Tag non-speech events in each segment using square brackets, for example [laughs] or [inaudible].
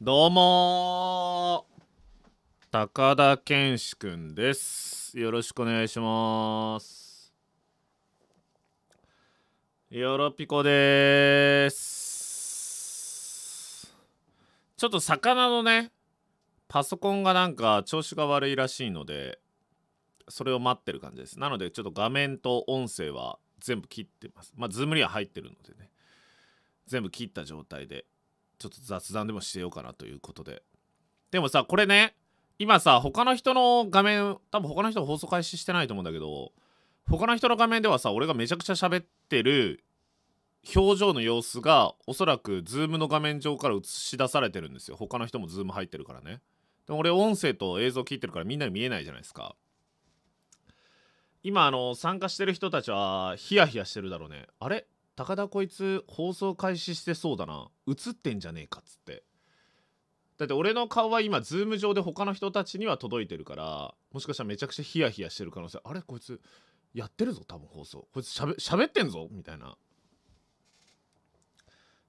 どうも高田健志くんです。よろしくお願いします。よろぴこです。ちょっと魚のね、パソコンがなんか調子が悪いらしいので、それを待ってる感じです。なので、ちょっと画面と音声は全部切ってます。まあ、ズームには入ってるのでね、全部切った状態でちょっと雑談でもしてようかなということででもさこれね今さ他の人の画面多分他の人放送開始してないと思うんだけど他の人の画面ではさ俺がめちゃくちゃ喋ってる表情の様子がおそらく Zoom の画面上から映し出されてるんですよ他の人もズーム入ってるからねでも俺音声と映像聞いてるからみんなに見えないじゃないですか今あの参加してる人たちはヒヤヒヤしてるだろうねあれ高田こいつ放送開始してそうだな映ってんじゃねえかっつってだって俺の顔は今ズーム上で他の人たちには届いてるからもしかしたらめちゃくちゃヒヤヒヤしてる可能性あれこいつやってるぞ多分放送こいつしゃべってんぞみたいな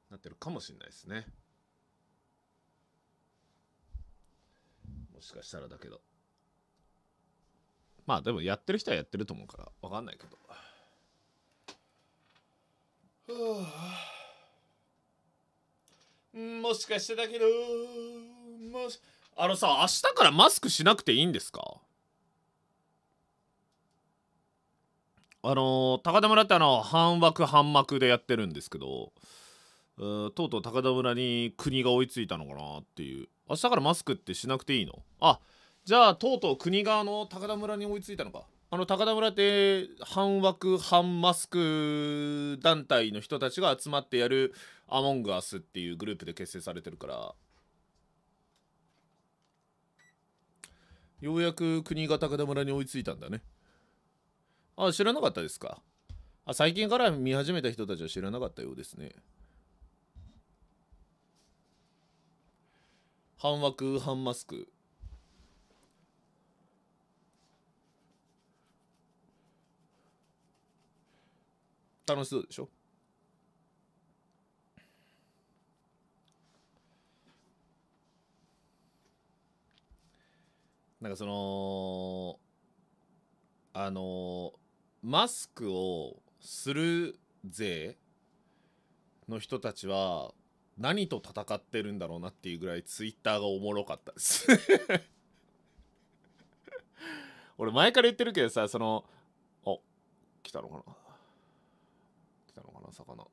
なってるかもしんないですねもしかしたらだけどまあでもやってる人はやってると思うから分かんないけど。もしかしてだけどもしあのさ明日からマスクしなくていいんですかあの高田村ってあの半枠半幕でやってるんですけどうとうとう高田村に国が追いついたのかなっていう明日からマスクってしなくていいのあじゃあとうとう国側の高田村に追いついたのかあの高田村って半枠半マスク団体の人たちが集まってやるアモングアスっていうグループで結成されてるからようやく国が高田村に追いついたんだねあ知らなかったですかあ最近から見始めた人たちは知らなかったようですね半枠半マスク楽しそうでしょなんかそのあのマスクをするぜの人たちは何と戦ってるんだろうなっていうぐらいツイッターがおもろかったです [laughs] 俺前から言ってるけどさそのあ来たのかなの魚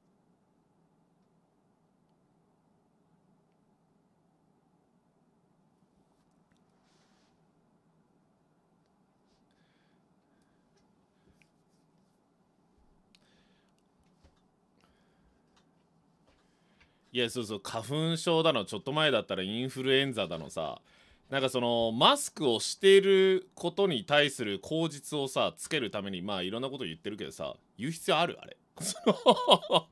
いやそうそう花粉症だのちょっと前だったらインフルエンザだのさなんかそのマスクをしていることに対する口実をさつけるためにまあいろんなこと言ってるけどさ言う必要あるあれ [laughs]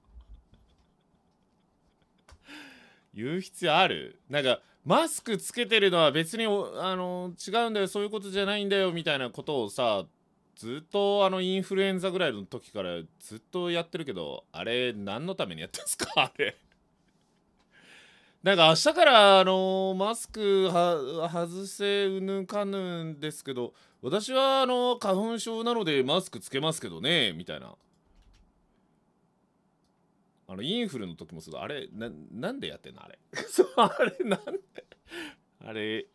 言う必要あるなんかマスクつけてるのは別にあの違うんだよそういうことじゃないんだよみたいなことをさずっとあのインフルエンザぐらいの時からずっとやってるけどあれ何のためにやってんすか [laughs] あれなんか明日からあのマスク外せうぬかぬんですけど私はあの花粉症なのでマスクつけますけどねみたいなあのインフルの時もそうだあれななんでやってんのあれ [laughs] そうあれなんであれ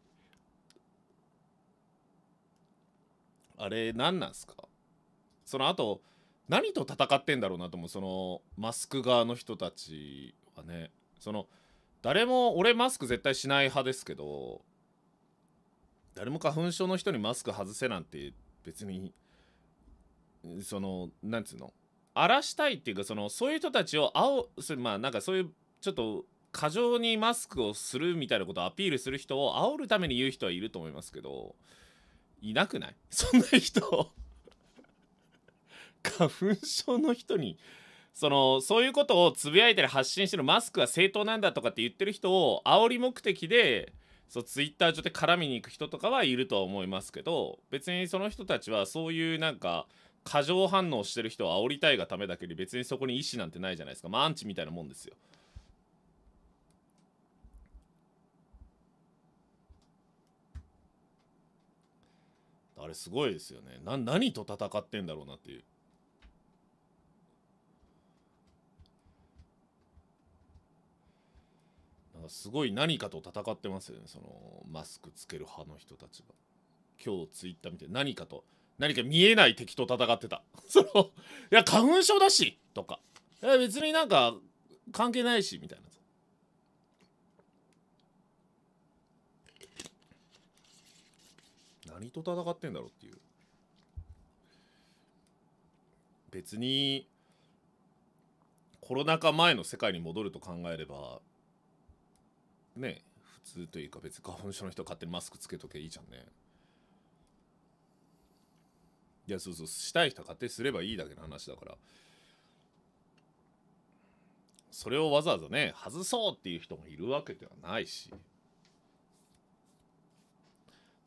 あれ何なんすかそのあと何と戦ってんだろうなと思うそのマスク側の人たちはねその誰も俺マスク絶対しない派ですけど誰も花粉症の人にマスク外せなんて別にその何てつうの荒らしたいっていうかそのそういう人たちを青まあなんかそういうちょっと過剰にマスクをするみたいなことをアピールする人を煽るために言う人はいると思いますけどいなくないそんな人花粉症の人にそのそういうことをつぶやいたり発信してるマスクは正当なんだとかって言ってる人を煽り目的でそうツイッター上で絡みに行く人とかはいるとは思いますけど別にその人たちはそういうなんか過剰反応してる人を煽りたいがためだけで別にそこに意思なんてないじゃないですかまあアンチみたいなもんですよあれすごいですよねな何と戦ってんだろうなっていうなんかすごい何かと戦ってますよねそのマスクつける派の人たちが今日ツイッター見て何かと何か見えない敵と戦ってた [laughs] そのいや花粉症だしとかいや別になんか関係ないしみたいな何と戦ってんだろうっていう別にコロナ禍前の世界に戻ると考えればね普通というか別に花粉症の人勝手にマスクつけとけばいいじゃんねいやそうそうしたい人は勝手にすればいいだけの話だからそれをわざわざね外そうっていう人もいるわけではないし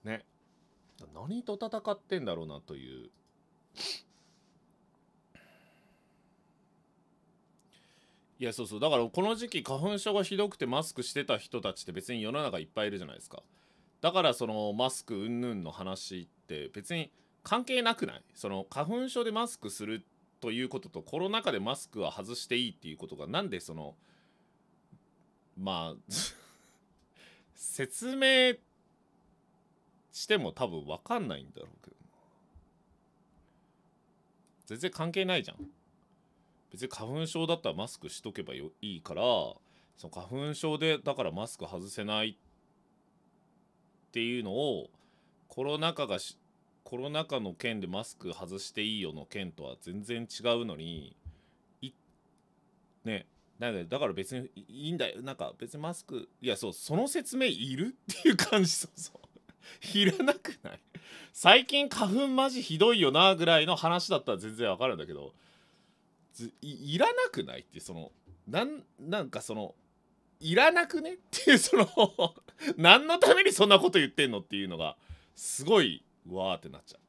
ね何と戦ってんだろうなといういやそうそうだからこの時期花粉症がひどくてマスクしてた人たちって別に世の中いっぱいいるじゃないですかだからそのマスクうんぬんの話って別に関係なくないその花粉症でマスクするということとコロナ禍でマスクは外していいっていうことがなんでそのまあ説明しても多分分かんないんだろうけど全然関係ないじゃん別に花粉症だったらマスクしとけばよいいからその花粉症でだからマスク外せないっていうのをコロナ禍がしコロナ禍の件でマスク外していいよの件とは全然違うのにねなんかだから別にいいんだよなんか別にマスクいやそうその説明いるっていう感じそうそう [laughs] いらなくない最近花粉マジひどいよなぐらいの話だったら全然わかるんだけどいらなくないってそのなんなんかそのいらなくねっていうその [laughs] 何のためにそんなこと言ってんのっていうのがすごいうわーってなっちゃう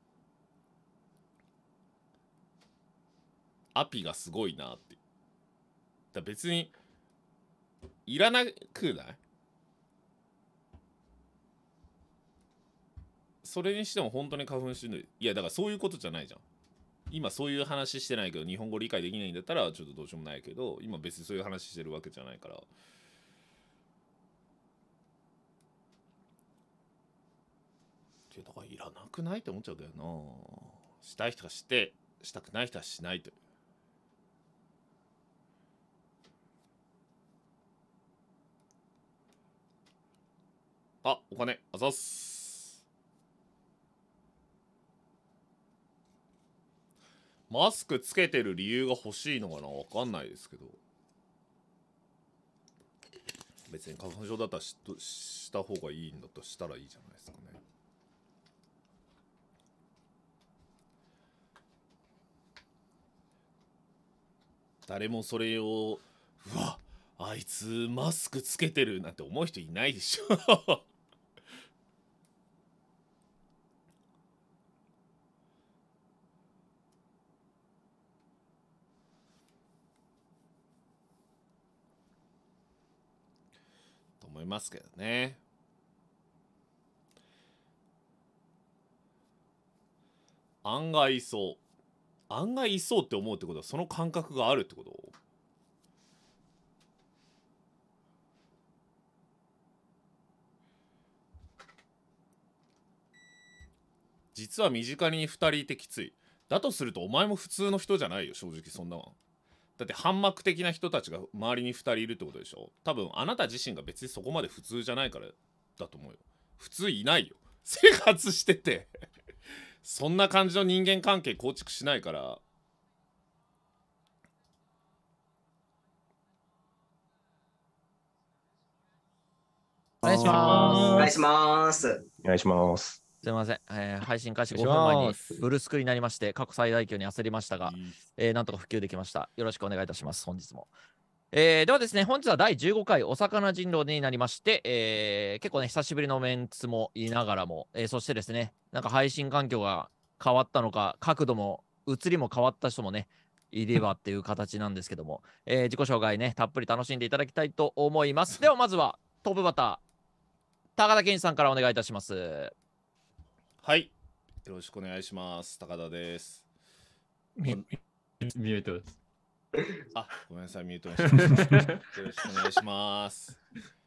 アピがすごいなってだ別にいらなくないそれにしても本当に花粉しんどいいやだからそういうことじゃないじゃん今そういう話してないけど日本語理解できないんだったらちょっとどうしようもないけど今別にそういう話してるわけじゃないからくないって思っちゃうだよなしたい人はしてしたくない人はしないとあお金あざっすマスクつけてる理由が欲しいのかなわかんないですけど別に花粉症だったらした方がいいんだとしたらいいじゃないですかね誰もそれをうわあいつマスクつけてるなんて思う人いないでしょと思いますけどね。案外そう。案外いそうって思うってことはその感覚があるってこと実は身近に2人いてきついだとするとお前も普通の人じゃないよ正直そんなんだって反幕的な人たちが周りに2人いるってことでしょ多分あなた自身が別にそこまで普通じゃないからだと思うよ普通いないよ生活しててそんな感じの人間関係構築しないからお願いします。お願いします。お願いします。すいません、えー配信開始5分前にブルースクリーンになりまして、過去最大級に焦りましたが、えーなんとか普及できました。よろしくお願いいたします、本日も。えー、ではですね、本日は第15回お魚人狼になりまして、えー、結構ね、久しぶりのメンツも言いながらも、えー、そしてですね、なんか配信環境が変わったのか、角度も、映りも変わった人もね、いればっていう形なんですけども、えー、自己紹介ね、たっぷり楽しんでいただきたいと思います。[laughs] では、まずはトップバッター、高田健さんからお願いいたします。はい、よろしくお願いします。高田です。見えてます。あ、ごめんなさい、ミュートにして [laughs] よろしくお願いします。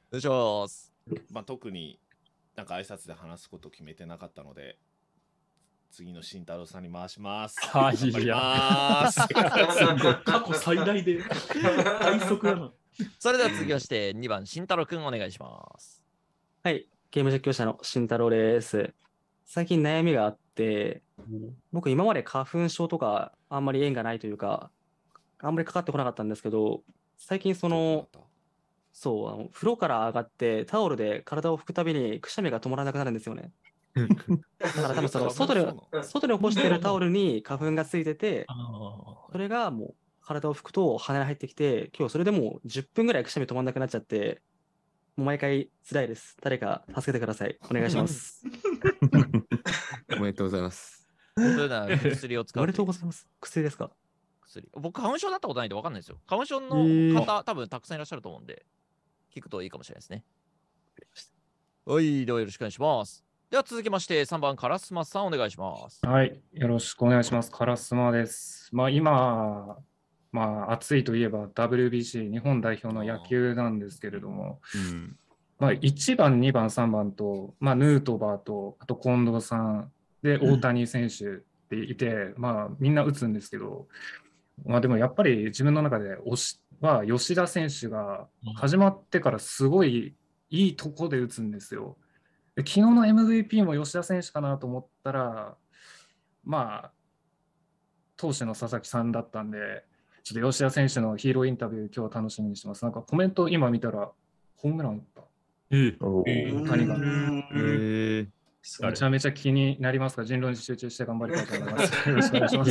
お願いします。まあ、特になんか挨拶で話すこと決めてなかったので、次の慎太郎さんに回します。はい、いや。過去最大で最速やな。それでは続きまして、二番、慎太郎君お願いします。はい、ゲーム実況者の慎太郎です。最近悩みがあって、僕今まで花粉症とかあんまり縁がないというか、あんまりかかってこなかったんですけど、最近その、そう、あの風呂から上がってタオルで体を拭くたびにくしゃみが止まらなくなるんですよね。[laughs] だから多分その外で、外で干してるタオルに花粉がついてて、それがもう体を拭くと鼻に入ってきて、今日それでもう10分ぐらいくしゃみ止まらなくなっちゃって、もう毎回辛いです。誰か助けてください。お願いします。[laughs] おめでとうございます。薬を使う。おめでとうございます。薬ですか薬。僕、花粉症だったことないんで分かんないですよ。花粉症の方、多分たくさんいらっしゃると思うんで、聞くといいかもしれないですね。はい、どうよろしくお願いします。では続きまして3番、カラスマさんお願いします。はい、よろしくお願いします。カラスマです。まあ今、まあ暑いといえば WBC 日本代表の野球なんですけれども、うん、まあ1番、2番、3番と、まあヌートバーと、あと近藤さんで大谷選手っていて、まあみんな打つんですけど、まあ、でもやっぱり自分の中で推しは吉田選手が始まってからすごいいいとこで打つんですよ。で昨日の MVP も吉田選手かなと思ったら、まあ、投手の佐々木さんだったんで、ちょっと吉田選手のヒーローインタビュー、今日は楽しみにしてます。なんかコメント今見たら、ホームラン打った。えー、谷が。えーめちゃめちゃ気になりますが、人狼に集中して頑張りたいと思います。[laughs] よろしくお願いしま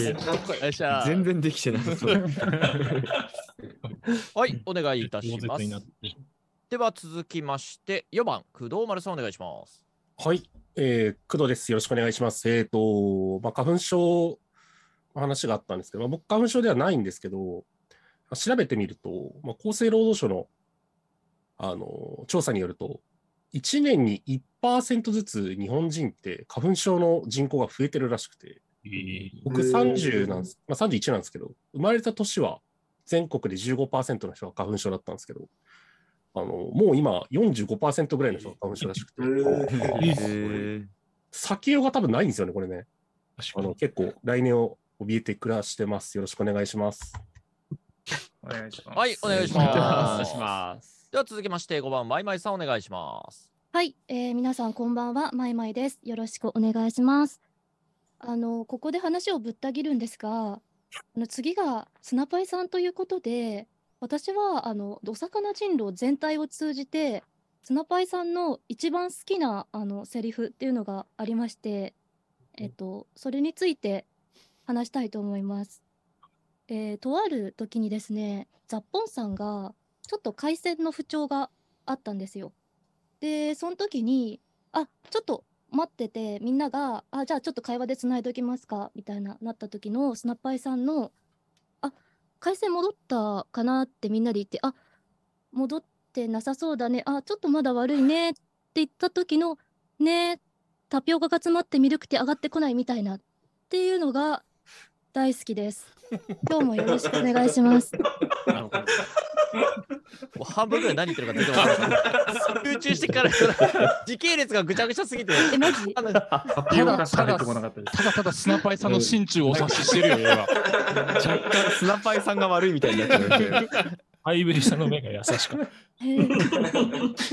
す。全然できてない。はい、お願いいたします。では続きまして、4番、工藤丸さんお願いします。はい、えー、工藤です。よろしくお願いします。えっ、ー、と、まあ、花粉症の話があったんですけど、まあ、僕、花粉症ではないんですけど、調べてみると、まあ、厚生労働省のあの調査によると、1年に1%ずつ日本人って花粉症の人口が増えてるらしくて、僕30なんす、まあ、31なんですけど、生まれた年は全国で15%の人が花粉症だったんですけど、あのもう今45%ぐらいの人が花粉症らしくて、えー、避けようが多分ないんですよね、これね。あの結構来年を怯えて暮らしてます。よろしくお願いします。お願いします。はい、お願いします。では続きまして5番まいまいさんお願いしますはい、えー、皆さんこんばんはまいまいですよろしくお願いしますあのここで話をぶった切るんですがあの次がスナパイさんということで私はあのお魚人狼全体を通じてスナパイさんの一番好きなあのセリフっていうのがありまして、えっと、それについて話したいと思います。えー、とある時にですねザッポンさんがちょっと回線の不調があったんですよ。でその時にあちょっと待っててみんなが「あじゃあちょっと会話でつないでおきますか」みたいななった時のスナッパイさんの「あ回線戻ったかな」ってみんなで言って「あ戻ってなさそうだねあちょっとまだ悪いね」って言った時の「ねタピオカが詰まってミルクティー上がってこないみたいな」っていうのが大好きです。今日もよろしくお願いします。[laughs] もう半分ぐらい何言ってるか全然分からない。集中してから、時系列がぐちゃぐちゃすぎて。え、マジただ、ただ、たただただスナパイさんの心中を察ししてるよ、今。若干スナパイさんが悪いみたいになっちゃう。ハイブリさんの目が優しく。こ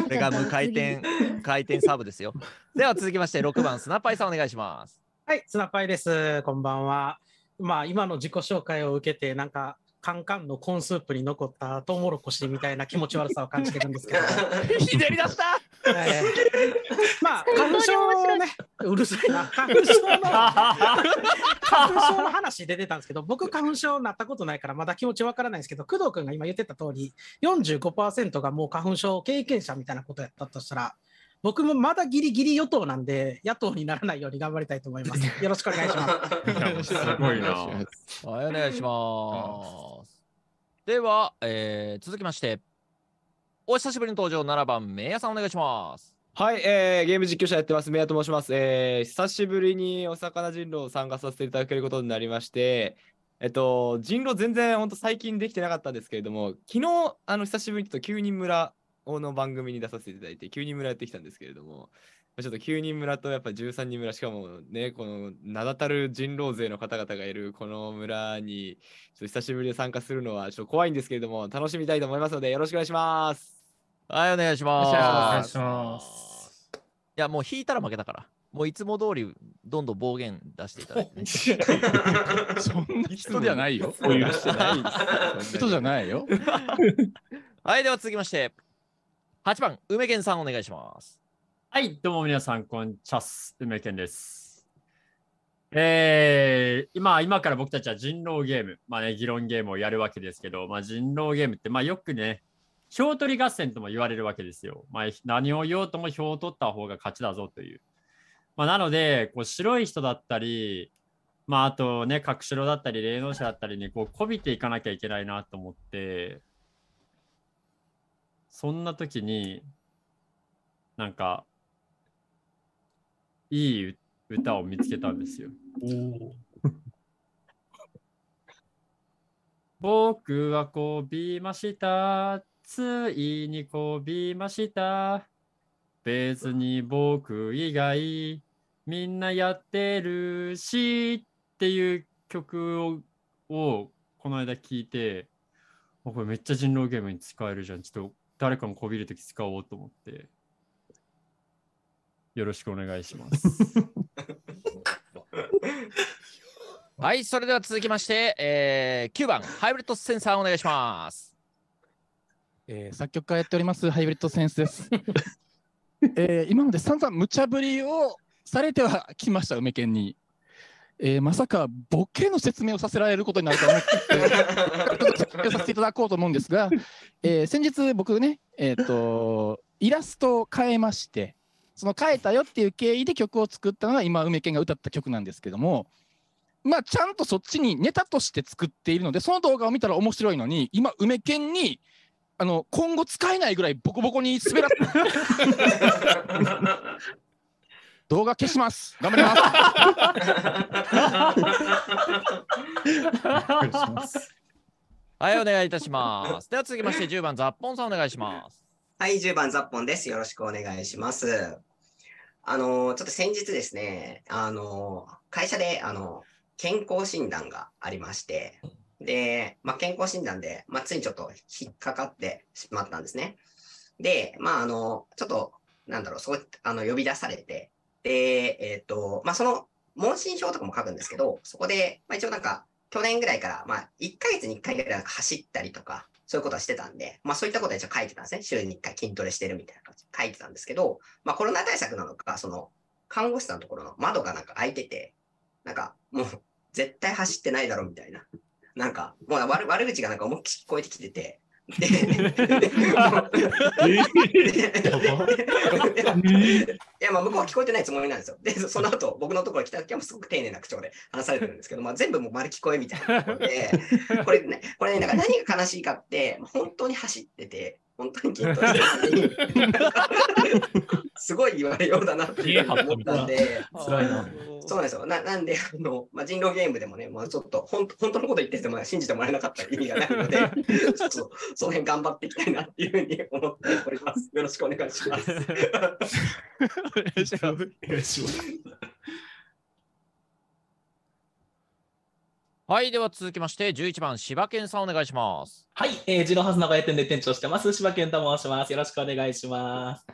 れが無回転、回転サーブですよ。では続きまして、6番、スナパイさんお願いします。はい、スナパイです。こんばんは。まあ、今の自己紹介を受けて、なんか、カンカンのコーンスープに残ったトウモロコシみたいな気持ち悪さを感じてるんですけど [laughs] 左だった、えー、まあ花粉症ねうるさいな花粉症の [laughs] 花粉症の話出てたんですけど僕花粉症になったことないからまだ気持ちわからないですけど工藤君が今言ってた通り45%がもう花粉症経験者みたいなことやったとしたら僕もまだギリギリ与党なんで、野党にならないように頑張りたいと思います。[laughs] よろしくお願いします。すごいな。はい、お願いします。では、えー、続きまして、お久しぶりの登場、7番、めいやさんお願いします。はい、えー、ゲーム実況者やってます、めいやと申します。えー、久しぶりにお魚人狼参加させていただけることになりまして、えっと、人狼全然本当最近できてなかったんですけれども、昨日、あの、久しぶりにと9人村の番組に出させていただいて、9人村やってきたんですけれども、ちょっと9人村とやっぱ13人村、しかもね、この名だたる人狼勢の方々がいるこの村に、ちょっと久しぶりで参加するのはちょっと怖いんですけれども、楽しみたいと思いますので、よろしくお願いします。はい、お願いします。お願いします。いや、もう引いたら負けだから。もういつも通りどんどん暴言出していただいて、ね、[laughs] そんな人ではないよ。人じゃないよ。[laughs] はい、では続きまして。8番、梅健さんお願いします。はい、どうも皆さん、こんにちは。梅健です。えー、今今から僕たちは人狼ゲーム、まあね、議論ゲームをやるわけですけど、まあ、人狼ゲームって、まあ、よくね、票取り合戦とも言われるわけですよ。まあ、何を言おうとも票を取った方が勝ちだぞという。まあ、なので、こう白い人だったり、まあ、あとね、隠しろだったり、霊能者だったりにこう媚びていかなきゃいけないなと思って、そんな時になんかいい歌を見つけたんですよ。僕はこびました。ついにこびました。別に僕以外みんなやってるしっていう曲ををこの間聞いてこれめっちゃ人狼ゲームに使えるじゃんちょっと誰かもこびるとき使おうと思って、よろしくお願いします。[laughs] はい、それでは続きまして、えー、9番、ハイブリッドセンサーお願いします。えー、作曲家やっております、ハイブリッドセンスです。[laughs] えー、今まで散々無茶ぶりをされてはきました、梅県に。えー、まさかボケの説明をさせられることになると思って、説明させていただこうと思うんですが、[laughs] えー、先日僕ね、えーと、イラストを変えまして、その変えたよっていう経緯で曲を作ったのが今、梅健が歌った曲なんですけども、まあ、ちゃんとそっちにネタとして作っているので、その動画を見たら面白いのに、今、梅健に、あの今後使えないぐらいボコボコに滑らせて。[laughs] [laughs] 動画消します。頑張ります。はい、お願いいたします。では続きまして10番、ザッポンさんお願いします。はい、10番、ザッポンです。よろしくお願いします。あの、ちょっと先日ですね、あの、会社で、あの、健康診断がありまして、で、まあ、健康診断で、まあ、ついにちょっと引っかかってしまったんですね。で、まあ、あの、ちょっと、なんだろう、そう、あの、呼び出されて、で、えっ、ー、と、まあ、その、問診票とかも書くんですけど、そこで、まあ、一応なんか、去年ぐらいから、まあ、1ヶ月に1回ぐらい走ったりとか、そういうことはしてたんで、まあ、そういったことは一応書いてたんですね。週に1回筋トレしてるみたいな感じ書いてたんですけど、まあ、コロナ対策なのか、その、看護師さんのところの窓がなんか開いてて、なんか、もう、絶対走ってないだろみたいな。なんか、もう悪口がなんか思いっきり聞こえてきてて、[laughs] いやまあ向こうは聞こえてないつもりなんですよ。で、その後僕のところに来た時はすごく丁寧な口調で話されてるんですけど、まあ、全部もう丸聞こえみたいなこで、[laughs] これね、これね、なんか何が悲しいかって、本当に走ってて、本当に緊張してすごい言われようだなって思ったんで、辛いな。そうなんですよ。ななんで、あのまあ、人狼ゲームでもね、まあ、ちょっと本本当のこと言ってても信じてもらえなかった意味がないので、ちょっとその辺頑張っていきたいなっていうふうに思っております。よろしくお願いします。お願いします。はい、では続きまして、11番、柴犬さんお願いします。はい、えー、ジロハウス名古屋店で店長してます、柴犬と申します。よろしくお願いします。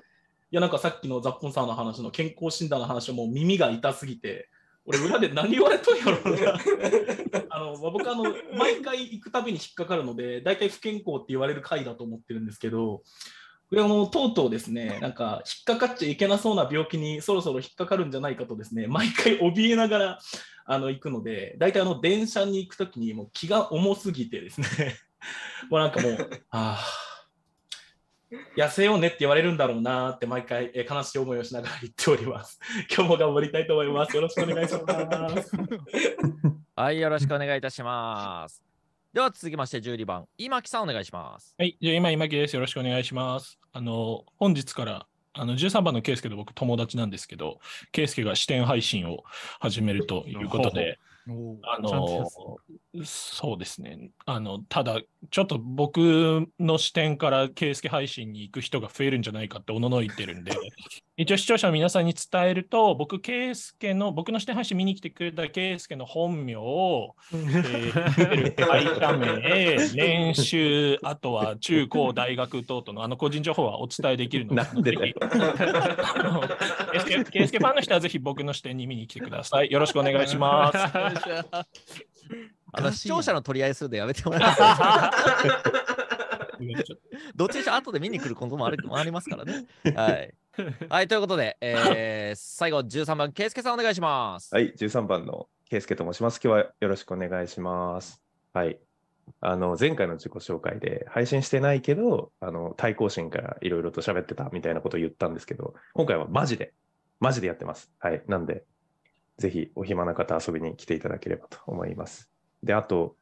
やなんかさっきのザッポンさんの話の健康診断の話はもう耳が痛すぎて俺裏で何言われとんやろ [laughs] あの僕あの毎回行くたびに引っかかるので大体不健康って言われる回だと思ってるんですけどこれもうとうとうですねなんか引っかかっちゃいけなそうな病気にそろそろ引っかかるんじゃないかとですね毎回怯えながらあの行くので大体あの電車に行く時にもう気が重すぎてですね [laughs] もうなんかもう [laughs] ああ痩せようねって言われるんだろうなって毎回、え悲しい思いをしながら言っております。[laughs] 今日も頑張りたいと思います。よろしくお願いします。[laughs] はい、よろしくお願いいたします。では続きまして12番、今木さんお願いします。はい、じゃ今今木です。よろしくお願いします。あの、本日からあの13番の圭けと僕友達なんですけど、圭介が視点配信を始めるということで、ほうほうあのそうですね。あの、ただ、ちょっと僕の視点から形式配信に行く人が増えるんじゃないかっておののいてるんで、[laughs] 一応視聴者の皆さんに伝えると、僕、圭介の、僕の視点配信見に来てくれた圭介の本名を、[laughs] えー、会名、練習、[laughs] あとは中高大学等々のあの個人情報はお伝えできるので、なんで圭介ファンの人はぜひ僕の視点に見に来てください。よろしくお願いします。あの視聴者の取り合いするのやめてもらえますどっちにしろ後で見に来ることもあるもありますからね。はい。[laughs] はい、ということで、えー、最後13番、圭介さんお願いします。はい、13番の圭介と申します。今日はよろしくお願いします。はい。あの前回の自己紹介で配信してないけどあの対抗心からいろいろと喋ってたみたいなことを言ったんですけど今回はマジでマジでやってますはいなんでぜひお暇な方遊びに来ていただければと思いますで、あと、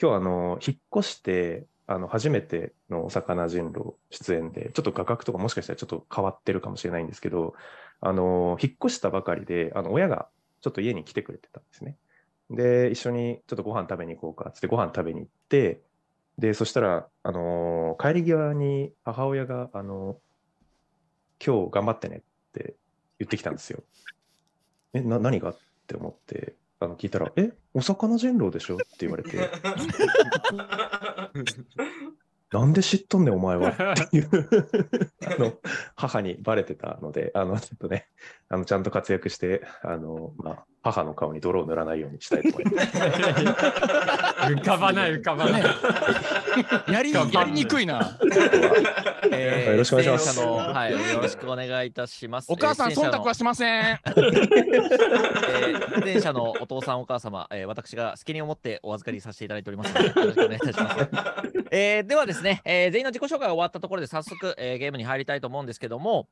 今日あの、引っ越して、あの、初めてのお魚人狼出演で、ちょっと画角とかもしかしたらちょっと変わってるかもしれないんですけど、あの、引っ越したばかりで、あの、親がちょっと家に来てくれてたんですね。で、一緒にちょっとご飯食べに行こうか、つってご飯食べに行って、で、そしたら、あの帰り際に母親が、あの今日頑張ってねって言ってきたんですよ。え、な、何がって思って、あの聞いたら、え、お魚人狼でしょって言われて、[laughs] なんで知っとんねん、お前はっていう [laughs] あの、母にバレてたので、あの、ちょっとね、あのちゃんと活躍して、あの、まあ、母の顔に泥を塗らないようにしたいと思います。浮かばない、浮かばない。やりやりにくいな。よろしくお願いします。はい、よろしくお願いいたします。お母さん、忖度はしません。えー、電車のお父さん、お母様、えー、私が好きに思ってお預かりさせていただいておりますのよろしくお願いいたします。えではですね、えー、全員の自己紹介が終わったところで、早速、えー、ゲームに入りたいと思うんですけども、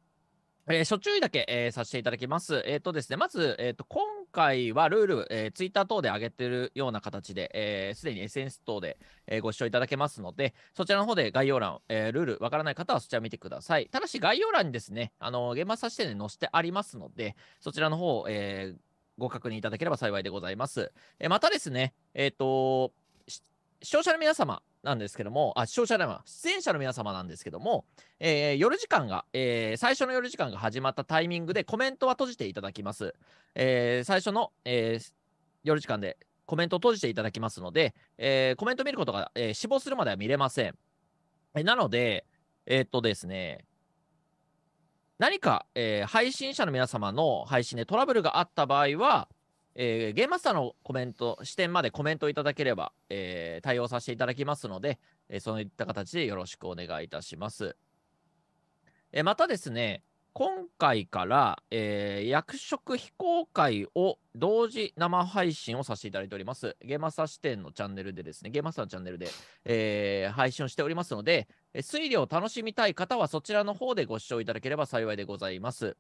えー、諸注意だけ、えー、させていただきます。えっ、ー、とですね、まず、えーと、今回はルール、えー、ツイッター等で上げてるような形で、す、えー、で、に SNS 等で、えー、ご視聴いただけますので、そちらの方で概要欄、えー、ルールわからない方はそちら見てください。ただし概要欄にですね、あの現場差し点で載せてありますので、そちらの方、えー、ご確認いただければ幸いでございます。えまたですね、えっ、と、視聴者の皆様、なんですけども、あ、視聴者では出演者の皆様なんですけども、えー、夜時間が、えー、最初の夜時間が始まったタイミングでコメントは閉じていただきます。えー、最初の、え夜時間でコメントを閉じていただきますので、えコメント見ることが、え死亡するまでは見れません。えなので、えっとですね、何か、え配信者の皆様の配信でトラブルがあった場合は、えー、ゲームマスターのコメント、視点までコメントいただければ、えー、対応させていただきますので、えー、そういった形でよろしくお願いいたします。えまたですね、今回から、えー、役職非公開を同時生配信をさせていただいております。ゲーマスター視点のチャンネルでですね、ゲーマスターのチャンネルで、えー、配信をしておりますので、推理を楽しみたい方はそちらの方でご視聴いただければ幸いでございます。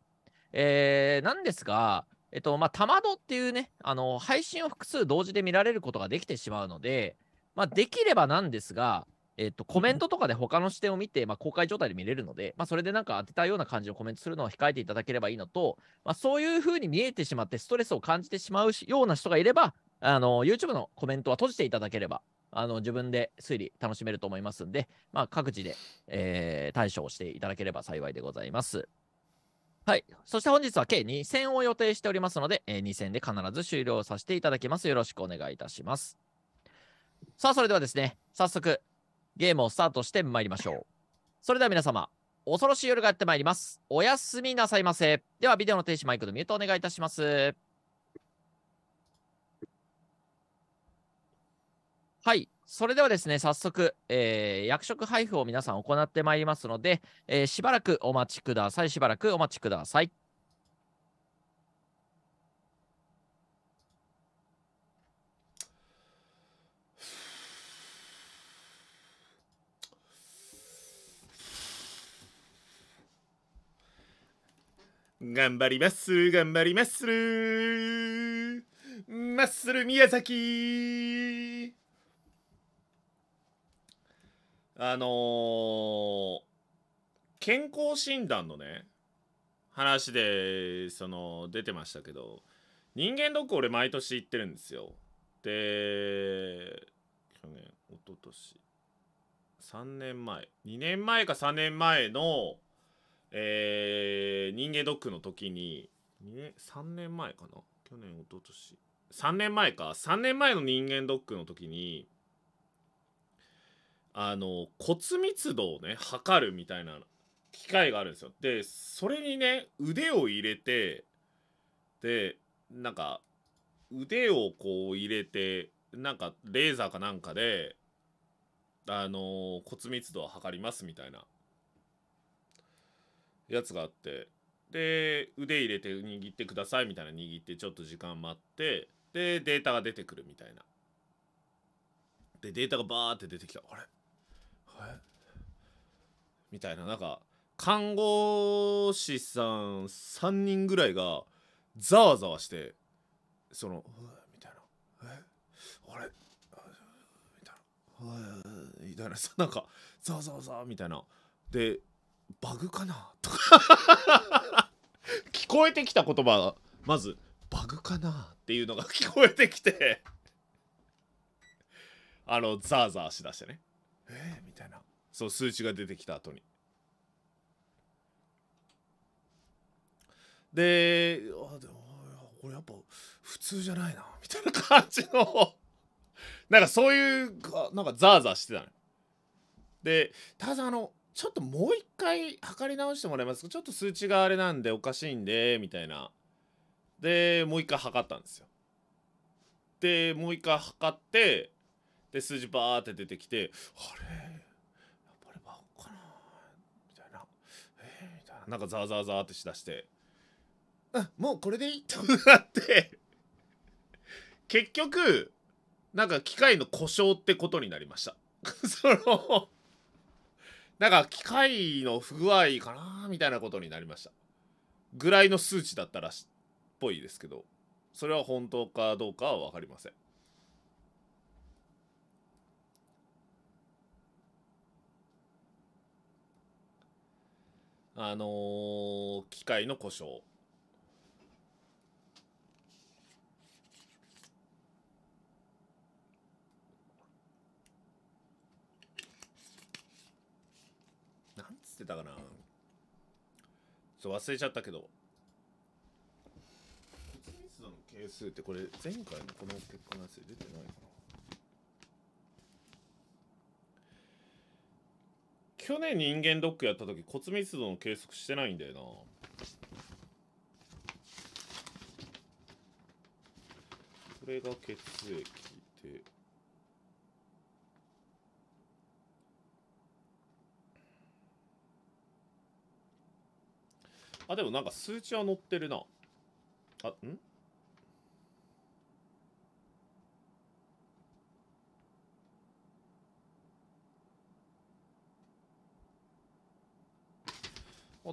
えー、なんですが、えっと、まあ、たまどっていうね、あの、配信を複数同時で見られることができてしまうので、まあ、できればなんですが、えっと、コメントとかで他の視点を見て、まあ、公開状態で見れるので、まあ、それでなんか当てたような感じのコメントするのを控えていただければいいのと、まあ、そういうふうに見えてしまってストレスを感じてしまうような人がいれば、あの YouTube のコメントは閉じていただければ、あの自分で推理楽しめると思いますんで、まあ、各自で、えー、対処をしていただければ幸いでございます。はい。そして本日は計2戦を予定しておりますので、えー、2戦で必ず終了させていただきます。よろしくお願いいたします。さあ、それではですね、早速ゲームをスタートしてまいりましょう。それでは皆様、恐ろしい夜がやってまいります。おやすみなさいませ。では、ビデオの停止マイクのミュートお願いいたします。はい。それではですね、早速、えー、役職配布を皆さん行ってまいりますので、えー、しばらくお待ちください。しばらくお待ちください。頑張ります頑張りますマッスル宮崎あのー、健康診断のね話でその出てましたけど人間ドック俺毎年行ってるんですよで去年一昨年3年前2年前か3年前のえー、人間ドックの時に2年3年前かな去年一昨年3年前か3年前の人間ドックの時にあの骨密度をね測るみたいな機械があるんですよでそれにね腕を入れてでなんか腕をこう入れてなんかレーザーかなんかであの骨密度を測りますみたいなやつがあってで腕入れて握ってくださいみたいな握ってちょっと時間待ってでデータが出てくるみたいなでデータがバーって出てきたあれみたいななんか看護師さん3人ぐらいがざわざわしてその「みたいな「えあれ?」みたいな「みたいなさ [laughs] なんかざわざわざわみたいなで「バグかな?」とか [laughs] 聞こえてきた言葉がまず「バグかな?」っていうのが聞こえてきてあのざわざわしだしてね。えー、みたいなそう数値が出てきた後にであでもこれやっぱ普通じゃないなみたいな感じのなんかそういうなんかザーザーしてたの、ね、でただあのちょっともう一回測り直してもらえますかちょっと数値があれなんでおかしいんでみたいなでもう一回測ったんですよでもう一回測ってで数字バーって出てきてあれやっぱりバカかなみたいなえー、みたいななんかザーザーザーってしだしてあもうこれでいい [laughs] ってなって結局なんか機械の故障ってことになりました [laughs] そのなんか機械の不具合かなみたいなことになりましたぐらいの数値だったらしっぽいですけどそれは本当かどうかは分かりませんあのー、機械の故障なんつってたかなそう忘れちゃったけど骨密度の係数ってこれ前回のこの結果のやつで出てないかな去年人間ドックやった時骨密度の計測してないんだよなこれが血液であでもなんか数値は載ってるなあん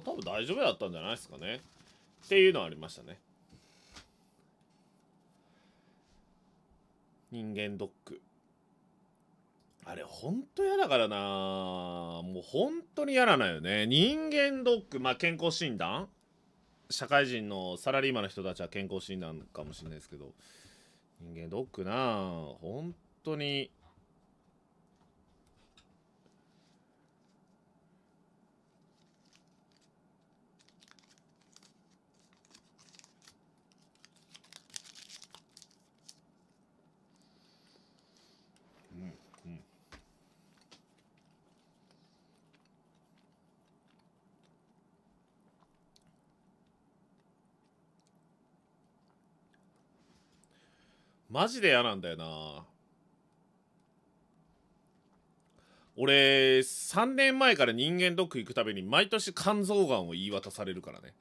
多分大丈夫だったんじゃないですかねっていうのはありましたね人間ドックあれほんと嫌だからなもうほんとに嫌なのよね人間ドックまあ健康診断社会人のサラリーマンの人たちは健康診断かもしれないですけど人間ドックなほんとにマジで嫌なんだよな俺3年前から人間ドック行くたびに毎年肝臓がんを言い渡されるからね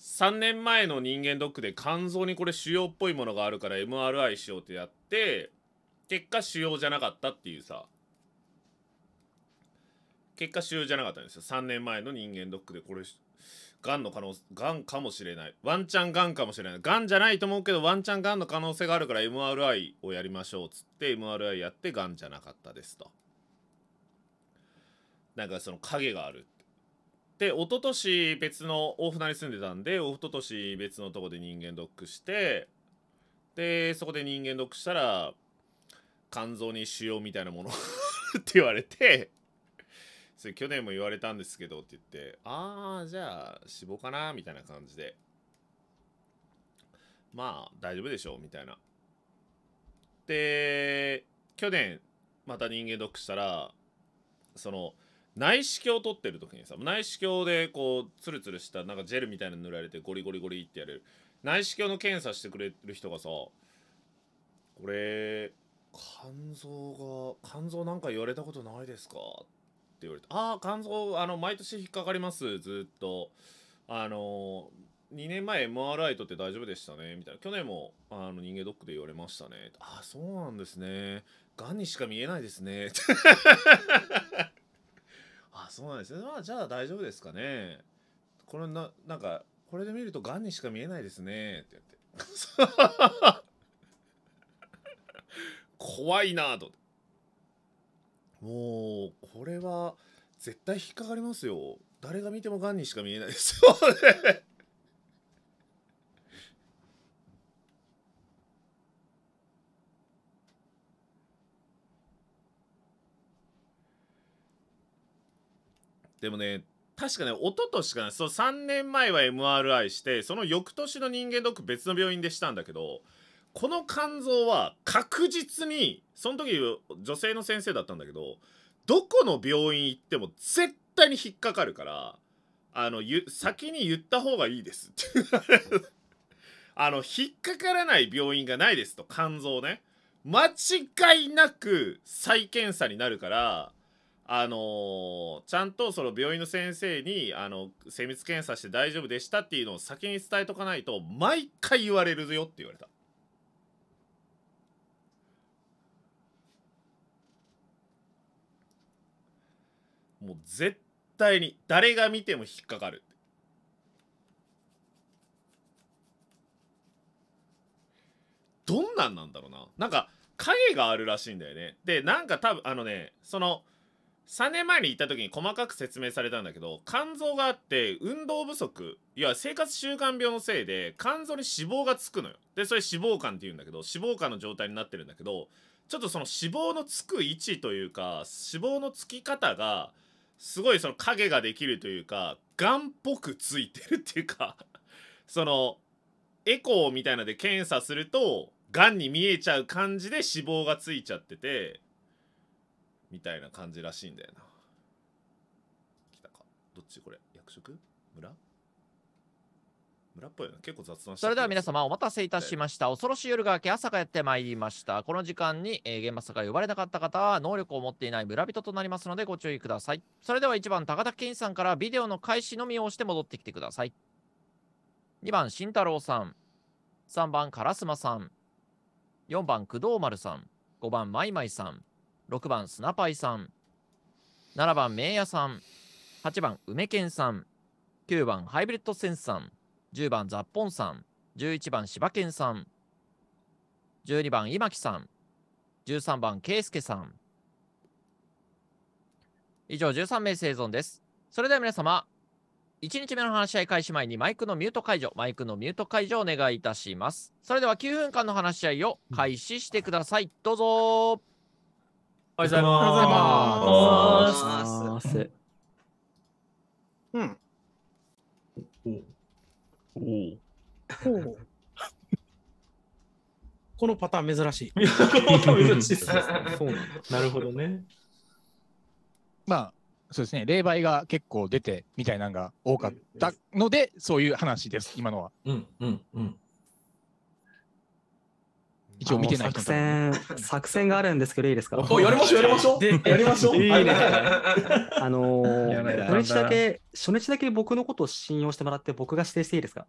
3 [laughs] 年前の人間ドックで肝臓にこれ腫瘍っぽいものがあるから MRI しようってやって結果腫瘍じゃなかったっていうさ結果腫瘍じゃなかったんですよ3年前の人間ドックでこれがんの可能がんかもしれないワンチャンがんかもしれないがんじゃないと思うけどワンチャンがんの可能性があるから MRI をやりましょうっつって MRI やってがんじゃなかったですとなんかその影があるで一昨年別の大船に住んでたんで一昨年別のとこで人間ドックしてでそこで人間ドックしたら肝臓に腫瘍みたいなもの [laughs] って言われてそれ去年も言われたんですけどって言ってああじゃあ死亡かなみたいな感じでまあ大丈夫でしょうみたいなで去年また人間ドックしたらその内視鏡を取ってる時にさ内視鏡でこうツルツルしたなんかジェルみたいなの塗られてゴリゴリゴリってやれる内視鏡の検査してくれる人がさこれ肝臓が肝臓なんか言われたことないですか言われて「ああ肝臓あの毎年引っかかりますずっと」あの2年前 MRI 取って大丈夫でしたねみたいな去年もあの人間ドックで言われましたねああそうなんですねがんにしか見えないですね [laughs] あそうなんですねまあじゃあ大丈夫ですかねこれななんかこれで見るとがんにしか見えないですねって言って [laughs] 怖いなと思ってもうこれは絶対引っかかりますよ誰が見てもがんにしか見えないですよでもね確かね一昨年かなそう3年前は MRI してその翌年の人間ドック別の病院でしたんだけどこの肝臓は確実にその時女性の先生だったんだけどどこの病院行っても絶対に引っかかるからあの先に言った方がいいですって [laughs] あの引っかからない病院がないですと肝臓ね間違いなく再検査になるからあのー、ちゃんとその病院の先生にあの精密検査して大丈夫でしたっていうのを先に伝えとかないと毎回言われるよって言われた。もう絶対に誰が見ても引っかかるどんなんなんだろうななんか影があるらしいんだよねでなんか多分あのねその3年前に行った時に細かく説明されたんだけど肝臓があって運動不足いや生活習慣病のせいで肝臓に脂肪がつくのよでそれ脂肪肝って言うんだけど脂肪肝の状態になってるんだけどちょっとその脂肪のつく位置というか脂肪のつき方がすごいその影ができるというかがんっぽくついてるっていうかそのエコーみたいなので検査するとがんに見えちゃう感じで脂肪がついちゃっててみたいな感じらしいんだよな来たかどっちこれ役職村村っぽいな結構雑談それでは皆様お待たせいたしました。恐ろしい夜が明け朝がやってまいりました。この時間に、えー、現場坂呼ばれなかった方は能力を持っていない村人となりますのでご注意ください。それでは1番高田健さんからビデオの開始のみを押して戻ってきてください。2番慎太郎さん。3番烏丸さん。4番工藤丸さん。5番マイマイさん。6番スナパイさん。7番名屋さん。8番梅健さん。9番ハイブリッドセンスさん。10番ザッポンさん、11番柴犬さん、12番今木さん、13番圭介さん。以上13名生存です。それでは皆様、1日目の話し合い開始前にマイクのミュート解除、マイクのミュート解除をお願いいたします。それでは9分間の話し合いを開始してください。どうぞおはようございます。おはようございます。うん。おお。[laughs] このパターン珍しい。[laughs] ななるほどね。まあ、そうですね。霊媒が結構出てみたいなのが多かったので、そういう話です、今のは。うんうんうん。一応見てない人作戦、作戦があるんですけど、いいですかおやりましょう、やりましょう。やりましょう。いいね。あのー、[laughs] 初日だけ、初日だけ僕のことを信用してもらって、僕が指定していいですか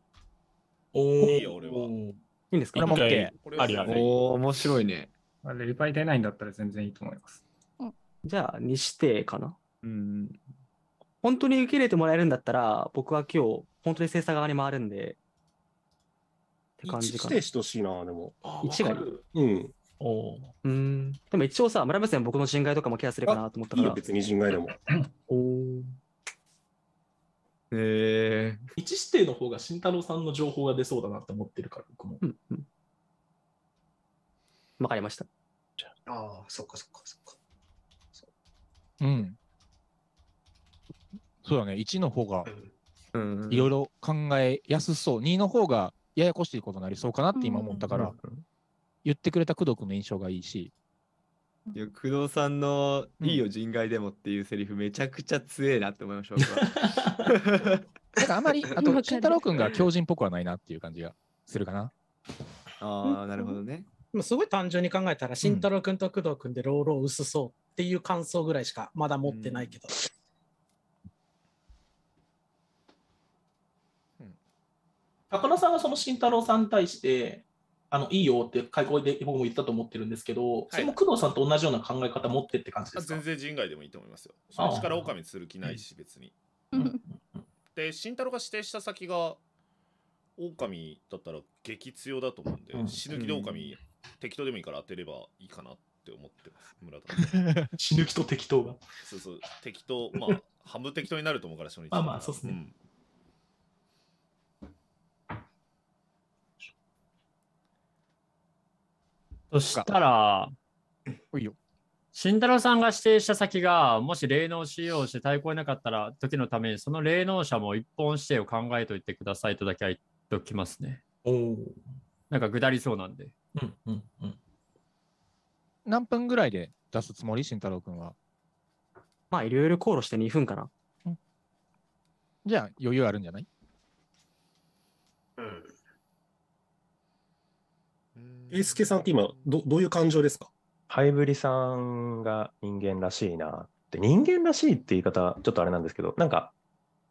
おお。いいよ、俺は。いいんですかこれありあり。お面白いね。あれ、リパイ出ないんだったら全然いいと思います。じゃあ、にしてかな。うん。本当に受け入れてもらえるんだったら、僕は今日、本当に精査側に回るんで、感じかな。1してほしいな、でも。1がいい。うん。おうん。でも一応さ、村目線僕の侵害とかもケアするかなと思ったから。いい別に侵害でも。[coughs] おお。えー。1指定の方が慎太郎さんの情報が出そうだなって思ってるから、僕も。わ、うんかりました。ああ、そっかそっかそっか。うん。そうだね、1の方がいろいろ考えやすそう、2の方がややこしいことになりそうかなって今思ったから、言ってくれた工藤君の印象がいいし。いや工藤さんの「いいよ人外でも」っていうセリフめちゃくちゃ強えなって思いました僕 [laughs] なんかあまりあと [laughs] 慎太郎君が強人っぽくはないなっていう感じがするかな。ああなるほどね。でもすごい単純に考えたら慎太郎君と工藤君でローロー薄そうっていう感想ぐらいしかまだ持ってないけど。うん高野さんはその慎太郎さんに対してあのいいよって会合で僕も言ったと思ってるんですけど、はい、それも工藤さんと同じような考え方持ってって感じですか全然人外でもいいと思いますよ。その力狼する気ないし別に。で慎太郎が指定した先が狼だったら激強だと思うんで、うん、死ぬ気で狼、うん、適当でもいいから当てればいいかなって思ってます村田 [laughs] 死ぬ気と適当がそうそう適当まあ半分適当になると思うから初日まあまあそうですね、うんそしたら、いよ慎太郎さんが指定した先が、もし霊能使用して対抗なかったら、時のために、その霊能者も一本指定を考えておいてくださいとだけ言っときますね。おなんか下りそうなんで。うんうんうん。何分ぐらいで出すつもり、慎太郎君は。まあ、いろいろ考慮して2分かな。うん、じゃあ、余裕あるんじゃないうん。えー、すけさんって今ど、どういう感情ですかハイブリさんが人間らしいなって、人間らしいって言い方、ちょっとあれなんですけど、なんか、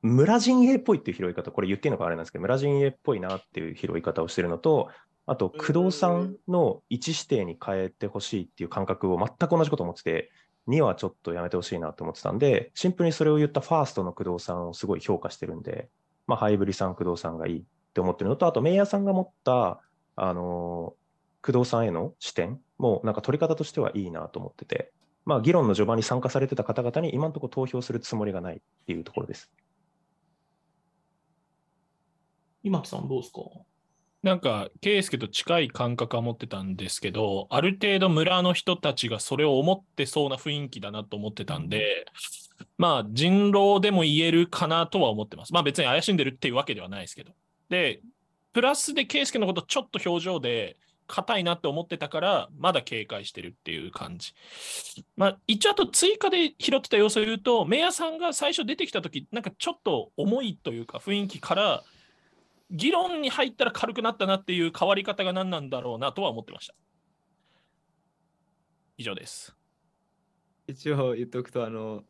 村陣営っぽいっていう拾い方、これ言っていいのかあれなんですけど、村陣営っぽいなっていう拾い方をしてるのと、あと、工藤さんの位置指定に変えてほしいっていう感覚を全く同じこと思ってて、2はちょっとやめてほしいなと思ってたんで、シンプルにそれを言ったファーストの工藤さんをすごい評価してるんで、まあ、ハイブリさん、工藤さんがいいって思ってるのと、あと、メイヤーさんが持ったあの工藤さんへの視点もなんか取り方としてはいいなと思ってて、まあ、議論の序盤に参加されてた方々に今のところ投票するつもりがないっていうところです。今木さんどうですかなんか、圭介と近い感覚は持ってたんですけど、ある程度村の人たちがそれを思ってそうな雰囲気だなと思ってたんで、まあ、人狼でも言えるかなとは思ってます。まあ別に怪しんでるっていうわけではないですけど。で、プラスで圭介のことちょっと表情で硬いなって思ってたから、まだ警戒してるっていう感じ。まあ、一応あと追加で拾ってた様子を言うと、メイヤさんが最初出てきた時、なんかちょっと重いというか雰囲気から、議論に入ったら軽くなったなっていう変わり方が何なんだろうなとは思ってました。以上です。一応言っておくと、あの、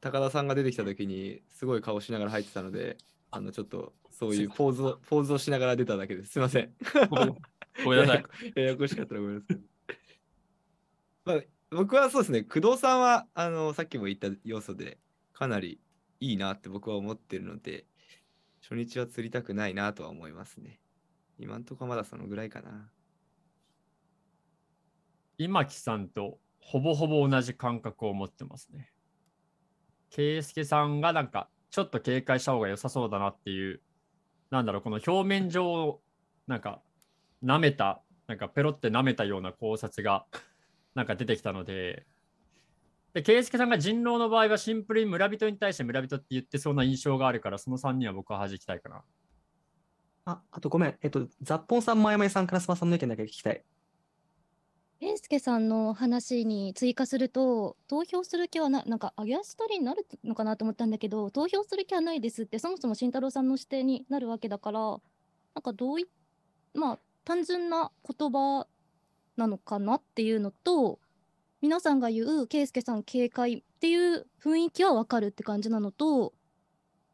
高田さんが出てきた時にすごい顔しながら入ってたので、あの、ちょっとそういうポーズを、ポーズをしながら出ただけです。すいません。ごめんなさい。[laughs] ややこしかったらごめんなさい。まあ、僕はそうですね、工藤さんは、あの、さっきも言った要素で、かなりいいなって僕は思ってるので、初日は釣りたくないなとは思いますね。今んとこまだそのぐらいかな。今木さんとほぼほぼ同じ感覚を持ってますね。圭介さんがなんかちょっと警戒した方が良さそうだなっていうなんだろうこの表面上なんか舐めたなんかペロって舐めたような考察が [laughs] なんか出てきたのでで圭介さんが人狼の場合はシンプルに村人に対して村人って言ってそうな印象があるからその3人は僕は弾きたいかなああとごめん、えっと、ザッポンさん、まやまやさん、からすまさんの意見だけ聞きたい。健介さんの話に追加すると、投票する気はな、なんか、揚げ足取りになるのかなと思ったんだけど、投票する気はないですって、そもそも慎太郎さんの指定になるわけだから、なんかどうい、まあ、単純な言葉なのかなっていうのと、皆さんが言う、圭介さん警戒っていう雰囲気はわかるって感じなのと、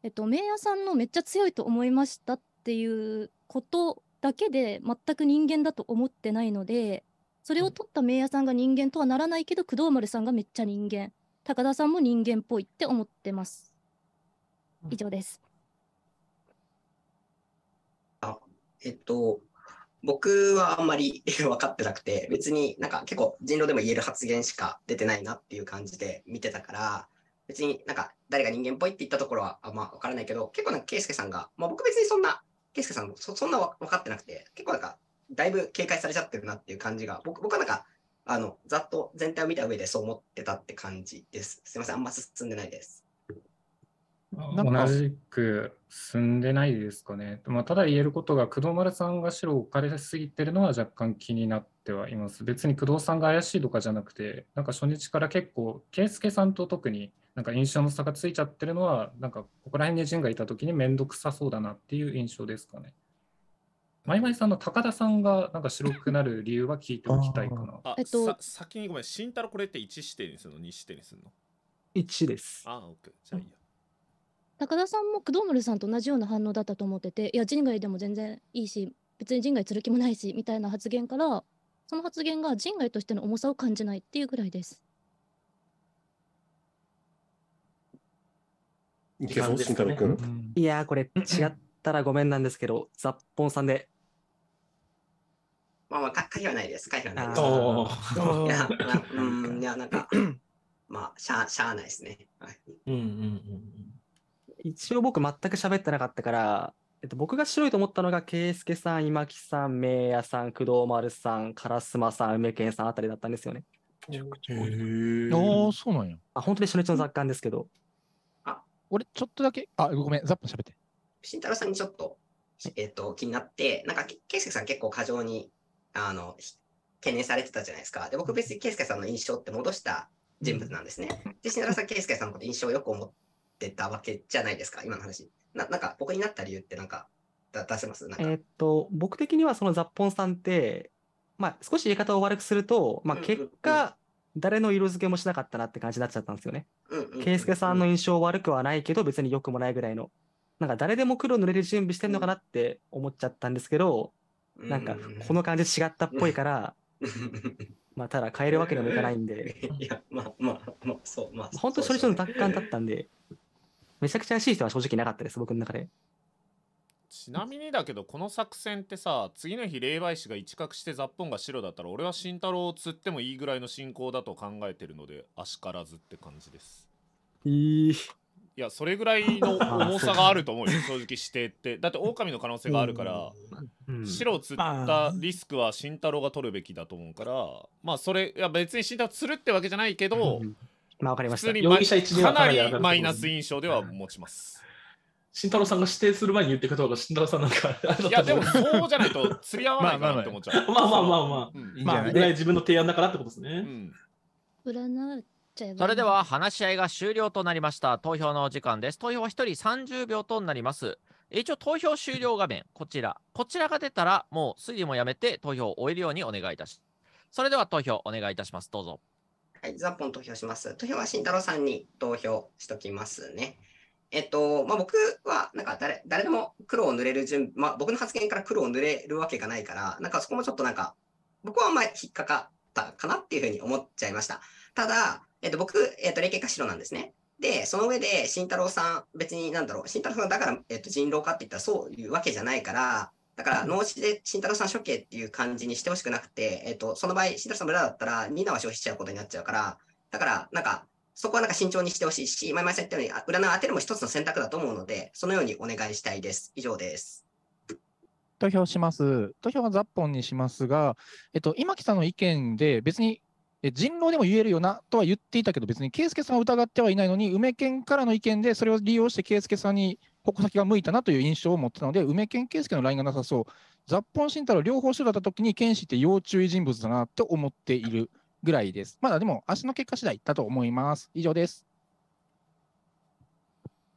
えっと、名屋さんのめっちゃ強いと思いましたっていうことだけで全く人間だと思ってないので、それを取った名屋さんが人間とはならないけど工藤丸さんがめっちゃ人間高田さんも人間っぽいって思ってます以上です、あえっと僕はあんまり [laughs] 分かってなくて別になんか結構人狼でも言える発言しか出てないなっていう感じで見てたから別になんか誰が人間っぽいって言ったところはあんま分からないけど結構なんか圭介さんが、まあ、僕別にそんな圭介さんもそんな分かってなくて結構なんかだいぶ警戒されちゃってるなっていう感じが、僕僕はなんか、あの、ざっと全体を見た上でそう思ってたって感じです。すみません、あんま進んでないです。同じく進んでないですかね。まあ、ただ言えることが、工藤丸さんが白を置かれすぎてるのは若干気になってはいます。別に工藤さんが怪しいとかじゃなくて、なんか初日から結構、圭介さんと特になんか印象の差がついちゃってるのは、なんかここら辺に陣がいた時に面倒くさそうだなっていう印象ですかね。まいまいさんの高田さんがなんか白くなる理由は聞いておきたいかな。あ、えっと、先にごめん、慎太郎これって1指定にするの ?2 指定にするの ?1 です。ああ、OK。じゃあいいや。高田さんも工藤丸さんと同じような反応だったと思ってて、いや、人外でも全然いいし、別に人外する気もないし、みたいな発言から、その発言が人外としての重さを感じないっていうぐらいです。いけそう、慎太郎君。いやこれ違っったらごめんなんですけど、ザッポンさんで。まあまあ、鍵はないです。鍵はないです。いや、まあ、うん、いや、なんか、まあ、しゃあ、しゃあないですね。はい、うんうんうん。一応僕全く喋ってなかったから、えっと、僕が白いと思ったのが、圭介さん、今木さん、明也さん、工藤丸さん、烏丸さん、梅健さんあたりだったんですよね。めちゃああ、そうなんや。あ、本当に初日の雑感ですけど。あ俺、ちょっとだけ、あ、ごめん、ザップ喋って。慎太郎さんにちょっと、えっ、ー、と、気になって、なんか、圭介さん結構過剰に、あの、懸念されてたじゃないですか。で、僕別に圭介さんの印象って戻した人物なんですね。で、慎太郎さん、圭介さんのこと印象をよく思ってたわけじゃないですか、今の話。ななんか、僕になった理由ってなんか、だ出せますなんか。えっ、と、僕的にはその雑本さんって、まあ、少し言い方を悪くすると、まあ、結果、うんうんうん誰の色付けもしなかったなって感じになっちゃったんですよね。圭、うんうん、介さんの印象悪くはないけど別に良くもないぐらいのなんか誰でも黒塗れる準備してんのかなって思っちゃったんですけど、なんかこの感じ違ったっぽいから、[laughs] まあただ変えるわけにもいかないんで。いや、まあまあ、まあ、そう、まあ。本当それ以上の奪還だったんで、めちゃくちゃ怪しい人は正直なかったです、僕の中で。ちなみにだけど、この作戦ってさ、次の日、霊媒師が一角して雑本が白だったら、俺は慎太郎を釣ってもいいぐらいの進行だと考えてるので、あしからずって感じです。えい。いやそれぐらいの重さがあると思うよ正直指定ってだって狼の可能性があるから、うん、白を釣ったリスクは慎太郎が取るべきだと思うからまあそれいや別に慎太郎釣るってわけじゃないけど、うん、まあ、かりました普通にかなりマイナス印象では持ちます、慎太郎さんが指定する前に言ってくれた方が慎太郎さんなんかいやでもそうじゃないと釣り合わないかなって思っちゃうまあまあまあまあまあ、うん、まあ自分の提案だからってことですね、うん、占うそれでは話し合いが終了となりました。投票のお時間です。投票は1人30秒となります。一応投票終了画面、こちら。こちらが出たら、もう推理もやめて投票を終えるようにお願いいたします。それでは投票お願いいたします。どうぞ。はい、ザッポン投票します。投票は慎太郎さんに投票しときますね。えっと、まあ、僕は、なんか誰、誰でも黒を塗れる順、まあ、僕の発言から黒を塗れるわけがないから、なんかそこもちょっとなんか、僕はあんまり引っかかったかなっていうふうに思っちゃいました。ただ、えっと、僕、えっと、霊系白なんですね。で、その上で、慎太郎さん、別になんだろう、慎太郎さんだから、えっと、人狼かって言ったらそういうわけじゃないから、だから、脳死で慎太郎さん処刑っていう感じにしてほしくなくて、えっと、その場合、慎太郎さん村だったら、ニーナは消費しちゃうことになっちゃうから、だから、なんか、そこはなんか慎重にしてほしいし、前々さん言ったように、占いを当てるも一つの選択だと思うので、そのようにお願いしたいです。以上です。投票します。投票はザッポンにしますが、えっと、今木さんの意見で、別にえ人狼でも言えるよなとは言っていたけど、別に圭介さんは疑ってはいないのに、梅県からの意見で、それを利用して圭介さんに矛先が向いたなという印象を持ってたので、梅県圭介のラインがなさそう、雑本慎太郎、両方主だったときに、剣士って要注意人物だなと思っているぐらいです。まだでも、足の結果次第だと思います。以上です。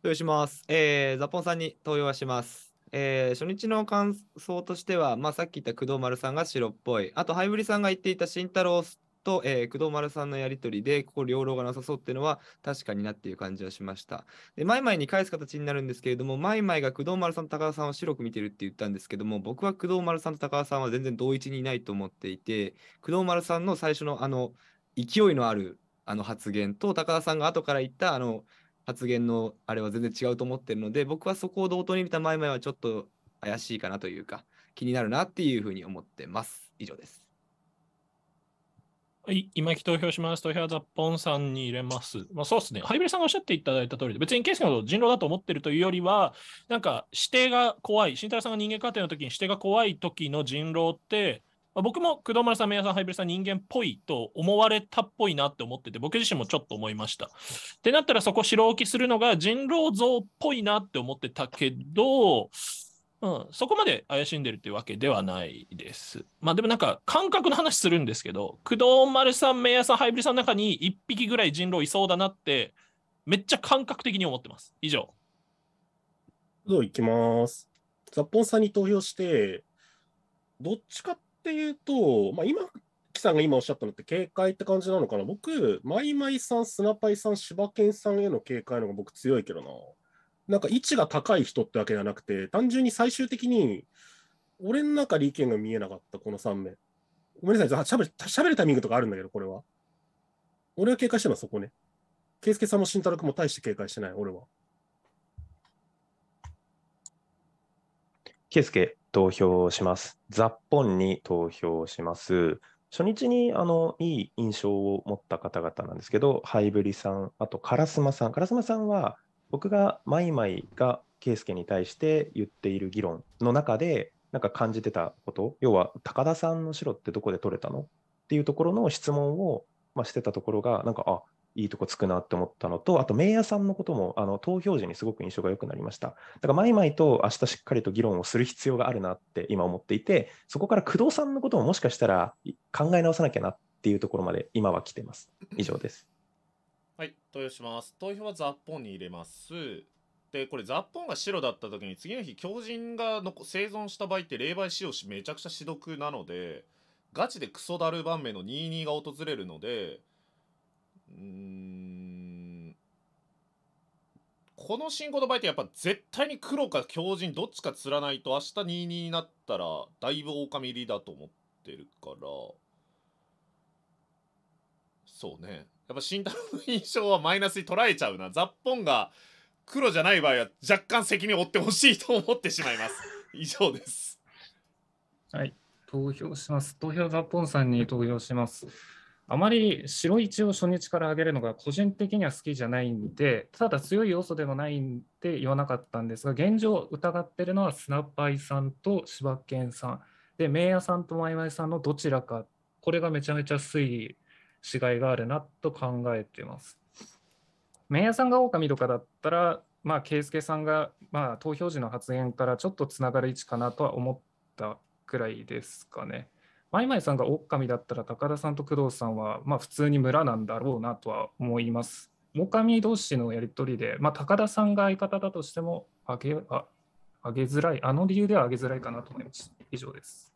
投与します。えー、ザポンさんに投与はします。えー、初日の感想としては、まあ、さっき言った工藤丸さんが白っぽい、あとハイブリさんが言っていた慎太郎と、えー、工藤丸さんのやり取りで、ここ両老がなさそうっていうのは確かになっていう感じはしました。で、マイマイに返す形になるんですけれども、マイマイが工藤丸さんと高田さんを白く見てるって言ったんですけども、僕は工藤丸さんと高田さんは全然同一にいないと思っていて、工藤丸さんの最初のあの、勢いのあるあの発言と、高田さんが後から言ったあの、発言のあれは全然違うと思ってるので、僕はそこを同等に見たマイマイはちょっと怪しいかなというか、気になるなっていうふうに思ってます。以上です。はい、今行き投票します。投票はザッポンさんに入れます。まあ、そうですね。ハイブリさんがおっしゃっていただいた通りで、別にケースのこと人狼だと思ってるというよりは、なんか指定が怖い、慎太郎さんが人間家庭の時に指定が怖い時の人狼って、まあ、僕も工藤丸さん、宮さん、ハイブリさん、人間っぽいと思われたっぽいなって思ってて、僕自身もちょっと思いました。ってなったら、そこ白置きするのが人狼像っぽいなって思ってたけど、うん、そこまで怪しんでるってわけではないです。まあでもなんか感覚の話するんですけど、工藤丸さん、明さん、ハイブリさんの中に1匹ぐらい人狼いそうだなって、めっちゃ感覚的に思ってます。以上。どういきます。ポンさんに投票して、どっちかっていうと、まあ今、木さんが今おっしゃったのって警戒って感じなのかな。僕、マイマイさん、スナパイさん、柴犬さんへの警戒のが僕強いけどな。なんか位置が高い人ってわけじゃなくて、単純に最終的に、俺の中で意見が見えなかった、この3名。ごめんなさい、しゃべるしゃべるタイミングとかあるんだけど、これは。俺は警戒してるのはそこね。圭介さんも慎太郎君も大して警戒してない、俺は。圭介、投票します。雑本に投票します。初日にあのいい印象を持った方々なんですけど、ハイブリさん、あと烏丸さん、烏丸さんは僕がマイマイが圭介に対して言っている議論の中でなんか感じてたこと要は高田さんの白ってどこで取れたのっていうところの質問を、まあ、してたところがなんかあいいとこつくなって思ったのと、あと、名屋さんのこともあの投票時にすごく印象が良くなりました。だから、まいと明日しっかりと議論をする必要があるなって今思っていて、そこから工藤さんのことももしかしたら考え直さなきゃなっていうところまで今は来てます。以上です。はい、投票します。投票はザッポンに入れます。で、これザッポンが白だった時に次の日狂人がの生存した場合って霊媒使用しめちゃくちゃ死毒なので、ガチでクソだる盤面の22が訪れるので、うん、この進行の場合ってやっぱ絶対に黒か狂人どっちか釣らないと明日22になったらだいぶ狼入りだと思ってるから、そうね。やっぱ慎太郎の印象はマイナスに捉えちゃうな。ザッポンが黒じゃない場合は若干責任を負ってほしいと思ってしまいます。以上です。はい、投票します。投票ザッポンさんに投票します。あまり白一を初日から上げるのが個人的には好きじゃないんで、ただ強い要素でもないんで言わなかったんですが、現状疑ってるのはスナッパイさんと柴犬さん、で、メ名屋さんとマイマイさんのどちらか、これがめちゃめちゃ推移違いがあるなと考えてます。麺屋さんが狼とかだったら、まあ、圭介さんが、まあ、投票時の発言からちょっとつながる位置かなとは思ったくらいですかね。マイマイさんが狼だったら高田さんと工藤さんは、まあ、普通に村なんだろうなとは思います。狼同士のやり取りで、まあ、高田さんが相方だとしても上げあ上げづらい、あの理由では上げづらいかなと思います。以上です。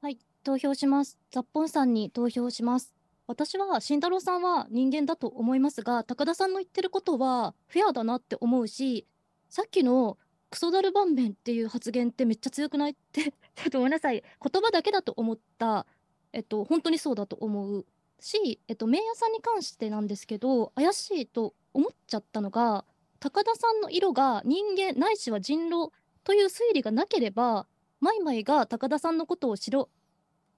はい、投票します。ザッポンさんに投票します。私は慎太郎さんは人間だと思いますが高田さんの言ってることはフェアだなって思うしさっきのクソダル盤面っていう発言ってめっちゃ強くないって [laughs] ちょっとごめんなさい言葉だけだと思った、えっと、本当にそうだと思うし、えっと、名屋さんに関してなんですけど怪しいと思っちゃったのが高田さんの色が人間ないしは人狼という推理がなければマイマイが高田さんのことを白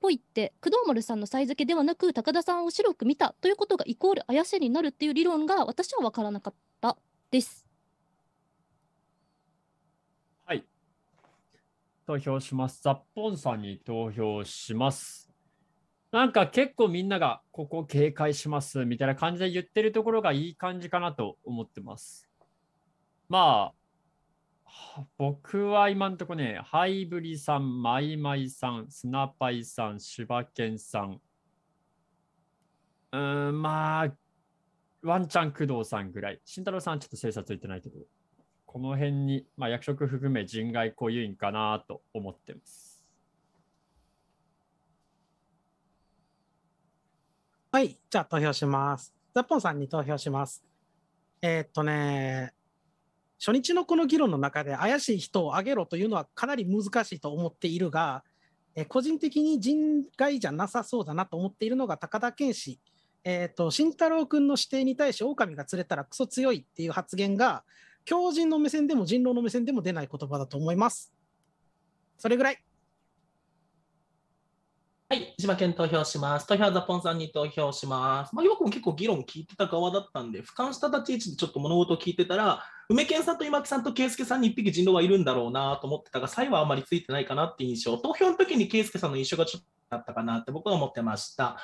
ぽいって工藤丸さんのさい付けではなく高田さんを白く見たということがイコール怪しいになるっていう理論が私は分からなかったです。はい。投票します。ザッポンさんに投票します。なんか結構みんながここ警戒しますみたいな感じで言ってるところがいい感じかなと思ってます。まあ僕は今んとこね、ハイブリさん、マイマイさん、スナパイさん、シバケンさん、うん、まあ、ワンチャン工藤さんぐらい。慎太郎さんちょっと精査ついてないけど、この辺に、まあ、役職含め人外交誘員かなと思ってます。はい、じゃあ投票します。ザッポンさんに投票します。えー、っとね、初日のこの議論の中で怪しい人を挙げろというのはかなり難しいと思っているが、え個人的に人外じゃなさそうだなと思っているのが高田健氏、えーと、慎太郎君の指定に対し狼が釣れたらクソ強いっていう発言が狂人の目線でも人狼の目線でも出ない言葉だと思います。それぐらい。はい、千葉県投票します。投票はザポンさんに投票します。まあ、よくも結構議論聞いてた側だったんで、俯瞰した立ち位置でちょっと物事を聞いてたら、梅健さんと今木さんと圭介さんに1匹人狼はいるんだろうなと思ってたが、最後はあまりついてないかなって印象、投票の時に圭介さんの印象がちょっとだったかなって僕は思ってました。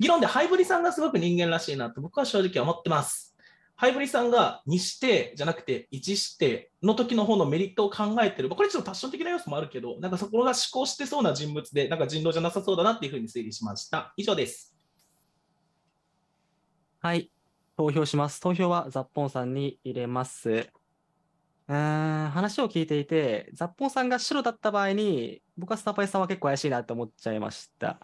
議論でハイブリさんがすごく人間らしいなと僕は正直思ってます。ハイブリさんが2指定じゃなくて1指定の時の方のメリットを考えてる、まこれちょっとファッション的な要素もあるけど、なんかそこが思考してそうな人物で、なんか人狼じゃなさそうだなっていうふうに推理しました。以上です。はい、投票します。投票はザッポンさんに入れます。うん話を聞いていて、ザッポンさんが白だった場合に、僕はスタパイさんは結構怪しいなと思っちゃいました。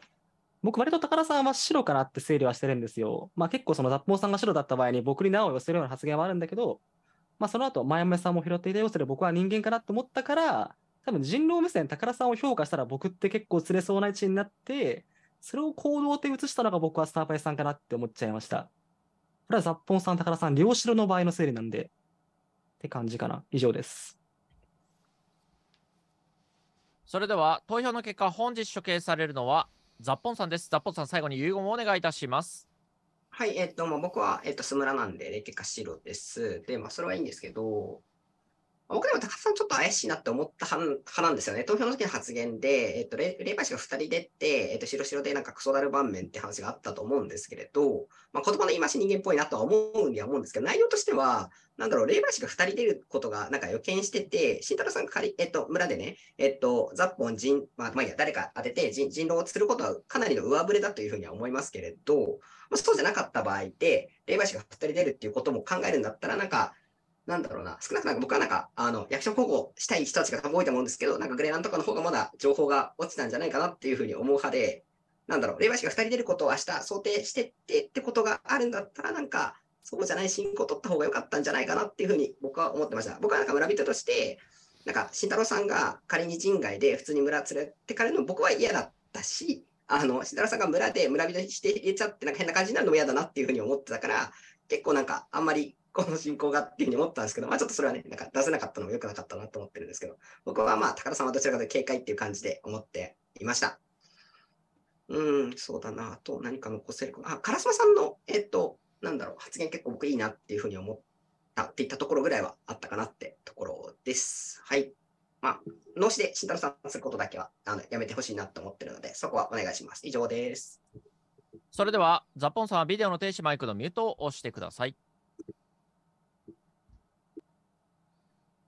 僕割と高田さんは白かなって整理はしてるんですよ。まあ結構その雑報さんが白だった場合に僕に名を寄せるような発言はあるんだけど、まあその後、前山さんも拾っていた要素で僕は人間かなと思ったから、多分人狼無線、高田さんを評価したら僕って結構釣れそうな位置になって、それを行動で移したのが僕はスターパイさんかなって思っちゃいました。これは雑本さん、高田さん、両白の場合の整理なんで、って感じかな。以上です。それでは投票の結果、本日処刑されるのは、ザッポンさんです。ザッポンさん、最後に遺言をお願いいたします。はい、えっ、ー、と、まあ、僕は、えっ、ー、と、スムラなんで、レケカシロです。で、まあ、それはいいんですけど、僕でも高さんちょっと怪しいなって思った派なんですよね。投票の時の発言で、えっと、霊媒師が2人出て、えっと、白白でなんかクソだる盤面って話があったと思うんですけれど、まあ、言葉の今し人間っぽいなとは思うには思うんですけど、内容としては、なんだろう、霊媒師が2人出ることがなんか予見してて、慎太郎さんが仮、えっと、村でね、えっと、雑本人、まあ、まあ、いや、誰か当てて人人狼を釣ることはかなりの上振れだというふうには思いますけれど、まあ、そうじゃなかった場合で、霊媒師が2人出るっていうことも考えるんだったら、なんか、なんだろうな、少なくとも僕はなんか、あの、役所保護したい人たちが多いと思うんですけど、なんかグレーランとかの方がまだ情報が落ちたんじゃないかなっていうふうに思う派で、なんだろう、霊媒師が2人出ることを明日想定してってってことがあるんだったら、なんか、そうじゃない進行を取った方が良かったんじゃないかなっていうふうに僕は思ってました。僕はなんか村人として、なんか、慎太郎さんが仮に人外で普通に村連れてかれるの僕は嫌だったし、あの、慎太郎さんが村で村人にして入れちゃってなんか変な感じになるのも嫌だなっていうふうに思ってたから、結構なんか、あんまりこの進行がっていうふうに思ったんですけど、まあちょっとそれはね、なんか出せなかったのも良くなかったなと思ってるんですけど、僕はまあ高田さんはどちらかというと警戒っていう感じで思っていました。うん、そうだな。あと何か残せるかあ、烏丸さんの、えっと、なんだろう、発言結構僕いいなっていうふうに思ったっていったところぐらいはあったかなってところです。はい。まあ、脳死で慎太郎さんすることだけはあのやめてほしいなと思ってるので、そこはお願いします。以上です。それでは、ザポンさんはビデオの停止マイクのミュートを押してください。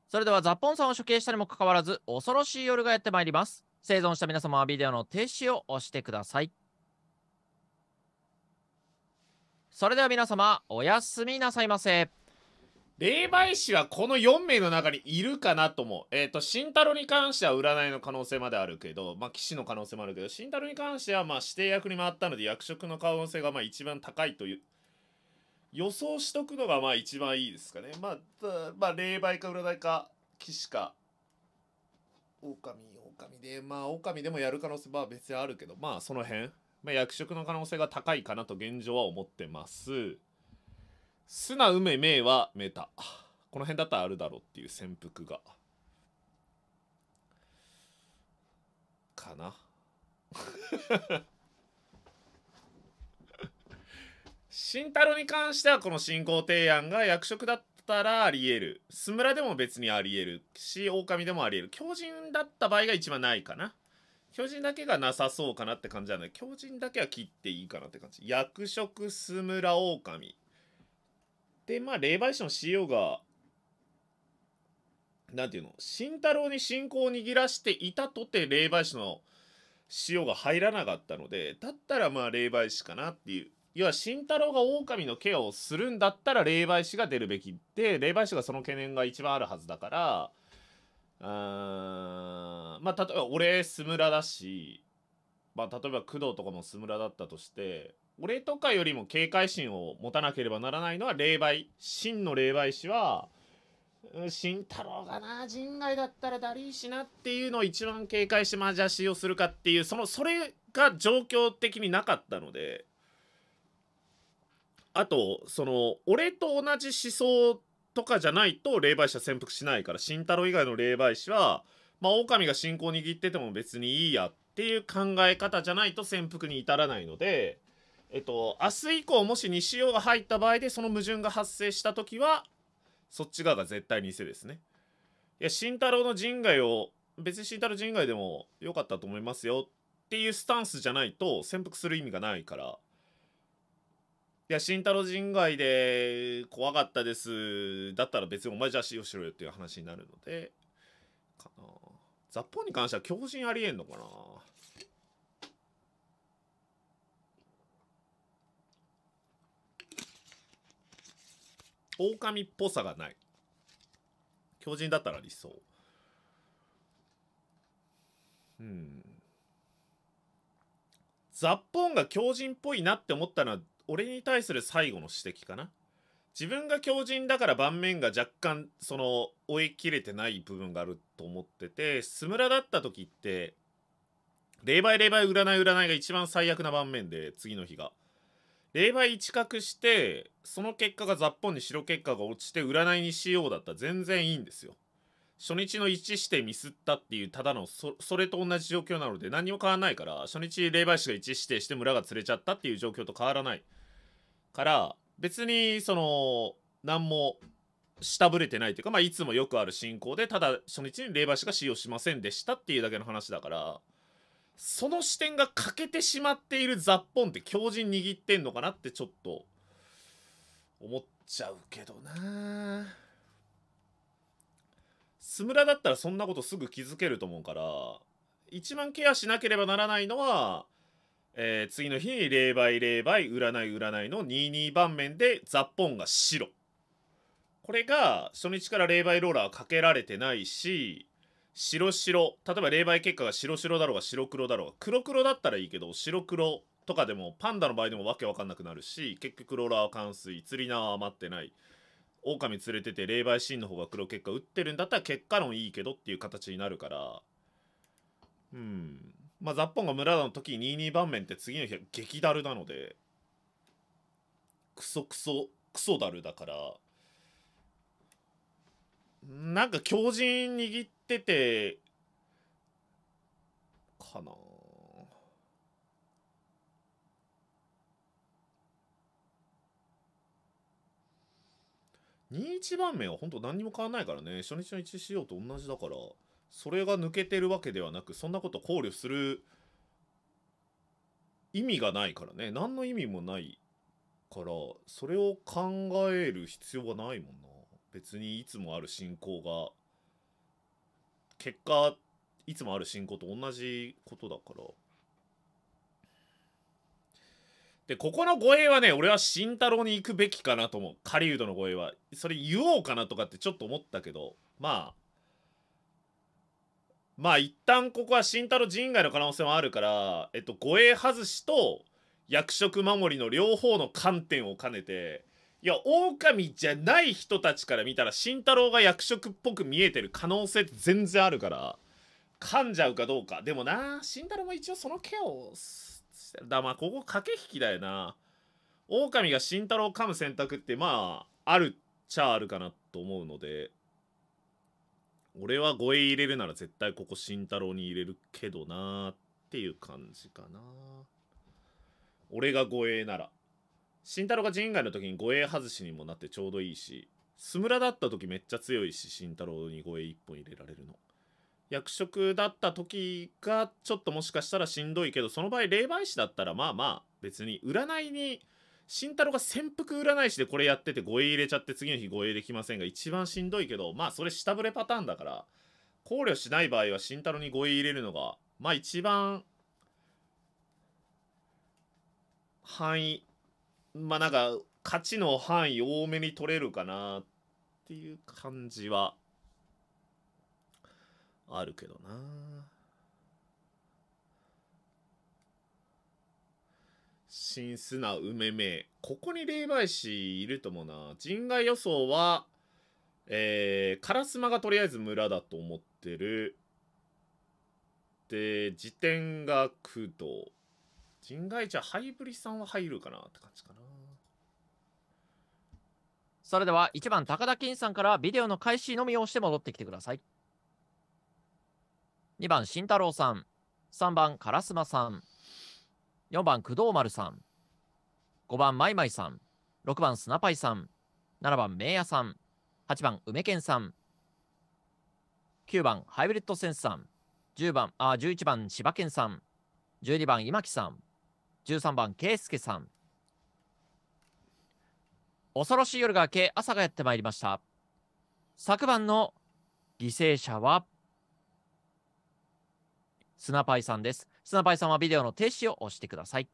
それではザポンさんを処刑したにもかかわらず、恐ろしい夜がやってまいります。生存した皆様はビデオの停止を押してください。それでは皆様、おやすみなさいませ。霊媒師はこの4名の中にいるかなと思う。えっ、ー、と、慎太郎に関しては占いの可能性まであるけど、まあ、騎士の可能性もあるけど、慎太郎に関しては、まあ、指定役に回ったので、役職の可能性がまあ一番高いという予想しとくのがまあ一番いいですかねまあまあ霊媒か占いか騎士か狼狼でまあ狼でもやる可能性は別にあるけどまあその辺、まあ、役職の可能性が高いかなと現状は思ってます砂、な梅名はメタこの辺だったらあるだろうっていう潜伏がかな慎太郎に関してはこの進行提案が役職だったらあり得るスムラでも別にあり得るし狼でもあり得る狂人だった場合が一番ないかな巨人だけがなさそうかなって感じなので巨人だけは切っていいかなって感じ役職スムラ狼でまあ霊媒師の塩が何ていうの慎太郎に信仰を握らしていたとて霊媒師の塩が入らなかったのでだったらまあ霊媒師かなっていう要は慎太郎が狼のケアをするんだったら霊媒師が出るべきで霊媒師がその懸念が一番あるはずだからうーんまあ例えば俺スムラだしまあ例えば工藤とかもスムラだったとして俺とかよりも警戒心を持たなければならないのは霊媒真の霊媒師は慎太郎がな人外だったらだるーしなっていうのを一番警戒してマジャシをするかっていうそのそれが状況的になかったのであとその俺と同じ思想とかじゃないと霊媒師は潜伏しないから慎太郎以外の霊媒師はまあ狼が信仰握ってても別にいいやっていう考え方じゃないと潜伏に至らないので。えっと、明日以降もし西洋が入った場合でその矛盾が発生した時はそっち側が絶対偽ですね。いや慎太郎の人外を別に慎太郎人外でも良かったと思いますよっていうスタンスじゃないと潜伏する意味がないからいや、慎太郎人外で怖かったです。だったら別にお前じゃあ使用しろよっていう話になるので、かな雑本に関しては強靭ありえんのかな狼っぽさがない。強靭だったら理想。うん。雑本が強靭っぽいなって思ったのは俺に対する最後の指摘かな自分が強靭だから盤面が若干その追い切れてない部分があると思っててスムラだった時って霊媒霊媒占い占いが一番最悪な盤面で次の日が霊媒一角してその結果が雑本に白結果が落ちて占いにしようだったら全然いいんですよ初日の1してミスったっていうただのそれと同じ状況なので何も変わらないから初日霊媒師が1指定して村が釣れちゃったっていう状況と変わらないから別にその何も下ぶれてないというか、まあ、いつもよくある進行でただ初日に霊媒師が使用しませんでしたっていうだけの話だからその視点が欠けてしまっている雑本って強靭握ってんのかなってちょっと思っちゃうけどなスムラだったらそんなことすぐ気づけると思うから一番ケアしなければならないのは、えー、次の日に霊媒霊媒占い占いの22番面で雑本が白これが初日から霊媒ローラーかけられてないし白白例えば霊媒結果が白白だろうが白黒だろうが黒黒だったらいいけど白黒とかでもパンダの場合でもわけわかんなくなるし結局ローラーは冠水釣り縄は余ってない狼連れてて霊媒シーンの方が黒結果打ってるんだったら結果論いいけどっていう形になるからうんまあザッポンが村の時22番面って次の日は激ダルなのでクソクソクソダルだからなんか強靭握っててかな21番目は本当何にも変わんないからね初日の1仕様と同じだからそれが抜けてるわけではなくそんなこと考慮する意味がないからね何の意味もないからそれを考える必要がないもんな別にいつもある進行が結果いつもある進行と同じことだから。でここの護衛はね俺は慎太郎に行くべきかなと思う狩人の護衛はそれ言おうかなとかってちょっと思ったけどまあまあ一旦ここは慎太郎陣外の可能性もあるからえっと護衛外しと役職守りの両方の観点を兼ねていや狼じゃない人たちから見たら慎太郎が役職っぽく見えてる可能性って全然あるから噛んじゃうかどうかでもな慎太郎も一応そのケアをらだまあここ駆け引きだよな狼が慎太郎を噛む選択ってまああるっちゃあるかなと思うので俺は護衛入れるなら絶対ここ慎太郎に入れるけどなーっていう感じかな俺が護衛なら慎太郎が陣外の時に護衛外しにもなってちょうどいいしスムラだった時めっちゃ強いし慎太郎に護衛1本入れられるの役職だった時がちょっともしかしたらしんどいけどその場合霊媒師だったらまあまあ別に占いに慎太郎が潜伏占い師でこれやってて護衛入れちゃって次の日護衛できませんが一番しんどいけどまあそれ下振れパターンだから考慮しない場合は慎太郎に護衛入れるのがまあ一番範囲まあなんか勝ちの範囲多めに取れるかなっていう感じはあるけどな新砂梅名ここに霊媒師いるともな人外予想はえー、カラスマがとりあえず村だと思ってるで辞典が工藤人外じゃハイブリさんは入るかなって感じかなそれでは1番高田健さんからビデオの開始のみを押して戻ってきてください2番慎太郎さん3番烏丸さん4番工藤丸さん5番まいまいさん6番スナパイさん7番明也さん8番梅健さん9番ハイブリッドセンスさん10番あ11番柴健さん12番今木さん13番圭介さん恐ろしい夜が明け朝がやってまいりました昨晩の犠牲者はスナパイさんです。スナパイさんはビデオの停止を押してください。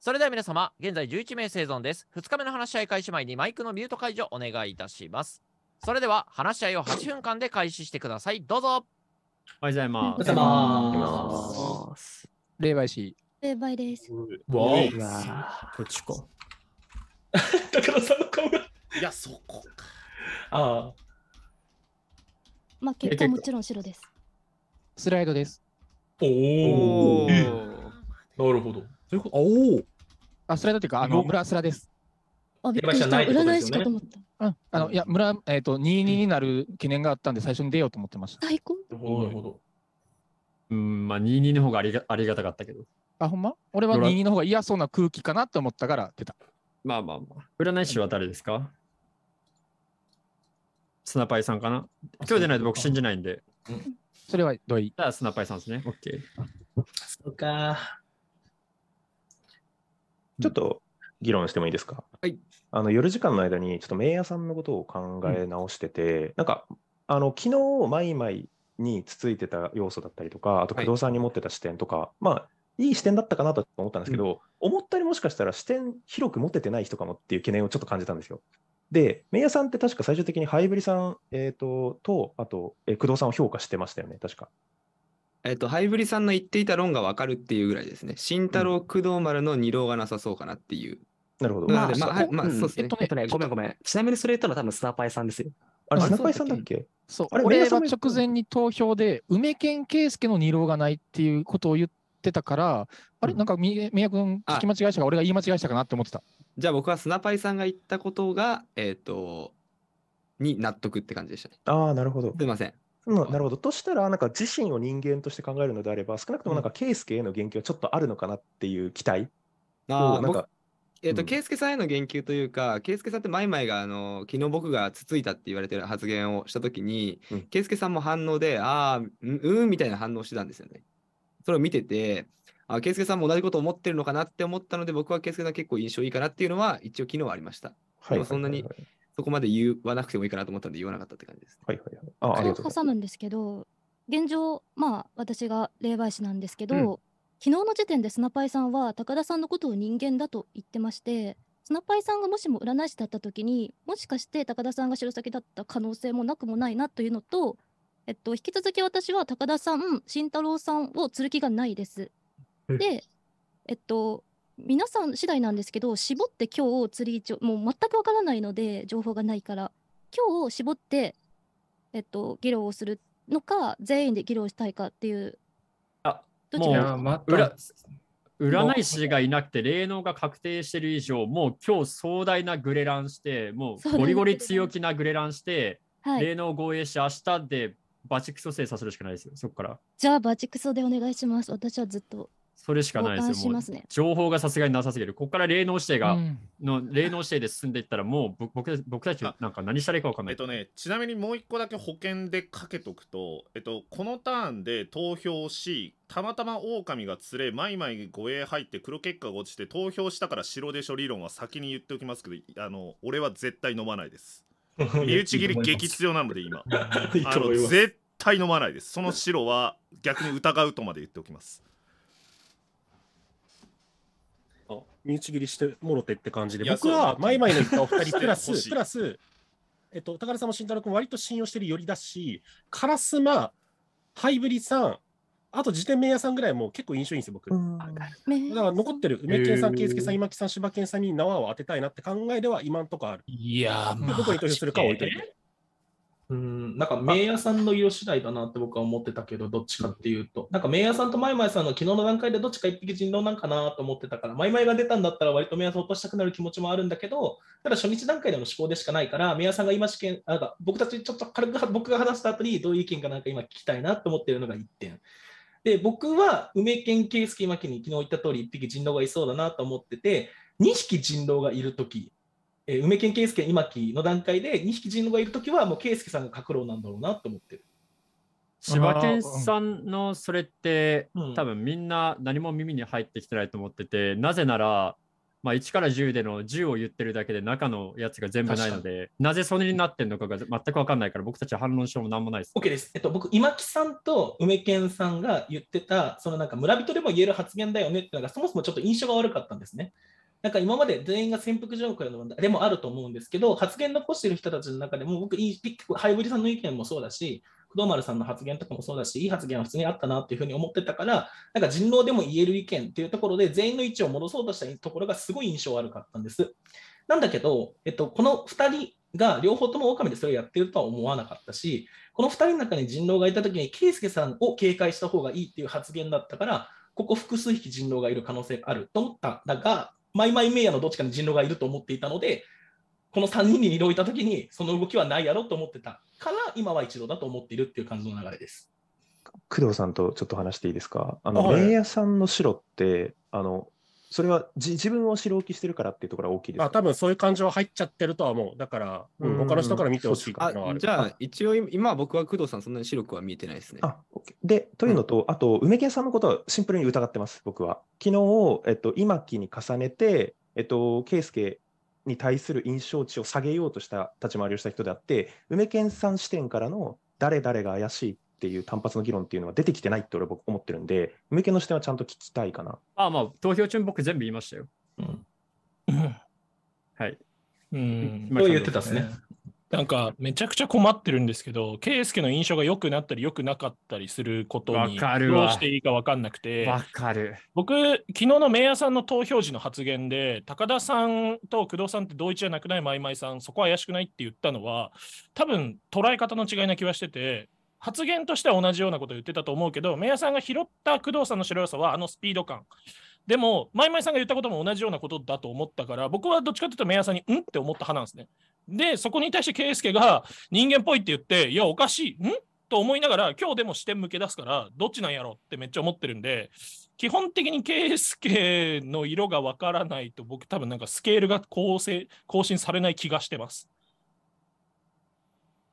それでは皆様、現在11名生存です。2日目の話し合い開始前にマイクのミュート解除お願いいたします。それでは話し合いを8分間で開始してください。どうぞ。おはようございます。おはようございます。霊媒師。霊媒です。わー。こっちか。高田さんの顔がいや、そこか。ああ。まあ、結果もちろん白です。スライドです。おお。なるほど。そういうこと。おお。あ、スラだっていうか、あの、村スラです。あ、びっくりした。占い師かと思った。うん。あの、いや、村、えっ、と、22になる懸念があったんで、最初に出ようと思ってました。最高。なるほど。うん、まあ、22の方がありがありがたかったけど。あ、ほんま俺は22の方が嫌そうな空気かなと思ったから出た。まあまあまあ。占い師は誰ですかスナパイさんかな今日出ないと僕信じないんで。うんそれはどういスナッパイさんですね。ケー。そうか。ちょっと議論してもいいですか。はい。あの夜時間の間に、ちょっと名屋さんのことを考え直してて、うん、なんか、あの昨日マイマイにつついてた要素だったりとか、あと工藤さんに持ってた視点とか、はい、まあ、いい視点だったかなと思ったんですけど、うん、思ったよりもしかしたら視点広く持ててない人かもっていう懸念をちょっと感じたんですよ。で、メイヤさんって確か最終的にハイブリさん、えーと、とあと、えー、工藤さんを評価してましたよね、確か。えっ、ー、と、ハイブリさんの言っていた論が分かるっていうぐらいですね。慎太郎、うん、工藤丸の二郎がなさそうかなっていう。なるほど。まあ、まあ、はまあ、そうですね。えっとね、えっとね、ごめんごめん。ちなみにそれ言ったのは多分スナパイさんですよ。あれ、スナパイさんだっけそう。あれ、俺は直前に投票で、梅健圭介の二郎がないっていうことを言ってたから、あれ、なんか、宮君、聞き間違えしたか、俺が言い間違えしたかなって思ってた。じゃあ僕はスナパイさんが言ったことが、えっ、ー、と、に納得って感じでしたね。ああ、なるほど。すみません。うん、なるほど。としたら、なんか自身を人間として考えるのであれば、少なくともなんか、圭介への言及はちょっとあるのかなっていう期待を、なんか。えっ、と、圭介さんへの言及というか、圭介さんって前々が、あの、昨日僕がつついたって言われてる発言をしたときに、圭介、さんも反応で、ああ、うん、うんみたいな反応してたんですよね。それを見てて、あ、スケさんも同じこと思ってるのかなって思ったので、僕はスケさん結構印象いいかなっていうのは、一応昨日はありました。はい、そんなにそこまで言わなくてもいいかなと思ったんで、言わなかったって感じです、ね。はいはいはい。あありがとう挟むんですけど、現状、まあ、私が霊媒師なんですけど、うん、昨日の時点でスナパイさんは高田さんのことを人間だと言ってまして、スナパイさんがもしも占い師だった時にもしかして高田さんが白崎だった可能性もなくもないなというのと、えっと、引き続き私は高田さん慎太郎さんを釣る気がないですで、えっと、皆さん次第なんですけど、絞って今日釣り一応、もう全くわからないので、情報がないから、今日絞って、えっと、議論をするのか、全員で議論したいかっていう。あ、どちらもう裏占い師がいなくて霊能が確定してる以上もう今日壮大なグレランしてもうゴリゴリ強気なグレランして、霊能を合営して明日でバチクソ制させるしかないですよそこからじゃあバチクソでお願いします私はずっとそれしかないですよ。すね、もう情報がさすがになさすぎる。ここから霊能指定が、うん、の霊能指定で進んでいったら、もう僕僕たちなんか何したらいいか分かんない。えっとね、ちなみにもう一個だけ保険でかけとくと、えっと、このターンで投票し、たまたま狼が連れ、マイマイ護衛入って黒結果が落ちて、投票したから白でしょ理論は先に言っておきますけど、あの俺は絶対飲まないです。[laughs] 身内切り激強な [laughs] ので今。絶対飲まないです。その白は逆に疑うとまで言っておきます。身内切りしてもろてって感じで、僕はマイマイの言ったお二人 [laughs] プラス、プラス、えっと、高田さんも慎太郎君、割と信用してるよりだし、カラスマ、ハイブリさん、あと自転名屋さんぐらいも結構印象いいんですよ、僕。だから残ってる梅健さん、圭介さん、今木さん、柴健さんに縄を当てたいなって考えでは今んとこある。いやー、まあ、どこに投票するか置いといて。うん、なんか、名屋さんの色次第だなって僕は思ってたけど、どっちかっていうと、なんか、名屋さんとマイマイさんの昨日の段階でどっちか一匹人狼なんかなと思ってたから、マイマイが出たんだったら、割と名屋さん落としたくなる気持ちもあるんだけど、ただ初日段階での思考でしかないから、名屋さんが今試験、なんか、僕たちちょっと軽く僕が話した後に、どういう意見かなんか今聞きたいなと思ってるのが1点。で、僕は、梅健圭介巻木に昨日言った通り、1匹人狼がいそうだなと思ってて、2匹人狼がいるとき、えー、梅県圭介今木の段階で2匹人狼がいるときはもう圭介さんが角郎なんだろうなと思ってる。千葉県産のそれって、うん、多分みんな何も耳に入ってきてないと思ってて、うん、なぜなら、まあ、1から10での10を言ってるだけで中のやつが全部ないのでなぜそれになってるのかが全く分かんないから僕たちは反論しようも何もないです、OK です、えっと、僕今木さんと梅健さんが言ってたそのなんか村人でも言える発言だよねってのがそもそもちょっと印象が悪かったんですね。なんか今まで全員が潜伏状況の問題でもあると思うんですけど、発言残してる人たちの中でも、僕いい、ック、ハイブリさんの意見もそうだし、工藤丸さんの発言とかもそうだし、いい発言は普通にあったなっていうふうに思ってたから、なんか人狼でも言える意見っていうところで、全員の位置を戻そうとしたところがすごい印象悪かったんです。なんだけど、えっと、この2人が両方とも狼でそれをやってるとは思わなかったし、この2人の中に人狼がいたときに、圭介さんを警戒した方がいいっていう発言だったから、ここ複数匹人狼がいる可能性があると思ったんだが、マイマイメイヤのどっちかに人狼がいると思っていたので、この3人に色いたときに、その動きはないやろと思ってたから、今は一度だと思っているっていう感じの流れです。工藤さんとちょっと話していいですか。あの、はい、レイヤさんの白って、あの、それは自分を白置きしてるからっていうところは大きいです、あ多分そういう感情は入っちゃってるとは思う。だから、うん、他の人から見てほしいのはあじゃあ、一応今僕は工藤さん、そんなに白くは見えてないですね。で、というのと、うん、あと、梅木さんのことはシンプルに疑ってます、僕は。昨日、えっと、今期に重ねて、えっと、圭介に対する印象値を下げようとした立ち回りをした人であって、梅健さん視点からの誰々が怪しいっっていう単発の議論っていうのは出てきてないって俺僕思ってるんで、向けの視点はちゃんと聞きたいかな。ああ、まあ、投票中僕全部言いましたよ。うん、[laughs] はい。うん。そう言ってたっすね。なんかめちゃくちゃ困ってるんですけど、圭介の印象が良くなったり良くなかったりすることにどうしていいか分かんなくて、わかる僕、昨日のメイヤーさんの投票時の発言で、高田さんと工藤さんって同一じゃなくない、まいまいさん、そこ怪しくないって言ったのは、多分捉え方の違いな気はしてて、発言としては同じようなことを言ってたと思うけど、メアさんが拾った工藤さんの白良さはあのスピード感。でも、マイマイさんが言ったことも同じようなことだと思ったから、僕はどっちかというとメアさんにうんって思った派なんですね。で、そこに対して圭介が人間っぽいって言って、いや、おかしい、んと思いながら、今日でも視点向け出すから、どっちなんやろってめっちゃ思ってるんで、基本的に圭介の色がわからないと、僕多分なんかスケールが構成更新されない気がしてます。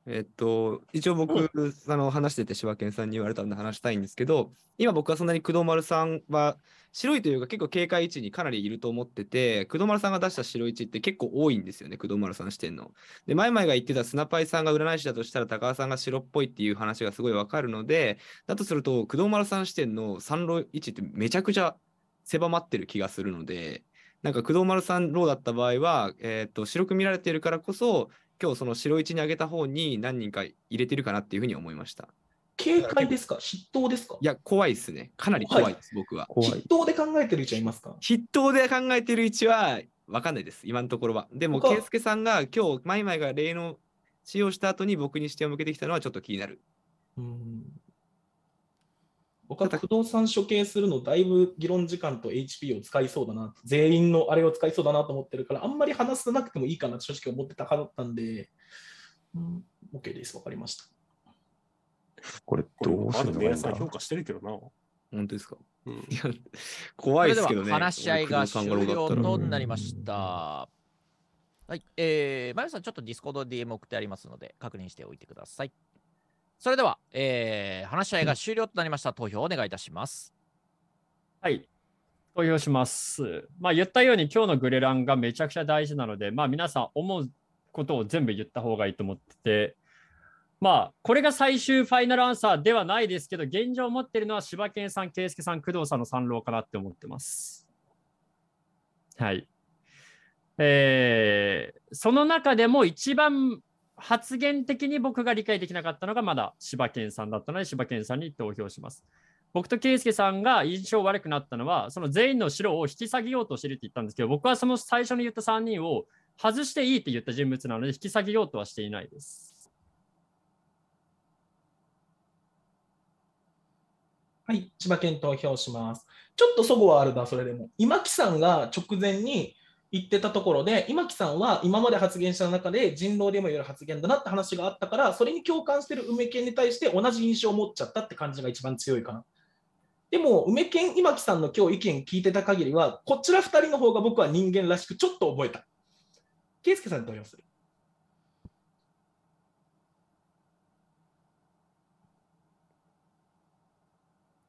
えっと、一応僕、うん、あの話してて柴犬さんに言われたんで話したいんですけど今僕はそんなに工藤丸さんは白いというか結構警戒位置にかなりいると思ってて工藤丸さんが出した白い位置って結構多いんですよね工藤丸さん視点の。で前々が言ってたスナパイさんが占い師だとしたら高橋さんが白っぽいっていう話がすごいわかるのでだとすると工藤丸さん視点の三路位置ってめちゃくちゃ狭まってる気がするので。なんか工藤丸さんローだった場合は、えーと、と白く見られているからこそ今日その白一にあげた方に何人か入れてるかなっていうふうに思いました。警戒ですか筆頭ですかいや、怖いですね。かなり怖いです、僕は。怖い筆頭で考えてる位置はいますか筆頭で考えてる位置は分かんないです、今のところは。でも、圭介さんが今日、マイマイが霊能使用した後に僕に視点を向けてきたのはちょっと気になる。うん僕は不動産処刑するのだいぶ議論時間と HP を使いそうだな全員のあれを使いそうだなと思ってるからあんまり話さなくてもいいかなって正直思ってたかったんで、うん、OK です分かりましたこれどうするの皆さん評価してるけどな本当ですか、うん、怖いですけどね話し合いが終了となりました、はいえー、まさんちょっとディスコード DM 送ってありますので確認しておいてくださいそれでは、えー、話し合いが終了となりました。投票をお願いいたします。はい。投票します。まあ、言ったように今日のグレランがめちゃくちゃ大事なので、まあ、皆さん思うことを全部言った方がいいと思ってて、まあ、これが最終ファイナルアンサーではないですけど、現状を持っているのは柴犬さん、圭介さん、工藤さんの三郎かなって思ってます。はい。えー、その中でも一番発言的に僕が理解できなかったのがまだ柴犬さんだったので柴犬さんに投票します。僕と圭介さんが印象悪くなったのはその全員の白を引き下げようとしてるって言ったんですけど僕はその最初に言った3人を外していいって言った人物なので引き下げようとはしていないです。はい、千葉県投票します。ちょっとそごはあるな、それでも。今木さんが直前に言ってたところで今木さんは今まで発言した中で人狼でもいろ発言だなって話があったからそれに共感してる梅犬に対して同じ印象を持っちゃったって感じが一番強いかな。でも梅犬今木さんの今日意見聞いてた限りはこちら2人の方が僕は人間らしくちょっと覚えた。圭介さんどうする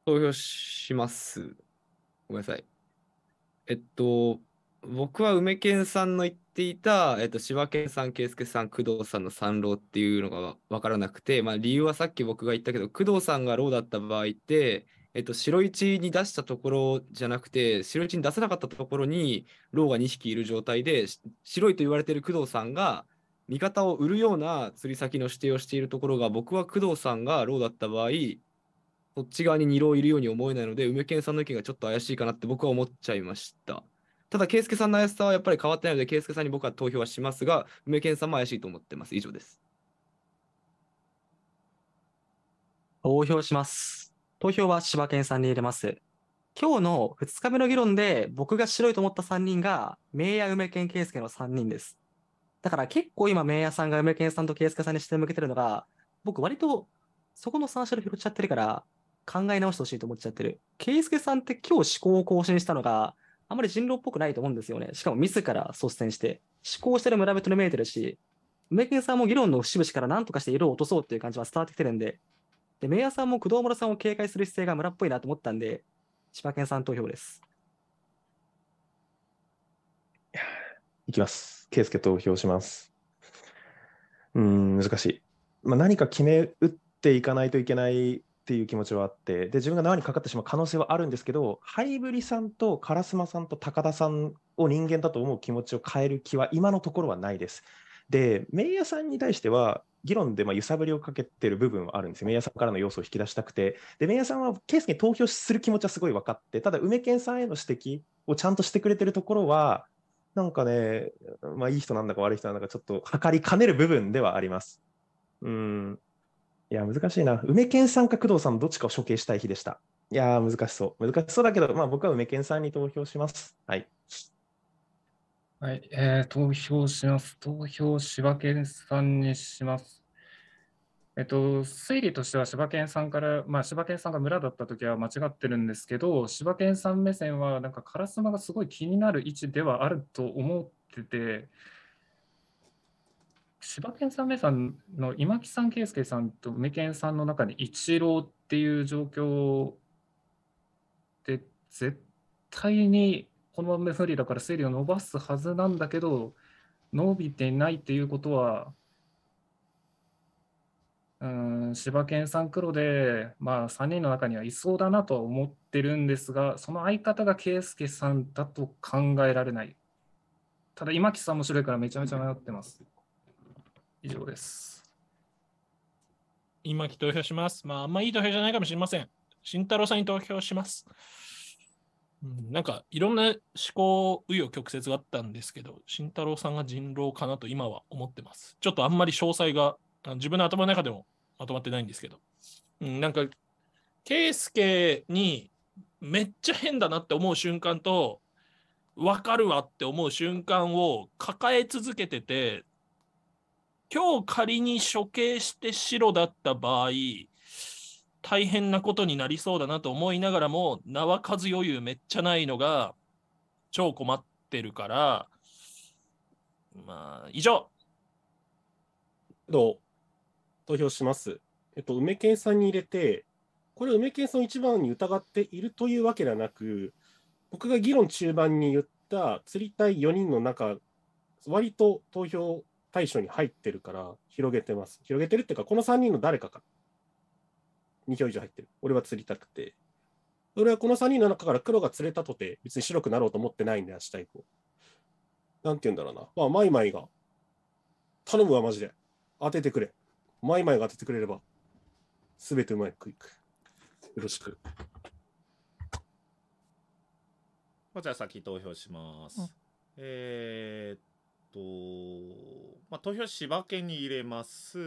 投票します。ごめんなさい。えっと、僕は梅健さんの言っていた、えっと、柴犬さん、圭介さん、工藤さんの三郎っていうのが分からなくて、まあ、理由はさっき僕が言ったけど、工藤さんがローだった場合って、えっと、白1に出したところじゃなくて、白1に出せなかったところに、ローが2匹いる状態で、白いと言われている工藤さんが、味方を売るような釣り先の指定をしているところが、僕は工藤さんがローだった場合、こっち側に二郎いるように思えないので、梅健さんの意見がちょっと怪しいかなって僕は思っちゃいました。ただ、圭介さんの怪しさはやっぱり変わってないので、圭介さんに僕は投票はしますが、梅健さんも怪しいと思ってます。以上です。投票します。投票は柴犬さんに入れます。今日の2日目の議論で僕が白いと思った3人が、名や梅健圭介の3人です。だから結構今、名やさんが梅健さんと圭介さんに視点向けてるのが、僕割とそこの3種類拾っちゃってるから、考え直してほしいと思っちゃってる。圭介さんって今日思考を更新したのが、あんまり人狼っぽくないと思うんですよね。しかも自ら率先して、思考してる村人に見えてるし、梅健さんも議論の節々から何とかして色を落とそうっていう感じは伝わってきてるんで、で、メイヤさんも工藤村さんを警戒する姿勢が村っぽいなと思ったんで、千葉県さん投票です。いきます。圭介投票します。うん、難しい。まあ、何か決め打っていかないといけないっていう気持ちはあってで自分が縄にかかってしまう可能性はあるんですけどハイブリさんと烏丸さんと高田さんを人間だと思う気持ちを変える気は今のところはないです。でメイヤさんに対しては議論でまあ揺さぶりをかけてる部分はあるんですよ。メイヤさんからの要素を引き出したくて。で、メイヤさんはケースに投票する気持ちはすごい分かって、ただ、梅健さんへの指摘をちゃんとしてくれてるところは、なんかね、まあ、いい人なんだか悪い人なんだか、ちょっと測りかねる部分ではあります。うん。いや、難しいな。梅健さんか工藤さんどっちかを処刑したい日でした。いや、難しそう。難しそうだけど、まあ僕は梅健さんに投票します。はい。はい、えー、投票します。投票、柴犬さんにします。えっと、推理としては柴犬さんから、まあ、柴犬さんが村だった時は間違ってるんですけど、柴犬さん目線は、なんか烏丸がすごい気になる位置ではあると思ってて、柴犬さん、めさんの今木さん、圭介さんと梅健さんの中チ一郎っていう状況で絶対にこのまま不利だから整理を伸ばすはずなんだけど伸びてないっていうことはうん柴犬さん黒で、まあ、3人の中にはいそうだなとは思ってるんですがその相方が圭介さんだと考えられないただ今木さん面白いからめちゃめちゃ迷ってます。以上です。今き投票します。まあ、あんまいい投票じゃないかもしれません。慎太郎さんに投票します。うん、なんか、いろんな思考、紆余曲折があったんですけど、慎太郎さんが人狼かなと今は思ってます。ちょっとあんまり詳細が、自分の頭の中でもまとまってないんですけど、うん、なんか、圭介にめっちゃ変だなって思う瞬間と、分かるわって思う瞬間を抱え続けてて今日仮に処刑して白だった場合、大変なことになりそうだなと思いながらも、名は数余裕めっちゃないのが、超困ってるから、まあ、以上。投票します。えっと、梅健さんに入れて、これ、梅健さんを一番に疑っているというわけではなく、僕が議論中盤に言った釣りたい4人の中、割と投票対象に入ってるから、広げてます。広げてるっていうか、この3人の誰かか。2票以上入ってる。俺は釣りたくて。俺はこの3人の中から黒が釣れたとて、別に白くなろうと思ってないんで、明日以降。なんて言うんだろうな。まあ、マイマイが、頼むわ、マジで。当ててくれ。マイマイが当ててくれれば、すべてうまくいく。よろしく。こちら先投票します。えー、っと、まあ、投票柴犬に入れます。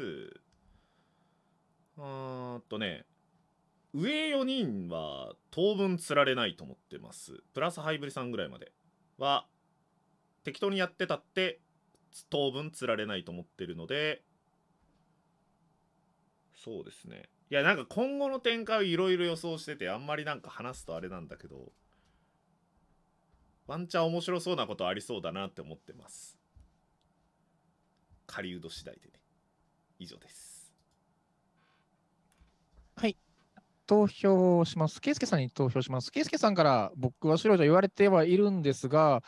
うーんとね、上4人は当分釣られないと思ってます。プラスハイブリさんぐらいまでは、適当にやってたって、当分釣られないと思ってるので、そうですね。いや、なんか今後の展開をいろいろ予想してて、あんまりなんか話すとあれなんだけど、ワンチャン面白そうなことありそうだなって思ってます。狩人次第でね。以上です。はい。投票します。圭介さんに投票します。圭介さんから僕は白じゃ言われてはいるんですが、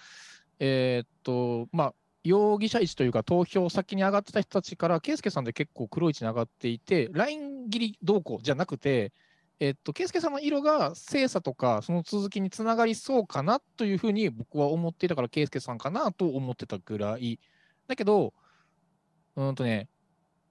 えー、っと、まあ、容疑者位置というか、投票先に上がってた人たちから、圭介さんで結構黒い位置に上がっていて、ライン切りどうこうじゃなくて、えっと、圭介さんの色が精査とか、その続きにつながりそうかなというふうに僕は思っていたから、圭介さんかなと思ってたぐらい。だけど、うんとね、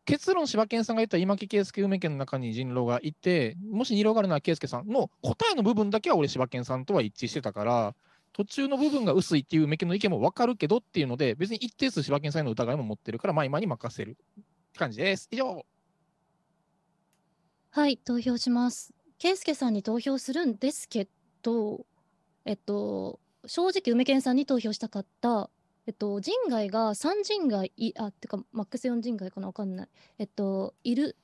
結論、柴犬さんが言った今木圭介梅家の中に人狼がいて、もし二郎があるなら圭介さんの答えの部分だけは俺、柴犬さんとは一致してたから、途中の部分が薄いっていう梅木の意見も分かるけどっていうので、別に一定数柴犬さんへの疑いも持ってるから、まあ今に任せるって感じです。以上。はい、投票します。圭介さんに投票するんですけど、えっと、正直梅犬さんに投票したかったえっと、人外が3人外いあってかマックス4人外かなわかんない、えっと、いる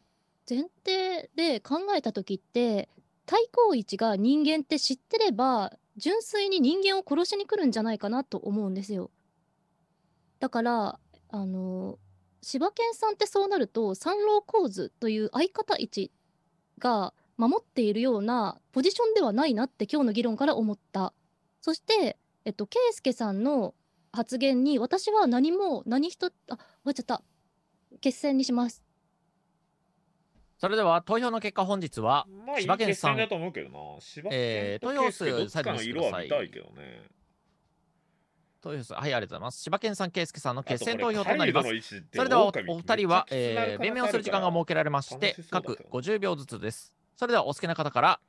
前提で考えた時って対抗位置が人間って知ってれば純粋に人間を殺しに来るんじゃないかなと思うんですよ。だからあの柴犬さんってそうなると三郎構図という相方位置が守っているようなポジションではないなって今日の議論から思った。そして、えっと、圭介さんの発言に私は何も何人あ終わっちゃった決戦にしますそれでは投票の結果本日は千葉県さん、まあ、いいだと思うけどな千葉えー、投票数最後にしてくださいはいありがとうございます千葉県さんけいすけさんの決戦投票となりますそれではお二人は、えー、弁明をする時間が設けられまして各50秒ずつですそれではお好きな方から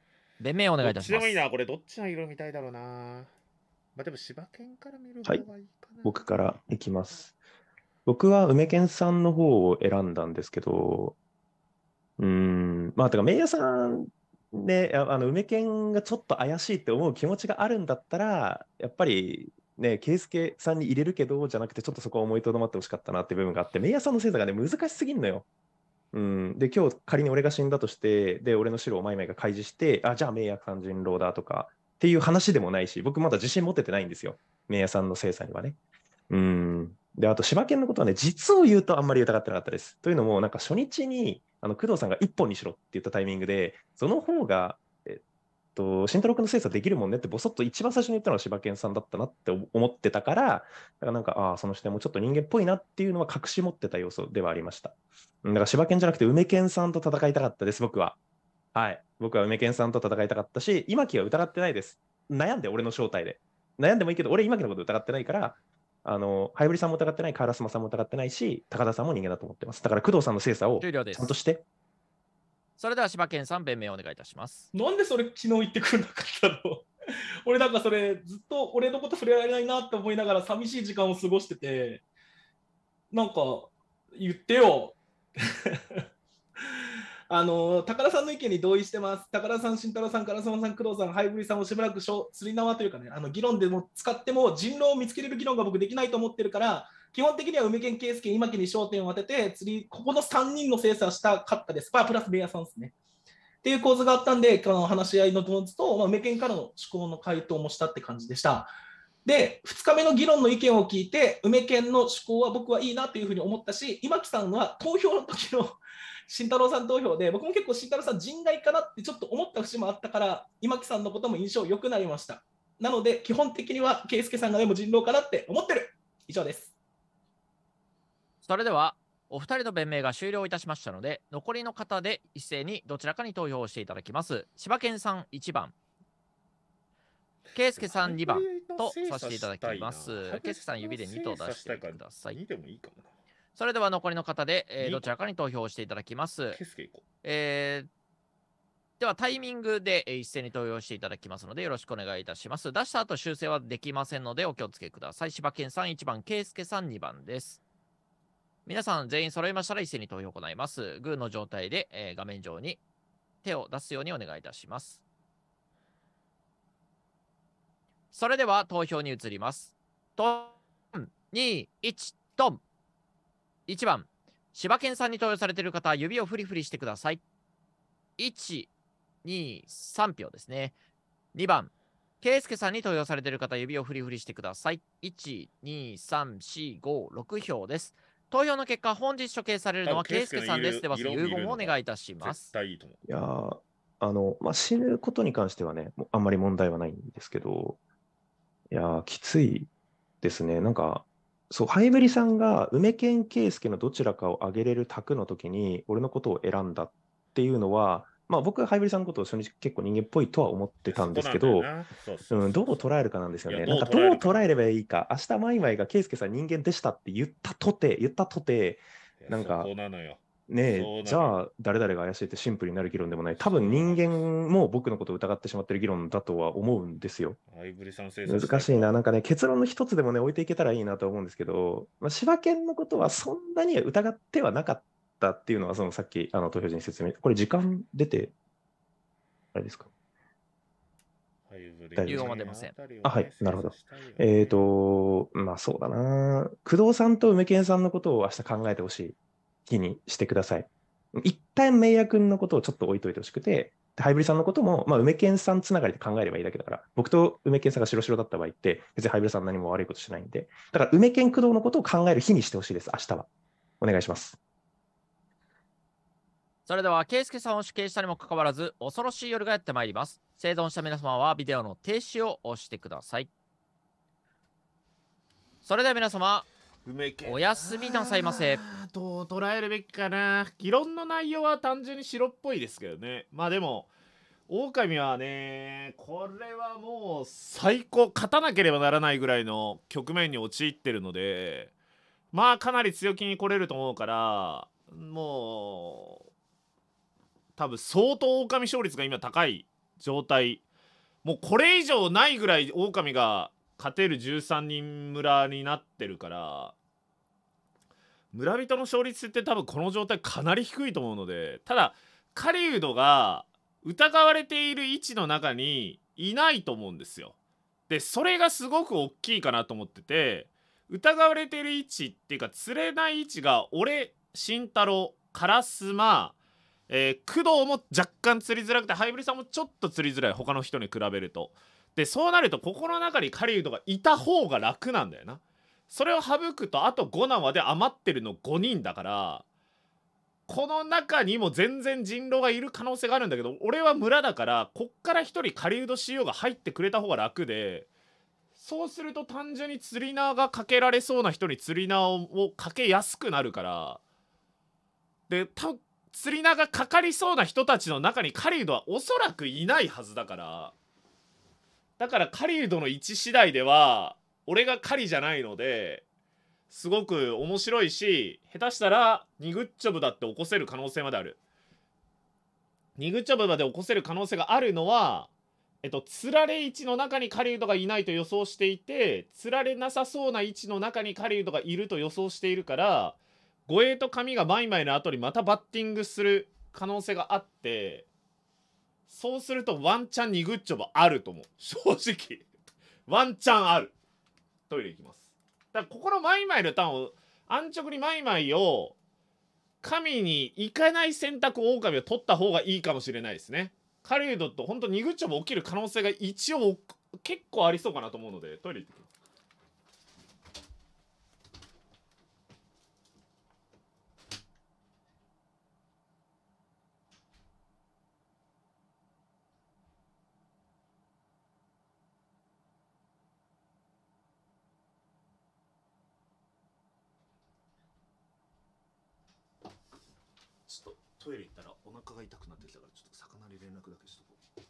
弁明をお願いいたしますどっちでもいいなこれどっちの色みたいだろうなまあ、でも柴犬から見る方がいいかな、はい、僕からいきます。僕は梅犬さんの方を選んだんですけど、うん、まあ、てか名誉さんで、あの梅犬がちょっと怪しいって思う気持ちがあるんだったら、やっぱり、ね、圭介さんに入れるけど、じゃなくて、ちょっとそこは思いとどまってほしかったなっていう部分があって、名屋さんの精査がね、難しすぎんのよ。うん、で今日仮に俺が死んだとしてで俺の白をマイマイが開示してあじゃあ名役さん人狼だとかっていう話でもないし、僕まだ自信持ててないんですよ。名屋さんの精査にはね。うん。で、あと、柴犬のことはね、実を言うとあんまり疑ってなかったです。というのも、なんか初日に、あの工藤さんが1本にしろって言ったタイミングで、その方が、えっと、慎太郎君の精査できるもんねって、ぼそっと一番最初に言ったのは柴犬さんだったなって思ってたから、だからなんか、ああ、その視点もちょっと人間っぽいなっていうのは隠し持ってた要素ではありました。だから柴犬じゃなくて、梅犬さんと戦いたかったです、僕は。はい。僕は梅健さんと戦いたかったし、今木は疑ってないです。悩んで、俺の正体で。悩んでもいいけど、俺今木のこと疑ってないから、あの、ハイブリさんも疑ってない、カラスマさんも疑ってないし、高田さんも人間だと思ってます。だから工藤さんの精査をちゃんとして。それでは柴犬さん、弁明お願いいたします。なんでそれ昨日言ってくれなかったの [laughs] 俺なんかそれずっと俺のこと触れられないなって思いながら寂しい時間を過ごしてて、なんか言ってよ。あの高田さんの意見に同意してます。高田さん、慎太郎さん、唐沢さん、工藤さん、ハイブリさんをしばらくすり縄というかね、あの議論でも使っても人狼を見つけれる議論が僕できないと思ってるから、基本的には梅健圭介、今木に焦点を当てて、釣りここの3人の精査したかったです。パあ、プラスベイヤさんですね。っていう構図があったんで、この話し合いのドーズと、まあ、梅健からの思考の回答もしたって感じでした。で、2日目の議論の意見を聞いて、梅犬の思考は僕はいいなというふうに思ったし、今木さんは投票の時の慎太郎さん投票で、僕も結構慎太郎さん人外かなってちょっと思った節もあったから、今木さんのことも印象良くなりました。なので、基本的には圭介さんがでも人狼かなって思ってる。以上です。それでは、お二人の弁明が終了いたしましたので、残りの方で一斉にどちらかに投票していただきます。柴県さん1番、圭介さん2番とさせていただきます。圭介さん指で2と出してください。2でもいいかもな。それでは残りの方で、えー、どちらかに投票していただきます。えー、ではタイミングで一斉に投票していただきますのでよろしくお願いいたします。出した後修正はできませんのでお気をつけください。柴犬さん1番、圭介さん2番です。皆さん全員揃いましたら一斉に投票を行います。グーの状態で、えー、画面上に手を出すようにお願いいたします。それでは投票に移ります。トン、2、1、トン。1番、柴犬さんに投与されている方、指をフリフリしてください。1、2、3票ですね。2番、圭介さんに投与されている方、指をフリフリしてください。1、2、3、4、5、6票です。投票の結果、本日処刑されるのは圭介さんです。では、遺言をお願いいたします。いいやあの、まあ、死ぬことに関してはね、あんまり問題はないんですけど、いやきついですね。なんか、そう、ハイブリさんが梅健圭介のどちらかを挙げれる卓の時に、俺のことを選んだっていうのは、まあ、僕はハイブリさんのことを初日結構人間っぽいとは思ってたんですけど、うん、どう捉えるかなんですよね。なんかどう捉えればいいか、明日マイマイが圭介さん人間でしたって言ったとて、言ったとて、なんか、そうなのよねえ、じゃあ誰々が怪しいってシンプルになる議論でもない、多分人間も僕のことを疑ってしまってる議論だとは思うんですよ。難しいな、なんかね、結論の一つでもね、置いていけたらいいなと思うんですけど、まあ、柴犬のことはそんなに疑ってはなかったっていうのは、そのさっきあの投票時に説明、これ時間出て、あれですか理は出ません。あ、はい、なるほど。えっ、ー、と、まあそうだな。工藤さんと梅健さんのことを明日考えてほしい。気にしてください。一旦名役のことをちょっと置いといてほしくて、ハイブリさんのことも、まあ、梅健さんつながりで考えればいいだけだから、僕と梅健さんが白白だった場合って、別にハイブリさん何も悪いことしないんで、だから梅健工藤のことを考える日にしてほしいです、明日は。お願いします。それでは、圭介さんを主刑したにもかかわらず、恐ろしい夜がやってまいります。生存した皆様はビデオの停止を押してください。それでは皆様、おやすみなさいませどう捉えるべきかな議論の内容は単純に白っぽいですけどねまあでも狼はねこれはもう最高勝たなければならないぐらいの局面に陥ってるのでまあかなり強気に来れると思うからもう多分相当狼勝率が今高い状態もうこれ以上ないぐらい狼が勝てる13人村になってるから村人の勝率って多分この状態かなり低いと思うのでただ狩人が疑われている位置の中にいないと思うんですよ。でそれがすごく大きいかなと思ってて疑われてる位置っていうか釣れない位置が俺慎太郎烏丸えー、工藤も若干釣りづらくてハイブリさんもちょっと釣りづらい他の人に比べると。でそうなると心の中に狩人がいた方が楽なんだよなそれを省くとあと5生で余ってるの5人だからこの中にも全然人狼がいる可能性があるんだけど俺は村だからこっから1人狩人 CO が入ってくれた方が楽でそうすると単純に釣り縄がかけられそうな人に釣り縄をかけやすくなるからで釣り縄がかかりそうな人たちの中に狩人はおそらくいないはずだから。だから狩人の位置次第では俺が狩りじゃないのですごく面白いし下手したらニグッチョブだって起こせる可能性まであるニグッチョブまで起こせる可能性があるのはえっと、つられ位置の中に狩人がいないと予想していて、つられなさそうな位置の中に狩人がいると予想しているから、護衛と髪がマイマイの後にまたバッティングする可能性があって、そうするとワンチャンニグッチョブあると思う。正直ワンチャンある。トイレ行きます。だからここのマイマイのターンを、安直にマイマイを、神に行かない選択を狼を取った方がいいかもしれないですね。狩人と本当ニグッチョブ起きる可能性が一応結構ありそうかなと思うので、トイレ行ってきます。腹が痛くなってきたからちょっと魚に連絡だけしとこう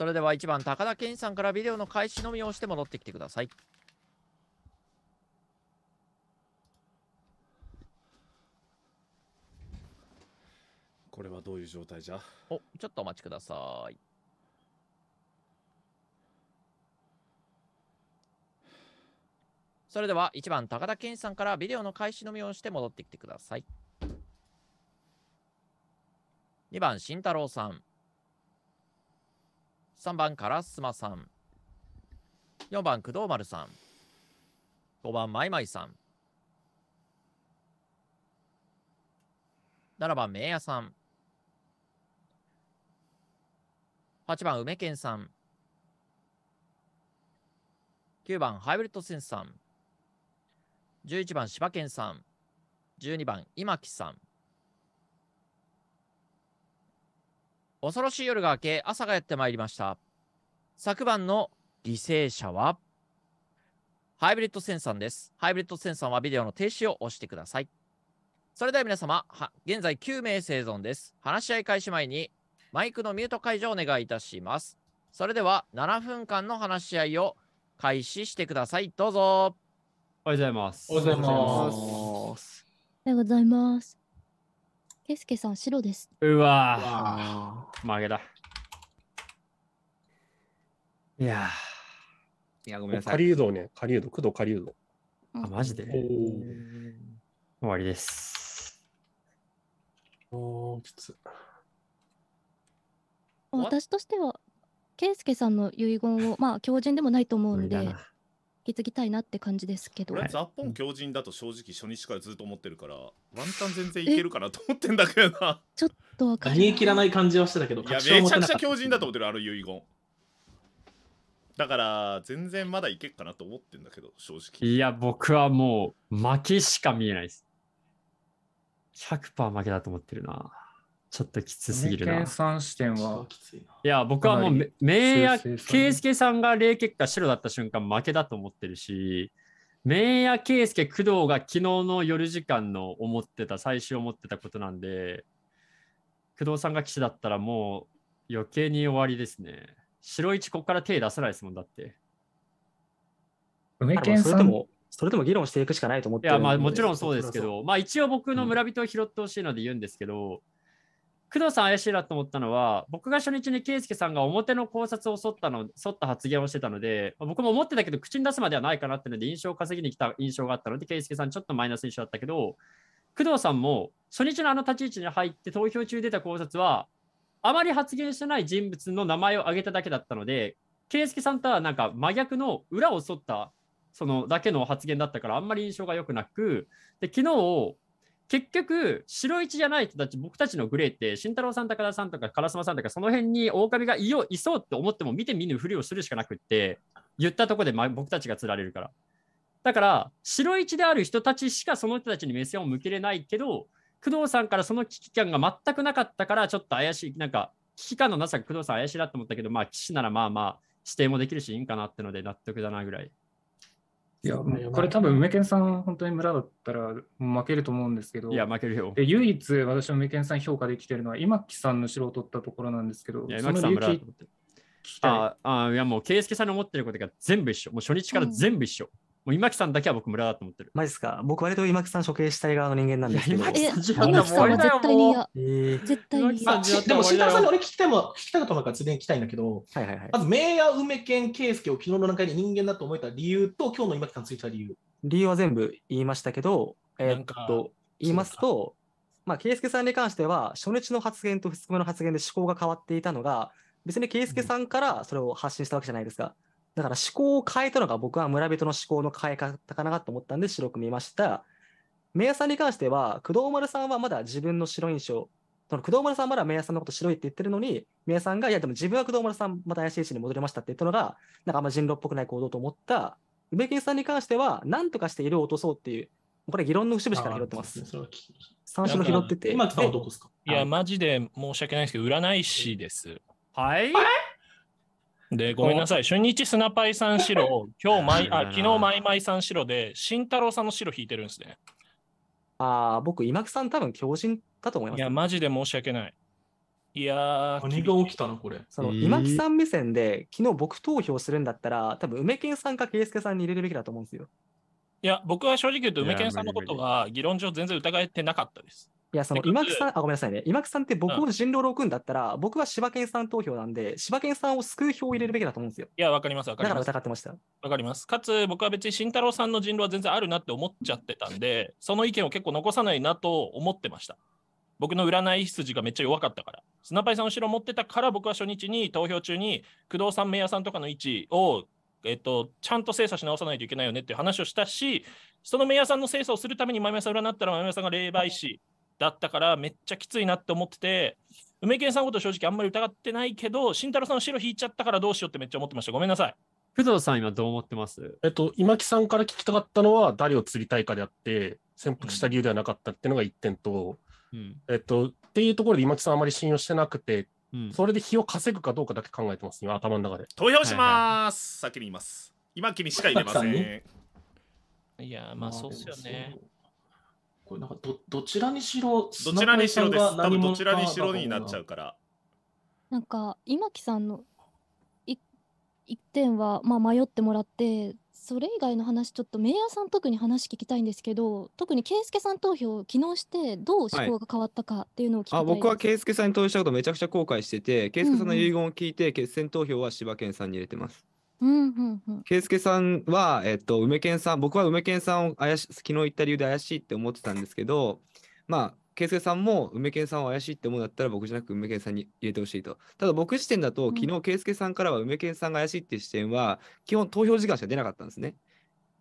それでは1番高田健さんからビデオの開始のみをして戻ってきてください。これはどういう状態じゃお、ちょっとお待ちください。それでは1番高田健さんからビデオの開始のみをして戻ってきてください。2番慎太郎さん。3番からすまさん4番工藤丸さん5番まいまいさん7番めいやさん8番梅健さん9番ハイブリッドセンさん11番柴健さん12番今木さん恐ろしい夜が明け、朝がやってまいりました。昨晩の犠牲者は、ハイブリッドセンサーです。ハイブリッドセンサーはビデオの停止を押してください。それでは皆様、現在9名生存です。話し合い開始前に、マイクのミュート解除をお願いいたします。それでは、7分間の話し合いを開始してください。どうぞ。おはようございます。おはようございます。おはようございます。てすけさん、白です。うわぁ、曲げだ。いやーいや、ごめんなさい。狩人をね、狩人、工藤狩人。あ、マジで終わりです。おおきつ。私としては、圭介さんの遺言を、まあ、強靭でもないと思うんで、き継ぎたいなって感じですけど俺ザッポン強靭だと正直初日からずっと思ってるからワンタン全然いけるかなと思ってんだけどな [laughs] ちょっとわかんな見え切らない感じはしてたけどいやめちゃくちゃ強靭だと思ってるある遺言だから全然まだいけっかなと思ってんだけど正直いや僕はもう負けしか見えないです100%負けだと思ってるなちょっときつすぎるな。三視点は。いや、僕はもう、名や圭介さんが霊結果白だった瞬間負けだと思ってるし、名や圭介工藤が昨日の夜時間の思ってた、最終思ってたことなんで、工藤さんが騎士だったらもう余計に終わりですね。白一ここから手出さないですもんだって。梅健さんもそれでも議論していくしかないと思っていやまあもちろんそうですけど、まあ一応僕の村人を拾ってほしいので言うんですけど、うん工藤さん怪しいなと思ったのは、僕が初日に圭介さんが表の考察を沿ったの沿った発言をしてたので、僕も思ってたけど、口に出すまではないかなってので、印象を稼ぎに来た印象があったので、圭介さんちょっとマイナス印象だったけど、工藤さんも初日のあの立ち位置に入って投票中出た考察は、あまり発言してない人物の名前を挙げただけだったので、圭介さんとはなんか真逆の裏を沿ったそのだけの発言だったからあんまり印象が良くなくで昨日結局、白市じゃない人たち、僕たちのグレーって、慎太郎さん、高田さんとか、烏丸さんとか、その辺に狼がいよいそうって思っても、見て見ぬふりをするしかなくって、言ったとこで、ま、僕たちが釣られるから。だから、白市である人たちしかその人たちに目線を向けれないけど、工藤さんからその危機感が全くなかったから、ちょっと怪しい、なんか、危機感のなさが工藤さん怪しいなと思ったけど、まあ、騎士ならまあまあ、指定もできるし、いいんかなってので、納得だなぐらい。いや、これ多分、梅健さん、本当に村だったら負けると思うんですけど、いや、負けるよ。で唯一、私は梅健さん評価できてるのは、今木さんの城を取ったところなんですけど、いや今木さん村だと思って。ああ、いや、もう、圭介さんの思ってることが全部一緒。もう初日から全部一緒。うんもう今木さんだけは僕無駄だと思ってる。マジですか僕割と今木さん処刑したい側の人間なんですけど。今木さんは絶対に嫌。でも慎太郎さんに俺聞きたいも聞きたことなんか全然聞きたいんだけど、はいはいはい、まず名や梅健圭介を昨日の中で人間だと思えた理由と今日の今木さんについた理由。理由は全部言いましたけど、えー、っと言いますと、まあ、圭介さんに関しては初日の発言と2日目の発言で思考が変わっていたのが別に圭介さんからそれを発信したわけじゃないですか。うんだから思考を変えたのが僕は村人の思考の変え方かなと思ったんで白く見ました。明夜さんに関しては、工藤丸さんはまだ自分の白印象、その工藤丸さんはまだ明夜さんのこと白いって言ってるのに、明夜さんが、いやでも自分は工藤丸さんまた怪しい位置に戻りましたって言ったのが、なんかあんま人狼っぽくない行動と思った、梅木さんに関しては、なんとかして色を落とそうっていう、これ議論の節々から拾ってます。三種の拾ってて。今さんはどこですかいや、マジで申し訳ないですけど、占い師です。はい、はいで、ごめんなさい。初日スナパイさん白、[laughs] 今日マイ、あ、昨日マイマイさん白で、慎太郎さんの白引いてるんですね。ああ、僕、今木さん多分強人だと思います、いや、マジで申し訳ない。いや何が起きたのこれ。その、今木さん目線で、昨日僕投票するんだったら、多分梅健さんか圭介さんに入れるべきだと思うんですよ。いや、僕は正直言うと、梅健さんのことは、議論上全然疑ってなかったです。いや、その今木さん、あ、ごめんなさいね。今木さんって僕を人狼を置くんだったら、うん、僕は柴犬さん投票なんで、柴犬さんを救う票を入れるべきだと思うんですよ。いや、わかります、わかります。だから疑ってました。わかります。かつ、僕は別に慎太郎さんの人狼は全然あるなって思っちゃってたんで、その意見を結構残さないなと思ってました。僕の占い筋がめっちゃ弱かったから。スナパイさん後ろ持ってたから、僕は初日に投票中に、工藤さん、メイヤさんとかの位置をえっと、ちゃんと精査し直さないといけないよねっていう話をしたし、そのメイヤさんの精査をするために毎朝占ったら、さんが霊媒師、だったからめっちゃきついなって思ってて梅健さんこと正直あんまり疑ってないけど慎太郎さんの白引いちゃったからどうしようってめっちゃ思ってましたごめんなさい工藤さん今どう思ってますえっと今木さんから聞きたかったのは誰を釣りたいかであって潜伏した理由ではなかったっていうのが1点と、うん、えっとっていうところで今木さんあまり信用してなくて、うん、それで日を稼ぐかどうかだけ考えてます今頭の中で投票します、はいはい、先に言います今木にしか入れませんいやまあそうですよねこれなんかどどちらにしろどちらにしろです多分どちらにしろになっちゃうからなんか今木さんの一点は、まあ、迷ってもらってそれ以外の話ちょっとメイヤーさん特に話聞きたいんですけど特に圭介さん投票昨日してどう思考が変わったかっていうのを聞きたい、はい、あ僕は圭介さんに投票したことめちゃくちゃ後悔してて圭介さんの遺言を聞いて、決選投票は柴犬さんに入れてます圭介さんは、えっと、梅健さん僕は梅健さんを怪し昨日言った理由で怪しいって思ってたんですけどまあ圭介さんも梅健さんを怪しいって思うんだったら僕じゃなく梅健さんに入れてほしいとただ僕視点だと昨日圭介さんからは梅健さんが怪しいっていう視点は基本投票時間しか出なかったんですね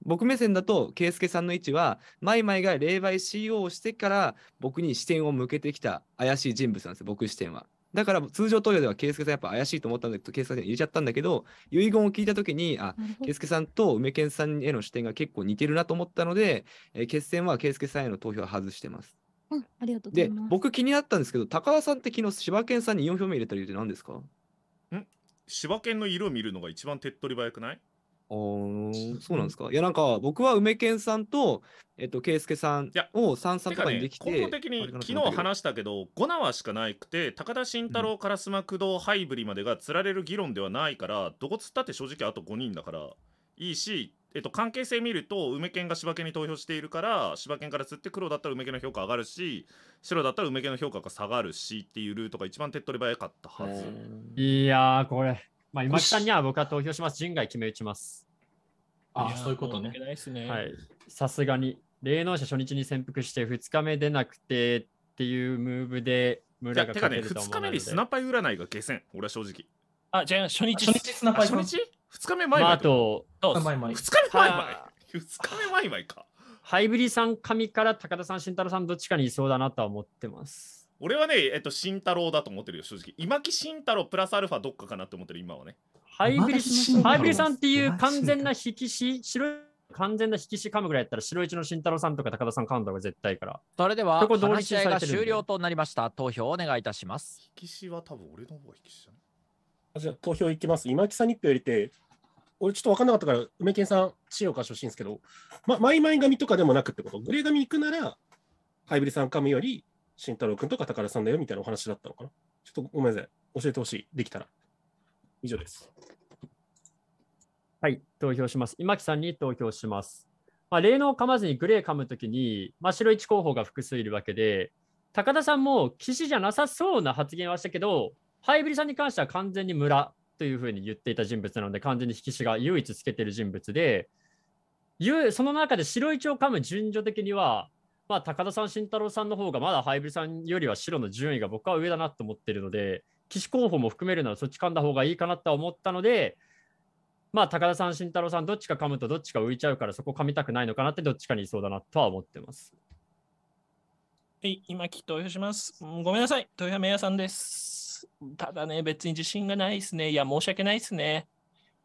僕目線だと圭介さんの位置はマイマイが霊媒 CO をしてから僕に視点を向けてきた怪しい人物なんです僕視点はだから通常投与では圭介さんやっぱ怪しいと思ったんだけど圭介さん入れちゃったんだけど遺言を聞いた時にあ圭介さんと梅健さんへの視点が結構似てるなと思ったので、えー、決戦は圭介さんへの投票は外してます。うん、ありがとうで僕気になったんですけど高田さんって昨日柴犬さんに4票目入れた理由って何ですかん柴犬の色を見るのが一番手っ取り早くないそうなんですか。いや、なんか、僕は梅健さんと、えっと、圭介さんを三三とかにできて。ね、的に昨日話したけど、5話しかないくて、高田慎太郎、から烏丸工藤、ハイブリまでがつられる議論ではないから、どこつったって正直あと5人だから、いいし、えっと、関係性見ると梅健が柴犬に投票しているから柴犬から釣って黒だったら梅犬の評価上がるし白だったら梅犬の評価が下がるしっていうルートが一番手っ取り早かったはずいやこれまあ、今木さんには僕は投票します。人外決め打ちます。ああ、そういうことね。はい。さすがに、霊能者初日に潜伏して2日目出なくてっていうムーブで村がて勝てると思2日目にスナパイ占いが下船、俺は正直。あ、じゃあ初日初日スナパイ初日 ?2 日目前まあ、あと二日目。前 ?2 日目前前は ?2 日目前か。ハイブリさん、神から高田さん、慎太郎さん、どっちかにいそうだなとは思ってます。俺はね、えっと、慎太郎だと思ってるよ、正直。今木慎太郎プラスアルファどっかかなと思ってる、今はね。ハイブリハイブリさんっていう完全な引きし、白い、完全な引きし噛むぐらいやったら、白一の慎太郎さんとか高田さん噛んだ方が絶対から。それでは、ここ話し合いが終了となりました。投票をお願いいたします。引きしは多分俺の方が引きしじゃないじゃあ、投票いきます。今木さんに1票入れて、俺ちょっと分かんなかったから、梅健さん、知恵を貸してほしいんですけど、ま、マイマイ髪とかでもなくってこと、グレー髪行くなら、ハイブリさん噛むより、慎太郎君とか宝さんだよみたいなお話だったのかな。ちょっとごめんなさい。教えてほしい。できたら。以上です。はい、投票します。今木さんに投票します。まあ、霊能を噛まずにグレー噛むときに、まあ、白1候補が複数いるわけで、高田さんも騎士じゃなさそうな発言はしたけど、ハイブリさんに関しては完全に村というふうに言っていた人物なので、完全に引き士が唯一つけてる人物で、その中で白1を噛む順序的には、まあ、高田さん、慎太郎さんの方がまだブリさんよりは白の順位が僕は上だなと思ってるので、岸士候補も含めるならそっち噛んだ方がいいかなと思ったので、まあ、高田さん、慎太郎さん、どっちか噛むとどっちか浮いちゃうから、そこ噛みたくないのかなって、どっちかにいそうだなとは思ってます。はい、今、き投票します。ごめんなさい、豊山屋さんです。ただね、別に自信がないですね。いや、申し訳ないですね。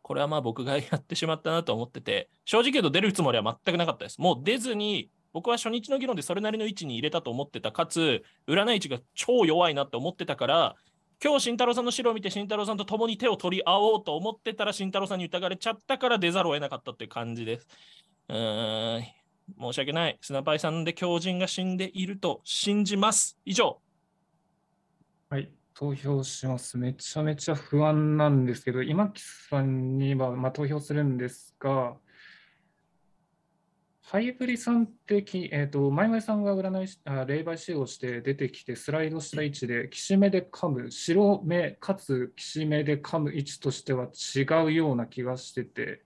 これはまあ僕がやってしまったなと思ってて、正直言うと出るつもりは全くなかったです。もう出ずに僕は初日の議論でそれなりの位置に入れたと思ってた、かつ、占い置が超弱いなって思ってたから、今日慎太郎さんの白を見て慎太郎さんと共に手を取り合おうと思ってたら慎太郎さんに疑われちゃったから出ざるを得なかったっていう感じです。うん、申し訳ない。スナパイさんで狂人が死んでいると信じます。以上。はい、投票します。めちゃめちゃ不安なんですけど、今木さんには、まあ、投票するんですが、ハイブリさん的、えーと、前前々さんが占いあ霊媒師をして出てきて、スライドした位置で、きしめで噛む、白目かつきしめで噛む位置としては違うような気がしてて、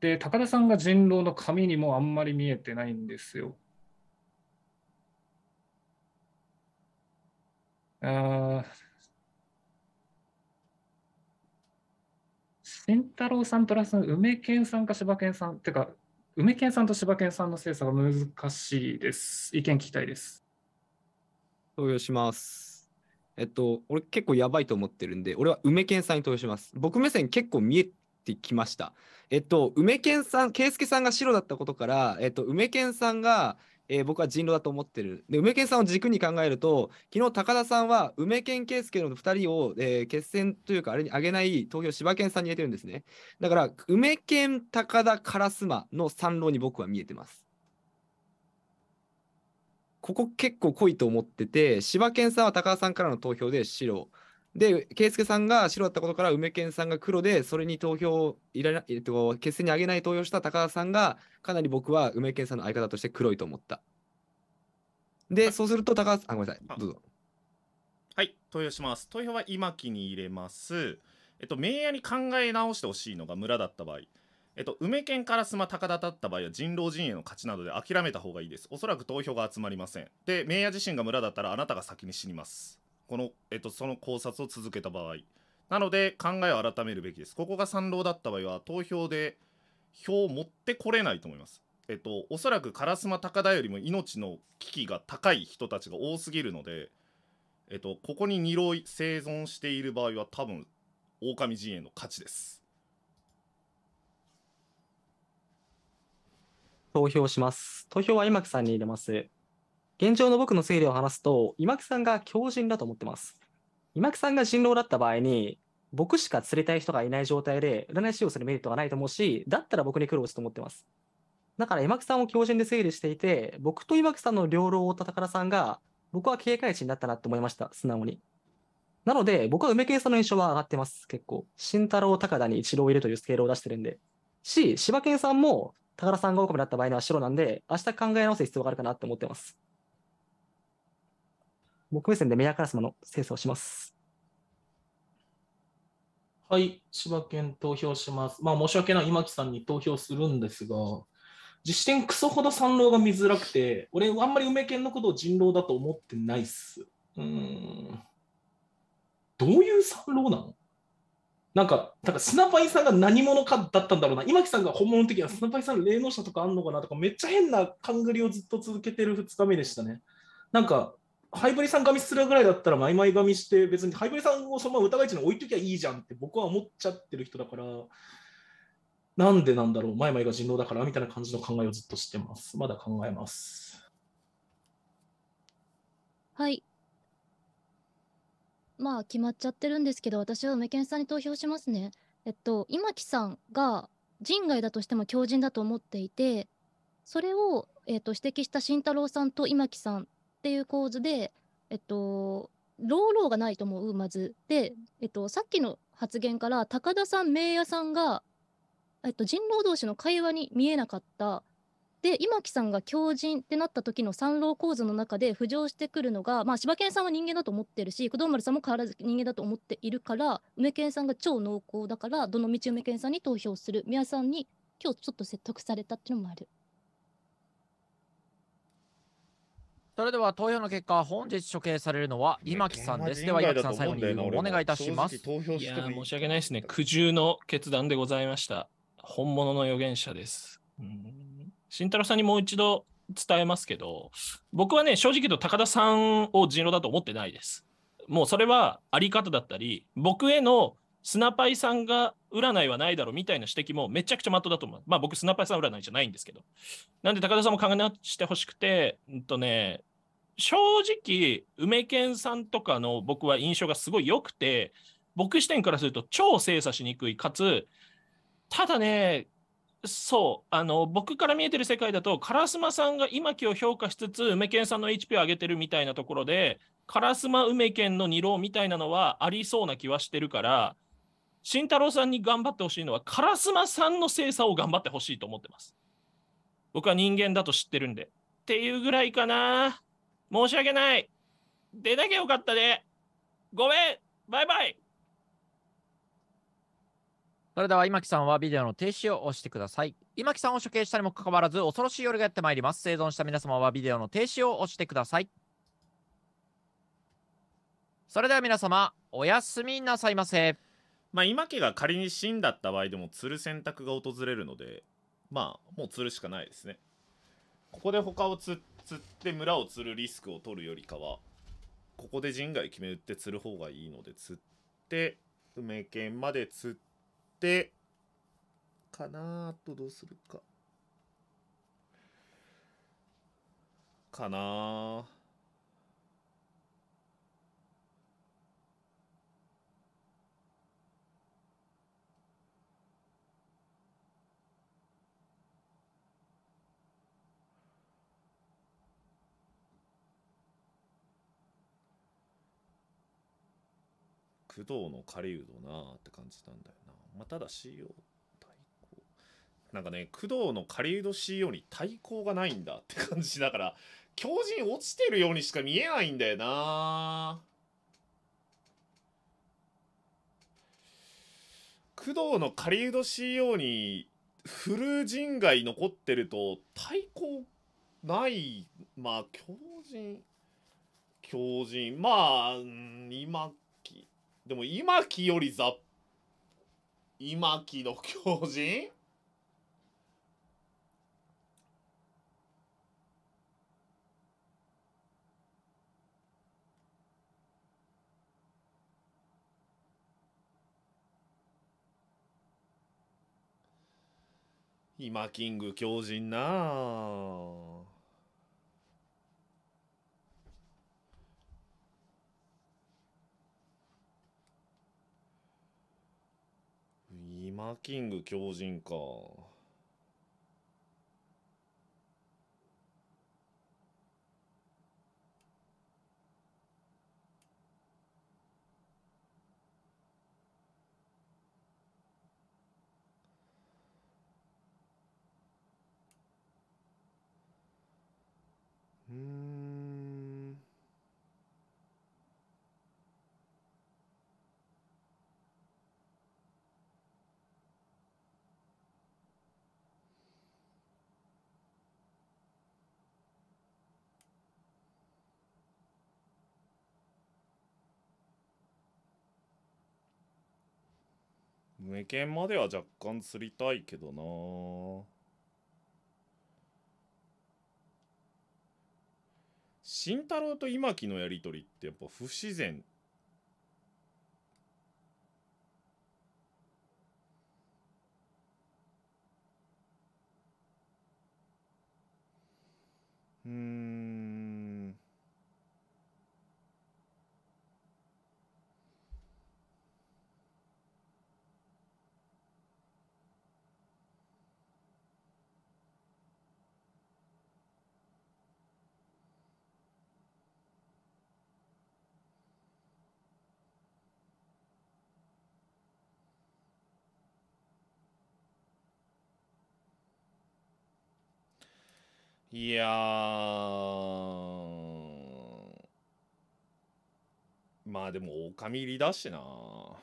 で、高田さんが人狼の髪にもあんまり見えてないんですよ。あ慎太郎さん、プラス梅健さんか柴健さん、ってか、梅健さんと柴犬さんの精査が難しいです。意見聞きたいです。投票します。えっと、俺結構やばいと思ってるんで、俺は梅健さんに投票します。僕目線結構見えてきました。えっと、梅健さん、圭介さんが白だったことから、えっと、梅健さんが、えー、僕は人狼だと思ってる。で、梅健さんを軸に考えると、昨日高田さんは梅健圭介の2人を、えー、決戦というか、あれに上げない東京柴犬さんに入れてるんですね。だから、梅健、高田、烏丸の三郎に僕は見えてます。ここ結構濃いと思ってて、柴犬さんは高田さんからの投票で白。で、圭介さんが白だったことから、梅健さんが黒で、それに投票をいらな、えっと、決戦に上げない投票した高田さんが、かなり僕は梅健さんの相方として黒いと思った。で、そうすると高田さん、あ、ごめんなさい、どうぞ。はい、投票します。投票は今期に入れます。えっと、名夜に考え直してほしいのが村だった場合。えっと、梅県からすま高田だった場合は人狼陣営の勝ちなどで諦めた方がいいです。おそらく投票が集まりません。で、名夜自身が村だったらあなたが先に死にます。この、えっと、その考察を続けた場合なので考えを改めるべきですここが賛同だった場合は投票で票を持ってこれないと思いますえっとおそらく烏丸高田よりも命の危機が高い人たちが多すぎるのでえっとここに二郎生存している場合は多分狼陣営の勝ちです投票します投票は今木さんに入れます現状の僕の整理を話すと、今木さんが強人だと思ってます。今木さんが人狼だった場合に、僕しか釣りたい人がいない状態で占い師をするメリットがないと思うし、だったら僕に苦労したと思ってます。だから今木さんを強人で整理していて、僕と今木さんの両老太田からさんが、僕は警戒心なったなって思いました、素直に。なので、僕は梅圭さんの印象は上がってます、結構。慎太郎、高田に一郎いるというスケールを出してるんで。し、柴犬さんも、高田さんが狼だった場合には白なんで、明日考え直す必要があるかなって思ってます。僕目線でメディアカラスの精査をします。はい、柴県投票します。まあ、申し訳ない今木さんに投票するんですが、実点クソほど三郎が見づらくて、俺、あんまり梅県のことを人狼だと思ってないっす。うん。どういう三郎なのなんか、だからスナパイさんが何者かだったんだろうな。今木さんが本物的はスナパイさんの霊能者とかあんのかなとか、めっちゃ変な勘繰りをずっと続けてる2日目でしたね。なんか、ハイブリさん髪するぐらいだったら、マイマイみして、別にハイブリさんをそのまま疑い地に置いときゃいいじゃんって僕は思っちゃってる人だから、なんでなんだろう、マイマイが人狼だからみたいな感じの考えをずっとしてます。まだ考えます。はい。まあ、決まっちゃってるんですけど、私は梅健さんに投票しますね。えっと、今木さんが人外だとしても強靭だと思っていて、それを、えっと、指摘した慎太郎さんと今木さんっていう構図で、えっと、ローがないと思う、まず。で、えっと、さっきの発言から、高田さん、名屋さんが、えっと、人狼同士の会話に見えなかった。で、今木さんが狂人ってなった時の三狼構図の中で浮上してくるのが、まあ、柴犬さんは人間だと思ってるし、工藤丸さんも変わらず人間だと思っているから、梅犬さんが超濃厚だから、どの道梅犬さんに投票する、宮さんに今日ちょっと説得されたっていうのもある。それでは投票の結果、本日処刑されるのは今木さんです。では今木さん、最後にお願いいたします。投票しても申し訳ないですね。苦渋の決断でございました。本物の預言者です。慎太郎さんにもう一度伝えますけど、僕はね、正直と高田さんを人狼だと思ってないです。もうそれはあり方だったり、僕へのスナパイさんが占いはないだろうみたいな指摘もめちゃくちゃ的だと思う。まあ僕、スナパイさん占いじゃないんですけど。なんで高田さんも考えしてほしくて、うんとね、正直、梅健さんとかの僕は印象がすごい良くて、僕視点からすると超精査しにくい、かつ、ただね、そう、あの、僕から見えてる世界だと、烏丸さんが今木を評価しつつ、梅健さんの HP を上げてるみたいなところで、烏丸梅健の二郎みたいなのはありそうな気はしてるから、慎太郎さんに頑張ってほしいのは、烏丸さんの精査を頑張ってほしいと思ってます。僕は人間だと知ってるんで。っていうぐらいかな。申し訳ない。出なきゃよかったね。ごめん。バイバイ。それでは、今木さんはビデオの停止を押してください。今木さんを処刑したにもかかわらず、恐ろしい夜がやってまいります。生存した皆様はビデオの停止を押してください。それでは皆様、おやすみなさいませ。まあ、今家が仮に死んだった場合でも釣る選択が訪れるのでまあもう釣るしかないですねここで他を釣って村を釣るリスクを取るよりかはここで陣外決めって釣る方がいいので釣って梅県まで釣ってかなあとどうするかかなあ工藤の狩人なって感じなんだよな。まあ、ただ CO 対抗。なんかね、工藤の狩人 CO に対抗がないんだって感じだから、強靭落ちてるようにしか見えないんだよな。工藤の狩人 CO にフル人外残ってると対抗ないまあ強靭強靭まあ今でも今木よりザ今木の狂人今キング狂人なあ今キング狂人か。うん。無限までは若干釣りたいけどな慎太郎と今木のやりとりってやっぱ不自然うんいやまあでも狼入りだしなこ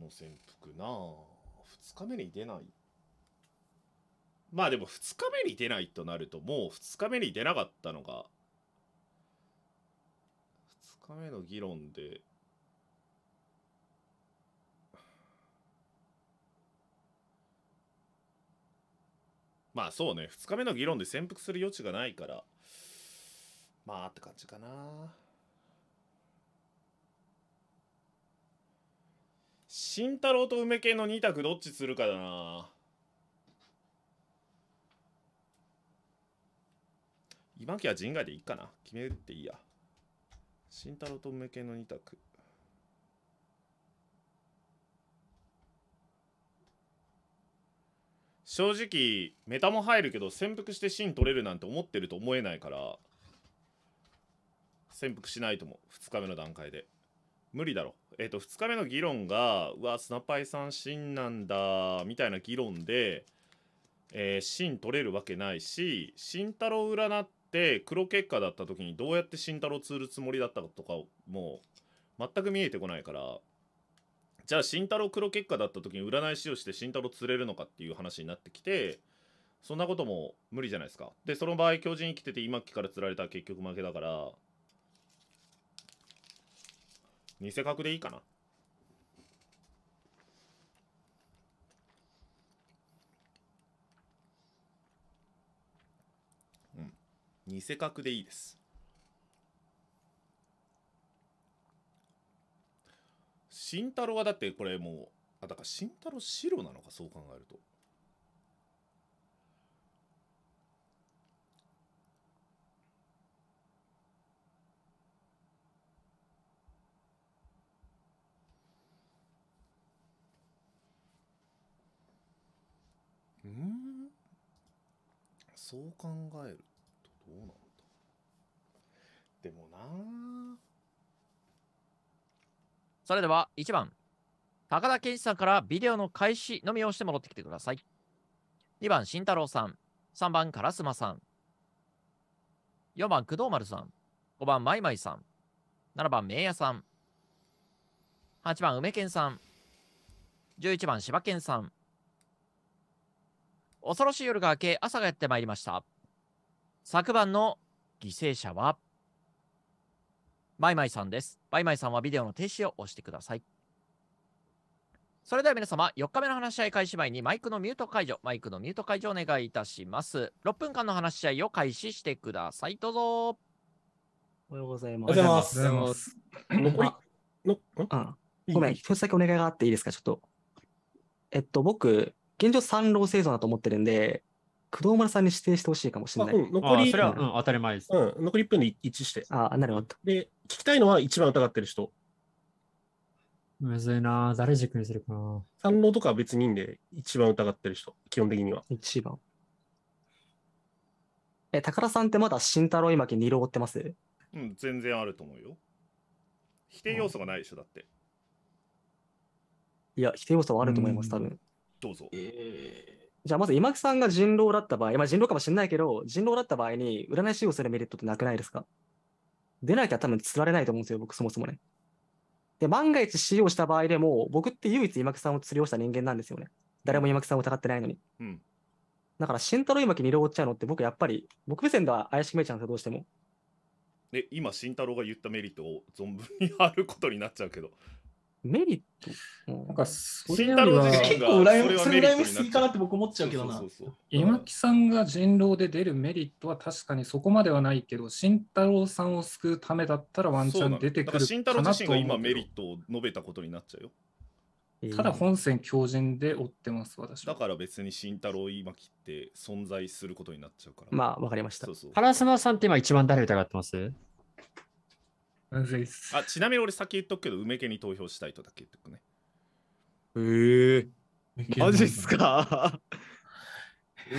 の潜伏な2日目に出ないまあでも2日目に出ないとなるともう2日目に出なかったのが日目の議論でまあそうね2日目の議論で潜伏する余地がないからまあって感じかな慎太郎と梅系の2択どっちするかだな今期は陣外でいいかな決めるっていいや慎太郎と向けの2択正直メタも入るけど潜伏して芯取れるなんて思ってると思えないから潜伏しないとも2日目の段階で無理だろえっ、ー、と2日目の議論がうわスナパイさん芯なんだみたいな議論で、えー、芯取れるわけないし慎太郎占っって黒結果だった時にどうやって慎太郎釣るつもりだったかとかもう全く見えてこないからじゃあ慎太郎黒結果だった時に占い師をして慎太郎釣れるのかっていう話になってきてそんなことも無理じゃないですかでその場合巨人生きてて今期から釣られたら結局負けだから偽格でいいかな偽格でいいです慎太郎はだってこれもうあだから慎太郎白なのかそう考えるとうんそう考えるってもなそれでは1番高田健一さんからビデオの開始のみをして戻ってきてください2番慎太郎さん3番烏丸さん4番工藤丸さん5番まいまいさん7番明也さん8番梅健さん11番柴健さん恐ろしい夜が明け朝がやってまいりました昨晩の犠牲者はマイマイさんです。マイマイさんはビデオの停止を押してください。それでは皆様、4日目の話し合い開始前にマイクのミュート解除、マイクのミュート解除お願いいたします。6分間の話し合いを開始してください。どうぞ。おはようございます。おはようございます。残りの、あ、ごめん、一つだけお願いがあっていいですか、ちょっと。えっと、僕、現状三郎製造だと思ってるんで、工藤丸さんに指定してほしいかもしれない。うん、残り、それは、うん、当たり前です。うん、残り1分で一致して。あ、なるほど。で、聞きたいのは一番疑ってる人。むずいな誰軸にするかな三郎とかは別にいいんで、一番疑ってる人、基本的には。一番。え、宝さんってまだ慎太郎今き二郎ってますうん、全然あると思うよ。否定要素がないでしょ、だって。いや、否定要素はあると思います、多分。どうぞ。えーじゃあまず今木さんが人狼だった場合、まあ人狼かもしれないけど、人狼だった場合に占い師をするメリットってなくないですか出なきゃ多分釣られないと思うんですよ、僕そもそもね。で、万が一使用した場合でも、僕って唯一今木さんを釣りをした人間なんですよね。誰も今木さんを疑ってないのに。うん。だから、慎太郎今木に郎追っちゃうのって、僕やっぱり、僕目線では怪しく見えちゃうんですよ、どうしても。で、今、慎太郎が言ったメリットを存分にあることになっちゃうけど。メリット、うん、なんかそれよりは結構羨まそれ羨ましすぎかなって僕思っちゃうけどな。今木さんが人狼で出るメリットは確かにそこまではないけど、慎太郎さんを救うためだったらワンチャン出てくるかなと慎太郎自身が今メリットを述べたことになっちゃうよ。ただ本線強靭で追ってます、私だから別に慎太郎今木って存在することになっちゃうから。まあ、わかりました。そうそう原島さんって今一番誰疑ってますあちなみに俺先言っとくけど梅家に投票したいとだけ言っとくね。ええー、マジっすか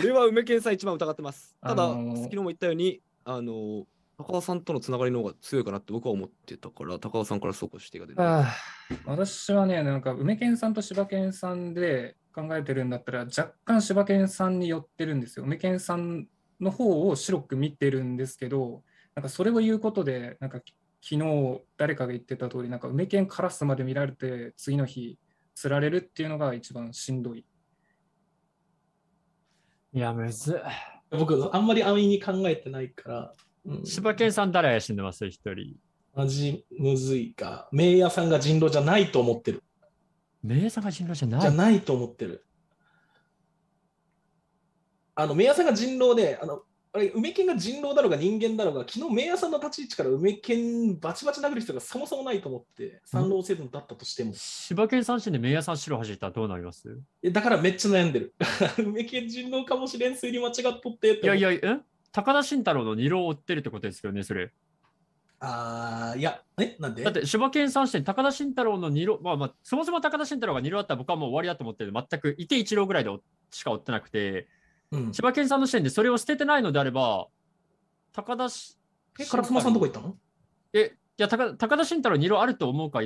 俺は梅家さん一番疑ってます。ただ、の昨日も言ったように、あのー、高尾さんとのつながりの方が強いかなって僕は思ってたから、高尾さんからそうこしてが出て私はね、なんか梅家さんと柴犬さんで考えてるんだったら、若干柴犬さんに寄ってるんですよ。梅家さんの方を白く見てるんですけど、なんかそれを言うことで、なんか昨日誰かが言ってた通りなんか梅犬カラスまで見られて次の日釣られるっていうのが一番しんどいいやむず僕あんまり安易に考えてないから、うん柴犬さん誰死んでます一人マジむずいか名屋さんが人狼じゃないと思ってる名んが人狼じゃなじゃないと思ってるあの名屋さんが人狼であのあれ、梅犬が人狼だろうが人間だろうが、昨日、明屋さんの立ち位置から梅犬バチバチ殴る人がそもそもないと思って、三郎制度だったとしても。柴犬三振で明屋さん白走ったらどうなりますだからめっちゃ悩んでる。[laughs] 梅犬人狼かもしれん、推理間違っとっていやいや、え高田慎太郎の二郎を追ってるってことですよね、それ。ああ、いや、え、なんでだって、柴犬三線、高田慎太郎の二郎、まあまあ、そもそも高田慎太郎が二郎だったら僕はもう終わりだと思ってる全く、いて一郎ぐらいでしか追ってなくて。千葉県産の視点でそれを捨ててないのであれば、高田氏。え、さんどこ行ったのえ、いや高、高田慎太郎二色あると思うか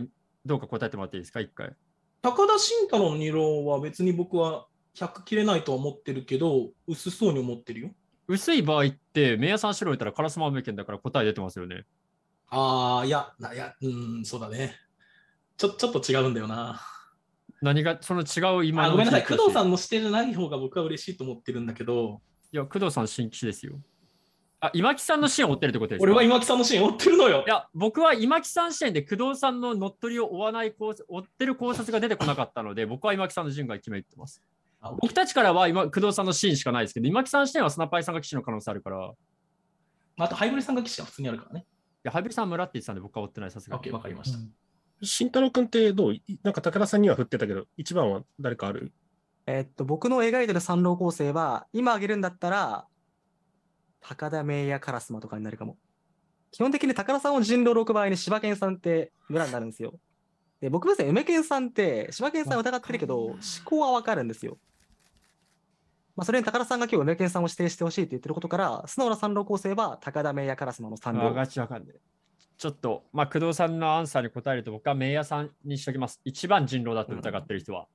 どうか答えてもらっていいですか、一回。高田慎太郎二色は別に僕は100切れないと思ってるけど、薄そうに思ってるよ。薄い場合って、目屋さん白いたら唐妻梅県だから答え出てますよね。ああ、いや、いや、うん、そうだね。ちょ、ちょっと違うんだよな。何がその違う今の。ごめんなさい、工藤さんの視点じゃない方が僕は嬉しいと思ってるんだけど。いや、工藤さん新機士ですよ。あ、今木さんのシーンを追ってるってことですか俺は今木さんのシーン追ってるのよ。いや、僕は今木さん視点で工藤さんの乗っ取りを追わない考追ってる考察が出てこなかったので、僕は今木さんの順が決めてます。僕たちからは今工藤さんのシーンしかないですけど、今木さん視点はスナパイさんが騎士の可能性あるから。あと、ハイブリさんが騎士は普通にあるからね。いや、ハイブリさんは村って言ってたんで、僕は追ってない、さすがに。OK、わかりました。うん慎太郎君ってどうなんか武田さんには振ってたけど、一番は誰かあるえっと、僕の描いてる三郎構成は、今挙げるんだったら、高田名や烏丸とかになるかも。基本的に高田さんを人狼6倍に柴犬さんって村になるんですよ。で、僕別に梅犬さんって、柴犬さん疑ってるけど、思考はわかるんですよ。まあ、それに高田さんが今日梅犬さんを指定してほしいって言ってることから、素直な三郎構成は高田名や烏丸の三郎。あがちわかんねちょっと、まあ、工藤さんのアンサーに答えると、僕は名屋さんにしておきます。一番人狼だと疑ってる人は。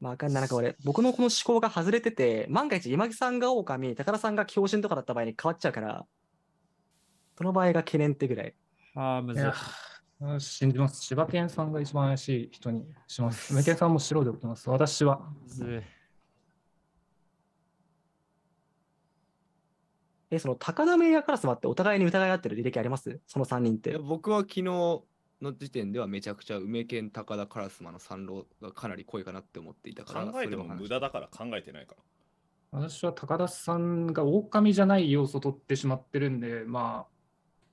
まあ、わかんない。なんか俺、僕のこの思考が外れてて、万が一、今木さんが狼、高田さんが狂人とかだった場合に変わっちゃうから、その場合が懸念ってぐらい。ああ、難しい。んでます。柴犬さんが一番怪しい人にします。梅犬さんも白で起きます。私は。え、その高田メイヤカラスマってお互いに疑い合ってる履歴ありますその3人っいてや。僕は昨日の時点ではめちゃくちゃ梅県高田烏丸の三郎がかなり濃いかなって思っていたから考えても無駄だから考えてないから。私は高田さんが狼じゃない要素を取ってしまってるんで、まあ、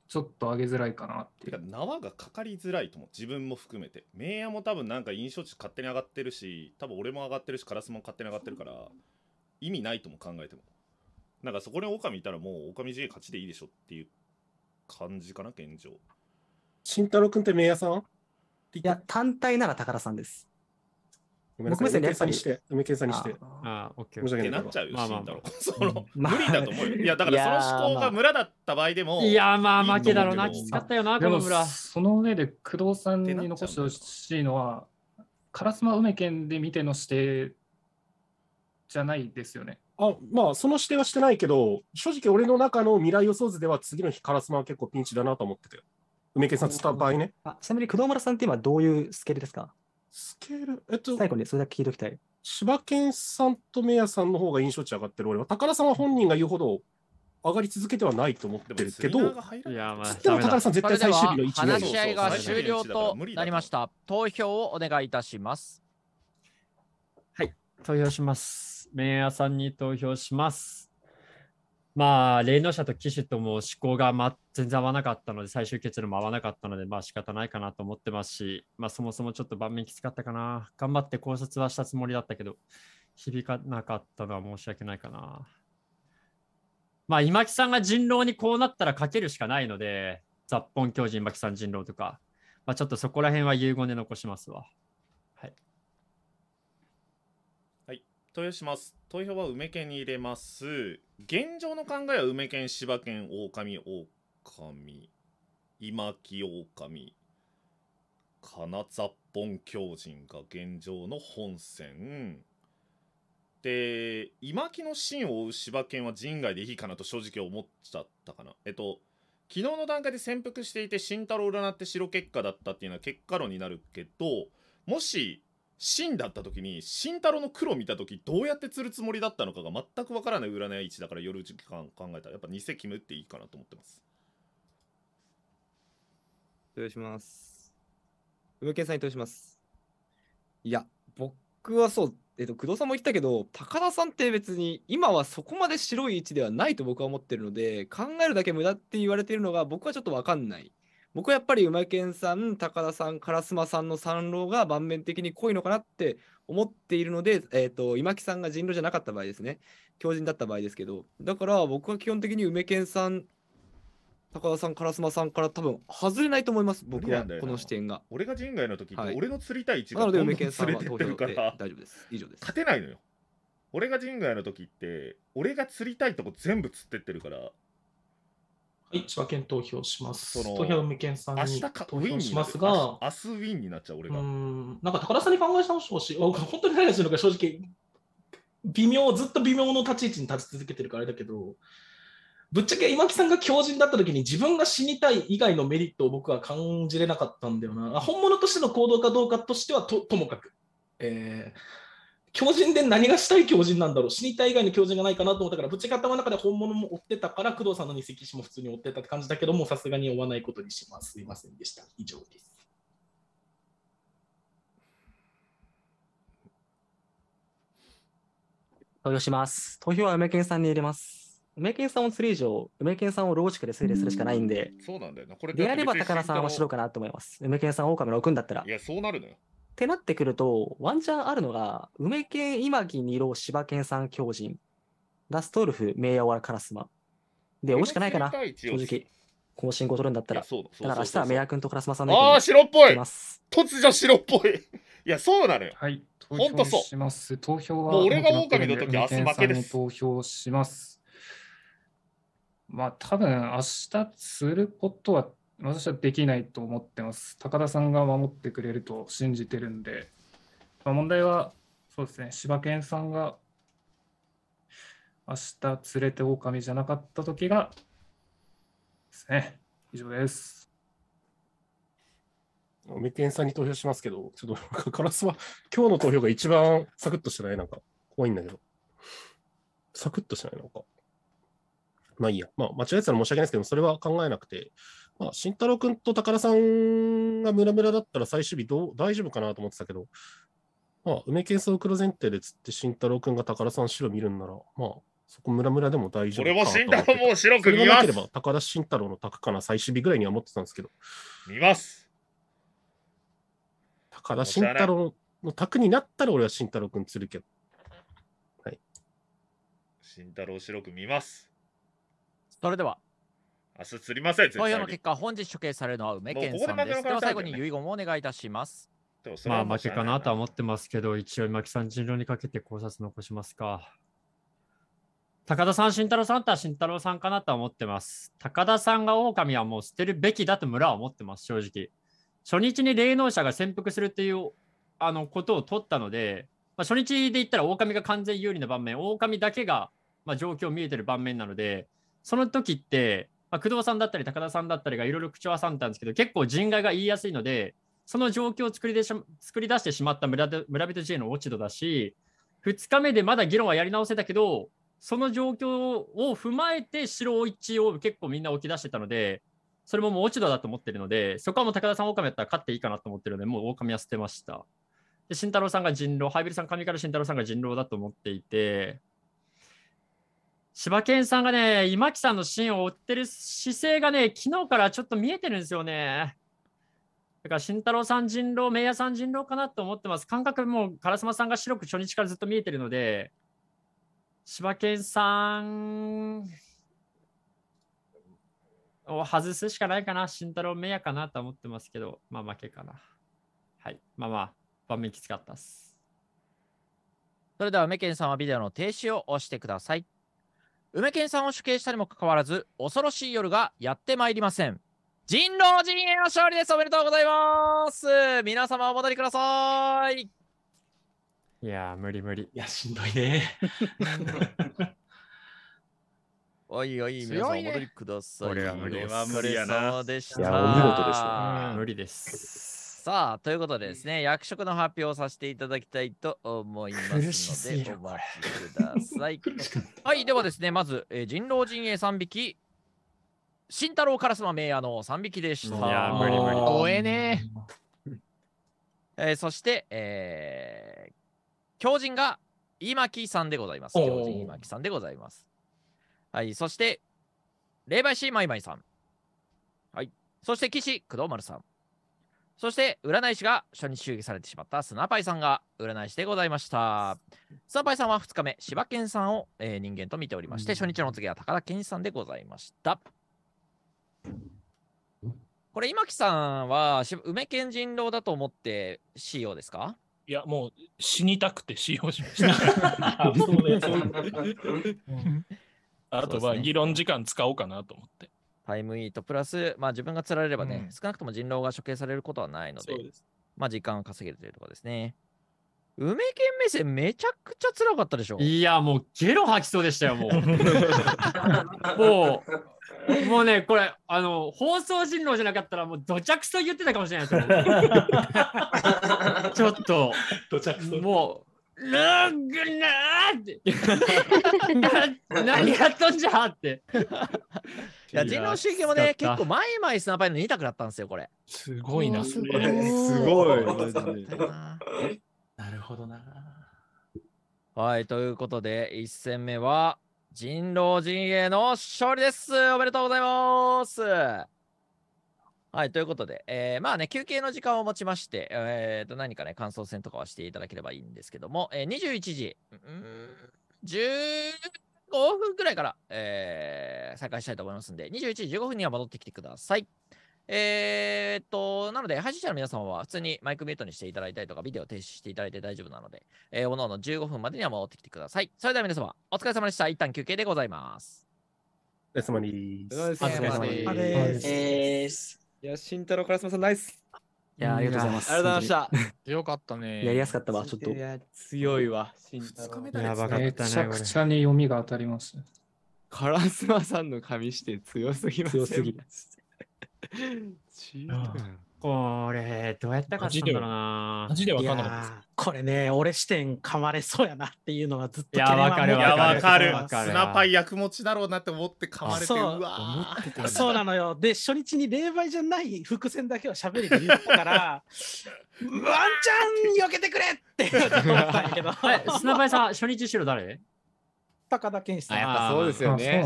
ちょっと上げづらいかなっていうか縄がかかりづらいとも自分も含めて名屋も多分なんか印象値勝手に上がってるし多分俺も上がってるしカラスも勝手に上がってるから意味ないとも考えてもなんかそこに狼いたらもう狼 J 勝ちでいいでしょっていう感じかな、現状。慎太郎君って名屋さんいや、単体なら宝さんです。ごめんなさい、梅健さんにして、梅健さんにして。ああ、オッケー。申し訳ない。なっちゃうよ、慎太郎。[laughs] 無理だと思うよ。いや、だからその思考が村だった場合でも。いや、まあ、負けだろうな、きつかったよな、この村。その上で工藤さんに残してほしいのは、烏丸梅健で見ての指定じゃないですよね。あまあ、その指定はしてないけど、正直俺の中の未来予想図では次の日、カラスマは結構ピンチだなと思ってたよ。梅木さんつった場合ね。あちなみに、工藤村さんって今どういうスケールですかスケール、えっと、最後にそれだけ聞いておきたい。葉県さんとメアさんの方が印象値上がってる俺は、高田さんは本人が言うほど上がり続けてはないと思ってるけど、いやまあ、でも高田さん絶対最終日の位置話し合いが終了となりました。投票をお願いいたします。はい、投票します。麺屋さんに投票します。まあ、霊能者と騎手とも思考が、ま、全然合わなかったので、最終結論も合わなかったので、まあ仕方ないかなと思ってますし、まあそもそもちょっと盤面きつかったかな。頑張って考察はしたつもりだったけど、響かなかったのは申し訳ないかな。まあ今木さんが人狼にこうなったらかけるしかないので、雑本教授今木さん人狼とか、まあちょっとそこら辺は遺言で残しますわ。投票します投票は梅犬に入れます現状の考えは梅犬芝犬狼狼今木狼金雑本狂人が現状の本線で今木の芯を追う柴犬は人外でいいかなと正直思っちゃったかなえっと昨日の段階で潜伏していて慎太郎占って白結果だったっていうのは結果論になるけどもし真だった時に慎太郎の黒見た時どうやって釣るつもりだったのかが全くわからない占い位置だから夜時間考えたらやっぱ偽キムっていいかなと思ってます豊します梅健さんに豊しますいや僕はそうえっと工藤さんも言ったけど高田さんって別に今はそこまで白い位置ではないと僕は思ってるので考えるだけ無駄って言われているのが僕はちょっとわかんない僕はやっぱり馬健さん高田さん烏丸さんの三郎が盤面的に濃いのかなって思っているので、えーと、今木さんが人狼じゃなかった場合ですね強人だった場合ですけどだから僕は基本的に梅健さん高田さん烏丸さんから多分外れないと思います僕はこの視点が俺が人外の時って、はい、俺の釣りたい位置がどんどん連れてってるから大丈夫です以上です勝てないのよ俺が人外の時って俺が釣りたいとこ全部釣ってってるからはい、千葉県投票します。投票無権さんに投票しますが、明日ウィンになっちゃう、俺が。うん、なんか高田さんに考え直してほしい。本当に何をするのか正直、微妙、ずっと微妙の立ち位置に立ち続けてるからあれだけど、ぶっちゃけ今木さんが強人だった時に自分が死にたい以外のメリットを僕は感じれなかったんだよな。本物としての行動かどうかとしてはとともかく。えー狂人で何がしたい狂人なんだろう死にたい以外の狂人がないかなと思ったからぶち方の中で本物も追ってたから工藤さんの二石も普通に追ってたって感じだけどもさすがに追わないことにしますすいませんでした以上です投票します投票は梅健さんに入れます梅健さんを釣り以上梅健さんをローチクで推理するしかないんで、そうなんだよこれであれば高田さんは白かなと思います梅健さん狼の6んだったらいやそうなるのよってなってくると、ワンチャンあるのが、梅県、今木、二郎、柴さん、狂人、ラストウルフ、名ヤはカラスマ。で、惜しくないかな、正直。この進行取るんだったら。そうだから明日はメヤ君とカラスマさんああ、白っぽい突如白っぽい [laughs] いや、そうなのよ。はい。投票します。投票は。俺が狼の時、明日負けです。投票します。まあ、多分明日することは私はできないと思ってます。高田さんが守ってくれると信じてるんで、まあ、問題は、そうですね、柴犬さんが明日連れて狼じゃなかった時が、ですね。以上です。メケンさんに投票しますけど、ちょっとカラスは今日の投票が一番サクッとしてない、なんか怖いんだけど。サクッとしてない、のか。まあいいや。まあ間違えてたら申し訳ないですけど、それは考えなくてまあ、慎太郎君と高田さんがムラムラだったら最終日どう大丈夫かなと思ってたけど、まあ、梅健さんを黒前提でつって慎太郎君が高田さん白見るんなら、まあ、そこムラムラでも大丈夫かな俺も慎太郎も白く見ます。れば高田慎太郎の卓かな最終日ぐらいには思ってたんですけど。見ます。高田慎太郎の卓になったら俺は慎太郎君釣るけど。はい。慎太郎白く見ます。それでは。明日釣りません、投票の結果、本日処刑されるのは梅健さんです。では最後に遺言をお願いいたします。まあ負けかなとは思ってますけど、一応今木さん人狼にかけて考察残しますか。高田さん、慎太郎さんとは慎太郎さんかなとは思ってます。高田さんが狼はもう捨てるべきだと村は思ってます、正直。初日に霊能者が潜伏するっていうあのことを取ったので、まあ、初日で言ったら狼が完全有利な盤面、狼だけが、まあ、状況見えてる盤面なので、その時って、まあ、工藤さんだったり高田さんだったりがいろいろ口を挟んだんですけど結構人外が言いやすいのでその状況を作りでし作り出してしまった村村人 J の落ち度だし2日目でまだ議論はやり直せたけどその状況を踏まえて白一を結構みんな置き出してたのでそれももう落ち度だと思ってるのでそこはもう高田さん狼やったら勝っていいかなと思ってるのでもう狼は捨てました。で慎太郎さんが人狼ハイビルさん上から慎太郎さんが人狼だと思っていて柴犬さんがね、今木さんのシーンを追ってる姿勢がね、昨日からちょっと見えてるんですよね。だから慎太郎さん人狼、明夜さん人狼かなと思ってます。感覚も烏丸さんが白く初日からずっと見えてるので、柴犬さんを外すしかないかな。慎太郎、明夜かなと思ってますけど、まあ負けかな。はい。まあまあ、盤面きつかったっす。それでは、メケンさんはビデオの停止を押してください。梅健さんを主刑したにもかかわらず、恐ろしい夜がやってまいりません。人狼陣営の勝利ですおめでとうございます皆様お戻りくださいいや無理無理。いや、しんどいね。おいおい、皆さんお戻りください。これは無理やな。お疲れ様でした。いや、お見事でしね。無理です。さあ、ということでですね、役職の発表をさせていただきたいと思いますので、お待ちください。はい、ではですね、まず、えー、人狼陣営3匹、慎太郎烏丸名屋の3匹でした。いや、無理無理。えねえー、そして、えー、狂人が今木さんでございます。狂人今木さんでございます。はい、そして、霊媒師まいまいさん。はい、そして、岸、工藤丸さん。そして占い師が初日襲撃されてしまったスナパイさんが占い師でございました。スナパイさんは2日目、柴犬さんを、えー、人間と見ておりまして、初日のお次は高田健一さんでございました。これ、今木さんは梅健人狼だと思って仕様ですかいや、もう死にたくて使用しました。[laughs] あとは議論時間使おうかなと思って。タイムイートプラス、まあ、自分が釣られればね、うん、少なくとも人狼が処刑されることはないので、でまあ、時間を稼げるというところですね。梅県目線めちゃくちゃ辛かったでしょいやもうゲロ吐きそうでしたよもう [laughs] もうもうねこれあの放送人狼じゃなかったらもうどちゃくそ言ってたかもしれないですちょっとどちゃくそもうルッグなーって何やっとんじゃってや、人狼集計もね、結構前々スナパイの2択だったんですよ、これ。すごいな、すごい。すごい。[laughs] なるほどな。はい、ということで、1戦目は、人狼陣営の勝利です。おめでとうございます。はい、ということで、えー、まあね、休憩の時間をもちまして、えー、と、何かね、感想戦とかはしていただければいいんですけども、えー、21時、うん、10 5分くらいから、えー、再開したいと思いますんで、21時15分には戻ってきてください。えー、っと、なので、配信者の皆様は普通にマイクミュートにしていただいたりとか、ビデオ停止していただいて大丈夫なので、えー、おのおの15分までには戻ってきてください。それでは皆様、お疲れ様でした。一旦休憩でございます。お疲れ様です。お疲れ様です。いや、慎太郎、烏丸さん、ナイス。いや、ありがとうございます。ありがとうございました。[laughs] よかったね。やりやすかったわ、ちょっと。いや、強いわ。2日目だね。やばかったね。めちゃくちゃに読みが当たります。カラスマさんの紙して強すぎます。強すぎます。強 [laughs] い。これ、どうやったかったんだろうな。マジでわかんなかったこれね、俺視点噛まれそうやなっていうのはずっと分かる。いや、分かる。スナパイ役持ちだろうなって思って噛まれてうわてそうなのよ。で、初日に霊媒じゃない伏線だけは喋りに言ったから、ワンチャン避けてくれって思ったんやけど。スナパイさん、初日しろ誰高田健さん。やっぱそうですよね。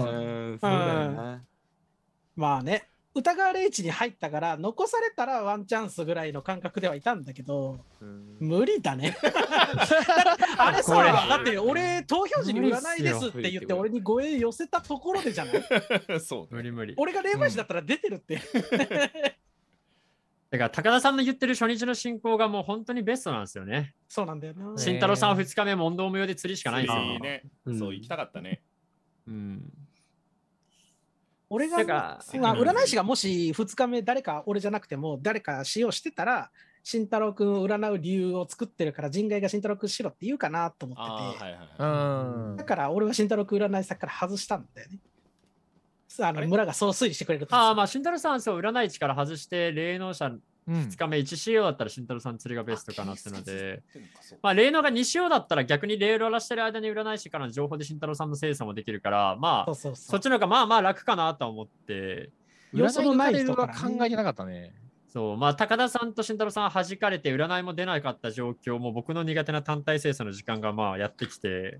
まあね。疑われ位置に入ったから残されたらワンチャンスぐらいの感覚ではいたんだけど無理だね [laughs] あれさだって俺投票時に言わないですって言って俺に護衛寄せたところでじゃないそう無理無理俺が霊媒師だったら出てるって、うん、だから高田さんの言ってる初日の進行がもう本当にベストなんですよねそうなんだよな、ね、慎太郎さんは2日目問答無用で釣りしかないですよね、うん、そう行きたかったねうん俺が、まあ、占い師がもし2日目誰か俺じゃなくても誰か使用してたら慎太郎君を占う理由を作ってるから人外が慎太郎君しろって言うかなと思ってて、はいはい、だから俺は慎太郎君占い先から外したんだよね。あの村がそう推理してくれるああまあ慎太郎さんそう占い師から外して霊能者2日目1仕様だったら慎太郎さん釣りがベストかなってので、まあ、霊能が2仕様だったら逆にレールを荒らしてる間に占い師からの情報で慎太郎さんの精査もできるから、まあ、そっちの方がまあまあ楽かなと思って。予想のない人は考えてなかったね。そう、まあ、高田さんと慎太郎さんは弾かれて、占いも出なかった状況も、僕の苦手な単体精査の時間がまあやってきて、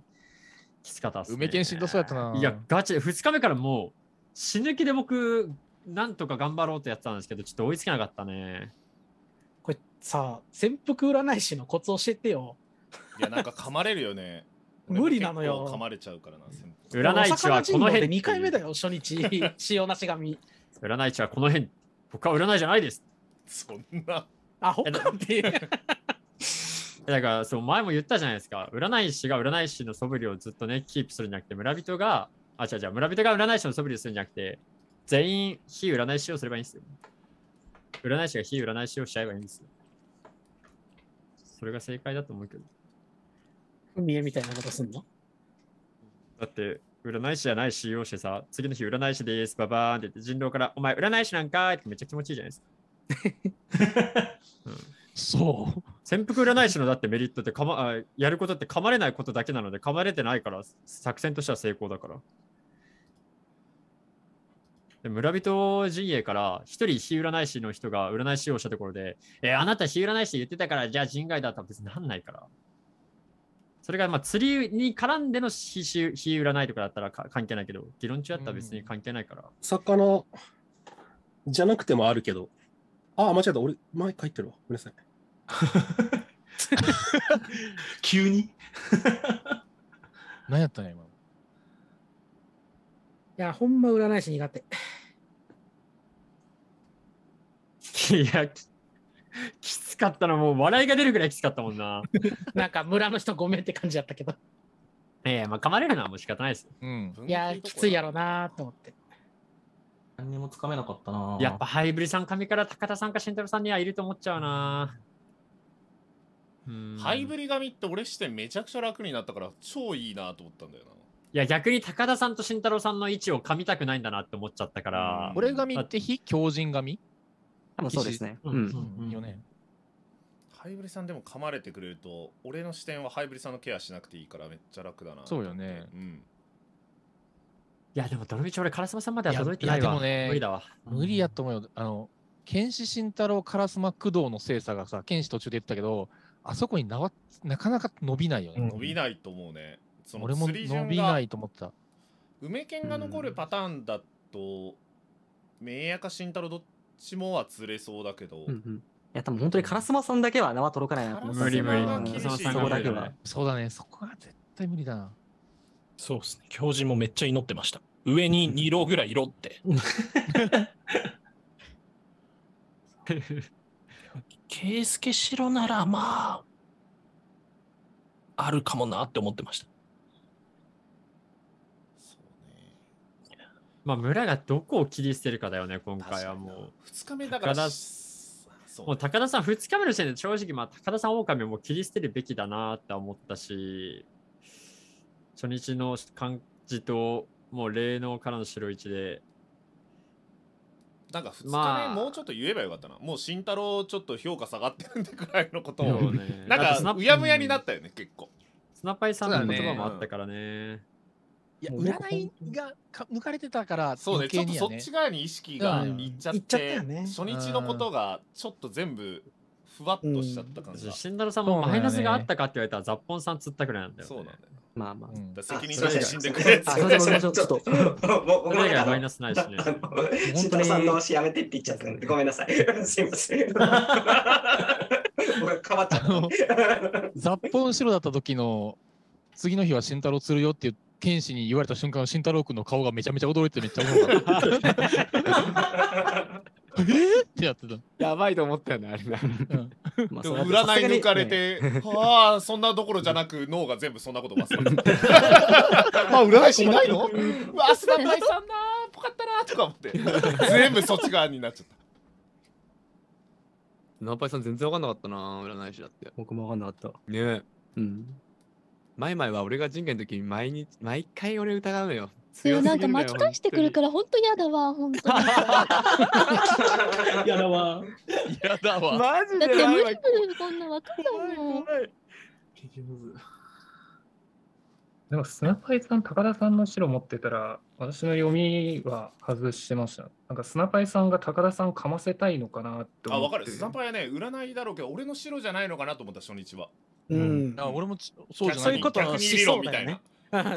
きつかったっす、ね。梅県しんどそうやったな。いや、ガチ、2日目からもう、死ぬ気で僕、なんとか頑張ろうとやってたんですけど、ちょっと追いつけなかったね。これさ、潜伏占い師のコツ教えてよ。いや、なんか噛まれるよね。[laughs] 無理なのよ。噛まれちゃうからな。占い師はこの辺。二回目だよ、初日。塩 [laughs] なし紙。占い師はこの辺。他は占いじゃないです。そんな。あ、ほかって。だからそう前も言ったじゃないですか占い師が占い師の素振りをずっとねキープするんじゃなくて村人があ違う違う村人が占い師の素振りをするんじゃなくて全員非占い師をすればいいんですよ。占い師が非占い師をしちゃえばいいんですよ。それが正解だと思うけど。見えみたいなことすんのだって、占い師じゃない使用者さ、次の日占い師です、ババーンって言って人狼から、お前占い師なんかってめっちゃ気持ちいいじゃないですか。[laughs] うん、そう。潜伏占い師のだってメリットってか、ま、やることって噛まれないことだけなので、噛まれてないから作戦としては成功だから。で村人陣営から一人火占い師の人が占い師をしたところで、えー、あなた火占い師言ってたからじゃあ人外だったら別になんないから。それがまあ釣りに絡んでの火占いとかだったら関係ないけど、議論中だったら別に関係ないから。うん、魚じゃなくてもあるけど。ああ、間違えた。俺、前書いてるわ。ごめんなさい。[laughs] 急に [laughs] [laughs] 何やったんや、今。や、ほんま占い師苦手。いやき、きつかったな、もう笑いが出るぐらいきつかったもんな。[laughs] なんか村の人ごめんって感じだったけど。ええまあ噛まれるのはもう仕方ないです。うん。いや、きついやろなと思って。何にもつかめなかったな。やっぱ。ハイブリさん神から高田さんか慎太郎さんにはいると思っちゃうな。ハイブリ紙って俺視点めちゃくちゃ楽になったから超いいなと思ったんだよな。いや逆に高田さんと慎太郎さんの位置を噛みたくないんだなって思っちゃったから。俺神って非強人髪多分そうですね。うん。よね。ハイブリさんでも噛まれてくれると俺の視点はハイブリさんのケアしなくていいからめっちゃ楽だなそうよねうんいやでもどのビチ、俺カラスマさんまでは届いてないわいやでもね無理だわ無理やと思うよ、あの剣士慎太郎カラスマ工藤の精査がさ剣士途中で言ったけどあそこになわなかなか伸びないよね、伸びないと思うねその俺も釣り伸びながいと思ってた梅犬が残るパターンだと明やか慎太郎どっちもは釣れそうだけど、うんうん。いや、多分本当に烏丸さんだけは縄届かないな無理無理そこだけは。そうだねそこは絶対無理だなそうですね。教授もめっちゃ祈ってました。上に2郎ぐらい色って。[laughs] ケイスケシロならまあ、あるかもなって思ってました。まあ、村がどこを切り捨てるかだよね、今回はもう。2日目だからもう高田さん、2日目の時点で正直、まあ、高田さん狼も切り捨てるべきだなって思ったし、初日の感じと、もう霊能からの白一で。なんか2日目、もうちょっと言えばよかったな。もう慎太郎ちょっと評価下がってるんでくらいのことを。ね、[laughs] なんかうやむやになったよね、結構。スナパイさんの言葉もあったからね。いや、占いがか抜かれてたから、そうねちょっとそっち側に意識がいっちゃっうんっゃったよね初日のことがちょっと全部ふわっとしちゃった感じが、慎太郎さんもマイナスがあったかって言われたら、雑本さん釣ったくらいなんだよ、ね。そうなんだよ、まあまあ。だか責任として死んでくれあ、そ [laughs] ちょっと、僕そもマイナスないしね。慎太郎さん同士やめてって言っちゃったんで、ごめんなさい。[laughs] すいません。[laughs] 僕、変わっちゃった。雑本白だった時の次の日は慎太郎釣るよって言って剣士に言われた瞬間、慎太郎君の顔がめちゃめちゃ驚いてめっちゃ驚かった。えってやってた。やばいと思ったよね、あれな。うん、でも占い抜かれて、はあ、そんなどころじゃなく、脳が全部そんなこと忘れて。[laughs] あ、占い師いないのうわ、スナパイさんなぽかったなとか思って、全部そっち側になっちゃった。ナンパイさん全然分かんなかったな、占い師だって。僕も分かんなかった。ねえ。うん。前前は俺が人間の時に毎日毎回俺疑うのよ。いやなんか巻き返してくるから本当嫌だわ本当に。[laughs] やだわ。やだわ。マジで。だって無理無理こんなわかんないもん。でもスナパイさん高田さんの白持ってたら私の読みは外してました。なんかスナパイさんが高田さんかませたいのかなって思って。あわかる。スナパイはね占いだろうけど俺の白じゃないのかなと思った初日は。うん。あ俺もそうじゃない。そういうことのだよね。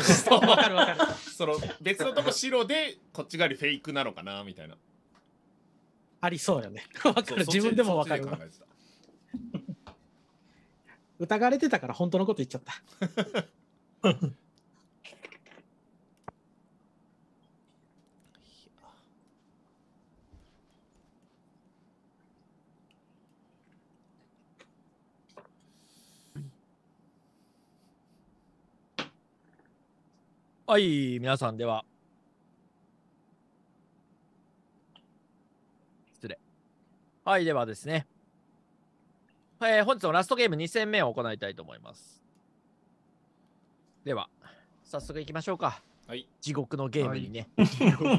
そわかるわかる。[laughs] の別のとこ白でこっち側にフェイクなのかなみたいな。ありそうよね。かる。自分でもわかる。疑われてたから本当のこと言っちゃった。[laughs] はい、皆さんでは。失礼。はい、ではですね。えー、本日のラストゲーム2戦目を行いたいと思います。では、早速いきましょうか。はい、地獄のゲームにね。はい、地獄の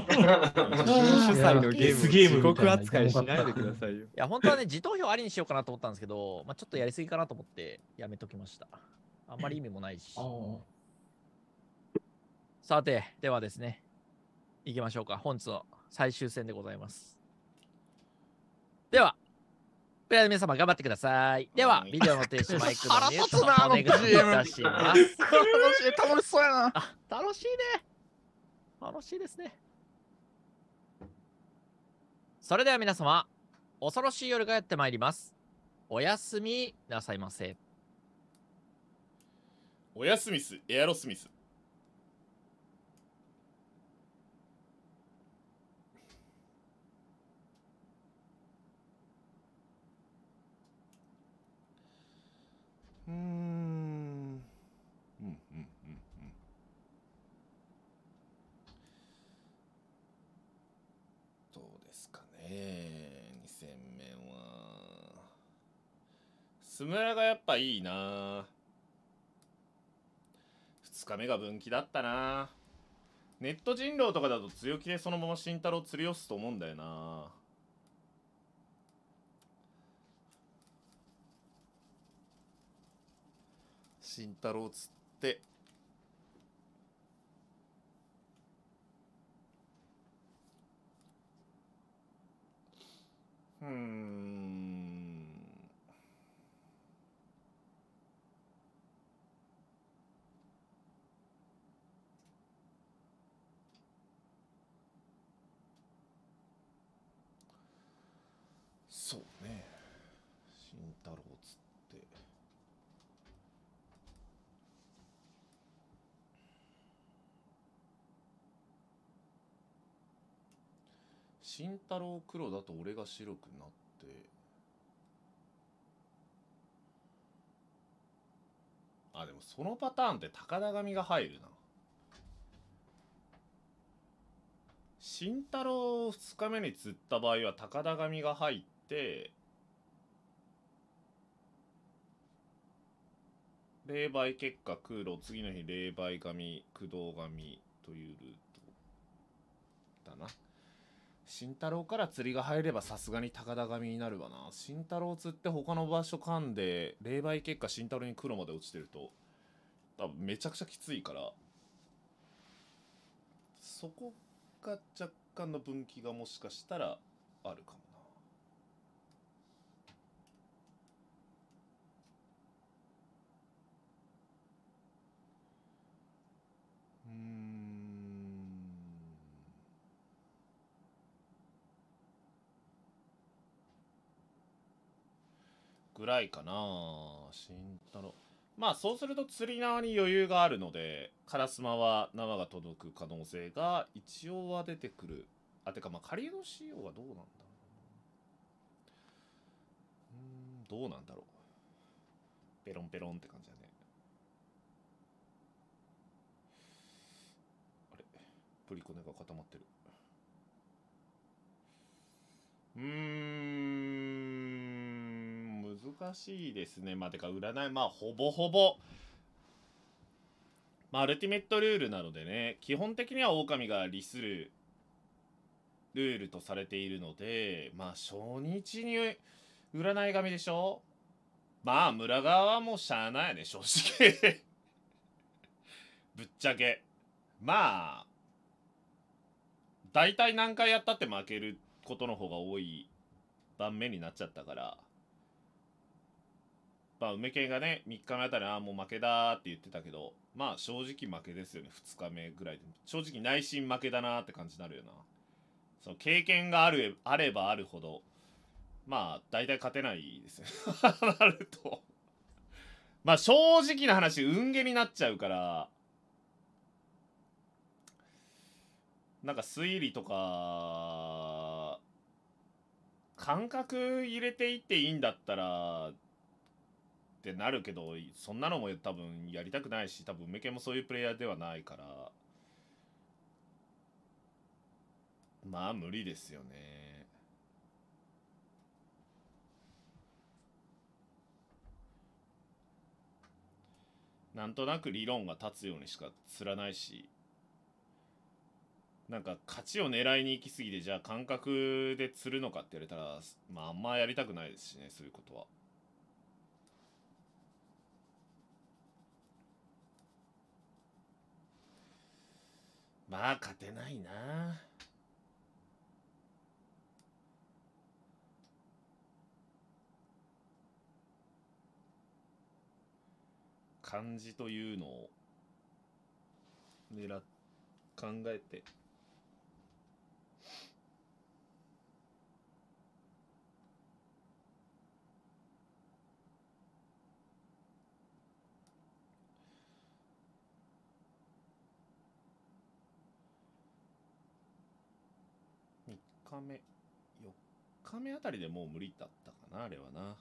ゲーム地獄扱いしないでくださいよ。いや、本当はね、自投票ありにしようかなと思ったんですけど、まあ、ちょっとやりすぎかなと思ってやめときました。あんまり意味もないし。さて、ではですね、いきましょうか。本日の最終戦でございます。では、プレイヤーの皆様頑張ってください。では、ビデオの停止マイクのューをお願いいたします。楽しそうやな。楽しいね。楽しいですね。それでは皆様、恐ろしい夜がやってまいります。おやすみなさいませ。おやすみす、エアロスミス。うんうんうんうんうんどうですかね2戦目はスムラがやっぱいいな2日目が分岐だったなネット人狼とかだと強気でそのまま慎太郎釣り寄すと思うんだよな慎太郎つってうん慎太郎黒だと俺が白くなってあでもそのパターンって高田髪が入るな慎太郎を2日目に釣った場合は高田髪が入って霊媒結果空路次の日霊媒髪工藤髪というルートだな。慎太郎から釣りが入ればさすがに高田髪になるわな慎太郎釣って他の場所噛んで霊媒結果慎太郎に黒まで落ちてると多分めちゃくちゃきついからそこが若干の分岐がもしかしたらあるかもなうんぐらいかな慎太郎まあそうすると釣り縄に余裕があるので烏丸は縄が届く可能性が一応は出てくるあてかまあ仮の仕様はどうなんだろううんどうなんだろうペロンペロンって感じだねあれプリコネが固まってるうーんしいですねまあてか占いまあほぼほぼまあ、アルティメットルールなのでね基本的には狼が利するルールとされているのでまあ初日に占い神でしょまあ村側はもうしゃあないよね正直 [laughs] ぶっちゃけまあ大体何回やったって負けることの方が多い盤面になっちゃったからまあ、梅系がね、3日目あたり、ああ、もう負けだって言ってたけど、まあ、正直負けですよね、2日目ぐらいで。正直内心負けだなって感じになるよな。その経験がある、あればあるほど、まあ、大体勝てないですよ、ね。[laughs] なるとまあ、正直な話、運ゲげになっちゃうから、なんか推理とか、感覚入れていっていいんだったら、ってなるけどそんなのも多分やりたくないし多分梅犬もそういうプレイヤーではないからまあ無理ですよね。なんとなく理論が立つようにしか釣らないしなんか勝ちを狙いに行き過ぎてじゃあ感覚で釣るのかって言われたらまああんまやりたくないですしねそういうことは。まあ勝てないな漢字というのを狙考えて日目、4日目あたりでもう無理だったかな、あれはな。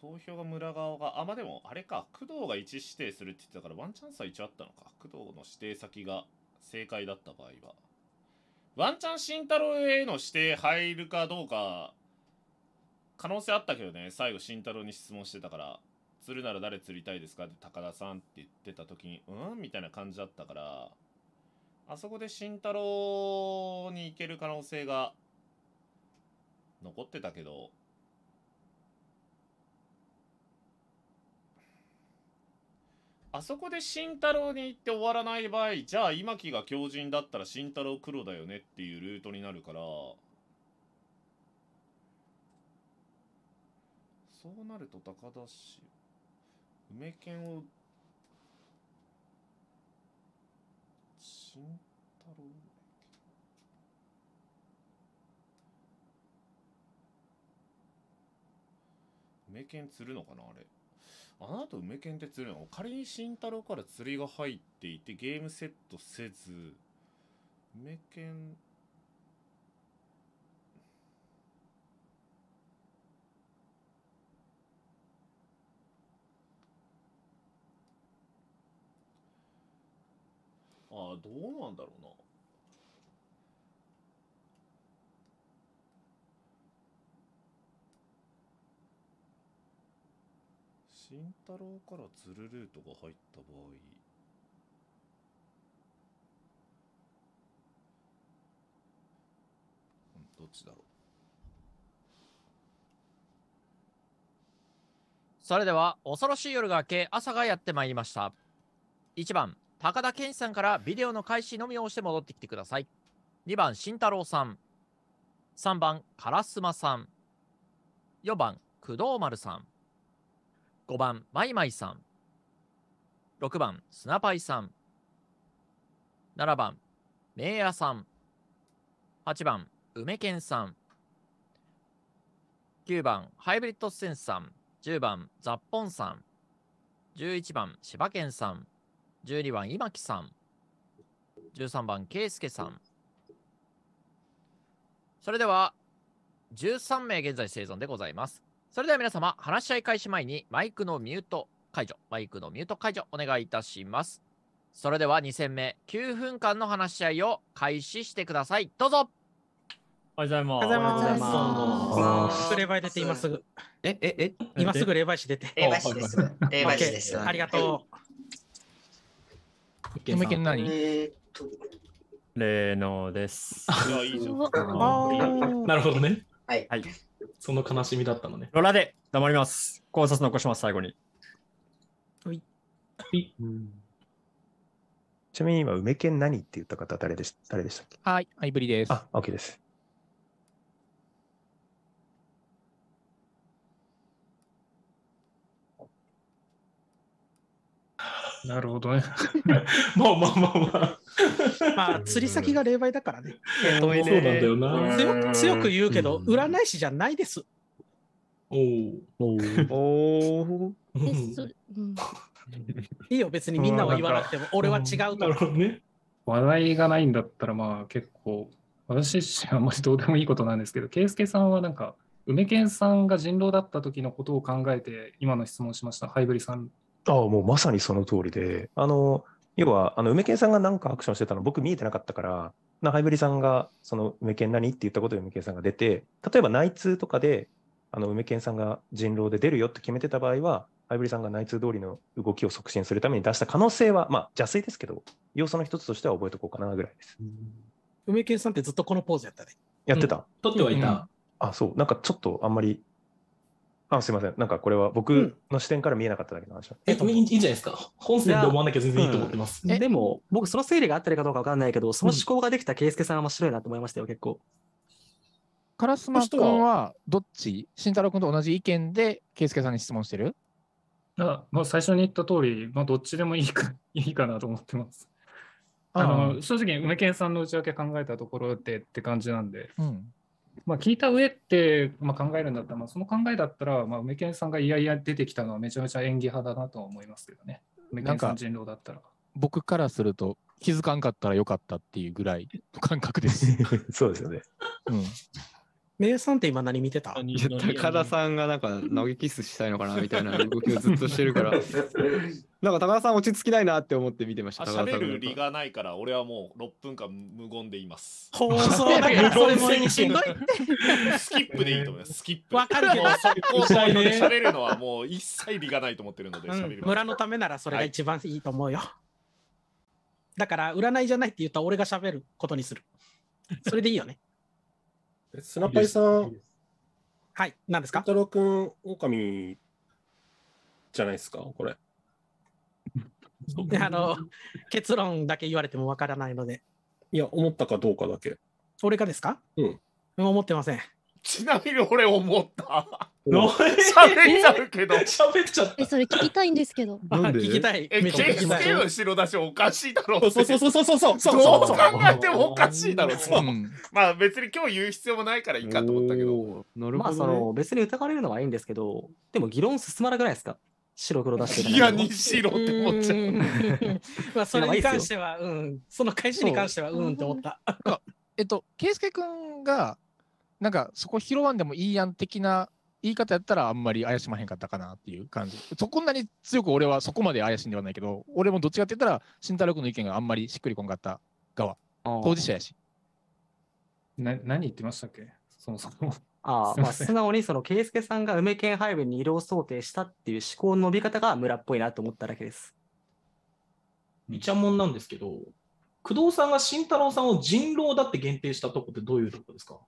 投票が村側が、あ、まあ、でもあれか、工藤が1指定するって言ってたからワンチャンスは一応あったのか。工藤の指定先が正解だった場合は。ワンチャン慎太郎への指定入るかどうか、可能性あったけどね、最後慎太郎に質問してたから、釣るなら誰釣りたいですかって高田さんって言ってた時に、うんみたいな感じだったから、あそこで慎太郎に行ける可能性が残ってたけど、あそこで慎太郎に行って終わらない場合、じゃあ今木が強靭だったら慎太郎黒だよねっていうルートになるから、そうなると高田氏、梅犬を金太郎梅犬釣るのかなあれあの後梅犬って釣るの仮に慎太郎から釣りが入っていてゲームセットせず梅犬ああどうなんだろうな慎太郎からズルルートが入った場合どっちだろうそれでは恐ろしい夜が明け朝がやってまいりました1番高田健さんからビデオの開始のみを押して戻ってきてください。2番、慎太郎さん。3番、烏丸さん。4番、工藤丸さん。5番、まいまいさん。6番、スナパイさん。7番、メイヤさん。8番、梅健さん。9番、ハイブリッドセンスさん。10番、ザッポンさん。11番、柴犬さん。12番、今木さん。13番、圭介さん。それでは、13名現在生存でございます。それでは皆様、話し合い開始前にマイクのミュート解除、マイクのミュート解除お願いいたします。それでは2戦目、9分間の話し合いを開始してください。どうぞおはようございます。おはようございます。す出て今すぐ。え、え、え、今すぐ霊媒師出て。霊媒師です。霊媒師です。ありがとう。とけん何えー、っです。なるほどね。はい。はい。その悲しみだったのね。ロラで黙ります。考察残します、最後に。はい。ちなみに今、梅犬何って言った方誰でし誰でしたっけはい、アイブリです。あ、OK です。なるほどね。[laughs] まあまあまあまあ。まあ、釣り先が霊媒だからね。そうなんだよな強。強く言うけど、占い師じゃないです。おお。おお。いいよ、別にみんなは言わなくても、俺は違うほどね、話題がないんだったら、まあ結構、私自身あんまりどうでもいいことなんですけど、圭介さんはなんか、梅健さんが人狼だった時のことを考えて、今の質問しました、ハイブリさんああ、もうまさにその通りで、あの、要は、あの、梅健さんが何かアクションしてたの、僕見えてなかったから、なハイブリさんが、その、梅健何って言ったことで梅健さんが出て、例えば内通とかで、あの、梅健さんが人狼で出るよって決めてた場合は、ハイブリさんが内通通りの動きを促進するために出した可能性は、まあ、邪推ですけど、要素の一つとしては覚えておこうかなぐらいです。梅健さんってずっとこのポーズやったね。やってた、うん、撮ってはいた、うん、あ、そう。なんかちょっとあんまりあ、すみません。なんかこれは僕の視点から見えなかっただけの話、うん、え、いいんじゃないですか。本線で思わなきゃ全然いいと思ってます。うん、でも、僕、その整理があったりかどうかわかんないけど、その思考ができた圭介さんは面白いなと思いましたよ、結構。ス丸君はどっち慎太郎君と同じ意見で圭介さんに質問してるあ、まあ、最初に言った通り、まあ、どっちでもいいか [laughs] いいかなと思ってます。あの正直、梅健さんの内訳考えたところでって感じなんで、うん、まあ、聞いた上って、まあ、考えるんだったら、まあ、その考えだったら、まあ、梅健さんがいやいや出てきたのはめちゃめちゃ演技派だなと思いますけどね。梅健さん人狼だったら。僕からすると気づかんかったらよかったっていうぐらいの [laughs] 感覚です。[laughs] そうですよね。うん。名産って今何見てた高田さんがなんか投げキスしたいのかなみたいな動きをずっとしてるから [laughs] なんか高田さん落ち着きないなって思って見てました。喋る理がないから、俺はもう6分間無言でいます。放送だけど、それしんどい。スキップでいいと思います。スキップ。わかるけど、速攻したいの喋るのはもう一切理がないと思ってるので、喋る、村のためならそれが一番いいと思うよ。だから、占いじゃないって言ったら俺が喋ることにする。それでいいよね。スナパイさん。はい、何ですか太郎くん、狼じゃないですか、これ。あの結論だけ言われてもわからないので。いや、思ったかどうかだけ。俺かですかうん。思ってません。ちなみに俺思った。[laughs] 喋っちゃうけど。[laughs] 喋っちゃっえ、それ聞きたいんですけど。[laughs] なんで聞きたい。え、めっちゃ聞きの後ろ出しおかしいだろそうそうそうそうそうそうそうう考えてもおかしいだろうまあ別に今日言う必要もないからいいかと思ったけど。おーなるまあその別に疑われるのはいいんですけど、でも議論進まなぐらいですか白黒出していやにしろって思っちゃう。まあそれに関しては、うん、その返しに関しては、うんって思った。えっと、圭介君が、なんかそこ拾わんでもいいやん的な言い方やったらあんまり怪しまへんかったかなっていう感じ。そこんなに強く俺はそこまで怪しんではないけど、俺もどっちかって言ったら慎太郎君の意見があんまりしっくりこんかった側、当事者やし。な何言ってましたっけそもそもあまあ、素直にその圭介さんが梅県配分に移動想定したっていう思考の伸び方が村っぽいなと思っただけです。みちゃもんなんですけど、工藤さんが慎太郎さんを人狼だって限定したとこってどういうとこですかん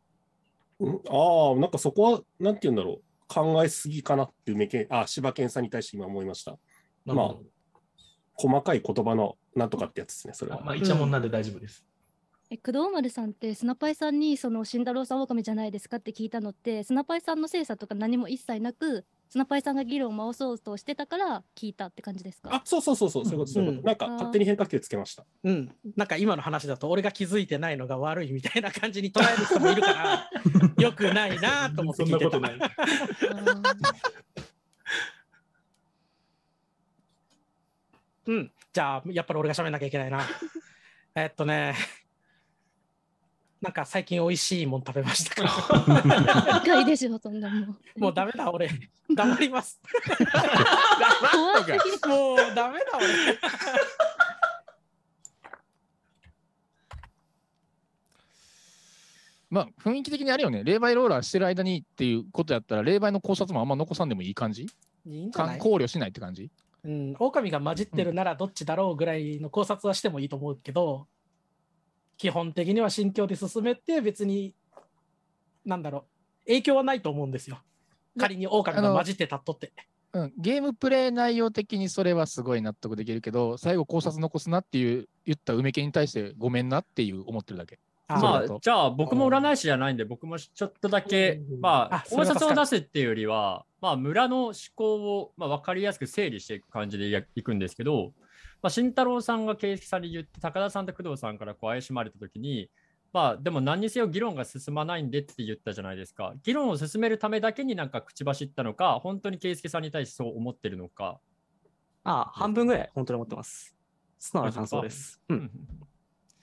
ああ、なんかそこは、なんて言うんだろう、考えすぎかなって梅県、あ、柴犬さんに対して今思いました。まあ、細かい言葉のなんとかってやつですね、それは。まあ、いちゃもんなんで大丈夫です。え工藤丸さんってスナパイさんにその慎太郎さん狼じゃないですかって聞いたのってスナパイさんの精査とか何も一切なくスナパイさんが議論を回そうとしてたから聞いたって感じですかあそうそうそうそうそういうことそういうこと、うなんか勝手に変化球つけましたうんなんか今の話だと俺が気づいてないのが悪いみたいな感じに捉える人もいるからよ [laughs] くないなと思って聞いてたそんなことないうんじゃあやっぱり俺が喋んなきゃいけないなえっとねなんか最近おいしいもん食べましたかですよ、そんなもん。もうダメだ、俺。[laughs] ります。もうダメだ、俺。まあ、雰囲気的にあれよね、霊媒ローラーしてる間にっていうことやったら、霊媒の考察もあんま残さんでもいい感じいいんじゃない考慮しないって感じうん、狼が混じってるならどっちだろうぐらいの考察はしてもいいと思うけど、基本的には心境で進めて別になんだろう影響はないと思うんですよ仮に狼が混じってたっとって。うん、ゲームプレイ内容的にそれはすごい納得できるけど最後考察残すなっていう言った梅家に対してごめんなっていう思ってるだけ。まあ、じゃあ僕も占い師じゃないんで僕もちょっとだけ、まあ考察を出すっていうよりは、まあ、村の思考を、まあ、分かりやすく整理していく感じでいくんですけどまあ、慎太郎さんが圭介さんに言って高田さんと工藤さんからこう怪しまれたときにまあでも何にせよ議論が進まないんでって言ったじゃないですか。議論を進めるためだけになんか口走ったのか、本当に圭介さんに対してそう思ってるのか。ああ、半分ぐらい本当に思ってます。素直な感想です。うん。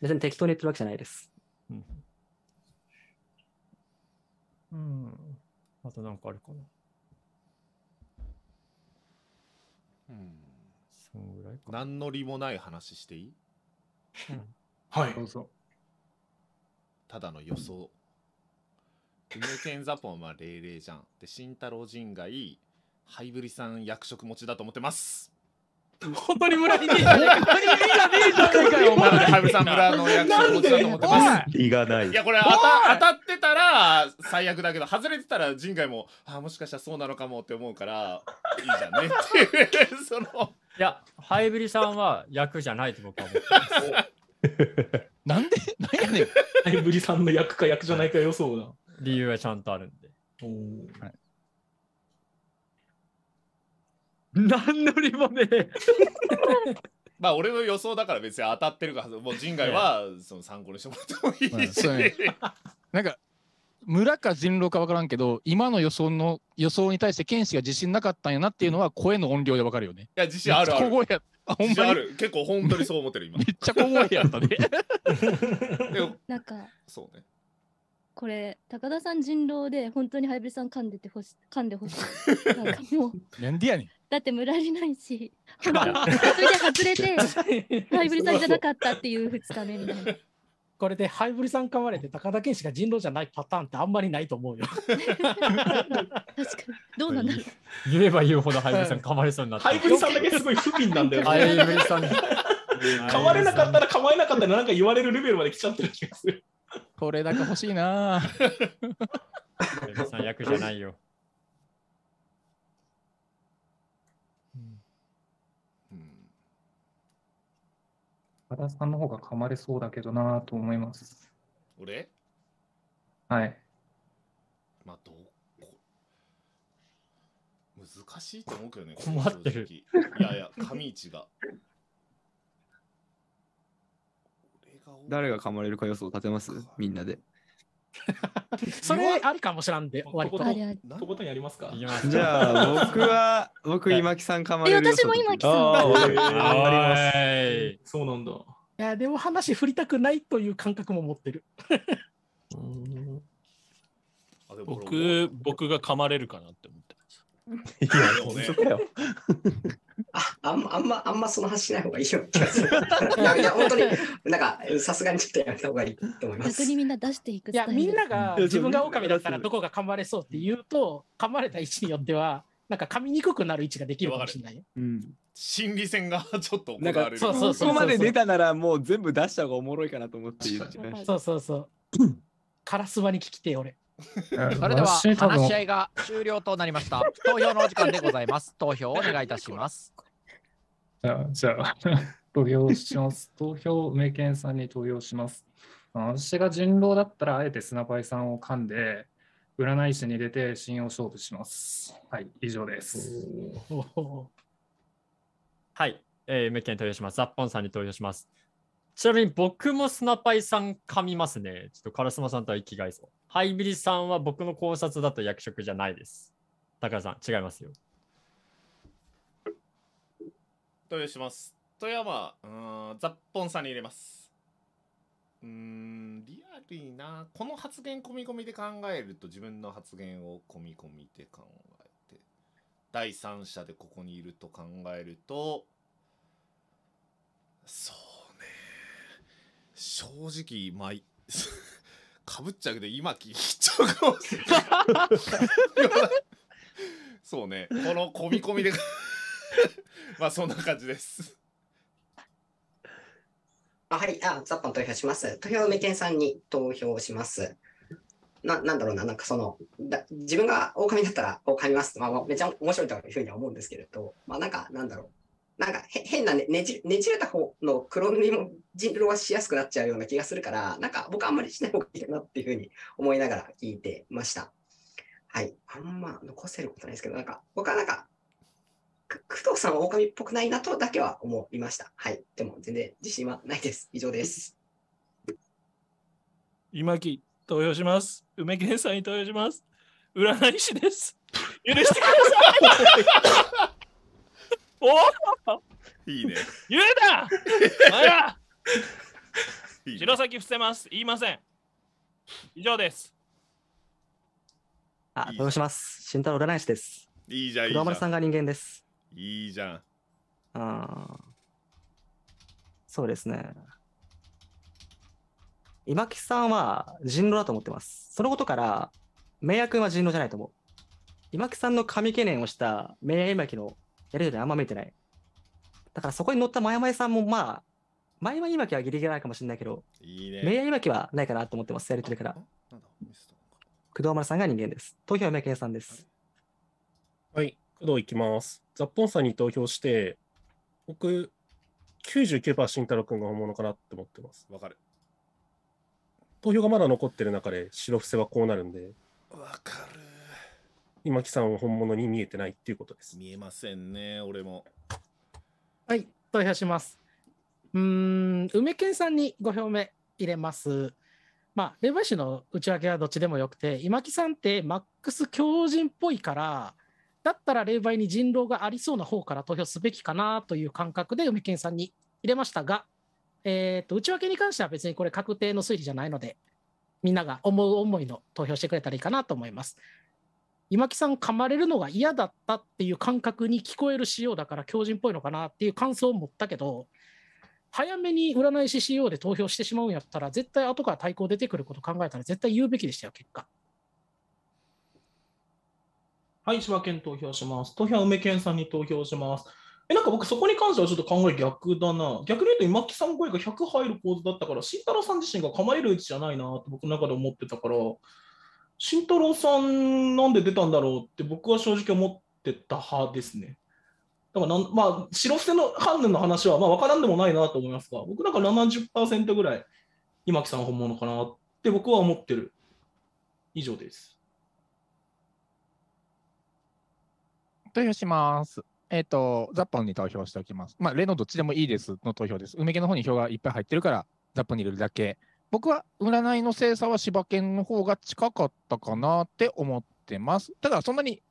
別に適当に言ってるわけじゃないです。うん。うん、あとなんかあるかな。うんそのぐらいか。何のりもない話していいはい。どうぞ。ただの予想。犬剣ザポンは霊霊じゃん。で、慎太郎人がいい、ハイブリさん役職持ちだと思ってます。本当に村に。ハイブさん村の役職持ちだと思ってます。がないい。やこれ当た当たってたら最悪だけど外れてたら人外もあもしかしたらそうなのかもって思うからいいじゃんねっていうそのや、ハイブリさんは役じゃないと僕は思ってます。[laughs] なんでなんやねん。ハイブリさんの役か役じゃないか予想だ。理由はちゃんとあるんで。おはい、何のりもね [laughs] まあ俺の予想だから別に当たってるからもう人外はその参考にしてもらってもいいし、まなんか村か人狼か分からんけど、今の予想の予想に対して剣士が自信なかったんやなっていうのは声の音量で分かるよね。いや、自信あるある。やあほんまにある。結構本当にそう思ってる今。めっちゃ小声やったね。[laughs] なんか、そうね。これ、高田さん人狼で本当にハイブリさん噛んでてほし噛んでほしい。[laughs] なんかもう、やねん。だって村にないし、[laughs] それで外れて、ハイブリさんじゃなかったっていう2日目みたいな。これでハイブリさん噛まれて高田健志が人狼じゃないパターンってあんまりないと思うよ。確かに。どうなんだろう。[laughs] 言えば言うほどハイブリさん噛まれそうになって。ハイブリさんだけすごい不憫なんだよ、ね。ハイブリさん。[laughs] 噛まれなかったら噛まれなかったらなんか言われるレベルまで来ちゃってる気がする。これだけ欲しいな。ハイブリさん役じゃないよ。田さんの方が噛まれそうだけどなと思います。俺はい。まあ、どこ難しいと思うけどね、困ってるいやいや、上市が。誰が噛まれるか予想立てますみんなで。それありかもしらんで、割と。とことんやりますかじゃあ、僕は、僕、今木さんかまえ私も今木さん。あります。[laughs] そうなんだ。いや、でも話振りたくないという感覚も持ってる。僕、僕が噛まれるかなって思ってます。いや、本当ね。ああんあんま、あんまその話しない方がいいよ。[laughs] いや、いや、本当に、なんか、さすがにちょっとやめた方がいいと思います。逆にみんな出していくいや、みんなが自分が狼だったらどこが噛まれそうって言うと、噛まれた位置によっては、なんか噛みにくくなる位置ができるかもしれない。うん。心理戦が [laughs] ちょっとなんかそうそうそこまで出たならもう全部出した方がおもろいかなと思ってそうそうそう。[laughs] カラスワに聞きて、俺。それでは話し合いが終了となりました。投票のお時間でございます。投票をお願いいたします。じゃあ、じゃあ [laughs] 投票します。投票、梅健さんに投票します。私が人狼だったら、あえて砂パイさんを噛んで、占い師に出て信用勝負します。はい、以上です。はい、えー、梅健投票します。ザッポンさんに投票します。ちなみに僕もスナパイさん噛みますね。ちょっとカラスマさんとは生きがいそう。ハイビリさんは僕の考察だと役職じゃないです。高田さん、違いますよ。投与します。富山、うん、ザッポンさんに入れます。うん、リアルにな。この発言込み込みで考えると、自分の発言を込み込みで考えて、第三者でここにいると考えると、そう。正直、まあ、か [laughs] ぶっちゃうけど、今聞いちゃうかもしれない。[laughs] そうね、この込み込みで、[laughs] まあそんな感じです。あはい、あ、ザッパン投票します。投票無権さんに投票します。ななんだろうな、なんかその、だ自分が狼だったら狼ます。まあ、めちゃ面白いというふうに思うんですけれど、まあなんかなんだろう。なんか変なねねじねじれた方の黒塗りも人狼はしやすくなっちゃうような気がするから、なんか僕あんまりしない方がいいかなっていうふうに思いながら聞いてました。はい。あんま残せることないですけど、なんか僕はなんか、工藤さんは狼っぽくないなとだけは思いました。はい。でも全然自信はないです。以上です。今木、投票します。梅健さんに投票します。占い師です。許してください。[laughs] おいいね。言うた。お前ら白崎伏せます。言いません。以上です。あ、どうします。慎太郎占い師です。いいじゃん、い黒丸さんが人間です。いいじゃん。あーそうですね。今木さんは人狼だと思ってます。そのことから、明夜君は人狼じゃないと思う。今木さんの神懸念をした明夜今木のやるよのあんま見てない。だからそこに乗った前々さんもまあ、前々いわきはギリギリないかもしれないけど、いいね。いわきはないかなと思ってます、やれてるから。工藤丸さんが人間です。投票はけんさんです。はい、工藤いきます。ザッポンさんに投票して、僕、99%慎太郎君が本物かなって思ってます。わかる。投票がまだ残ってる中で白伏せはこうなるんで。わかる。今木さんは本物に見えてないっていうことです。見えませんね、俺も。はい、投票します。うん、梅健さんに5票目入れます。まあ、霊媒師の内訳はどっちでもよくて、今木さんってマックス狂人っぽいから、だったら霊媒に人狼がありそうな方から投票すべきかなという感覚で梅健さんに入れましたが、えーと、と内訳に関しては別にこれ確定の推理じゃないので、みんなが思う思いの投票してくれたらいいかなと思います。今木さん噛まれるのが嫌だったっていう感覚に聞こえる CO だから強人っぽいのかなっていう感想を持ったけど早めに占い師 CO で投票してしまうんやったら絶対後から対抗出てくること考えたら絶対言うべきでしたよ結果はい柴犬投票します投票は梅健さんに投票しますえなんか僕そこに関してはちょっと考え逆だな逆に言うと今木さんの声が100入る構図だったから慎太郎さん自身が構えるうちじゃないなって僕の中で思ってたから慎太郎さんなんで出たんだろうって僕は正直思ってた派ですね。だからなん、まあ、白捨ての犯人の話は、まあ、分からんでもないなと思いますが、僕なんか70%ぐらい、今木さん本物かなって僕は思ってる。以上です。投票します。えっ、ー、と、ザッポンに投票しておきます。まあ、例のどっちでもいいですの投票です。梅毛の方に票がいっぱい入ってるから、ザッポンに入れるだけ。僕は占いの精査は柴犬の方が近かったかなって思ってます。ただそんなに、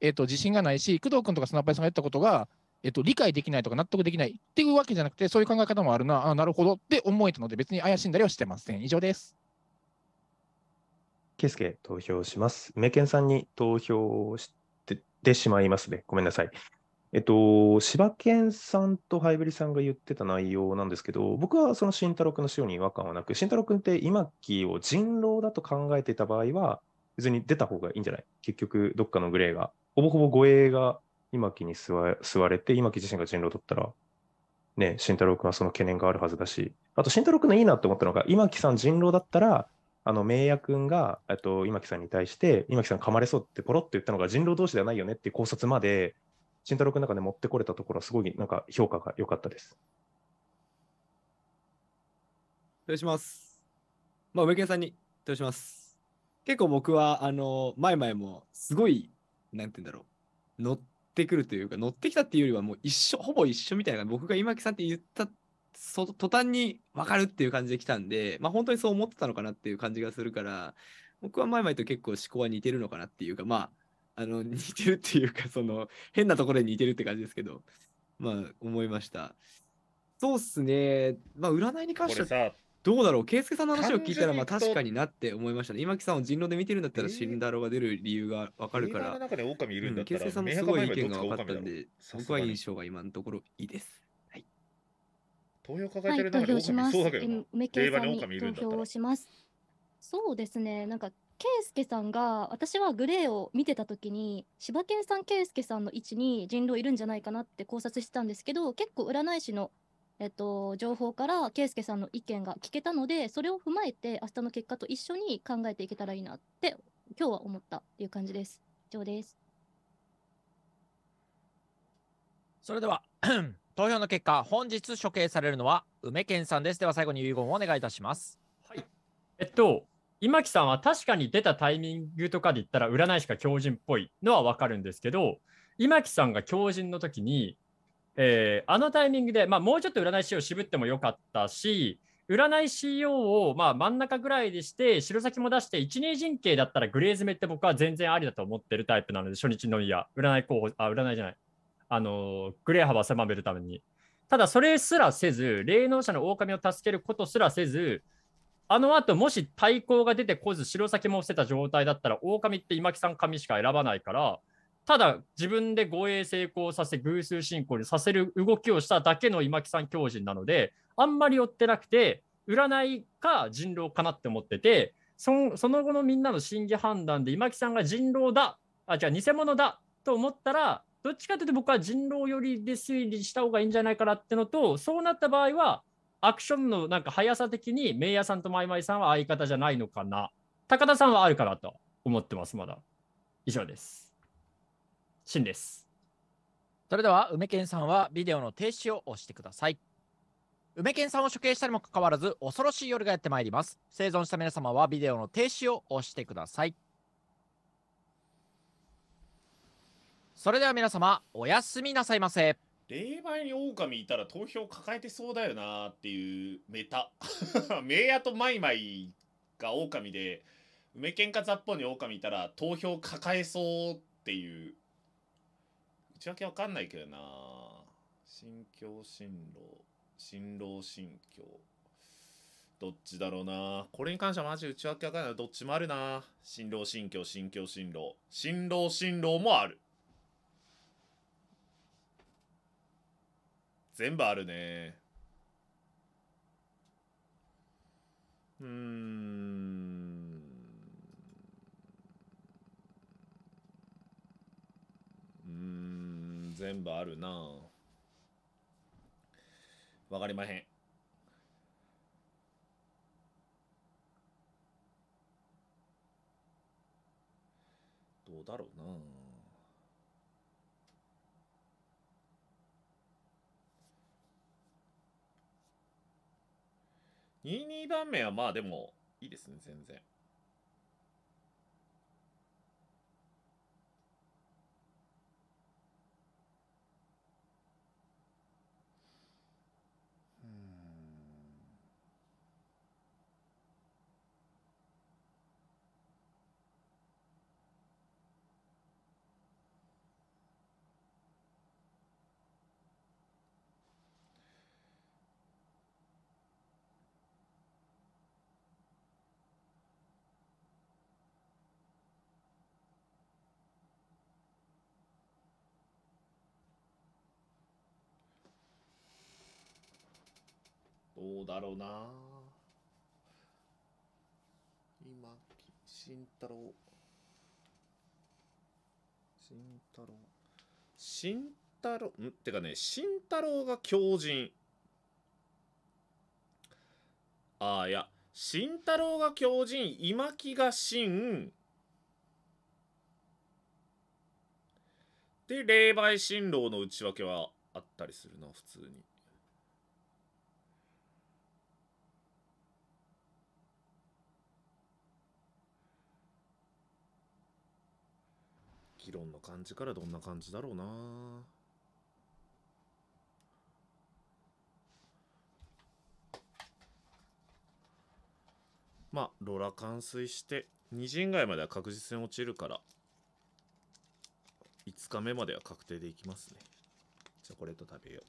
えーと、自信がないし、工藤君とかスナパイさんが言ったことが、えーと、理解できないとか納得できないっていうわけじゃなくて、そういう考え方もあるな、あなるほどって思えたので、別に怪しんだりはしてません。以上です。ケスケ投票します。梅健さんに投票してしまいますね。ごめんなさい。えっと、柴犬さんとハイブリさんが言ってた内容なんですけど、僕はその慎太郎君の塩に違和感はなく、慎太郎君って今期を人狼だと考えていた場合は、別に出た方がいいんじゃない結局、どっかのグレーが。ほぼほぼ護衛が今木に座れて、今木自身が人狼だったら、ね、慎太郎君はその懸念があるはずだし、あと慎太郎君のいいなと思ったのが、今木さん人狼だったら、あの、名也君が、えっと、今木さんに対して、今木さん噛まれそうってポロって言ったのが人狼同士ではないよねっていう考察まで、慎太郎君の中で持ってこれたところはすごいなんか評価が良かったです。失礼します。まあ、植木さんに失します。結構僕は、あの、前々もすごい、なんて言うんだろう、乗ってくるというか、乗ってきたっていうよりはもう一緒、ほぼ一緒みたいな、僕が今木さんって言ったそ途端に分かるっていう感じで来たんで、まあ、本当にそう思ってたのかなっていう感じがするから僕は前々と結構思考は似てるのかなっていうかまああの似てるっていうか [laughs] その変なところに似てるって感じですけどまあ思いましたそうっすねまあ占いに関してはどうだろう圭介さんの話を聞いたらまあ確かになって思いましたね今木さんを人狼で見てるんだったら死んだろうが出る理由がわかるから圭介さんもすごい意見が分かったんで僕は印象が今のところいいです投票抱えてる中で、はい、投票します。そうだけど、投票をします。そうですね、なんか圭介さんが私はグレーを見てた時に柴犬さん圭介さんの位置に人狼いるんじゃないかなって考察してたんですけど結構占い師の、えっと、情報から圭介さんの意見が聞けたのでそれを踏まえて明日の結果と一緒に考えていけたらいいなって今日は思ったっていう感じです。以上です。それでは [clears throat] 投票の結果本日処刑されるのは梅健さんです。では最後に遺言をお願いいたします。はい、えっと今木さんは確かに出たタイミングとかで言ったら占い師か狂人っぽいのは分かるんですけど今木さんが狂人の時に、えー、あのタイミングで、まあ、もうちょっと占い師を渋ってもよかったし占い c e をまあ真ん中ぐらいでして白先も出して一二陣形だったらグレー詰めって僕は全然ありだと思ってるタイプなので初日のいや占い候補あ占いじゃないあのグレー幅狭めるためにただそれすらせず霊能者の狼を助けることすらせずあの後もし対抗が出てこず白崎も伏せた状態だったら狼って今木さん神しか選ばないからただ自分で護衛成功させ偶数進行にさせる動きをしただけの今木さん狂人なのであんまり寄ってなくて占いか人狼かなって思っててその後のみんなの審議判断で今木さんが人狼だあ違う偽物だと思ったらどっちかというと僕は人狼寄りで推理した方がいいんじゃないかなってのとそうなった場合はアクションのなんか速さ的に、メイヤさんとマイマイさんは相方じゃないのかな。高田さんはあるかなと思ってます、まだ。以上です。シンです。それでは、梅健さんはビデオの停止を押してください。梅健さんを処刑したにもかかわらず、恐ろしい夜がやってまいります。生存した皆様はビデオの停止を押してください。それでは皆様、おやすみなさいませ。霊媒に狼いたら投票抱えてそうだよなっていうメタ。メイヤとマイマイが狼で、梅喧嘩雑報に狼いたら投票抱えそうっていう。内訳わかんないけどな心境、心労、心労、心境。どっちだろうなこれに関してはマジ内訳わかんない。どっちもあるな心労、心境、心境、心労。心労、心労もある。全部あるねうんうん全部あるなわかりまへんどうだろうな22番目はまあでもいいですね、全然。どうだろうな今木慎太郎慎太郎慎太郎んってかね慎太郎が狂人ああいや慎太郎が狂人今木が真で霊媒新郎の内訳はあったりするな普通に。議論の感じからどんな感じだろうなまあロラ冠水して2陣外までは確実に落ちるから5日目までは確定でいきますねチョコレート食べよ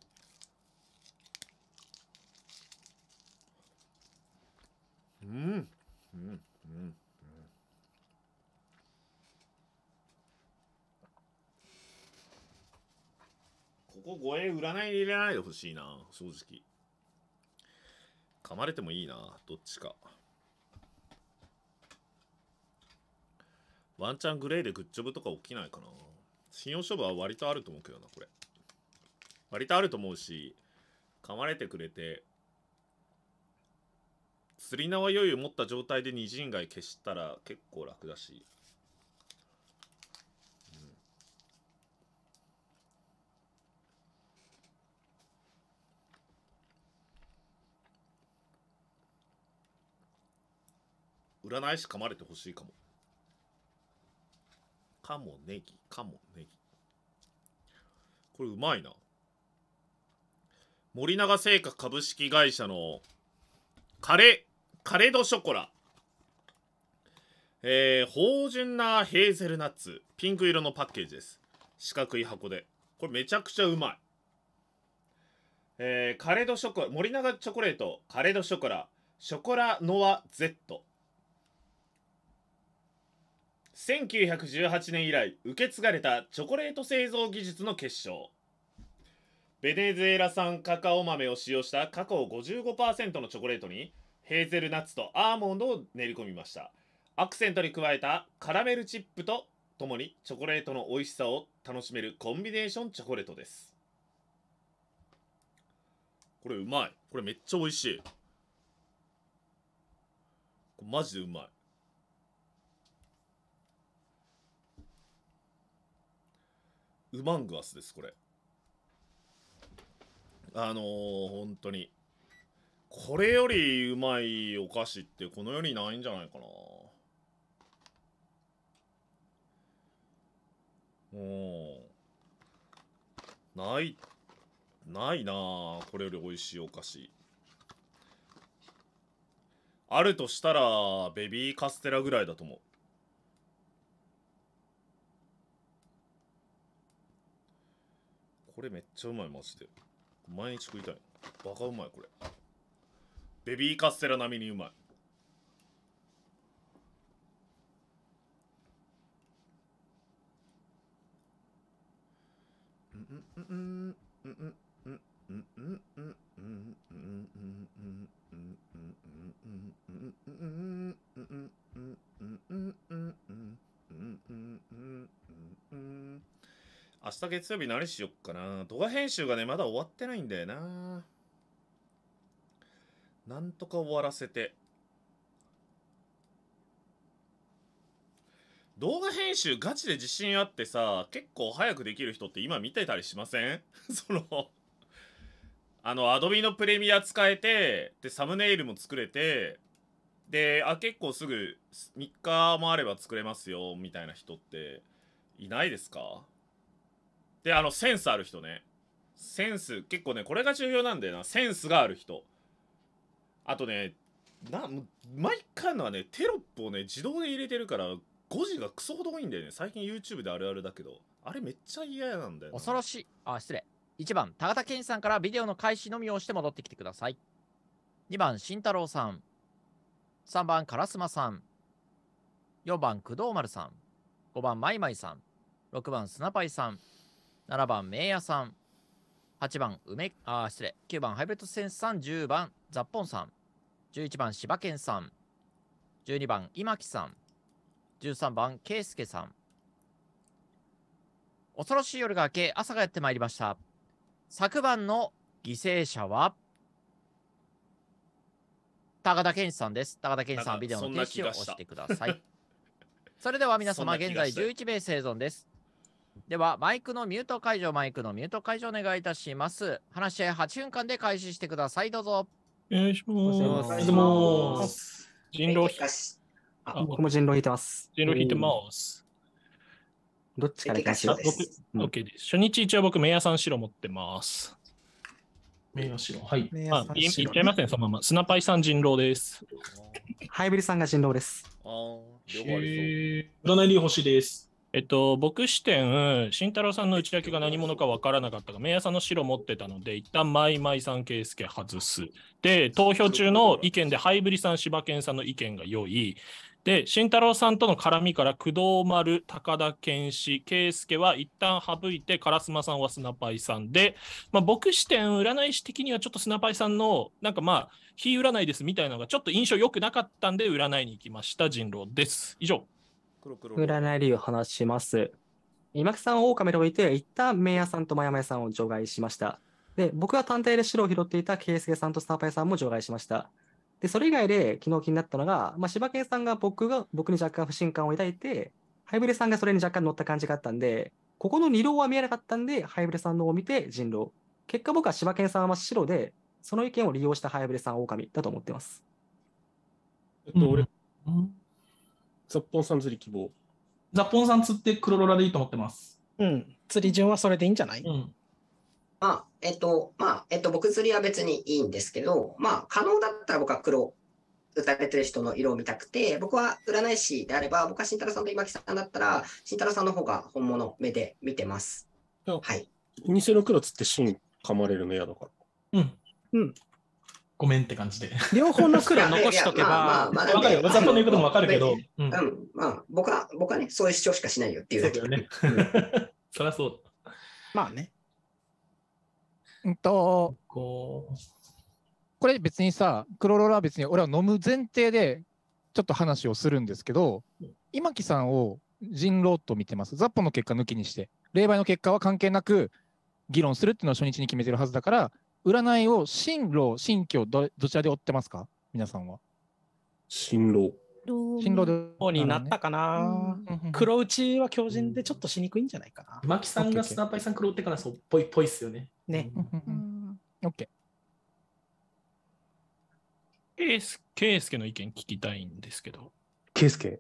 ううんうんうんこ護衛占い入れないでほしいな、正直。噛まれてもいいな、どっちか。ワンチャングレーでグッジョブとか起きないかな。信用勝負は割とあると思うけどな、これ。割とあると思うし、噛まれてくれて、釣り縄余裕持った状態で二陣街消したら結構楽だし。占い師噛まれてほしいかも。かもネギ、かもネギ。これうまいな。森永製菓株式会社のカレ、カレドショコラ。えー、芳醇なヘーゼルナッツ。ピンク色のパッケージです。四角い箱で。これめちゃくちゃうまい。えー、カレドショコラ、森永チョコレート、カレドショコラ、ショコラノア Z。1918年以来受け継がれたチョコレート製造技術の結晶ベネズエラ産カカオ豆を使用したカカオ55%のチョコレートにヘーゼルナッツとアーモンドを練り込みましたアクセントに加えたカラメルチップとともにチョコレートの美味しさを楽しめるコンビネーションチョコレートですこれうまいこれめっちゃ美味しいマジでうまいウマングアスですこれあのー、本当にこれよりうまいお菓子ってこの世にないんじゃないかなうんないないなこれより美味しいお菓子あるとしたらベビーカステラぐらいだと思うこれめっちゃうまいマジで毎日食いたいバカうまいこれベビーカステラ並みにうまいうんうんうんうんうんうんうんうんうんうんうんうんうん明日月曜日何しよっかな。動画編集がね、まだ終わってないんだよな。なんとか終わらせて。動画編集ガチで自信あってさ、結構早くできる人って今見てたりしません [laughs] そのあの、アドビのプレミア使えて、で、サムネイルも作れて、で、あ、結構すぐ3日もあれば作れますよ、みたいな人っていないですかであのセンスある人ねセンス結構ねこれが重要なんだよなセンスがある人あとねな毎回のはねテロップをね自動で入れてるから5時がクソほど多いんだよね最近 YouTube であるあるだけどあれめっちゃ嫌なんだよ恐ろしいあ失礼1番高田健さんからビデオの開始のみをして戻ってきてください2番慎太郎さん3番烏丸さん4番工藤丸さん5番まいまいさん6番スナパイさん7番、メイヤさん。8番、梅、あ、失礼。9番、ハイブレッドセンスさん。10番、ザッポンさん。11番、柴犬さん。12番、今木さん。13番、圭介さん。恐ろしい夜が明け、朝がやってまいりました。昨晩の犠牲者は、高田健一さんです。高田健一さん、ビデオの停止を押してください。それでは皆様、現在11名生存です。では、マイクのミュート解除、マイクのミュート解除お願いいたします。話し合い8分間で開始してください。どうぞ。願いしす。お願いします。人狼引あ、僕も人狼引いてます。人狼引いてます。どっちから行かしょう僕、o です。初日一応僕、メイヤさん白持ってます。メイヤ白。はい。あ、いっちゃいますね、そのまま。スナパイさん人狼です。ハイブリさんが人狼です。ああ、よくあり占いり星です。えっと、僕視点、慎太郎さんの内訳が何者か分からなかったが、明夜さんの白持ってたので、一旦マイマイさん、圭介外す。で、投票中の意見で、ハイブリさん、柴犬さんの意見が良い。で、慎太郎さんとの絡みから、工藤丸、高田健志、圭介は一旦省いて、烏丸さんはスナパイさんで、まあ、僕視点、占い師的にはちょっとスナパイさんの、なんかまあ、非占いですみたいなのが、ちょっと印象良くなかったんで、占いに行きました、人狼です。以上。占い理由を話します。今木さんを狼で置いて、一旦明夜さんとマヤマヤさんを除外しました。で、僕は単体で白を拾っていた圭介さんとスターパイさんも除外しました。で、それ以外で昨日気になったのが、まあ、柴犬さんが僕が、僕に若干不信感を抱いて、ハイブレさんがそれに若干乗った感じがあったんで、ここの二郎は見えなかったんで、ハイブレさんのを見て人狼。結果僕は柴犬さんは真っ白で、その意見を利用したハイブレさん狼だと思ってます。えっと、俺、うんザッポンさん釣り希望。ザッポンさん釣ってクロロラでいいと思ってます。うん。釣り順はそれでいいんじゃない、うん、まあ、えっと、まあ、えっと、僕釣りは別にいいんですけど、まあ、可能だったら僕は黒、打たれてる人の色を見たくて、僕は占い師であれば、僕は慎太郎さんと今木さんだったら、慎太郎さんの方が本物目で見てます。はい。偽の黒つって芯噛まれるの嫌だから。うん。うん。ごめんって感じで。両方の黒残しとけば、わかるよ。ざともわかるけど、うん、まあ僕は、僕はね、そういう主張しかしないよっていうだけ。ね。そりゃそうだ。まあね。うんと、これ別にさ、クロロラは別に俺は飲む前提でちょっと話をするんですけど、今木さんを人狼と見てます。ザッポの結果抜きにして、霊媒の結果は関係なく議論するっていうのは初日に決めてるはずだから、占いを進路、新居ど、どちらで追ってますか皆さんは。進路。進路で。方になったかな、黒打ちは強人でちょっとしにくいんじゃないかな。マキさんがスナーパイさん黒ってからそうっぽいっぽいっすよね。ね。オッケー。ケース、ケースケの意見聞きたいんですけど。ケースケ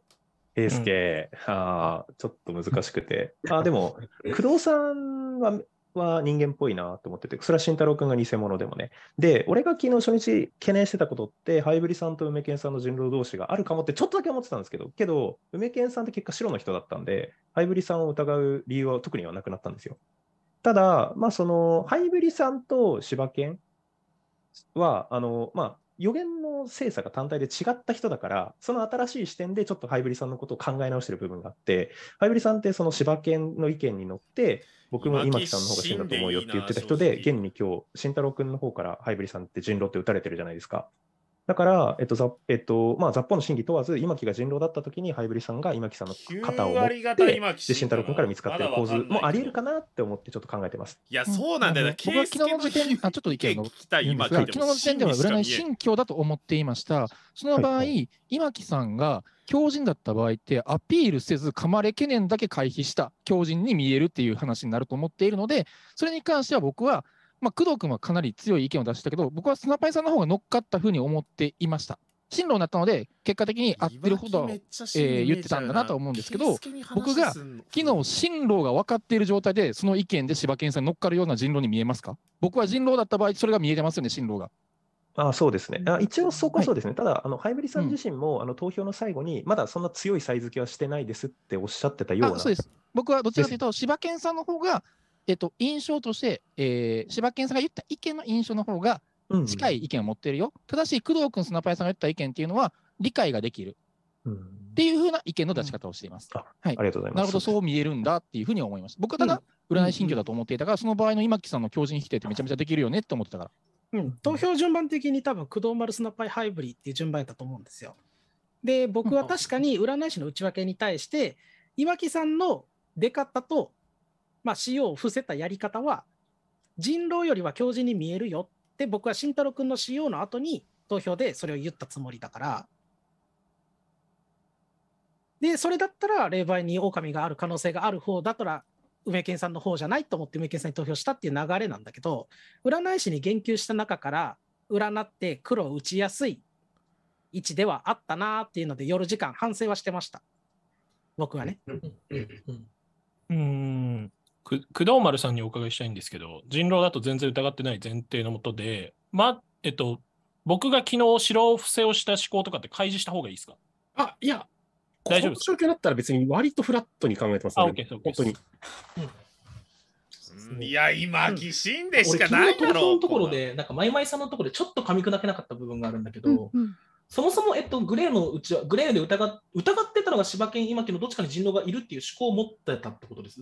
ケースケ、うん、あちょっと難しくて。[laughs] あでも、工藤さんはは人間っぽいなと思ってて、それは慎太郎君が偽物でもね。で、俺が昨日初日懸念してたことって、ハイブリさんと梅健さんの人狼同士があるかもってちょっとだけ思ってたんですけど、けど、梅健さんって結果白の人だったんで、ハイブリさんを疑う理由は特にはなくなったんですよ。ただ、まあ、その、ハイブリさんと柴犬は、あの、まあ、予言の精査が単体で違った人だから、その新しい視点でちょっとハイブリさんのことを考え直してる部分があって、ハイブリさんってその柴犬の意見に乗って、僕も今木さんの方が死んだと思うよって言ってた人で、現に今日、慎太郎君の方からハイブリさんって人狼って打たれてるじゃないですか。だから、えっと、ざえっと、まあ、雑報の真偽問わず、今木が人狼だったときに、ハイブリさんが今木さんの肩を持って、で、慎太郎君から見つかってる構図もあり得るかなって思って、ちょっと考えてます。いや、そうなんだよ、ね、僕は昨日の時点、あ、ちょっと意見い、今昨日の時点では占い信教だと思っていました。その場合、はい今木さんが、狂人だった場合ってアピールせず噛まれ懸念だけ回避した狂人に見えるっていう話になると思っているのでそれに関しては僕はまあ、工藤君はかなり強い意見を出したけど、僕はスナパイさんの方が乗っかったふうに思っていました。進路になったので、結果的に合ってるほど、えー、言ってたんだなと思うんですけど、僕が昨日進路が分かっている状態で、その意見で柴犬さんに乗っかるような人狼に見えますか僕は人狼だった場合、それが見えてますよね、進路が。あそうですねあ一応、そこはそうですね、はい、ただあの、ハイブリさん自身も、うん、あの投票の最後に、まだそんな強いサイ付けはしてないですっておっしゃってたようなそうです僕はどちらかというと、柴犬さんの方がえっと、印象として、えー、柴犬さんが言った意見の印象の方が近い意見を持ってるよ。うん、ただし、工藤君、スナパイさんが言った意見っていうのは理解ができる。っていうふうな意見の出し方をしています。うん、はい、ありがとうございます。なるほど、そう見えるんだっていうふうに思います。僕はただ、占い新居だと思っていたから、うん、その場合の今木さんの強靭否定ってめちゃめちゃできるよねって思ってたから。うん、投票順番的に多分、工藤丸スナパイハイブリーっていう順番だと思うんですよ。で、僕は確かに占い師の内訳に対して、今木さんの出方とまあ、を伏せたやり方は人狼よりは教授に見えるよって僕は慎太郎君の使用の後に投票でそれを言ったつもりだからでそれだったら霊媒に狼がある可能性がある方だったら梅健さんの方じゃないと思って梅健さんに投票したっていう流れなんだけど占い師に言及した中から占って黒を打ちやすい位置ではあったなっていうので夜時間反省はしてました僕はね。うんく工藤丸さんにお伺いしたいんですけど、人狼だと全然疑ってない前提のもとで、ま、えっと、僕が昨日白伏せをした思考とかって開示した方がいいですかあ、いや、大丈夫です。状況だったら別に割とフラットに考えてますね。本当に。うん、いや、今、疑心でしかないだろう。のところで、なんか、まいまいさんのところでちょっと噛み砕けなかった部分があるんだけど、うんうんそもそも、えっと、グレーのうちは、グレーで疑疑ってたのが柴犬、今木のどっちかに人狼がいるっていう思考を持ってたってことです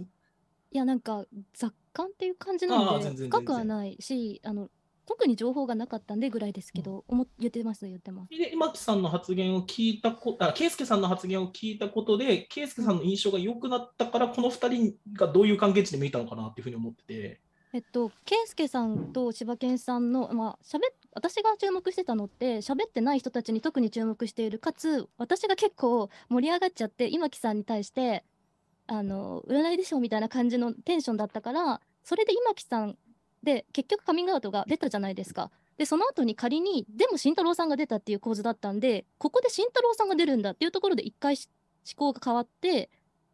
いやなんか雑感っていう感じなので深くはないしあの特に情報がなかったんでぐらいですけど、うん、言ってます言ってます。で今木さんの発言を聞いたこあ圭介さんの発言を聞いたことで圭介さんの印象が良くなったからこの2人がどういう関係値で見えたのかなっていうふうに思ってて。えっと、圭介さんと柴犬さんの、まあ、しゃべ私が注目してたのって喋ってない人たちに特に注目しているかつ私が結構盛り上がっちゃって今木さんに対してあの占いでしょみたいな感じのテンションだったからそれで今木さんで結局カミングアウトが出たじゃないですか。でその後に仮にでも慎太郎さんが出たっていう構図だったんでここで慎太郎さんが出るんだっていうところで一回思考が変わって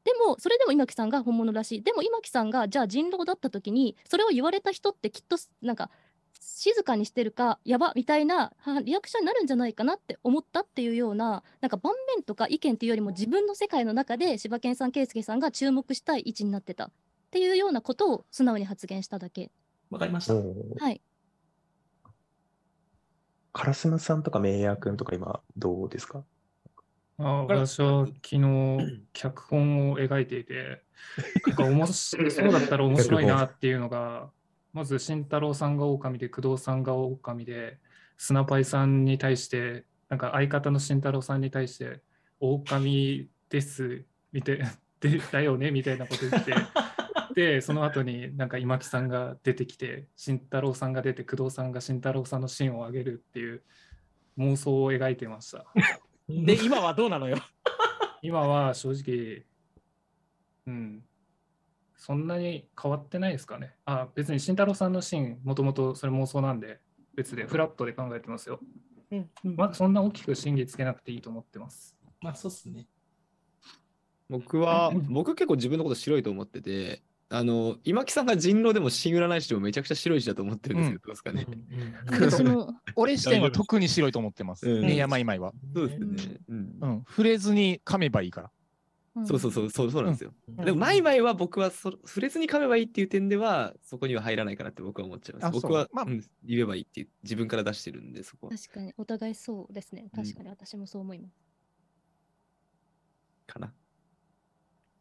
でもそれでも今木さんが本物らしいでも今木さんがじゃあ人狼だった時にそれを言われた人ってきっとなんか静かにしてるかやばみたいなリアクションになるんじゃないかなって思ったっていうようななんか盤面とか意見っていうよりも自分の世界の中で柴犬さん圭介さんが注目したい位置になってたっていうようなことを素直に発言しただけ。わかりました。はい。烏丸さんとか明也君とか今どうですかあ私は昨日 [laughs] 脚本を描いていて、なんか面白そうだったら面白いなっていうのがまず慎太郎さんが狼で工藤さんが狼でスナパイさんに対してなんか相方の慎太郎さんに対して狼ですみてでだよねみたいなこと言って [laughs] でその後になんか今木さんが出てきて慎太郎さんが出て工藤さんが慎太郎さんのシーンを上げるっていう妄想を描いてましたで今はどうなのよ今は正直うんそんなに変わってないですかね。あ別に慎太郎さんのシーン、もともとそれ妄想なんで、別でフラットで考えてますよ。うん、うん、まあ、そんな大きく審議つけなくていいと思ってます。まあ、そうっすね。僕は、[laughs] 僕結構自分のこと白いと思ってて、あの今木さんが人狼でも新占い師でもめちゃくちゃ白い字だと思ってるんですけど、どうですかね。うんその [laughs] 俺視点は特に白いと思ってます、うね、山今は。そうですね、うん。触れずに噛めばいいから。そうそうそうそうなんですよ。うん、でも、マイマイは僕はそ触れずに噛めばいいっていう点では、そこには入らないかなって僕は思っちゃいます。僕は、まあ、うん、言えばいいっていう、自分から出してるんで、そこ確かに、お互いそうですね。確かに、私もそう思います。うん、かな。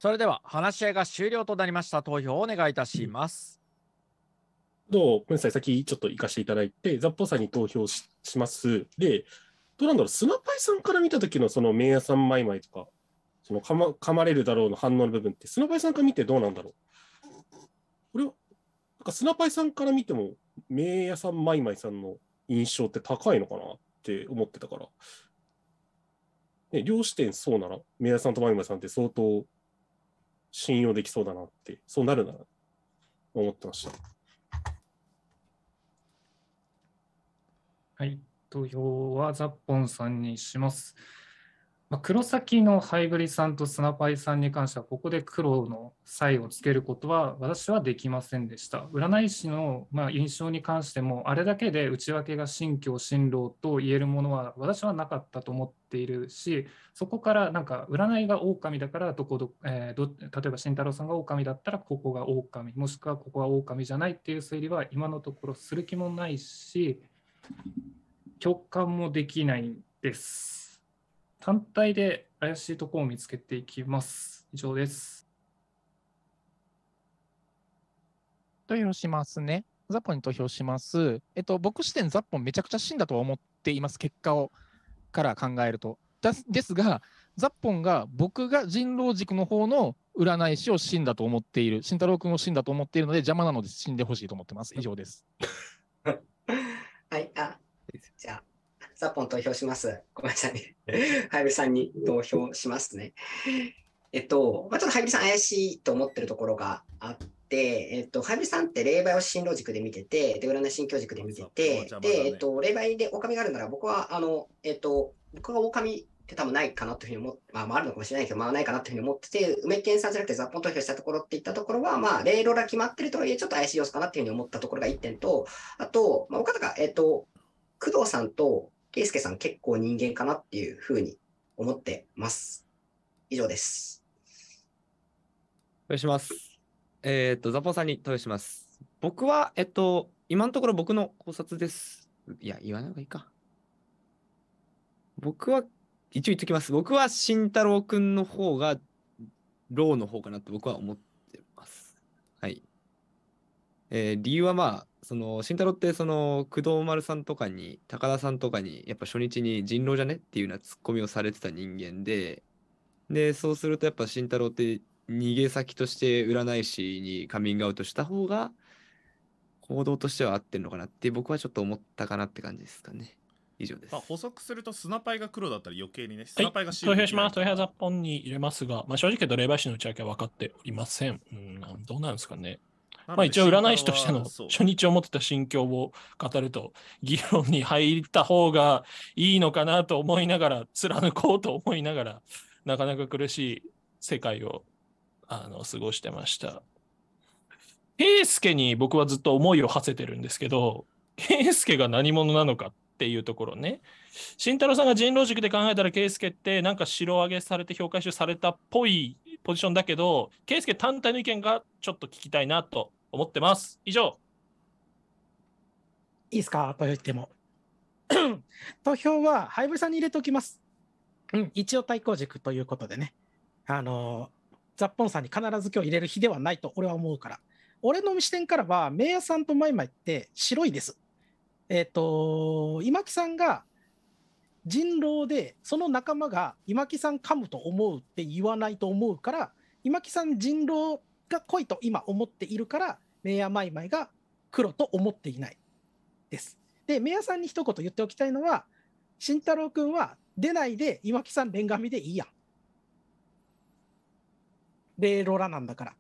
それでは、話し合いが終了となりました。投票をお願いいたします。どうごめんなさい、先ちょっと行かせていただいて、ザッポさんに投票しします。で、どうなんだろう、スナパイさんから見た時のその、名屋さんマイマイとか。その噛ま噛まれるだろうの反応の部分って、スナパイさんから見てどうなんだろうこれは、なんかスナパイさんから見ても、名屋さん、マイマイさんの印象って高いのかなって思ってたから、ね、両視点そうなら、名屋さんとマイマイさんって相当信用できそうだなって、そうなるなら思ってました。はい、投票はザッポンさんにします。まあ、黒崎のハイブリさんとスナパイさんに関しては、ここで黒の際をつけることは私はできませんでした。占い師のま印象に関しても、あれだけで内訳が信教、信労と言えるものは私はなかったと思っているし、そこからなんか占いが狼だからどこど、えー、ど、例えば慎太郎さんが狼だったらここが狼、もしくはここは狼じゃないっていう推理は今のところする気もないし、共感もできないです。単体で怪しいところを見つけていきます。以上です。投票しますね。ザポに投票します。えっと、僕視点、ザポめちゃくちゃ死んだと思っています、結果をから考えると。ですが、ザッポンが僕が人狼軸の方の占い師を死んだと思っている、慎太郎君を死んだと思っているので、邪魔なので死んでほしいと思ってます。以上です。[laughs] はい、あじゃあザポン投票します。ごめんなさいね。はやぶさんに投票しますね。えっと、まあ、ちょっとはやぶさん怪しいと思ってるところがあって、えっと、はやぶさんって霊媒を進路軸で見てて、で、占い新教軸で見てて、ね、で、えっと、霊媒で狼があるなら、僕は、あの、えっと、僕は狼って多分ないかなというふうに思って、まあ、まあ、あるのかもしれないけど、まあ、ないかなというふうに思ってて、梅健さんじゃなくて、ザポン投票したところっていったところは、まあ、霊路が決まってるとはいえ、ちょっと怪しい様子かなというふうに思ったところが1点と、あと、まあ、岡が、えっと、工藤さんとケイスケさん結構人間かなっていうふうに思ってます。以上です。お願いします。えっ、と、ザポさんに問いします。僕は、えっと、今のところ僕の考察です。いや、言わない方がいいか。僕は、一応言っときます。僕は慎太郎くんの方が、ローの方かなって僕は思ってえー、理由はまあその慎太郎ってその工藤丸さんとかに高田さんとかにやっぱ初日に人狼じゃねっていうようなツッコミをされてた人間ででそうするとやっぱ慎太郎って逃げ先として占い師にカミングアウトした方が行動としては合ってるのかなって僕はちょっと思ったかなって感じですかね。以上です。まあ、補足すると、スナパイが黒だったら余計にね、スナパイが白、はい、投票します。投票雑本に入れますが、まあ、正直ドレイバー氏の内訳は分かっておりません。うん、どうなんですかね。まあ、一応占い師としての初日を持ってた心境を語ると議論に入った方がいいのかなと思いながら貫こうと思いながらなかなか苦しい世界をあの過ごしてました。圭介に僕はずっと思いを馳せてるんですけど圭介が何者なのかっていうところね慎太郎さんが人狼塾で考えたら圭介ってなんか白上げされて評価集されたっぽいポジションだけど圭介単体の意見がちょっと聞きたいなと思ってます。以上。いいですかと言っても。[clears throat] 投票は、ハイブリさんに入れておきます。うん、一応対抗軸ということでね。あのザッポンさんに必ず今日入れる日ではないと俺は思うから。俺の視点からは、メイヤさんとマイマイって白いです。えっ、ー、と、今木さんが人狼で、その仲間が今木さん噛むと思うって言わないと思うから、今木さん人狼が濃いと今思っているからメイアマイマイが黒と思っていないです。でメイヤさんに一言言っておきたいのは慎太郎君は出ないで岩木さん連紙でいいやん。レーロラなんだから。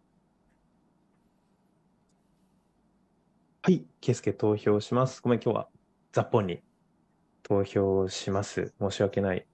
はい、すけ投票します。ごめん、今日は雑本に投票します。申し訳ない。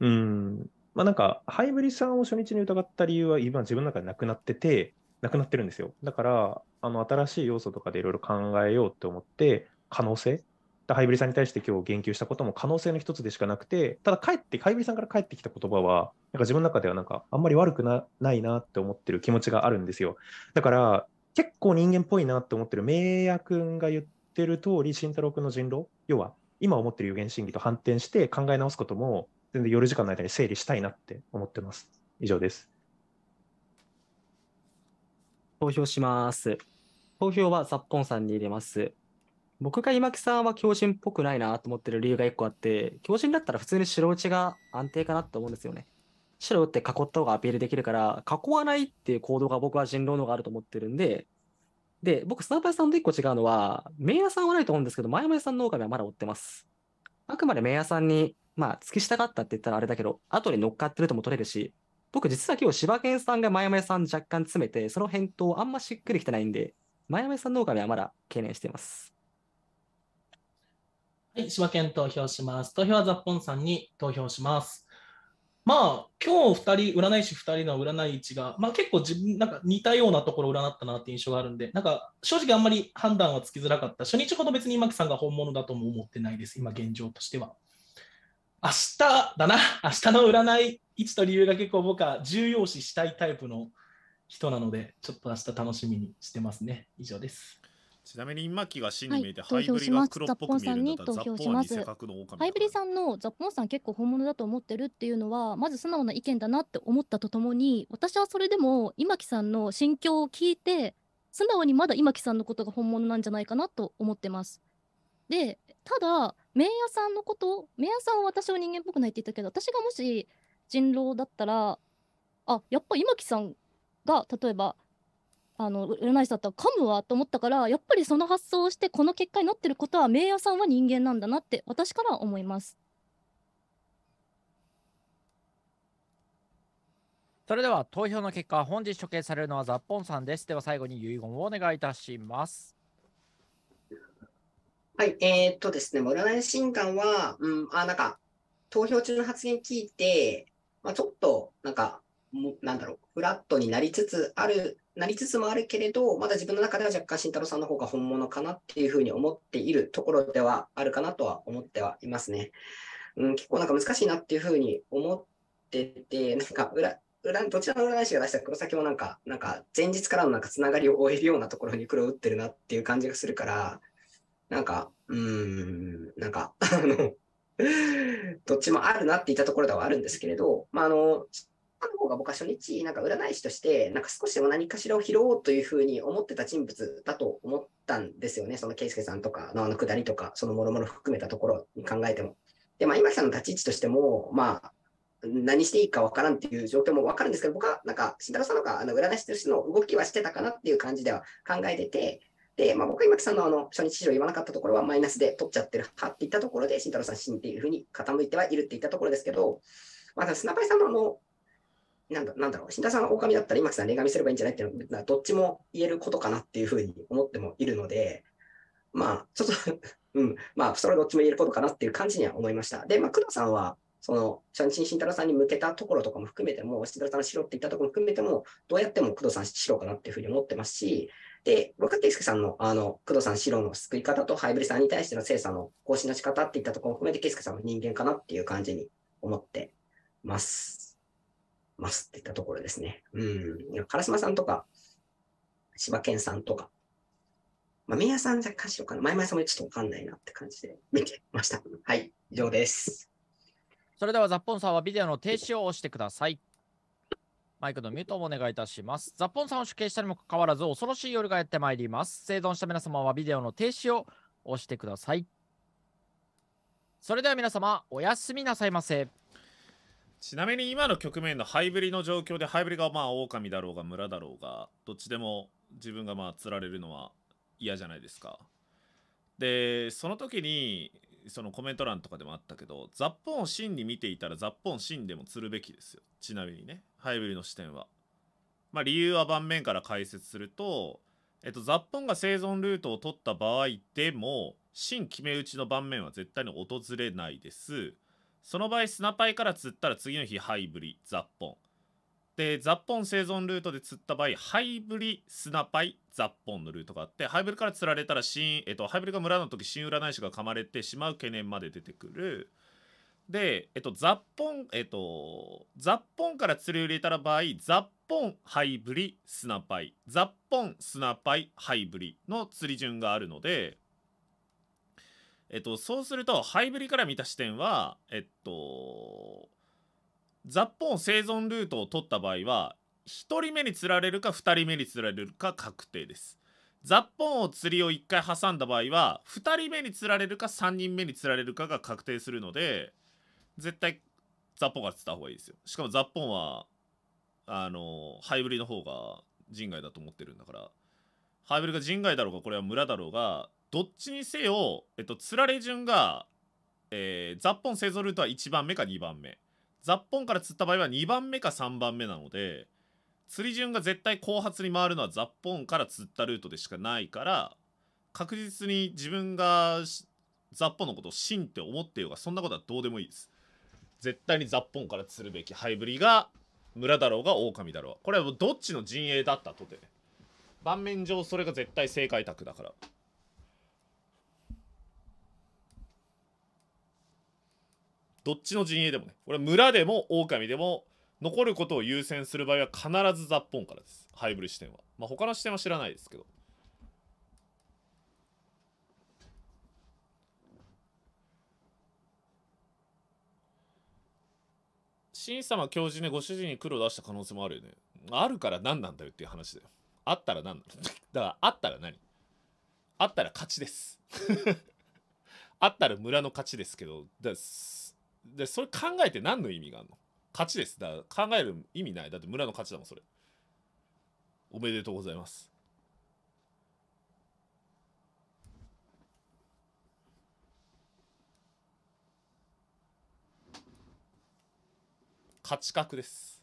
うん、まあ、なんか、ハイブリさんを初日に疑った理由は今自分の中でなくなってて、なくなってるんですよ。だから、あの新しい要素とかでいろいろ考えようと思って、可能性ハイブリさんに対して今日言及したことも可能性の一つでしかなくて、ただ帰って、ハイブリさんから返ってきた言葉は、なんか自分の中ではなんかあんまり悪くないなって思ってる気持ちがあるんですよ。だから、結構人間っぽいなって思ってる明也君が言ってる通り、慎太郎君の人狼、要は今思ってる有限心理と反転して考え直すことも全然夜時間の間に整理したいなって思ってます。以上です。投票します。投票はザッポンさんに入れます。僕が今木さんは強靭っぽくないなと思ってる理由が1個あって、強靭だったら普通に白打ちが安定かなと思うんですよね。白打って囲った方がアピールできるから、囲わないっていう行動が僕は人狼のがあると思ってるんで、で、僕、スナーパーさんと1個違うのは、メイヤさんはないと思うんですけど、前々さんの狼はまだ追ってます。あくまでメイヤさんにまあ、付き従ったって言ったらあれだけど、後に乗っかってるとも取れるし、僕実は今日柴犬さんがまやまやさん若干詰めて、その返答あんましっくりきてないんで、まやまやさんの方かはまだ懸念しています。はい、柴犬投票します。投票はザッポンさんに投票します。まあ、今日2人、占い師2人の占い位置が、まあ、結構自分、なんか似たようなところ占ったなって印象があるんで、なんか正直あんまり判断はつきづらかった。初日ほど別に今木さんが本物だとも思ってないです、今現状としては。明日だな、明日の占い、いつと理由が結構僕は重要視したいタイプの人なので、ちょっと明日楽しみにしてますね。以上です。ちなみに今木が死に見えて、はい、ハイブリが黒っぽく見えるんだったら、ザす。ハイブリさんのザッポンさん結構本物だと思ってるっていうのは、まず素直な意見だなって思ったとともに、私はそれでも今木さんの心境を聞いて、素直にまだ今木さんのことが本物なんじゃないかなと思ってます。で、ただ、名屋さんのこと名屋さんは私は人間っぽくないって言ったけど私がもし人狼だったらあやっぱ今木さんが例えばあの占い師だったら噛むわと思ったからやっぱりその発想をしてこの結果になってることは名屋さんは人間なんだなって私から思います。それでは投票の結果本日処刑されるのはザッポンさんですでは最後に遺言をお願いいたしますはい、えー、っとですね、占い新断は、うん、あ、なんか、投票中の発言聞いて、まあ、ちょっと、なんか、なんだろう、フラットになりつつある、なりつつもあるけれど、まだ自分の中では若干慎太郎さんの方が本物かなっていうふうに思っているところではあるかなとは思ってはいますね。うん、結構なんか難しいなっていうふうに思ってて、なんか裏、裏どちらの占い師が出した黒崎もなんか、なんか前日からのなんかつながりを終えるようなところに黒を打ってるなっていう感じがするから、なんか、うん、なんか、[laughs] あの、どっちもあるなっていったところではあるんですけれど、まあ、あの、の方が僕は初日、なんか占い師として、なんか少しでも何かしらを拾おうというふうに思ってた人物だと思ったんですよね。その圭介さんとかのあの下りとか、そのもろもろ含めたところに考えても。で、まあ、今さんの立ち位置としても、まあ、何していいかわからんっていう状況もわかるんですけど、僕はなんか、慎太郎さんの方があの占い師としての動きはしてたかなっていう感じでは考えてて、で、まあ、僕は今、さんのあの初日資料言わなかったところはマイナスで取っちゃってる派っていったところで、慎太郎さん、死んっていうふうに傾いてはいるっていったところですけど、まあ、砂パさんのあのなんだなんだろう、太郎さんが狼だったら今さん、レ神すればいいんじゃないっていうのは、どっちも言えることかなっていうふうに思ってもいるので、まあ、ちょっと [laughs] うん、まあ、それはどっちも言えることかなっていう感じには思いました。で、まあ、工藤さんは、その、初日に慎太郎さんに向けたところとかも含めても、慎太郎さんのしろって言ったところも含めても、どうやっても工藤さんしろかなっていうふうに思ってますし、で、若手介さんの、あの、工藤さん白の救い方とハイブリさんに対しての精査の更新の仕方っていったところも含めて、圭介さんは人間かなっていう感じに思ってます。ますっていったところですね。うん。烏丸さんとか、柴犬さんとか、まあ、メイヤさんじゃかしろかな。前々さんもちょっとわかんないなって感じで見てました。はい、以上です。それではザッポンさんはビデオの停止を押してください。マイクのミュートをお願いいたします。ザッポンさんを処刑したにもかかわらず、恐ろしい夜がやってまいります。生存した皆様はビデオの停止を押してください。それでは皆様、おやすみなさいませ。ちなみに今の局面のハイブリの状況でハイブリがまあ狼だろうが村だろうがどっちでも自分がまあ釣られるのは嫌じゃないですか。でその時にそのコメント欄とかでもあったけど「ザッポンを真に見ていたらザッポン真でも釣るべきですよ」ちなみにねハイブリの視点は。まあ、理由は盤面から解説すると、えっと、雑本が生存ルートを取った場合でも、新決め打ちの盤面は絶対に訪れないです。その場合、スナパイから釣ったら次の日、ハイブリ、ッポン。で、雑ン生存ルートで釣った場合、ハイブリ、スナパイ、雑ンのルートがあって、ハイブリから釣られたら新、えっと、ハイブリが村の時、新占い師が噛まれてしまう懸念まで出てくる。で、えっと、雑本、えっと、雑本から釣りを入れたら場合、雑本、ハイブリ、スナパイ、雑本、スナパイ、ハイブリの釣り順があるので、えっと、そうすると、ハイブリから見た視点は、えっと、雑本生存ルートを取った場合は、1人目に釣られるか2人目に釣られるか確定です。雑本を釣りを1回挟んだ場合は2人目に釣られるか3人目に釣られるかが確定するので絶対ザッポンから釣った方がいいですよしかもザッポンはあのハイブリの方が人外だと思ってるんだからハイブリが人外だろうがこれは村だろうがどっちにせよ、えっと、釣られ順が、えー、ザッポン製造ルートは1番目か2番目ザッポンから釣った場合は2番目か3番目なので釣り順が絶対後発に回るのはザッポンから釣ったルートでしかないから確実に自分がザッポンのことを真って思ってようがそんなことはどうでもいいです絶対に雑本から釣るべきハイブリが村だろうが狼だろうこれはどっちの陣営だったとて盤面上それが絶対正解択だからどっちの陣営でもねこれ村でも狼でも残ることを優先する場合は必ず雑本からですハイブリ視点はまあ他の視点は知らないですけど新様教授ね、ご主人に黒出した可能性もあるよね。あるから何なんだよっていう話だよ。あったら何なの [laughs] だから、あったら何あったら勝ちです。[laughs] あったら村の勝ちですけど、だでそれ考えて何の意味があるの勝ちです。だから考える意味ない。だって村の勝ちだもん、それ。おめでとうございます。価値格です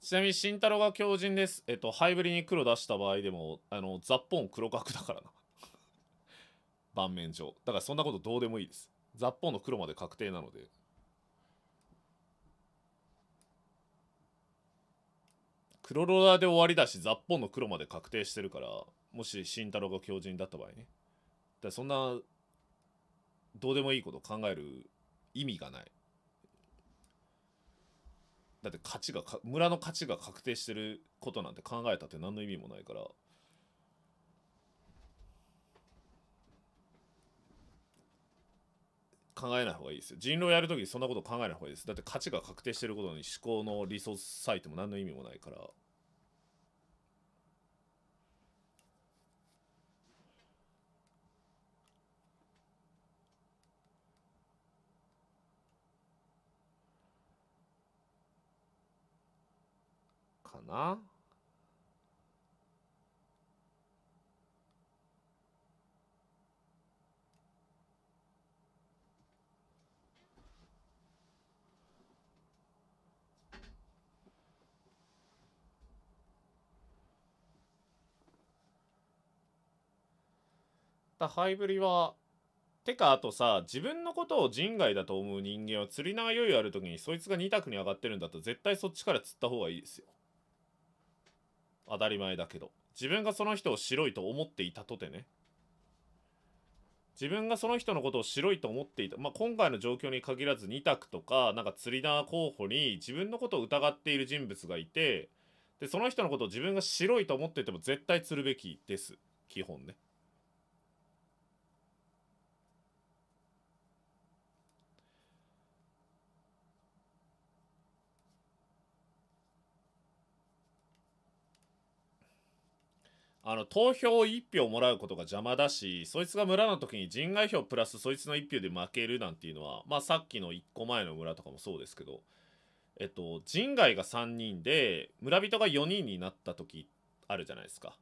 ちなみに慎太郎が強靭ですえっとハイブリに黒出した場合でもあのザッポン黒角だからな [laughs] 盤面上だからそんなことどうでもいいですザッポンの黒まで確定なので黒ローラーで終わりだしザッポンの黒まで確定してるからもし慎太郎が強靭だった場合ねだそんなどうでもいいこと考える意味がないだって価値が村の価値が確定してることなんて考えたって何の意味もないから考えない方がいいですよ人狼やるときにそんなこと考えない方がいいですだって価値が確定してることに思考のリソース割いても何の意味もないから。かなだハイブリはてかあとさ自分のことを人外だと思う人間は釣り縄よいある時にそいつが2択に上がってるんだったら絶対そっちから釣った方がいいですよ当たり前だけど自分がその人を白いと思っていたとてね自分がその人のことを白いと思っていた、まあ、今回の状況に限らず2択とかなんか釣り縄候補に自分のことを疑っている人物がいてでその人のことを自分が白いと思ってても絶対釣るべきです基本ねあの投票1票もらうことが邪魔だしそいつが村の時に人外票プラスそいつの1票で負けるなんていうのはまあさっきの1個前の村とかもそうですけどえっと人外が3人で村人が4人になった時あるじゃないですか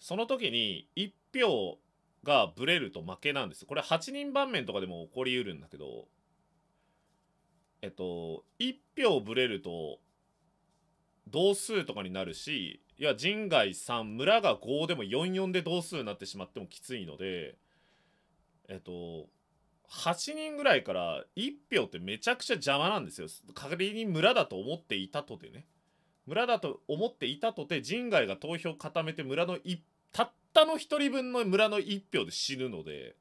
その時に1票がブレると負けなんですこれ8人盤面とかでも起こりうるんだけどえっと1票ブレると同数とかになるしいや陣外3村が5でも44で同数になってしまってもきついのでえっと8人ぐらいから1票ってめちゃくちゃ邪魔なんですよ仮に村だと思っていたとてね村だと思っていたとて陣外が投票固めて村のたったの1人分の村の1票で死ぬので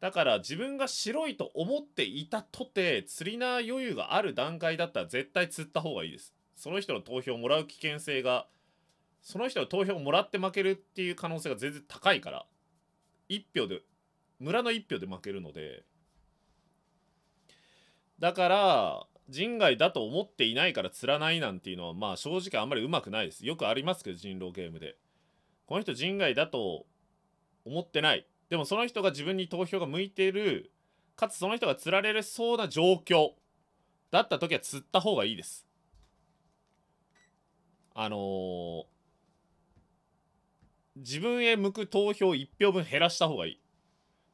だから自分が白いと思っていたとて釣りな余裕がある段階だったら絶対釣った方がいいですその人の投票をもらう危険性がその人は投票もらって負けるっていう可能性が全然高いから1票で村の1票で負けるのでだから人外だと思っていないから釣らないなんていうのはまあ正直あんまりうまくないですよくありますけど人狼ゲームでこの人人外だと思ってないでもその人が自分に投票が向いているかつその人が釣られそうな状況だった時は釣った方がいいですあのー自分へ向く投票1票分減らした方がいい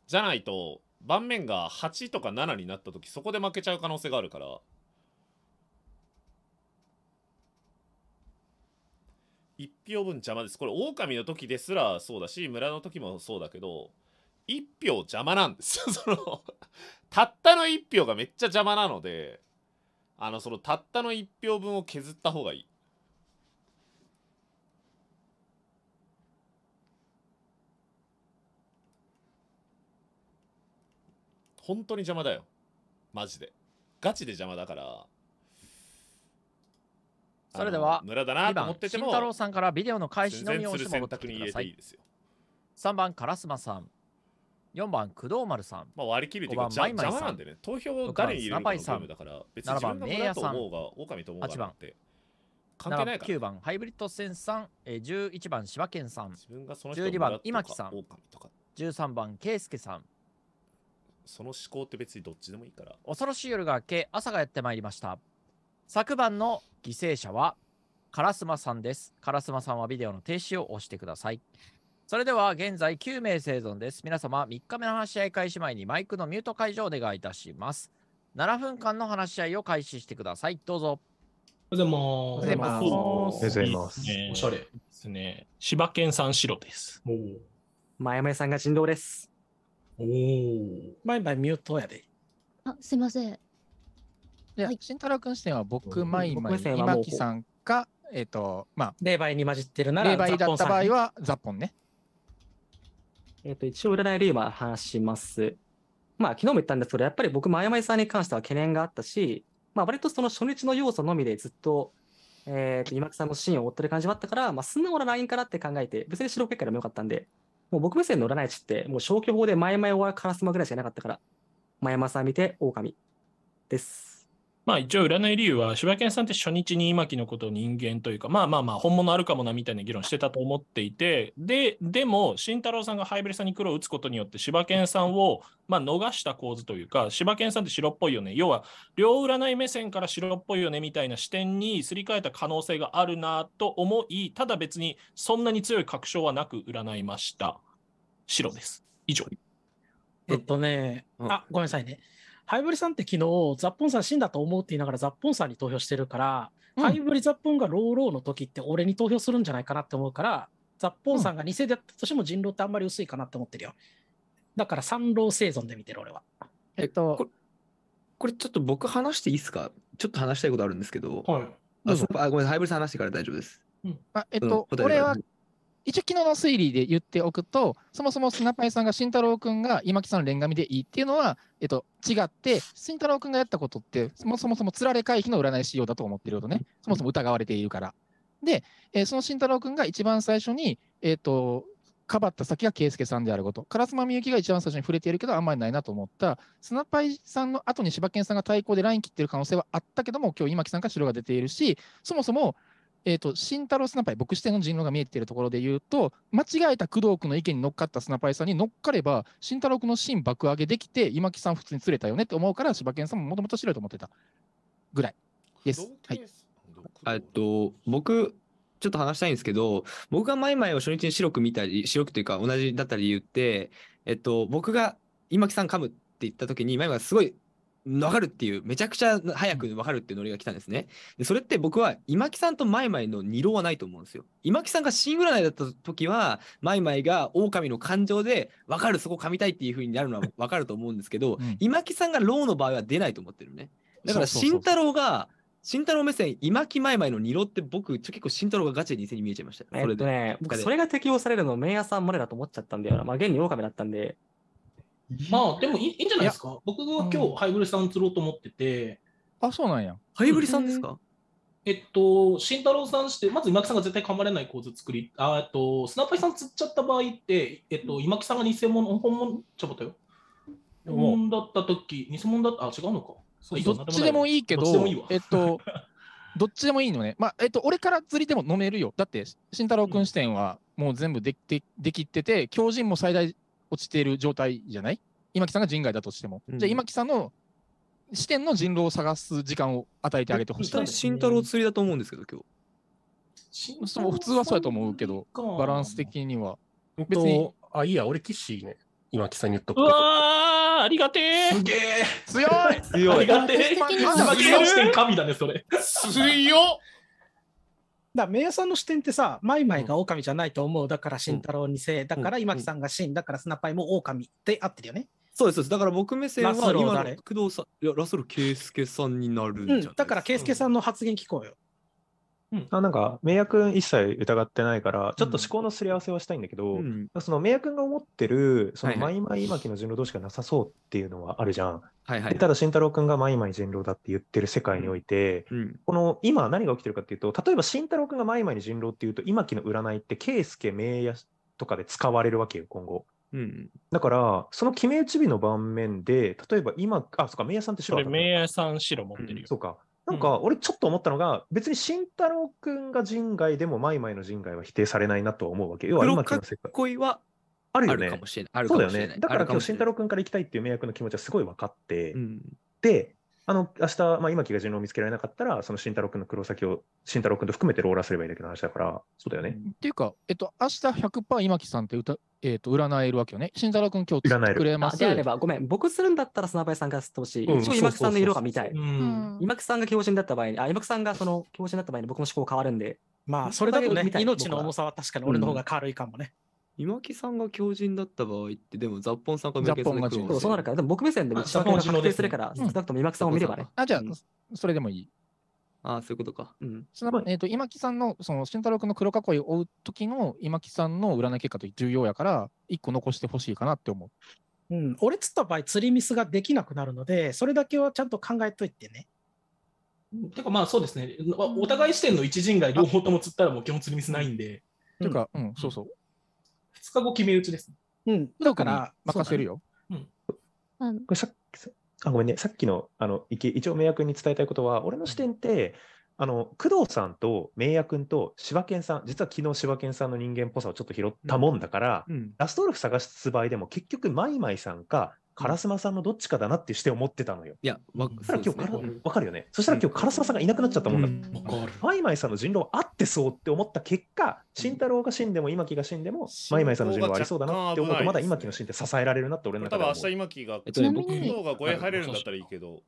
じゃないと盤面が8とか7になった時そこで負けちゃう可能性があるから1票分邪魔ですこれ狼の時ですらそうだし村の時もそうだけど1票邪魔なんです [laughs] そのたったの1票がめっちゃ邪魔なのであのそのたったの1票分を削った方がいい本当に邪魔だよ。マジで。ガチで邪魔だから。それでは、村だなと思ってても。太郎さんからビデオの開始のみをしてもらってください。いい3番、烏丸さん。4番、工藤丸さん。まあ、割り切りというか、マイマさんなんでね。投票誰に入れるかのゲームだから、別に7番メイヤさ狼と思うんて。関係ないから。9番、ハイブリッド戦さん。11番、柴犬さん。12番、今木さん。13番、圭介さん。その思考って別にどっちでもいいから恐ろしい夜が明け朝がやってまいりました昨晩の犠牲者はカラスマさんですカラスマさんはビデオの停止を押してくださいそれでは現在9名生存です皆様3日目の話し合い開始前にマイクのミュート解除をお願いいたします7分間の話し合いを開始してくださいどうぞおはようございます。おはようございます。おしゃれですね。柴犬さん白です。前やさんが振動です。おお。バイバイミュートやで。あ、すみません。で、はい慎太郎君視点は僕、マイマイ、僕視はも今木さんか、えっ、と、まあ、霊媒に混じってるなら、霊媒だった場合は、ザポンね。えっと、一応占い理由は話します。まあ、昨日も言ったんですけど、やっぱり僕、まやまやさんに関しては懸念があったし、まあ、割とその初日の要素のみでずっと、えっと、今木さんのシーンを追ってる感じもあったから、まあ、素直なラインかなって考えて、別に白結果でもよかったんで、もう僕目線の占い師って、もう消去法で前々はからスマぐらいしかなかったから、前山さん見て狼です。まあ一応占い理由は柴犬さんって初日に今木のことを人間というかまあまあまあ本物あるかもなみたいな議論してたと思っていてででも慎太郎さんがハイブリさんに黒を打つことによって柴犬さんをまあ逃した構図というか柴犬さんって白っぽいよね要は両占い目線から白っぽいよねみたいな視点にすり替えた可能性があるなと思いただ別にそんなに強い確証はなく占いました白です以上えっとね、うん、あごめんなさいねハイブリさんって昨日、ザッポンさん死んだと思うって言いながらザッポンさんに投票してるから、うん、ハイブリザッポンがローローの時って俺に投票するんじゃないかなって思うから、ザッポンさんが偽でやったとしても人狼ってあんまり薄いかなって思ってるよ。だから三狼生存で見てる俺は。えっと、これちょっと僕話していいですかちょっと話したいことあるんですけど。はい。あ、ごめんハイブリさん話してから大丈夫です。うん、あえっと、俺は一応昨日の推理で言っておくと、そもそも砂パイさんが慎太郎君が今木さんのレンでいいっていうのは、えっと、違って、慎太郎君がやったことって、そもそもそもつられ回避の占い仕様だと思っていることね、そもそも疑われているから。で、えー、その慎太郎君が一番最初に、えっ、と、かばった先が圭介さんであること、烏丸みゆきが一番最初に触れているけど、あんまりないなと思った、スナパイさんの後に柴犬さんが対抗でライン切ってる可能性はあったけども、今日今木さんから白が出ているし、そもそもえーと、慎太郎スナパイ、僕視点の人狼が見えているところで言うと、間違えた工藤君の意見に乗っかったスナパイさんに乗っかれば、慎太郎君の芯爆上げできて、今木さん普通に釣れたよねって思うから、柴犬さんももともと白いと思ってたぐらいです。はい、えっと僕ちょっと話したいんですけど、僕が前イを初日に白く見たり、白くというか同じだった理由って、えっと、僕が今木さん噛むって言った時に、前イすごい分かるっていう、めちゃくちゃ早く分かるっていうノリが来たんですね。でそれって僕は今木さんとマイマイの二浪はないと思うんですよ。今木さんが新占いだった時は、マイマイが狼の感情で分かる、そこ噛みたいっていう風になるのは分かると思うんですけど、うん、今木さんがローの場合は出ないと思ってるね。だから慎太郎が、慎太郎目線、今木前々の二郎って僕、結構慎太郎がガチで偽に見えちゃいました。えっとね、僕、それが適用されるの、明夜さんまでだと思っちゃったんだよな。まあ、現に狼だったんで、まあ、でもいいいんじゃないですか。僕は今日、ハイブリさん釣ろうと思ってて、あ、そうなんや。ハイブリさんですかえっと、慎太郎さんして、まず今木さんが絶対噛まれない構図作り、あえっと、スナパイさん釣っちゃった場合って、えっと、今木さんが偽物、本物、ちゃっったよ。本物だった時、偽物だった、あ、違うのか。そうそうどっちでもいいけど、どいいえっと、[laughs] どっちでもいいのね。まあ、えっと、俺から釣りでも飲めるよ。だって、慎太郎君視点はもう全部できてできてて、狂人も最大落ちている状態じゃない今木さんが人外だとしても。うん、じゃあ今木さんの視点の人狼を探す時間を与えてあげてほしい、慎太郎釣りだと思うんですけど、今日。そう普通はそうやと思うけど、バランス的には。別に。あ、いいや、俺、キッシーね。今、木さんに言っとく。うわー、ありがてえ。すげえ。強い。強い。ありがてえ。神だね、それ。強っ。だ明さんの視点ってさ、マイマイが狼じゃないと思う、だから慎太郎にせ、うだから今木さんがん、だからスナパイも狼って合ってるよね。そうですだから僕目線は今の工藤さんいやラスロ圭介さんになるんじゃないですか、うん、だから圭介さんの発言聞こうよあなんか、明也君一切疑ってないから、ちょっと思考のすり合わせはしたいんだけど、うん、その明也君が思ってる、そのマイマイ巻きの人狼同士がなさそうっていうのはあるじゃん。はいはい、ただ、慎太郎君がマイマイ人狼だって言ってる世界において、うん、この今何が起きてるかっていうと、例えば慎太郎君がマイマイに人狼っていうと、今木の占いって、圭介、明夜とかで使われるわけよ、今後。うん、だから、その決め打ち日の盤面で、例えば今、あ、そうか、明夜さんって白だ。それ、明夜さん白持ってるよ。そうか。なんか俺ちょっと思ったのが、うん、別に慎太郎くんが人外でもマイマイの人外は否定されないなと思うわけ。要は今の世界。恋はあるよね。そうだよね。だから今日慎太郎くんから行きたいっていう迷惑の気持ちはすごい分かって、うん、で、あの明日、まあ、今木が人狼を見つけられなかったら、その慎太郎君の黒崎を慎太郎君と含めてローラーすればいいだけの話だから、そうだよね。っていうか、えっと、明日100%今木さんって歌えー、と占えるわけよね。新太郎君、今日作っくれます。であれば、ごめん、僕するんだったら砂場さんが吸ってほしい。うん、一応、今木さんの色が見たい。今木さんが教授だった場合に、あ、今木さんがその教授になった場合に僕の思考変わるんで。まあ、それだとね、命の重さは確かに俺の方が軽いかもね。今木さんが狂人だった場合って、でも雑本さんが目線が来人。そうなるから、でも僕目線でも一番確定するから、少なくとも今木さんを見ればね。あ、じゃあ、それでもいい。ああ、そういうことか。うん。その、えっ、ー、と、今木さんの、その、慎太郎君の黒囲いを追う時の今木さんの占い結果と重要やから、一個残してほしいかなって思う。うん。俺つった場合、釣りミスができなくなるので、それだけはちゃんと考えといてね。てかまあそうですね、お互い視点の一陣街両方とも釣ったらもう基本釣りミスないんで。ていうか、うん、そうそう。二日後決め打ちです、うん、だから任せるよ。うね、うん。これさっきあごめんね、さっきのあの一応、明也に伝えたいことは、俺の視点って、あの工藤さんと明役と柴犬さん、実は昨日柴犬さんの人間っぽさをちょっと拾ったもんだから、うんうん、ラストルフ探す場合でも、結局、マイマイさんか烏丸さんのどっちかだなってして思ってたのよ。いや、わかる、ね、かるよね。そしたら今日烏丸さんがいなくなっちゃったもんだ。うんうん、マイマイさんの人狼あってそうって思った結果、慎太郎が死んでも今木が死んでも、マイマイさんの人狼ありそうだなって思うと、まだ今木の死んで支えられるなって俺の中では。多分明日今木が、えっと僕の方が5円入れるんだったらいいけど。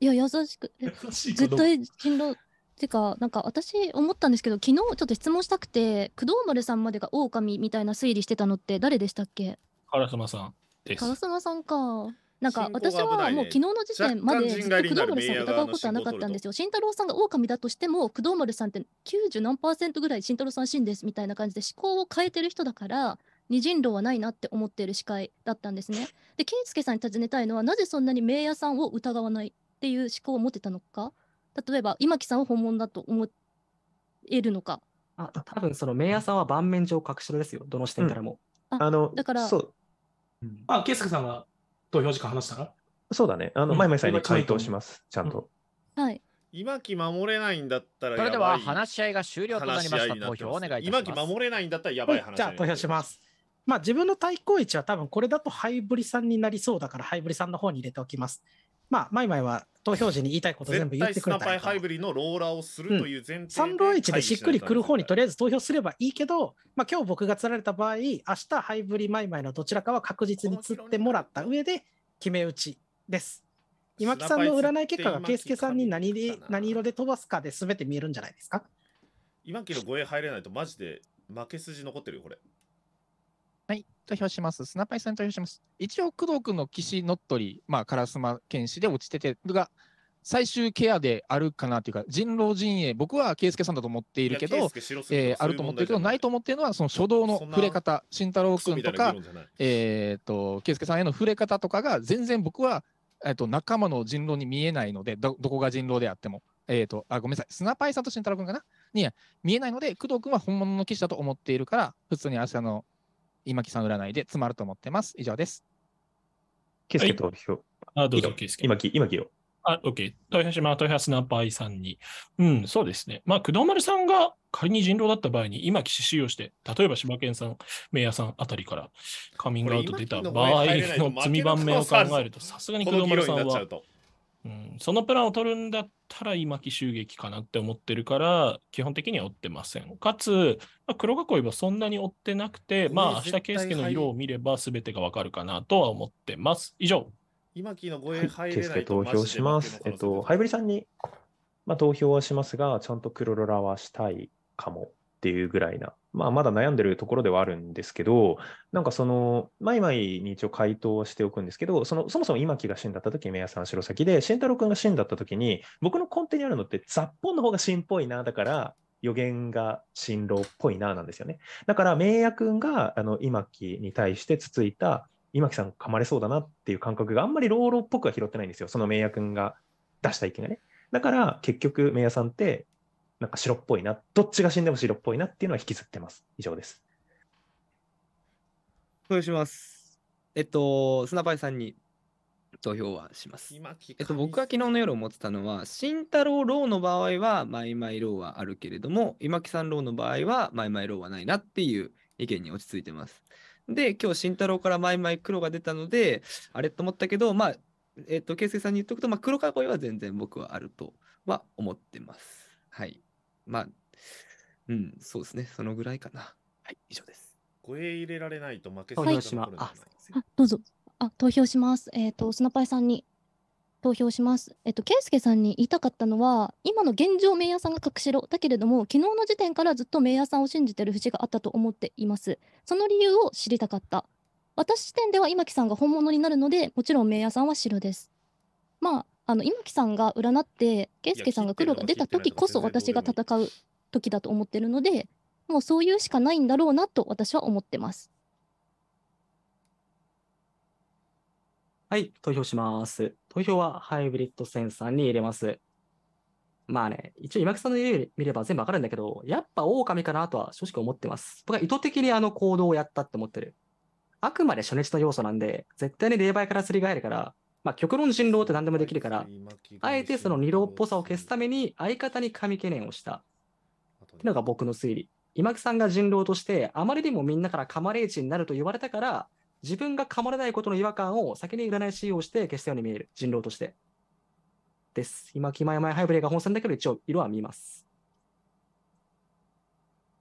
いや、優しく。絶対人狼。てか、なんか私思ったんですけど、昨日ちょっと質問したくて、工藤丸さんまでが狼みたいな推理してたのって誰でしたっけ烏丸さん。です烏さんかなんか私はもう昨日の時点までずっと工藤丸さんを疑うことはなかったんですよ。慎太郎さんが狼だとしても工藤丸さんって90何パーセントぐらい慎太郎さん死んですみたいな感じで思考を変えてる人だから二人狼はないなって思っている司会だったんですね。で健介さんに尋ねたいのはなぜそんなに名屋さんを疑わないっていう思考を持てたのか例えば今木さんを本物だと思えるのかあ多分その名屋さんは盤面上隠しろですよどの視点からも。うん、あのだからそううん、あ、圭介さんが投票時間話したらそうだね。あの、前々さんに回答します、ちゃんと。はい。今木守れないんだったらそれでは話し合いが終了となりました。投票お願い今木守れないんだったらやばい話、じゃあ投票します。まあ自分の対抗位置は多分これだとハイブリさんになりそうだからハイブリさんの方に入れておきます。まあ、マイマイは投票時に言いたいこと全部言ってくれたりスナパイハイブリのローラーをするという前提で、うん、3 1でしっくりくる方にとりあえず投票すればいいけど、まあ、今日僕が釣られた場合、明日ハイブリマイマイのどちらかは確実に釣ってもらった上で決め打ちです。今木さんの占い結果が圭介さんに何で何色で飛ばすかで全て見えるんじゃないですか今木の護衛入れないとマジで負け筋残ってるよこれ投票します。スナパイさん投票します。一応、工藤君の士乗っ取り、まあ、烏丸剣士で落ちてて、が、最終ケアであるかなというか、人狼陣営、僕は圭介さんだと思っているけど、えー、あると思ってるけど、ないと思ってるのは、その初動の触れ方、慎太郎君とか、えっと圭介さんへの触れ方とかが、全然僕は、えー、と仲間の人狼に見えないので、どこが人狼であっても、えーとあ、ごめんなさい、スナパイさんと慎太郎君かなに見えないので、工藤君は本物の騎士だと思っているから、普通に明日の今木さん占いで詰まると思ってます。以上です。ケスケ投票。あ、どうぞ、ケスケ。今木、今木を。あ、OK。豊島、豊島パイさんに。うん、そうですね。まあ、工藤丸さんが仮に人狼だった場合に、今、岸使用して、例えば柴犬さん、名屋さんあたりからカミングアウト出た場合の罪番目を考えると、さすがに工藤丸さんは。そのプランを取るんだったら今木襲撃かなって思ってるから基本的には追ってませんかつ、まあ、黒囲いはそんなに追ってなくて、まあ明日圭介の色を見れば全てがわかるかなとは思ってます以上今木の護衛い投票しますえっとハイブリさんに、まあ、投票はしますがちゃんと黒ロラはしたいかもっていうぐらいなまあ、まだ悩んでるところではあるんですけど、なんかその、マイマイに一応回答しておくんですけど、そのそもそも今木が死んだった時、明さん白崎で、慎太郎君が死んだった時に、僕の根底にあるのって、雑本の方が真っぽいな、だから、予言が新郎っぽいな、なんですよね。だから、明也君があの今木に対してつついた、今木さん噛まれそうだなっていう感覚があんまり老老っぽくは拾ってないんですよ、その明也君が出した意見がね。だから、結局、明也さんって、なんか白っぽいな、どっちが死んでも白っぽいなっていうのは引きずってます。以上です。投票します。えっと、スナパイさんに投票はします。えっと、僕が昨日の夜思ってたのは、慎太郎ローの場合は、マイマイローはあるけれども、今木さんローの場合は、マイマイローはないなっていう意見に落ち着いてます。で、今日慎太郎からマイマイ黒が出たので、あれと思ったけど、まあ、えっと、圭介さんに言っとくと、まあ、黒囲いは全然僕はあるとは思ってます。はい。まあ、うん、そうですね、そのぐらいかな。はい、以上です。声入れられないと負けそうなところあ、どうぞ。あ、投票します。えっ、ー、と、スナパイさんに投票します。えっと、ケイスケさんに言いたかったのは、今の現状、名屋さんが隠しろだけれども、昨日の時点からずっと名屋さんを信じてる節があったと思っています。その理由を知りたかった。私視点では今木さんが本物になるので、もちろん名屋さんは白です。まあ、あの今木さんが占って圭介さんが黒が出た時こそ私が戦う時だと思ってるのでもうそういうしかないんだろうなと私は思ってます。はい、投票します。投票はハイブリッド戦さんに入れます。まあね、一応今木さんの言う見れば全部わかるんだけど、やっぱ狼かなとは正直思ってます。僕は意図的にあの行動をやったって思ってる。あくまで初日の要素なんで、絶対に霊媒からすり替えるから、まあ、極論人狼って何でもできるから、あえてその二郎っぽさを消すために相方に神懸念をしたっていうのが僕の推理。今木さんが人狼として、あまりにもみんなからかまれーになると言われたから、自分が噛まれないことの違和感を先に占い師をして消したように見える。人狼として。です。今木前前ハイブレが本戦だけど一応色は見ます。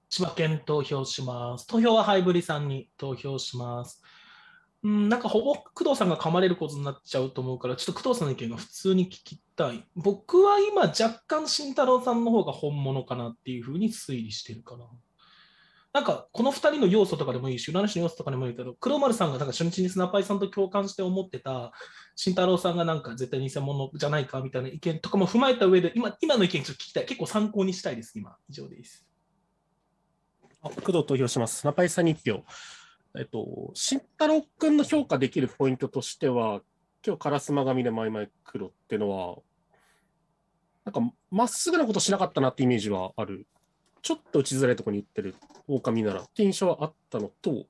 千葉県投票します。投票はハイブリさんに投票します。うん、なんかほぼ工藤さんが噛まれることになっちゃうと思うから、ちょっと工藤さんの意見が普通に聞きたい。僕は今、若干慎太郎さんの方が本物かなっていうふうに推理してるかな。なんか、この2人の要素とかでもいいし、裏主の要素とかでもいいけど、黒丸さんがなんか初日にスナパイさんと共感して思ってた、慎太郎さんがなんか絶対偽物じゃないかみたいな意見とかも踏まえた上で、今今の意見ちょっと聞きたい。結構参考にしたいです、今。以上です。工藤投票します。スナパイさんに1票。えっと、慎太郎君の評価できるポイントとしては、今日、烏丸紙でマイマイ黒っていうのは、なんか、まっすぐなことしなかったなってイメージはある。ちょっと打ちづらいとこに行ってる狼ならって印象はあったのと、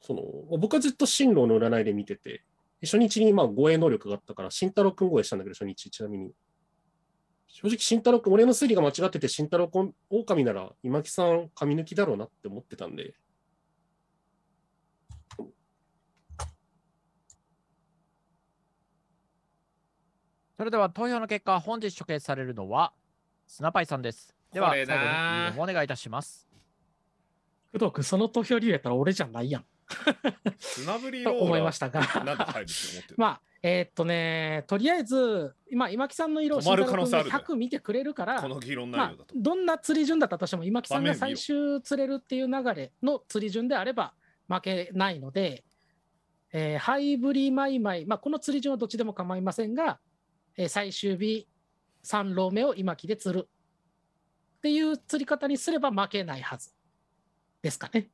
その、僕はずっと進路の占いで見てて、初日にまあ護衛能力があったから、慎太郎君護衛したんだけど、初日、ちなみに。正直慎太郎君、俺の推理が間違ってて慎太郎君、狼なら今木さん、髪抜きだろうなって思ってたんで。それでは投票の結果、本日処刑されるのは、スナパイさんです。では、最後にお願いいたします。工藤君、その投票理由やったら俺じゃないやん。[laughs] スナブリを思いましたが、まあ、えー、っとね、とりあえず、今、今木さんの色を100見てくれるから、この議論内容だと、まあ、どんな釣り順だったとしても、今木さんが最終釣れるっていう流れの釣り順であれば負けないので、えー、ハイブリマイマイ、まあ、この釣り順はどっちでも構いませんが、えー、最終日、3浪目を今木で釣るっていう釣り方にすれば負けないはずですかね。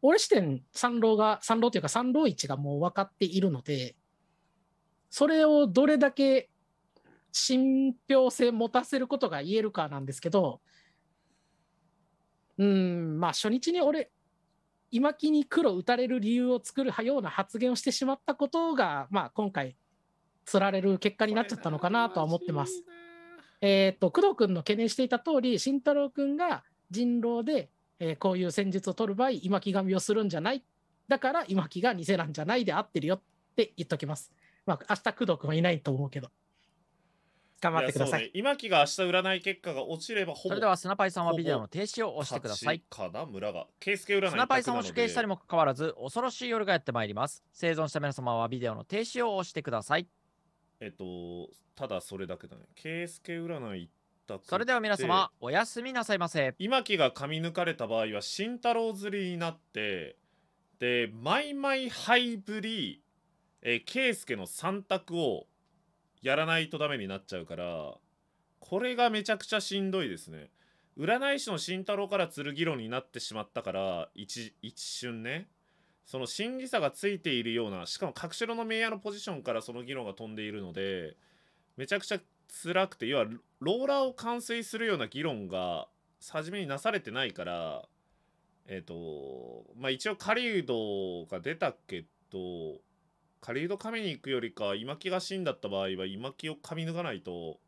俺視点、三郎が、三郎というか三郎位置がもう分かっているので、それをどれだけ信憑性持たせることが言えるかなんですけど、うん、まあ初日に俺、今木に黒打たれる理由を作るような発言をしてしまったことが、まあ、今回、つられる結果になっちゃったのかなとは思ってます。えっ、と、工藤君の懸念していた通り、慎太郎君が人狼で、えー、こういう戦術を取る場合、今木神をするんじゃない。だから、今木が偽なんじゃないで合ってるよって言っときます。まあ、明日工藤君はいないと思うけど。頑張ってください。いね、今木が明日占い結果が落ちればほぼ。それでは、スナパイさんはビデオの停止を押してください。かな村が。ケス占いスナパイさんを処刑したにもかかわらず、恐ろしい夜がやってまいります。生存した皆様はビデオの停止を押してください。えっと、ただそれだけだね。ケース占いそれでは皆様、おやすみなさいませ。今木が噛み抜かれた場合は、慎太郎釣りになって、で、マイマイハイブリー、えー、ケイスケの3択をやらないとダメになっちゃうから、これがめちゃくちゃしんどいですね。占い師の慎太郎から剣論になってしまったから、一、一瞬ね。その審議差がついているような、しかも各城のメイヤーのポジションからその議論が飛んでいるので、めちゃくちゃ辛くて、要はローラーを完遂するような議論が初めになされてないから、えっ、ー、と、まあ一応狩人が出たけど、狩人噛に行くよりか今木が死んだった場合は今木を噛み抜かないと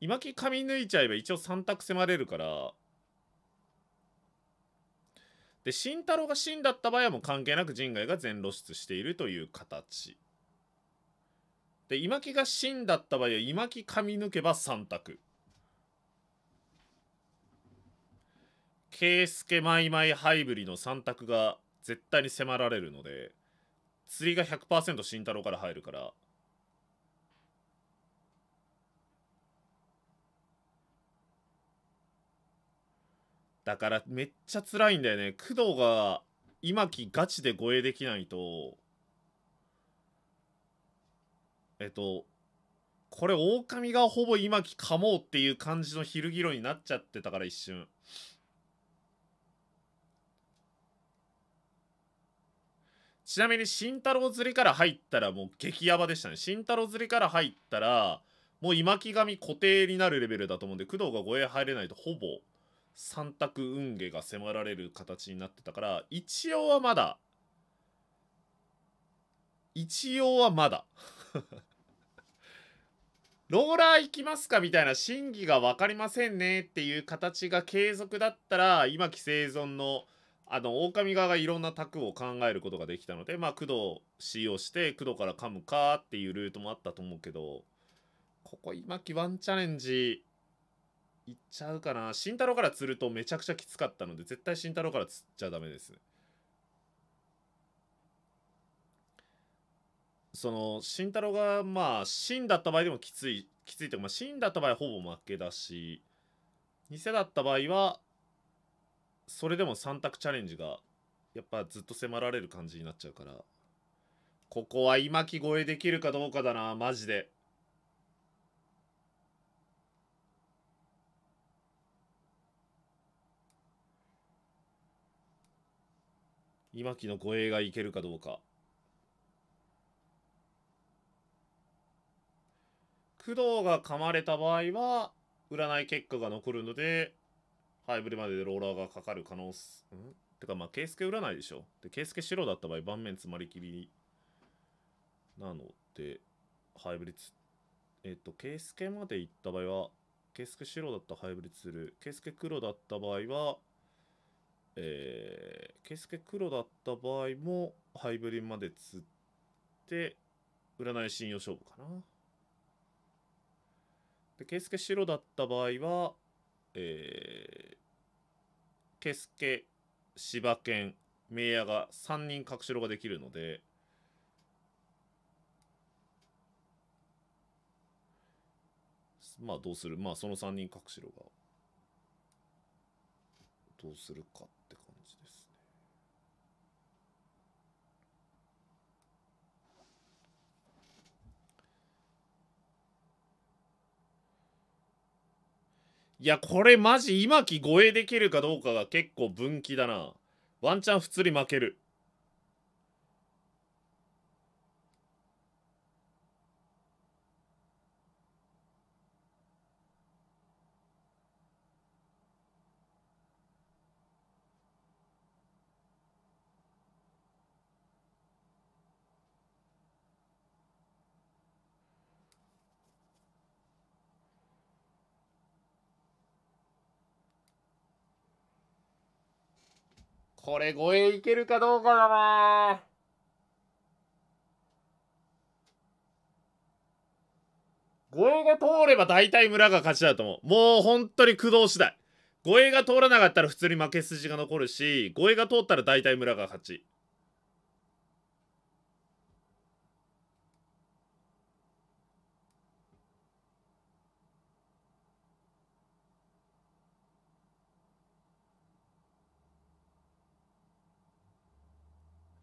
今木噛み抜いちゃえば一応3択迫れるからで慎太郎が死んだった場合はもう関係なく陣外が全露出しているという形で今木が死んだった場合は今木噛み抜けば3択圭介マイマイハイブリの3択が絶対に迫られるので釣りが100%慎太郎から入るからだからめっちゃ辛いんだよね工藤が今木ガチで護衛できないとえっとこれ狼がほぼ今木かもうっていう感じの昼議論になっちゃってたから一瞬ちなみに慎太郎釣りから入ったらもう激ヤバでしたね慎太郎釣りから入ったらもう今木神固定になるレベルだと思うんで工藤が護衛入れないとほぼ3択運下が迫られる形になってたから一応はまだ一応はまだ [laughs] ローラー行きますかみたいな真偽が分かりませんねっていう形が継続だったら今木生存のあの狼側がいろんな卓を考えることができたのでまあ工藤使用して工藤から噛むかっていうルートもあったと思うけどここ今木ワンチャレンジいっちゃうかな慎太郎から釣るとめちゃくちゃきつかったので絶対慎太郎から釣っちゃダメですその慎太郎がまあ真だった場合でもきついきついというか真、まあ、だった場合はほぼ負けだし偽だった場合はそれでも3択チャレンジがやっぱずっと迫られる感じになっちゃうからここは今木越えできるかどうかだなマジで。今木の護衛がいけるかどうか工藤が噛まれた場合は占い結果が残るのでハイブリまででローラーがかかる可能性、うんてかまあ、ケースケ占いでしょ。で、ケースケ白だった場合、盤面詰まりきりなので、ハイブリッド、えっと、ケースケまで行った場合は、ケースケ白だったハイブリッドする。ケースケ黒だった場合は、えー、ケースケ黒だった場合も、ハイブリまで釣って、占い信用勝負かな。で、ケースケ白だった場合は、えー、ケスケ、芝犬、名屋が3人隠しろができるので、まあどうするまあその3人隠しろがどうするかいや、これマジ今期護衛できるかどうかが結構分岐だな。ワンチャン普通に負ける。これ護衛いけるかどうかだな護衛が通れば大体村が勝ちだと思う。もう本当に駆動次第。護衛が通らなかったら普通に負け筋が残るし、護衛が通ったら大体村が勝ち。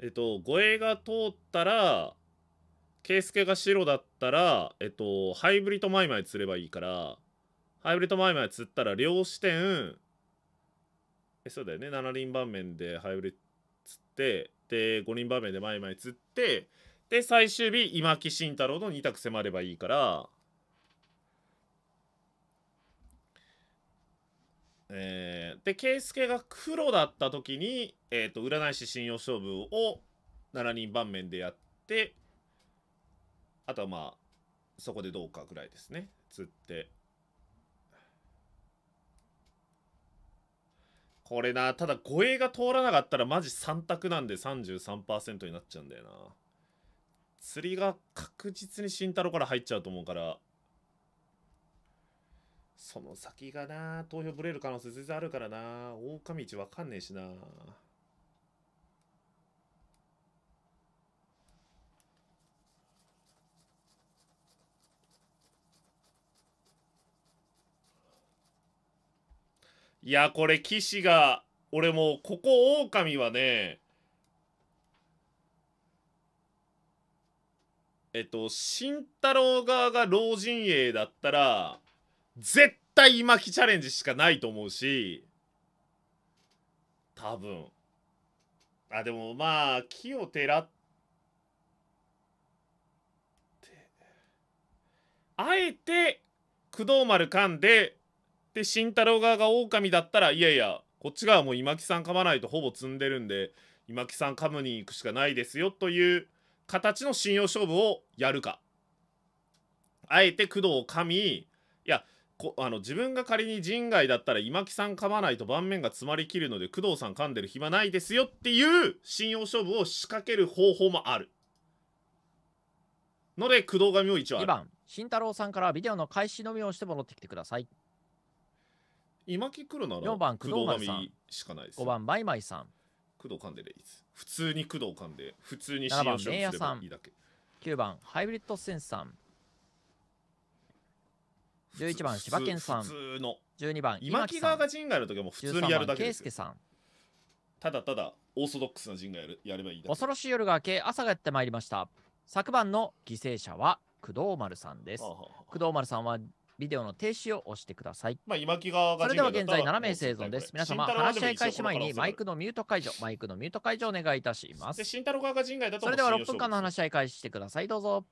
えっと護衛が通ったら圭介が白だったらえっとハイブリッドマイマイ釣ればいいからハイブリッドマイマイ釣ったら両視点えそうだよね7輪盤面でハイブリッド釣ってで5輪盤面でマイマイ釣ってで最終日今木慎太郎の2択迫ればいいからえー、で、圭介が黒だった時に、えっ、ー、と、占い師信用勝負を7人盤面でやって、あとはまあ、そこでどうかぐらいですね。釣って。これな、ただ護衛が通らなかったらマジ3択なんで33%になっちゃうんだよな。釣りが確実に慎太郎から入っちゃうと思うから、その先がな、投票ぶれる可能性全然あるからな、狼一分わかんねえしな。いや、これ、騎士が、俺もここ、狼はね、えっと、慎太郎側が老人営だったら、絶対今きチャレンジしかないと思うし多分あでもまあ木をてらってあえて工藤丸噛んでで慎太郎側が狼だったらいやいやこっち側も今木さん噛まないとほぼ積んでるんで今木さん噛むに行くしかないですよという形の信用勝負をやるかあえて工藤を噛みいやこあの自分が仮に人外だったら今木さん噛まないと盤面が詰まりきるので工藤さん噛んでる暇ないですよっていう信用勝負を仕掛ける方法もあるので工藤紙を一応2番慎太郎さんからビデオの開始のみをして戻ってきてください今木黒なら4番工藤紙しかないです5番マイマイさん工藤噛んでるいいです普通に工藤噛んで普通に信用勝負すればいいだけ9番ハイブリッドセンスさん11番柴犬さん普通の12番今木川が陣ンのやるときはもう普通にやるだけですさんただただオーソドックスな陣がやるやればいいだ恐ろしい夜が明け朝がやってまいりました昨晩の犠牲者は工藤丸さんです工藤丸さんはビデオの停止を押してください。まあ、今木がそれでは現在7名生存です。皆様、話し合い開始前にマイクのミュート解除、マイクのミュート解除お願いいたします。で太郎側が外だとそれでは6分間の話し合い開始してください。どうぞ。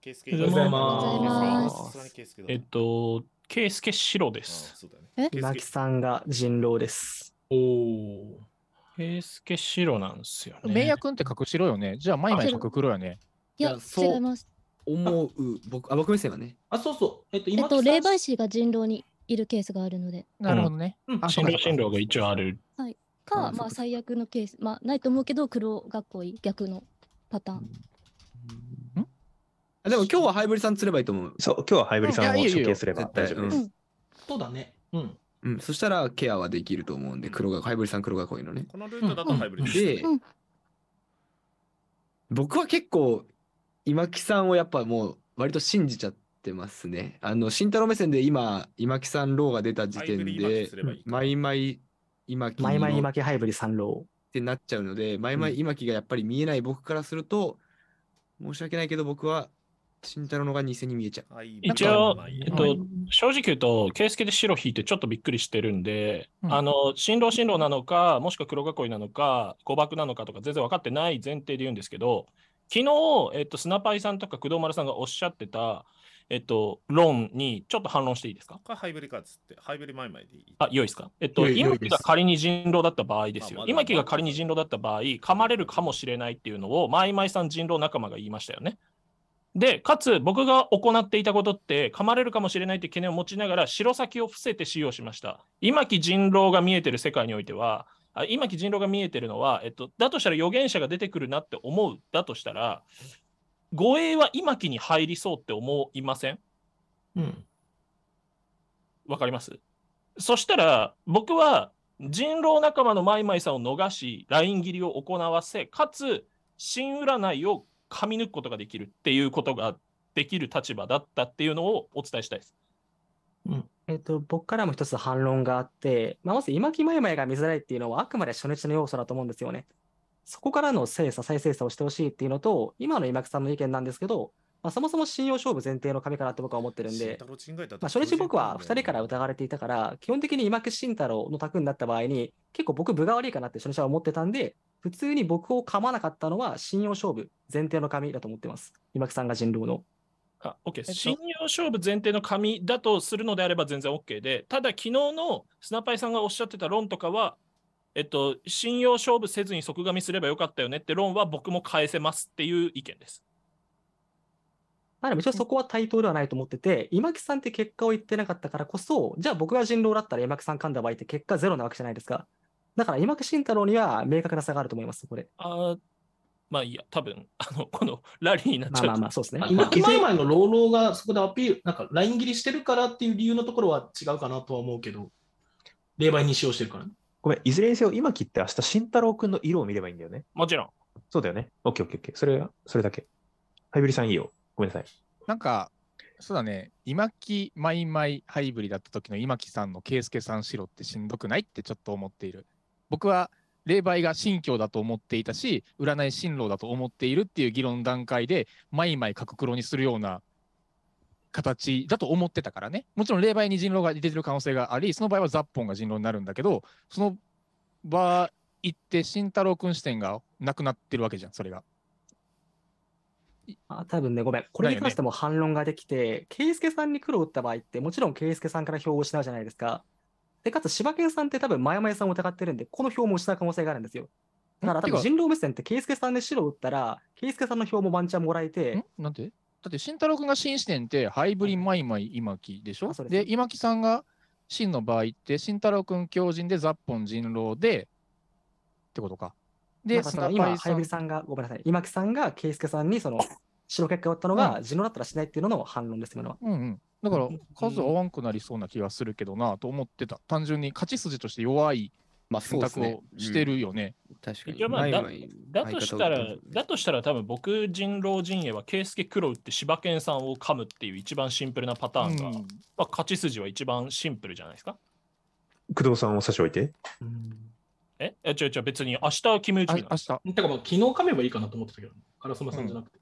ケスケ。おはようございます。えっと、ケースケロです。え、ラキさんが人狼です。おお。ケースケロなんですよね。名役ってし白よね。じゃあ、マイマイく黒よね。いや、そう。思う、僕、あ、僕目線はね。あ、そうそう。えっと、今。えっと、霊媒師が人狼にいるケースがあるので。なるほどね。人狼、人狼が一応ある。はい。か、まあ、最悪のケース、まあ、ないと思うけど、黒学校逆のパターン。でも今日はハイブリさん釣ればいいと思う。そう、今日はハイブリさんを中継すれば大丈夫です。そうだね。うん。うん、そしたらケアはできると思うんで、黒が、ハイブリさん黒が濃いのね。このルートだとハイブリで、うん、僕は結構、今木さんをやっぱもう割と信じちゃってますね。あの、慎太郎目線で今、今木さんローが出た時点で、マイマイ今木。マイマイ今木ハイブリさんロー。ってなっちゃうので、マイマイ今木がやっぱり見えない僕からすると、申し訳ないけど僕は慎太郎のが偽に見えちゃう。一応、えっと、正直言うと、圭介で白引いてちょっとびっくりしてるんで、うん、あの、新郎新郎なのか、もしくは黒囲いなのか、誤爆なのかとか全然分かってない前提で言うんですけど、昨日、えっと、スナパイさんとか工藤丸さんがおっしゃってた、えっと、論にちょっと反論していいですかこれハイブリかつって、ハイブリ前々でいいあ、良いですか。えっと、今木が仮に人狼だった場合ですよ。今木が仮に人狼だった場合、噛まれるかもしれないっていうのを、マイマイさん人狼仲間が言いましたよね。で、かつ僕が行っていたことって、噛まれるかもしれないという懸念を持ちながら、白先を伏せて使用しました。今き人狼が見えてる世界においては、あ今き人狼が見えてるのは、えっと、だとしたら預言者が出てくるなって思うだとしたら、護衛は今きに入りそうって思いませんうん。わかりますそしたら、僕は人狼仲間のマイマイさんを逃し、ライン切りを行わせ、かつ、新占いを噛み抜くことができるっていうことができる立場だったっていうのをお伝えしたいです。うんえーと、僕からも一つ反論があって、まあ、まず今木まゆまゆが見づらいっていうのはあくまで初日の要素だと思うんですよね。そこからの精査、再精査をしてほしいっていうのと、今の今木さんの意見なんですけど、まあ、そもそも信用勝負前提の紙かなって僕は思ってるんで、まあ、初日僕は2人から疑われていたから、基本的に今木慎太郎の卓になった場合に、結構僕、分が悪いかなって初日は思ってたんで、普通に僕を噛まなかったのは信用勝負前提の紙だと思ってます。今木さんが人狼の。あ、OK です。信用勝負前提の紙だとするのであれば全然 OK で、ただ昨日のスナパイさんがおっしゃってた論とかは、えっと、信用勝負せずに即紙すればよかったよねって論は僕も返せますっていう意見です。まあでも一応そこは対等ではないと思ってて、今木さんって結果を言ってなかったからこそ、じゃあ僕が人狼だったら今木さん噛んだ場合って結果ゼロなわけじゃないですか。だから、今木慎太郎には明確な差があると思います、これ。あまあいいや、多分 [laughs] あのこのラリーになっちゃうまあまあまあ、そうですね。今木前々の朗朗がそこでアピール、なんかライン切りしてるからっていう理由のところは違うかなとは思うけど、霊媒に使用してるからね。ごめん、いずれにせよ、今木って明日慎太郎君の色を見ればいいんだよね。もちろん。そうだよね。オッケーオッケーオッケー。それは、それだけ。ハイブリさんいいよ。ごめんなさい。なんか、そうだね、今木マイマイハイブリだった時の今木さんの圭介さん白ってしんどくないってちょっと思っている。僕は霊媒が信教だと思っていたし占い進路だと思っているっていう議論段階で毎毎角黒にするような形だと思ってたからねもちろん霊媒に人狼が出てる可能性がありその場合は雑本が人狼になるんだけどその場行って慎太郎君視点がなくなってるわけじゃんそれが。あ多分ね、ごめん。これに関しても反論ができて、圭、ね、さんに黒を打った場合って、もちろん圭介さんから票を失うじゃないですか。で、かつ柴犬さんって多分、まやさんを疑ってるんで、この票も失う可能性があるんですよ。だから多分、人狼目線って、圭介さんで白打ったら、圭介さんの票もワンチャンもらえて。なんでだって、慎太郎君が新視点って、ハイブリン、マイマイ、今木でしょで、今木さんが真の場合って、慎太郎君狂人で、ザッポン人狼で、ってことか。で、今、ハイブリンさんが、ごめんなさい、今木さんが圭介さんに、その、白結果をったのが、地、の、だったらしないっていうのの反論です、今のは。うんうんだから数合わんくなりそうな気がするけどなと思ってた、単純に勝ち筋として弱い選択をしてるよね。まあ、ねうん、確かに、まあだ。だとしたら、だとしたら多分僕、人狼陣営は、圭介黒打って柴犬さんを噛むっていう一番シンプルなパターンが、うん、まあ、勝ち筋は一番シンプルじゃないですか。工藤さんを差し置いて。うんえ違う違う、別に明日決めムチ。明日。だから昨日噛めばいいかなと思ってたけど、烏丸さんじゃなくて。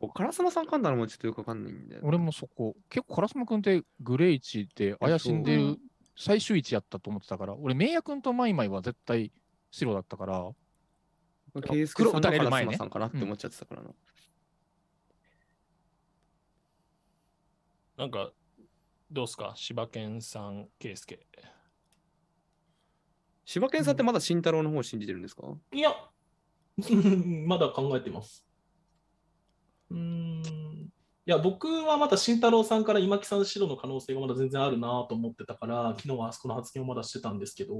うん。カラスマさんかんだのもちょっとよくわかんないんで、ね、俺もそこ。結構カラスマくんってグレイチって怪しんでる最終位置やったと思ってたから、俺、イヤくんとマイマイは絶対白だったから、ケイスケさんがカラスマさんかなって思っちゃってたからな。ん、なんか、どうすか柴犬さん、ケースケ。柴犬さんってまだ慎太郎の方を信じてるんですか、うん、いや、[laughs] まだ考えてます。うんいや僕はまた慎太郎さんから今木さん指導の可能性がまだ全然あるなと思ってたから昨日はあそこの発言をまだしてたんですけど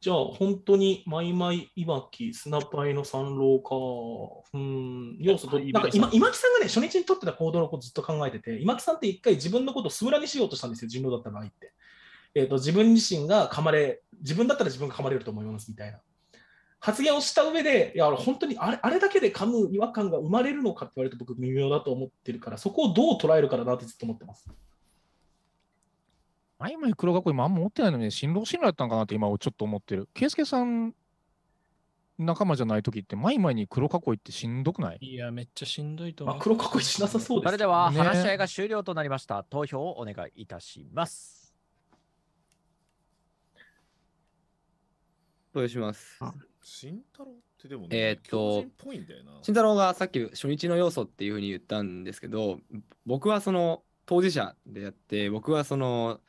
じゃあ本当にマイマイわきスナパイの三郎かうん要素となんか今今木さんがね初日に取ってた行動のことずっと考えてて今木さんって一回自分のことを素裏にしようとしたんですよ人狼だった場合って、えーと自分自身が噛まれ自分だったら自分が噛まれると思いますみたいな発言をした上で、いや、本当にあれあれだけで噛む違和感が生まれるのかって言われると僕、微妙だと思ってるから、そこをどう捉えるかだなってずっと思ってます。前も黒学校今あんま持ってないのに、新郎新郎だったのかなって今ちょっと思ってる。圭介さん仲間じゃない時って、前々に黒囲いってしんどくないいや、めっちゃしんどいと思う。まあ、黒囲いしなさそうです、それでは、話し合いが終了となりました。ね、投票をお願いいたします。投票します。慎太郎ってでもね、えー、っと、慎太郎がさっき初日の要素っていうふうに言ったんですけど、僕はその当事者であって、僕はその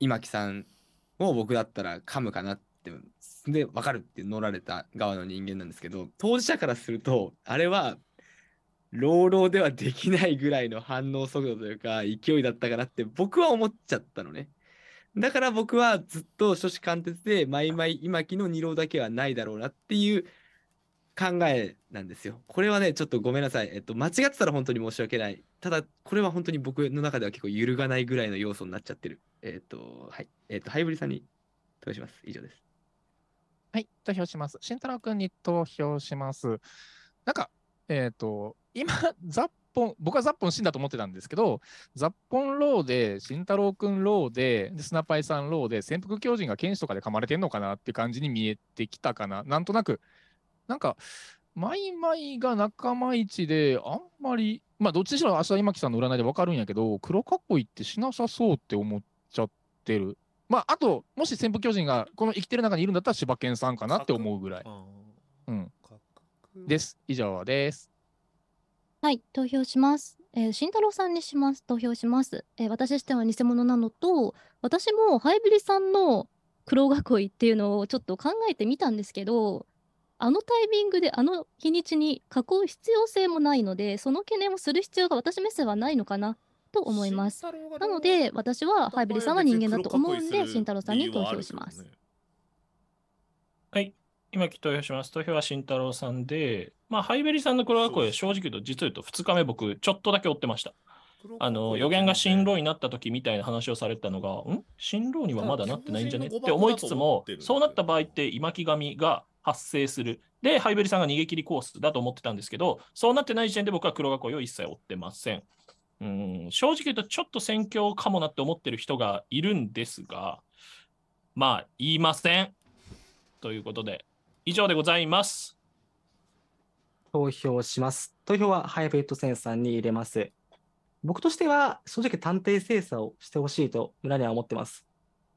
今木さんを僕だったら噛むかなって、で、分かるって乗られた側の人間なんですけど、当事者からすると、あれは、老老ではできないぐらいの反応速度というか勢いだったかなって僕は思っちゃったのね。だから僕はずっと初子貫徹で、毎毎今木の二郎だけはないだろうなっていう考えなんですよ。これはね、ちょっとごめんなさい。えっと、間違ってたら本当に申し訳ない。ただ、これは本当に僕の中では結構揺るがないぐらいの要素になっちゃってる。えっと、はい。えっと、ハイブリさんに投票します。以上です。はい、投票します。慎太郎君に投票します。なんか、えっ、ー、と、今、ザッポン、僕はザッポン死んだと思ってたんですけど、ザッポンローで、慎太郎くんローで、でスナパイさんローで、潜伏狂人が剣士とかで噛まれてんのかなって感じに見えてきたかな。なんとなく、なんか、マイマイが仲間一で、あんまり、まあ、どっちにしろ明日今木さんの占いでわかるんやけど、黒囲いってしなさそうって思っちゃってる。まあ、あと、もし潜伏巨人がこの生きてる中にいるんだったら、柴犬さんかなって思うぐらい。うん、です。以上です。はい、投票します。えー、慎太郎さんにします。投票します。えー、私としては偽物なのと、私もハイブリさんの黒囲いっていうのをちょっと考えてみたんですけど、あのタイミングであの日にちに囲う必要性もないので、その懸念をする必要が私目線はないのかなと思います。なので、私はハイブリさんは人間だと思うんで、慎太郎さんに投票します。今、投票します。投票は慎太郎さんで、まあ、ハイベリーさんの黒学校正直言うと、実は言うと2日目、僕、ちょっとだけ追ってました。あの予言が新郎になった時みたいな話をされたのが、ん新郎にはまだなってないんじゃねって思いつつも、そうなった場合って今木神が発生する。で、ハイベリーさんが逃げ切りコースだと思ってたんですけど、そうなってない時点で僕は黒囲いを一切追ってません。うん正直言うと、ちょっと戦況かもなって思ってる人がいるんですが、まあ、言いません。ということで。以上でございます。投票します。投票はハイブリッドセンサーに入れます。僕としては正直探偵精査をしてほしいと村には思ってます。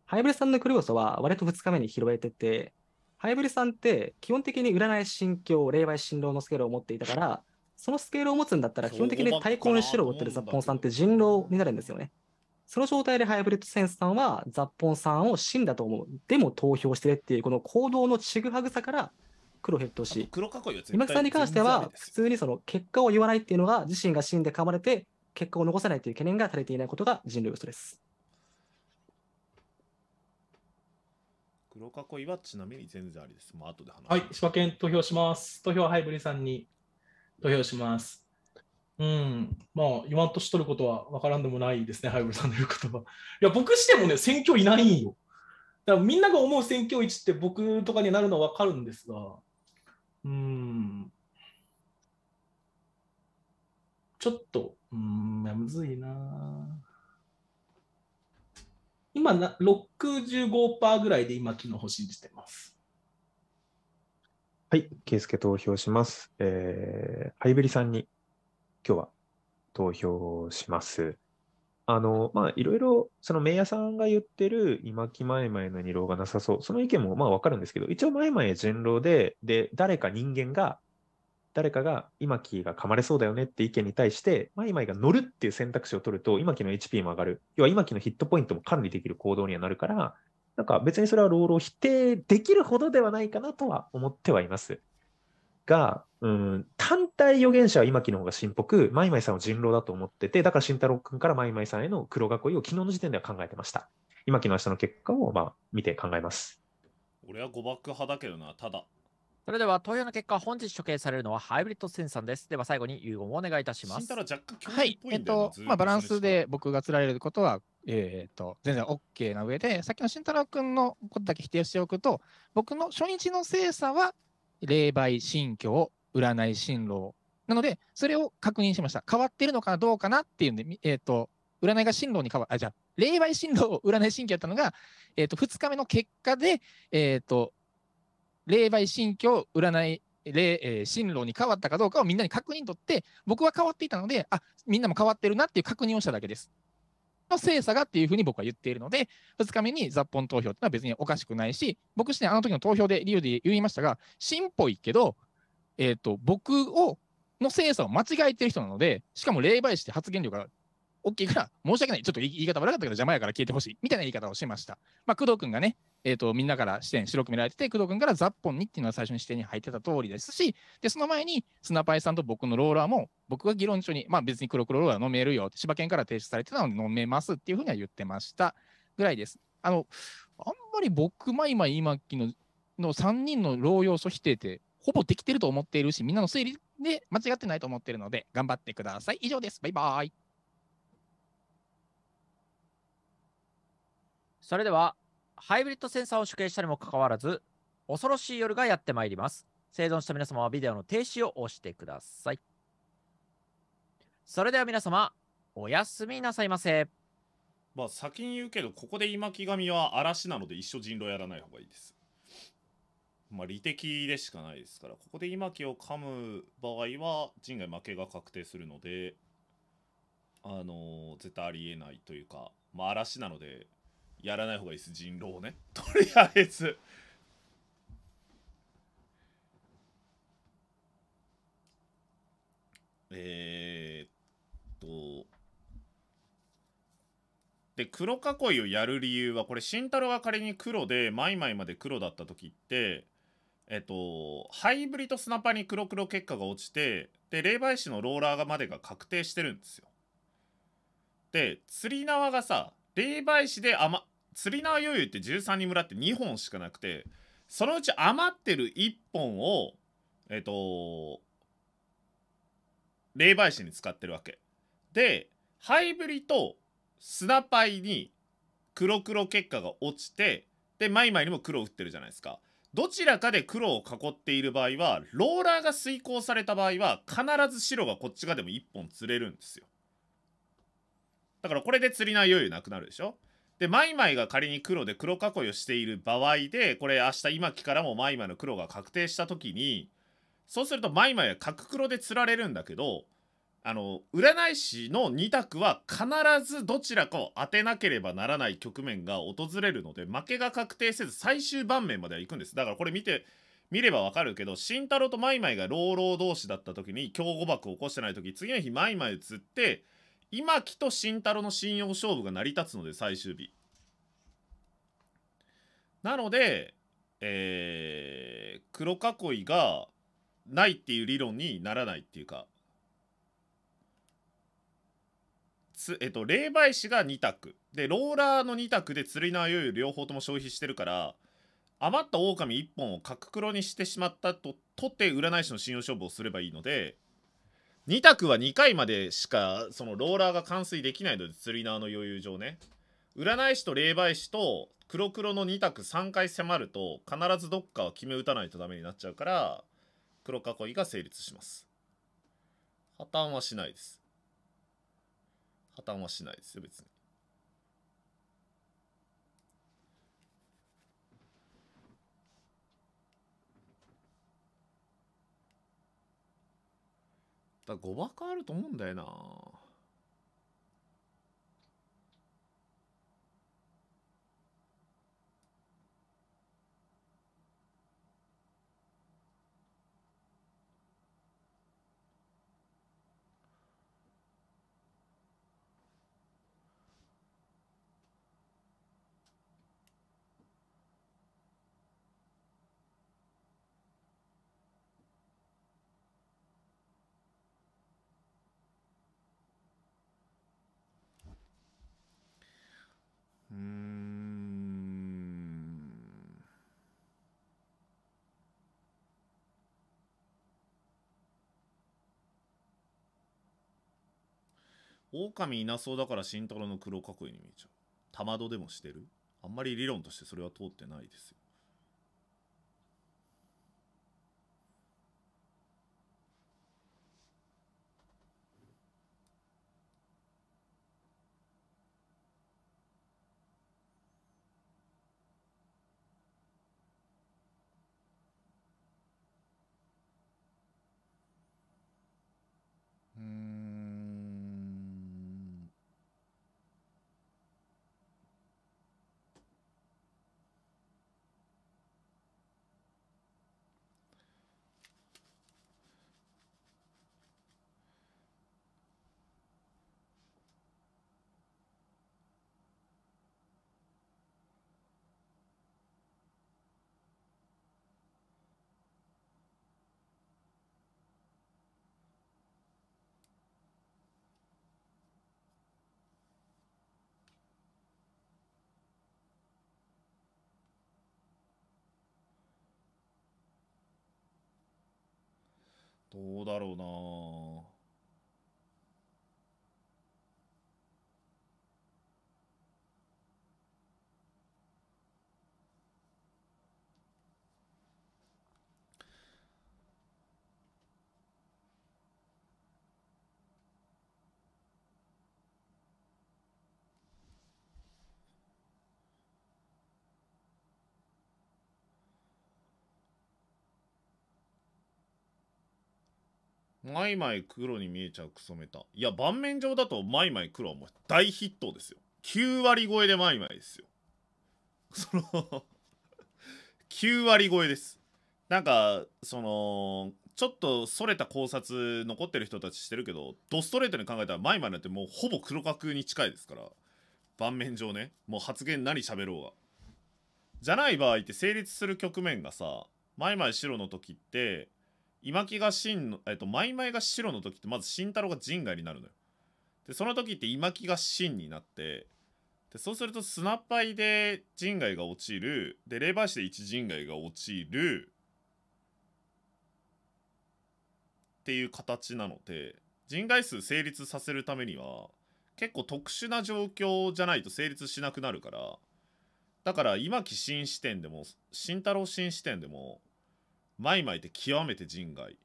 ハイブリさんの来る要素は割と2日目に拾えてて、ハイブリさんって基本的に占い心境、霊媒心労のスケールを持っていたから、そのスケールを持つんだったら基本的に対抗に白を持ってるザッポンさんって人狼になるんですよね。その状態でハイブリッドセンスさんは、ザッポンさんを死んだと思う。でも投票してるっていう、この行動のちぐはぐさから、黒ヘッドし。黒囲いは今木さんに関しては、普通にその結果を言わないっていうのが、自身が死んで噛まれて、結果を残さないという懸念が足りていないことが人類嘘です。黒囲いはちなみに全然ありです。まあ、後で話はい、柴犬投票します。投票はハイブリさんに投票します。うん、まあ、言わんとしとることは分からんでもないですね、ハイブルさんの言うことは。いや、僕してもね、選挙いないんよ。だからみんなが思う選挙位置って僕とかになるのは分かるんですが、うん、ちょっと、うん、むずいな。今な、65%ぐらいで今、機能欲ししてます。はい、圭介投票します。えー、ハイブリさんに今日は投票します。あの、まあ、いろいろ、その名屋さんが言ってる、今木前々の二郎がなさそう、その意見もまあわかるんですけど、一応前前人狼で、で、誰か人間が、誰かが今木が噛まれそうだよねって意見に対して、前々が乗るっていう選択肢を取ると、今木の HP も上がる。要は今木のヒットポイントも管理できる行動にはなるから、なんか別にそれはロールを否定できるほどではないかなとは思ってはいます。が、うん、単体預言者は今木の方が深刻、マイマイさんを人狼だと思ってて、だから慎太郎君からマイマイさんへの黒囲いを昨日の時点では考えてました。今木の明日の結果をまあ見て考えます。俺は誤爆派だけどな、ただ。それでは投票の結果、本日処刑されるのはハイブリッドセンさんです。では最後に遺言をお願いいたします。はい、えっと、まあ、バランスで僕がつられることは、えー、っと、全然 OK な上で、さっきの慎太郎君のことだけ否定しておくと、僕の初日の精査は霊媒、信教、占い、進路。なので、それを確認しました。変わってるのかどうかなっていうんで、えっ、ー、と、占いが進路に変わあ、じゃあ、霊媒進路、占い進教やったのが、えっ、ー、と、2日目の結果で、えっ、ー、と、霊媒信教、占い、霊、えー、進路に変わったかどうかをみんなに確認取って、僕は変わっていたので、あ、みんなも変わってるなっていう確認をしただけです。の精査がっていうふうに僕は言っているので、2日目に雑本投票っていうのは別におかしくないし、僕自身、あの時の投票で理由で言いましたが、新っぽいけど、えーと、僕をの精査を間違えてる人なので、しかも霊媒師って発言力がいから、申し訳ない、ちょっと言い方悪かったけど邪魔やから消えてほしいみたいな言い方をしました。まあ、工藤君がね、えーと、みんなから視点白く見られてて、工藤君からザッポンにっていうのは最初に視点に入ってた通りですし、でその前にスナパイさんと僕のローラーも、僕が議論中に、まあ、別に黒黒ローラー飲めるよって、柴犬から提出されてたので飲めますっていうふうには言ってましたぐらいです。あのあんまり僕、まあ今、今のの3人の老要素否定ってほぼできてると思っているし、みんなの推理で間違ってないと思っているので、頑張ってください。以上です。バイバイ。それでは、ハイブリッドセンサーを処刑したにもかかわらず、恐ろしい夜がやってまいります。生存した皆様はビデオの停止を押してください。それでは皆様、おやすみなさいませ。まあ先に言うけど、ここで今木神は嵐なので一生人狼やらない方がいいです。まあ利的でしかないですから、ここで今木を噛む場合は人外負けが確定するので、あのー、絶対ありえないというか、まあ嵐なので、やらない方がいいです人狼をね [laughs] とりあえずえー、っとで黒囲いをやる理由はこれ慎太郎が仮に黒でマイマイまで黒だった時ってえっとハイブリッドスナパに黒黒結果が落ちてで霊媒師のローラーまでが確定してるんですよ。で釣り縄がさ霊媒師であ、ま、釣り縄余裕って13人村って2本しかなくてそのうち余ってる1本をえっ、ー、と霊媒師に使ってるわけでハイブリとスナパイに黒黒結果が落ちてでマイマイにも黒打ってるじゃないですかどちらかで黒を囲っている場合はローラーが遂行された場合は必ず白がこっち側でも1本釣れるんですよだからこれで釣りない余裕なくなるでしょでマイマイが仮に黒で黒囲いをしている場合でこれ明日今木からもマイマイの黒が確定した時にそうするとマイマイは角黒で釣られるんだけどあの占い師の2択は必ずどちらかを当てなければならない局面が訪れるので負けが確定せず最終盤面までは行くんですだからこれ見て見ればわかるけど慎太郎とマイマイが老老同士だった時に強豪爆を起こしてない時次の日マイマイ釣って今木と慎太郎の信用勝負が成り立つので最終日なので、えー、黒囲いがないっていう理論にならないっていうかつえっと霊媒師が2択でローラーの2択で釣り縄余裕両方とも消費してるから余った狼1本を角黒にしてしまったと取って占い師の信用勝負をすればいいので2択は2回までしかそのローラーが完遂できないので釣り縄の余裕上ね占い師と霊媒師と黒黒の2択3回迫ると必ずどっかは決め打たないとダメになっちゃうから黒囲いが成立します破綻はしないです破綻はしないですよ別にだ誤爆あると思うんだよな狼いなそうだから慎太郎の黒囲いに見えちゃう。玉戸でもしてるあんまり理論としてそれは通ってないですよ。どうだろうなマイマイ黒に見えちゃうクソメタ。いや、盤面上だとマイマイ黒はもう大ヒットですよ。9割超えでマイマイですよ。その9 [laughs] 割超えです。なんか、その、ちょっとそれた考察残ってる人たちしてるけど、ドストレートに考えたらマイマイなんてもうほぼ黒角に近いですから。盤面上ね。もう発言何喋ろうが。じゃない場合って成立する局面がさ、マイマイ白の時って、今木が真の、えっと、マイマイが白の時って、まず慎太郎が陣外になるのよ。で、その時って今木が真になって、で、そうするとスナッパイで陣外が落ちる、で、霊媒師で1陣外が落ちる、っていう形なので、陣外数成立させるためには、結構特殊な状況じゃないと成立しなくなるから、だから今木新視点でも、慎太郎新視点でも、マイマイって極めて人外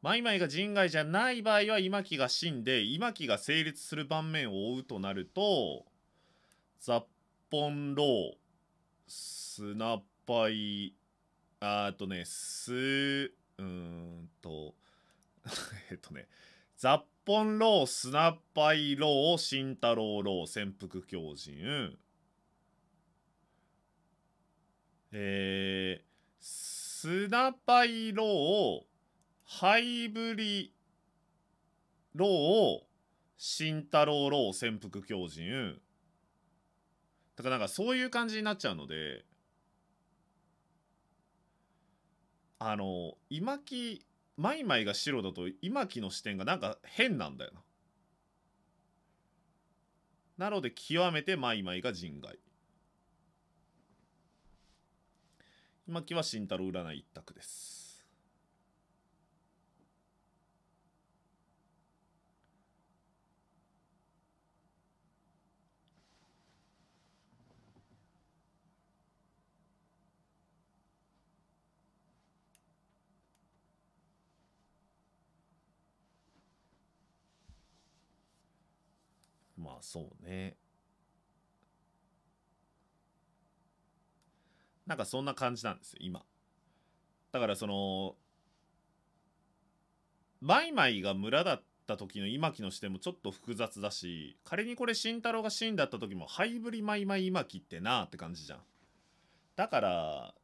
マイマイが人外じゃない場合は今木が死んで今木が成立する盤面を追うとなるとポンロースナパイあとねすうーんと [laughs] えっとね雑本ロー、スナッパイロー、慎太郎ロー、潜伏狂人。えー、スナパイロー、ハイブリロー、慎太郎ロー、潜伏狂人。だからなんかそういう感じになっちゃうので、あの、今木マイマイが白だと今木の視点がなんか変なんだよななので極めてマイマイが人外今木は慎太郎占い一択ですそうね。なんかそんな感じなんですよ、今。だからその、マイマイが村だった時の今木の視点もちょっと複雑だし、仮にこれ慎太郎が死んだった時も、ハイブリマイマイ今木ってなーって感じじゃん。だから、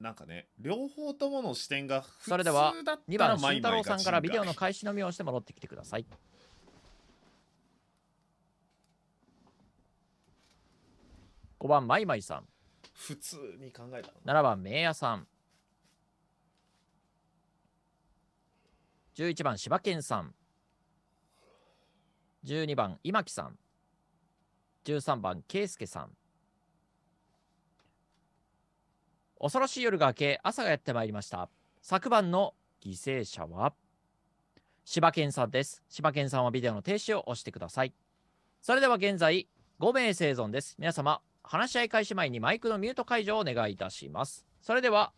なんかね、両方ともの視点が複雑だったらマイマイがそれでは、2番慎太郎さんからビデオの開始のみをして戻ってきてください。5番、まいまいさん。普通に考えた7番、名屋さん。11番、柴犬さん。12番、今木さん。13番、圭介さん。恐ろしい夜が明け、朝がやってまいりました。昨晩の犠牲者は柴犬さんです。柴犬さんはビデオの停止を押してください。それでは現在、5名生存です。皆様、話し合い開始前にマイクのミュート解除をお願いいたします。それでは、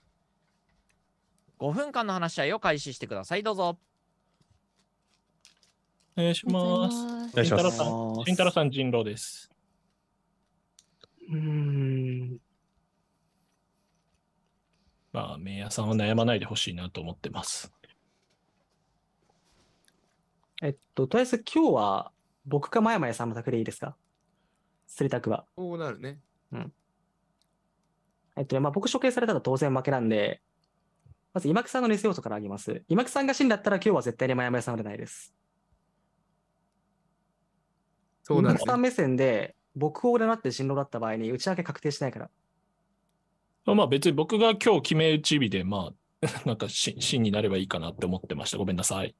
5分間の話し合いを開始してください。どうぞ。お願いします。お願いします。慎太郎さん、人狼です。うん。まあ、名屋さんは悩まないでほしいなと思ってます。えっと、とりあえず今日は僕かまやまやさんのけでいいですか釣りたくは。そうなるね。うん。えっとね、まあ、僕処刑されたら当然負けなんで、まず今木さんの偽要素からあげます。今木さんが死んだったら今日は絶対にまやまやさんはないです。そうなんです、ね、今木さん目線で僕を占って進路だった場合に打ち明け確定しないから。まあ別に僕が今日決め打ち日で、まあ、[laughs] なんかし真になればいいかなって思ってました。ごめんなさい。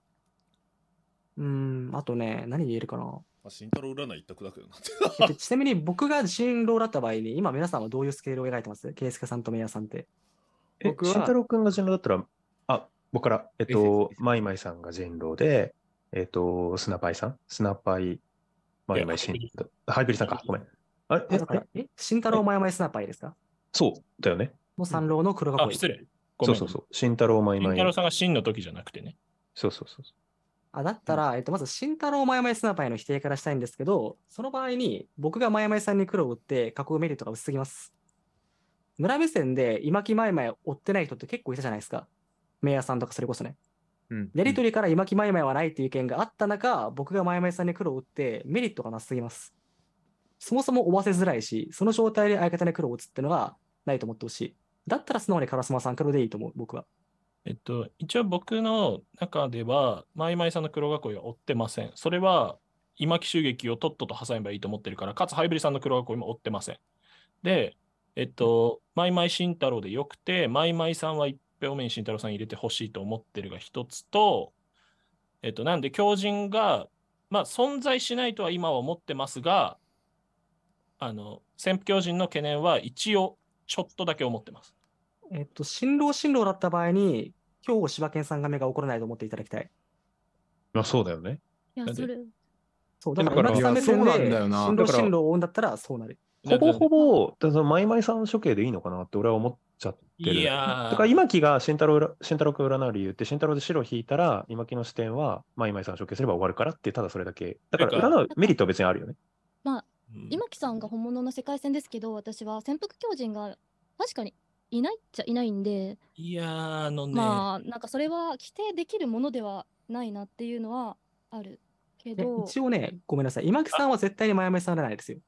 うん、あとね、何言えるかな。あ、慎太郎占い一択だけどな [laughs] ちなみに僕が新郎だった場合に、今皆さんはどういうスケールを描いてますス介さんとメイヤさんって。僕は慎太郎君が新郎だったら、あ、僕から、えっと、マイマイさんが人狼で、えっと、スナパイさん、スナパイ、マイマイシン、ハイブリさんか、ごめん。あれええ、慎太郎、マイマイ、スナパイですかそうだよね。の三郎の黒が、うん、失礼。そうそうそう。慎太郎、マイマイ。慎太郎さんが真の時じゃなくてね。そうそうそう。あだったら、えっと、まず、慎太郎まやまやスナパイの否定からしたいんですけど、その場合に、僕がまやまやさんに黒を打って、囲うメリットが薄すぎます。村目線で、今木まやまや追ってない人って結構いたじゃないですか。メイヤーさんとかそれこそね。うん、やりとりから今木まやまやはないっていう意見があった中、僕がまやまやさんに黒を打って、メリットがなすぎます。そもそも追わせづらいし、その状態で相方に黒を打つっていうのがないと思ってほしい。だったら素直に烏丸さん黒でいいと思う、僕は。えっと、一応僕の中では、マイマイさんの黒囲いは追ってません。それは、今木襲撃をとっとと挟めばいいと思ってるから、かつハイブリさんの黒囲いも追ってません。で、えっと、マイマイ慎太郎でよくて、マイマイさんは1票目に慎太郎さん入れてほしいと思ってるが一つと、えっと、なんで狂人が、まあ、存在しないとは今は思ってますが、あの、潜伏狂人の懸念は一応ちょっとだけ思ってます。えっと、新郎新郎だった場合に、今日柴犬さんが目が起こらないと思っていただきたい。まあそうだよね。いや、それ。そう、だから、今さん目よで、新郎新郎を追うんだったらそうなる。ほぼほぼ、だそのマイマイさん処刑でいいのかなって俺は思っちゃってる。いやだから今木が慎太郎慎太郎君を占う理由って慎太郎で白引いたら今木の視点はマイマイさん処刑すれば終わるからってただそれだけ。だから占うメリットは別にあるよね。まあ、今木さんが本物の世界線ですけど私は潜伏狂人が確かにいないっちゃいないんで、いやー、あのね、まあ、なんかそれは規定できるものではないなっていうのはあるけど、一応ね、ごめんなさい。今木さんは絶対にマヤマヤさんならないですよ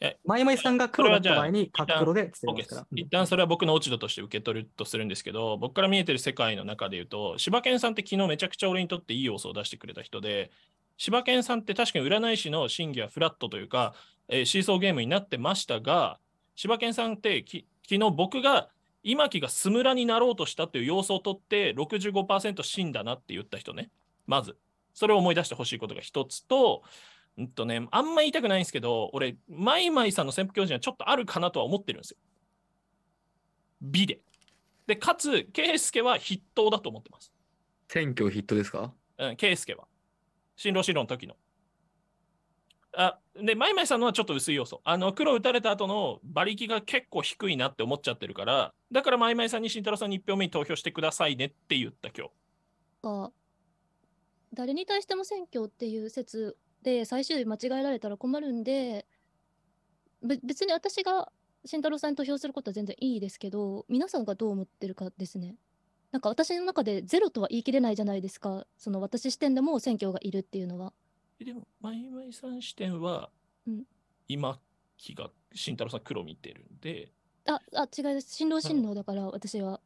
え。マヤマヤさんが黒だった場合に、角黒で捨て o まですすから。一旦それは僕の落ち度として受け取るとするんですけど、僕から見えてる世界の中で言うと、柴犬さんって昨日めちゃくちゃ俺にとっていい要素を出してくれた人で、柴犬さんって確かに占い師の真偽はフラットというか、えーシーソーゲームになってましたが、柴犬さんってき昨日僕が今木がスムラになろうとしたという様子をとって65%死んだなって言った人ね。まず、それを思い出してほしいことが一つと、うんとね、あんま言いたくないんですけど、俺、マイマイさんの潜伏教授にはちょっとあるかなとは思ってるんですよ。美で。で、かつ、圭介は筆頭だと思ってます。選挙筆頭ですかうん、圭介は。進路指導の時の。あで、マイマイさんのはちょっと薄い要素。あの、黒打たれた後の馬力が結構低いなって思っちゃってるから、だからマイマイさんに慎太郎さんに1票目に投票してくださいねって言った今日。か、誰に対しても選挙っていう説で最終日間違えられたら困るんで、別に私が慎太郎さんに投票することは全然いいですけど、皆さんがどう思ってるかですね。なんか私の中でゼロとは言い切れないじゃないですか。その私視点でも選挙がいるっていうのは。でも、まいまいさん視点は、うん、今木が慎太郎さん黒見てるんで。あ、あ違いです。新郎新郎だから、私は。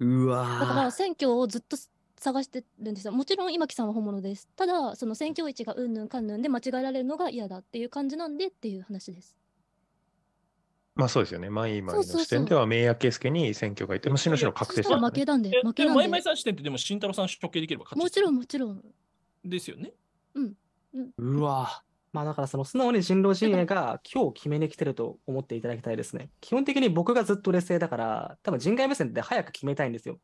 うわだから選挙をずっと探してるんですよ。もちろん今木さんは本物です。ただ、その選挙位置がうんぬんかんぬんで間違えられるのが嫌だっていう感じなんでっていう話です。まあそうですよね。マイマイの視点では、明夜圭介に選挙がいて、むしの確定した、ね。負けたんで、負けんで。マイマイさん視点って、でも慎太郎さん処刑できれば勝ち。もちろん、もちろん。ですよね。うんうわまあだからその素直に人狼陣営が今日決めに来てると思っていただきたいですね。基本的に僕がずっと劣勢だから、多分人外目線で早く決めたいんですよ。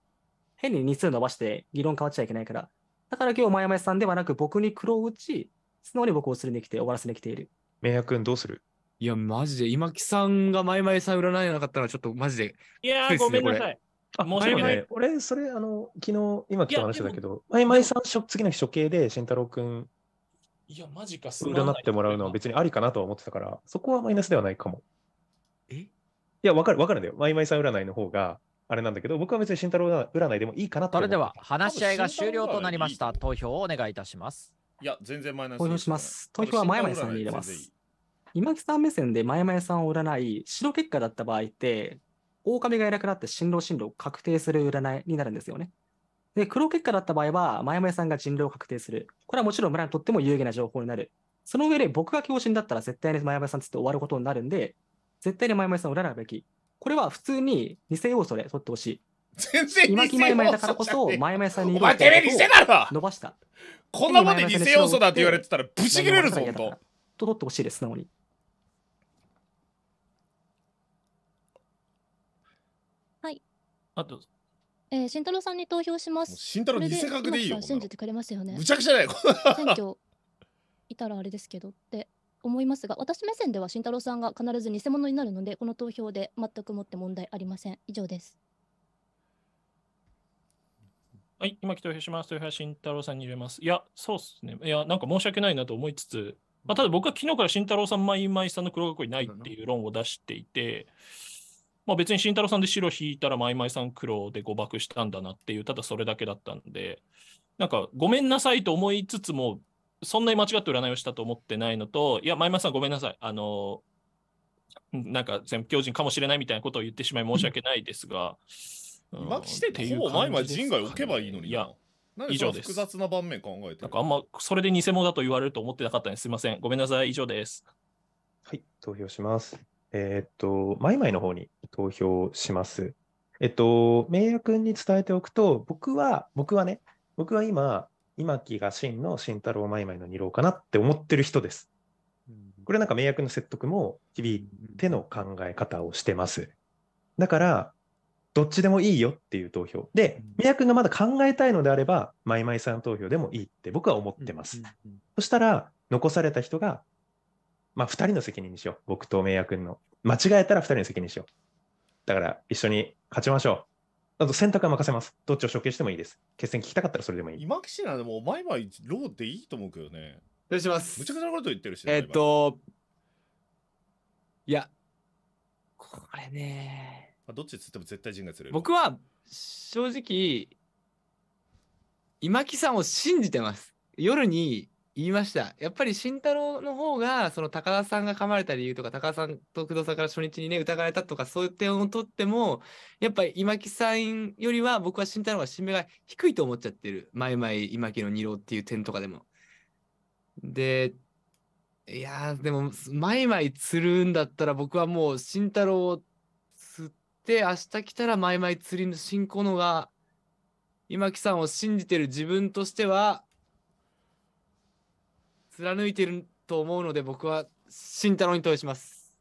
変に日数伸ばして議論変わっちゃいけないから。だから今日、前山さんではなく僕に黒を打ち、素直に僕を連れに来て終わらせに来ている。明也君どうするいや、マジで、今木さんが前々さん占いなかったら、ちょっとマジで、いやー、ごめんなさい。申し訳ない。俺、それ、あの、昨日、今来た話だけど、マイさん、次の日、処刑で慎太郎君、いや、マジか、占ってもらうのは別にありかなと思ってたから、そこはマイナスではないかも。えいや、わかる、わかるんだよ。マイマイさん占いの方が、あれなんだけど、僕は別に慎太郎占いでもいいかなと。それでは、話し合いが終了となりました。投票をお願いいたします。いや、全然マイナス、投票します。投票はマイマイさんに入れます。今木さん目線でマイマイさんを占い、白結果だった場合って、狼がいなくなって進路進路を確定する占いになるんですよね。で、黒結果だった場合は、前々さんが人狼を確定する。これはもちろん村にとっても有益な情報になる。その上で僕が強心だったら絶対に前々さんつって終わることになるんで、絶対に前々さんを占うべき。これは普通に偽要素で取ってほしい。全然今木前々だからこそ、前々さんにわれて偽伸ばした。こんなもんで偽要素だって言われてたら、ぶち切れるぞ、ほんと。と取ってほしいです、素直に。あとえー、慎太郎さんに投票します慎太郎偽格でいいよ信じてくれますよねむちゃくちゃだよ選挙いたらあれですけどって思いますが私目線では慎太郎さんが必ず偽物になるのでこの投票で全くもって問題ありません以上ですはい今投票します投票は慎太郎さんに入れますいやそうっすねいやなんか申し訳ないなと思いつつまあ、ただ僕は昨日から慎太郎さん、まいまいさんの黒学校にないっていう論を出していて、うんまあ、別に慎太郎さんで白引いたらまいまいさん黒で誤爆したんだなっていうただそれだけだったんでなんかごめんなさいと思いつつもそんなに間違って占いをしたと思ってないのといやまいまいさんごめんなさいあのなんか全部狂人かもしれないみたいなことを言ってしまい申し訳ないですが。今しててほぼ前まで陣外置けばいいのにいや以上です。複雑な盤面考えてなんかあんまそれで偽物だと言われると思ってなかったんです。すみません。ごめんなさい。以上です。はい、投票します。えー、っと、マイマイの方に投票します。えっと、名誉君に伝えておくと、僕は、僕はね、僕は今、今木が真の慎太郎マイマイの二郎かなって思ってる人です。これなんか名君の説得も響いての考え方をしてます。だから、どっちでもいいよっていう投票。で、名君がまだ考えたいのであれば、マイマイさん投票でもいいって僕は思ってます。そしたら、残された人がまあ、2人の責任にしよう。僕と明也君の。間違えたら2人の責任にしよう。だから、一緒に勝ちましょう。あと、選択は任せます。どっちを処刑してもいいです。決戦聞きたかったらそれでもいい。今岸なんでもう、毎毎、ローでいいと思うけどね。どうしますむちゃくちゃなこと言ってるし、ね、えー、っと、いや、これね。まあ、どっちつっても絶対陣が釣れる。僕は、正直、今木さんを信じてます。夜に言いました。やっぱり慎太郎の方が、その高田さんが噛まれた理由とか、高田さんと工藤さんから初日にね、疑われたとか、そういう点をとっても、やっぱり今木さんよりは、僕は慎太郎が新芽が低いと思っちゃってる。前々今木の二郎っていう点とかでも。で、いやでも、前々釣るんだったら、僕はもう慎太郎を釣って、明日来たら前々釣りの進行のが、今木さんを信じてる自分としては、貫いてると思うので、僕は慎太郎に投票します。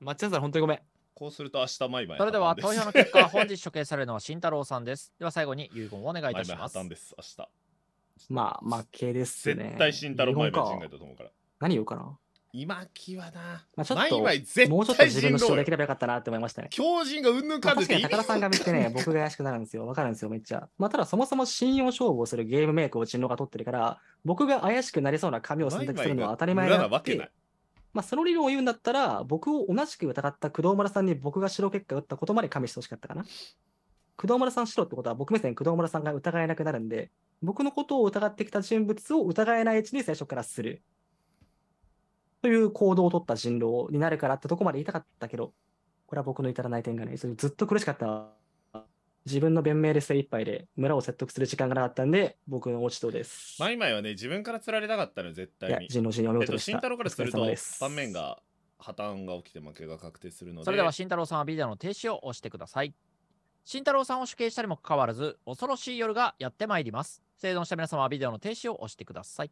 松田さん、本当にごめん。こうすると明日毎晩。それでは [laughs] 投票の結果、本日処刑されるのは慎太郎さんです。では最後に遺言をお願いいたします。毎です、明日。まあ、負けですね。絶対慎太郎毎晩考えたと思うから。何言うかな今際な、まあ、ちょっと、もうちょっと自分の主張できればよかったなって思いましたね。強人がうんぬんかんでまあ、高田さんが見てね、[laughs] 僕が怪しくなるんですよ。わかるんですよ、めっちゃ。まあ、ただそもそも信用勝負をするゲームメイクを人狼が取ってるから、僕が怪しくなりそうな紙を選択するのは当たり前なわけない。まあ、その理論を言うんだったら、僕を同じく疑った工藤村さんに僕が白結果打ったことまで加味してほしかったかな。工藤村さん白ってことは、僕目線工藤村さんが疑えなくなるんで、僕のことを疑ってきた人物を疑えないうちに最初からする。という行動を取った人狼になるからってとこまで言いたかったけど、これは僕の至らない点がね、それずっと苦しかった自分の弁明で精一杯で村を説得する時間がなかったんで僕の落ち度ですまイマイはね自分から釣られたかったの絶対に人狼人狼お見事でした、えっと、慎太郎からすると盤面が破綻が起きて負けが確定するのでそれでは慎太郎さんはビデオの停止を押してください慎太郎さんを処刑したにもかかわらず恐ろしい夜がやってまいります生存した皆様はビデオの停止を押してください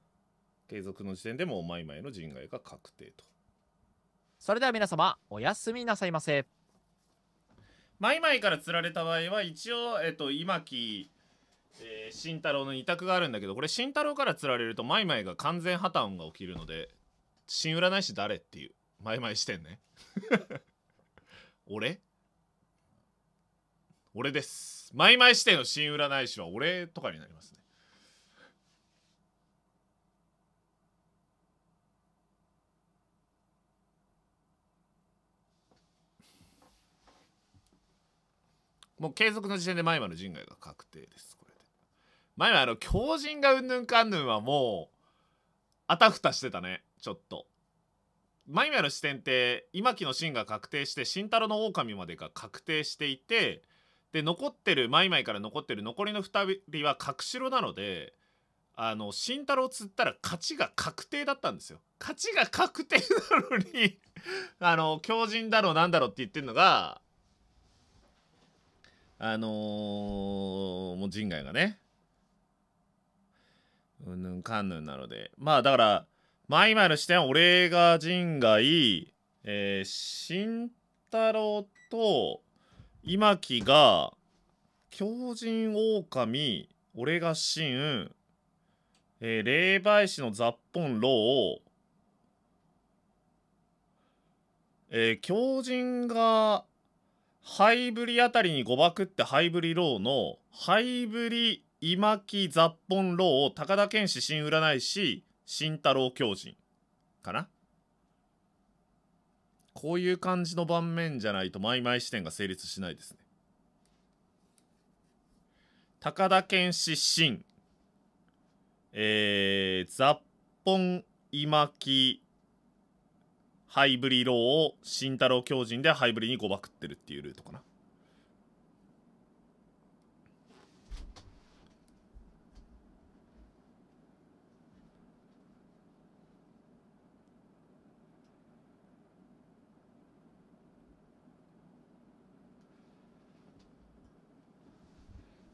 継続の時点でもマイマイの人外が確定とそれでは皆様おやすみなさいませマイマイから釣られた場合は一応えっと今木えー、慎太郎の委択があるんだけどこれ慎太郎から釣られるとマイマイが完全破綻が起きるので新占い師誰っていうマイマイ視点ね [laughs] 俺俺ですマイマイ視点の新占い師は俺とかになりますねもう継続の時点で前歯の陣外が確定ですこれで前歯の強靭がうんぬんかんぬんはもうあたふたしてたねちょっと前歯の視点って今木の芯が確定して慎太郎の狼までが確定していてで残ってるマイから残ってる残りの2人は角白なのであの慎太郎釣ったら勝ちが確定だったんですよ勝ちが確定なのにあの強靭だろうなんだろうって言ってるのがあのー、もう陣外がねうんぬんかんぬんなのでまあだからまあ今の視点は俺が陣外、えー、慎太郎と今木が狂人狼俺が真えー、霊媒師の雑本老をえー、狂人がハイブリあたりに誤爆ってハイブリローのハイブリ今木雑本ロー高田健志新占い師慎太郎狂人かなこういう感じの盤面じゃないとマイマイ視点が成立しないですね高田健志新えー、雑本今木ハイブリローを慎太郎強人でハイブリに誤爆ってるっていうルートかな。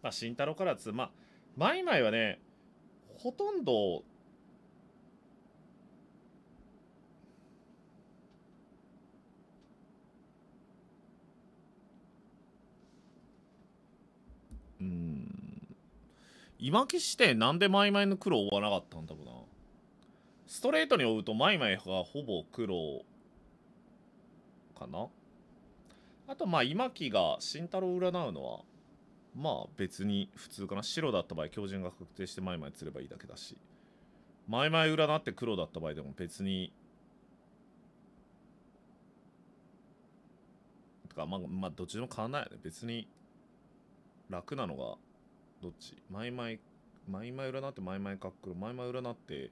まあ、慎太郎からつまあ、マイマイはね、ほとんどうん今消してなんでマイマイの黒を追わなかったんだろうなストレートに追うとマイマイがほぼ黒かなあとまあ今木が慎太郎を占うのはまあ別に普通かな白だった場合強靭が確定してマイマイ釣ればいいだけだしマイマイ占って黒だった場合でも別にとかまあ、まあ、どっちでも変わらないよね別に楽なのがどっち前々毎々占って毎々かっくる毎々占って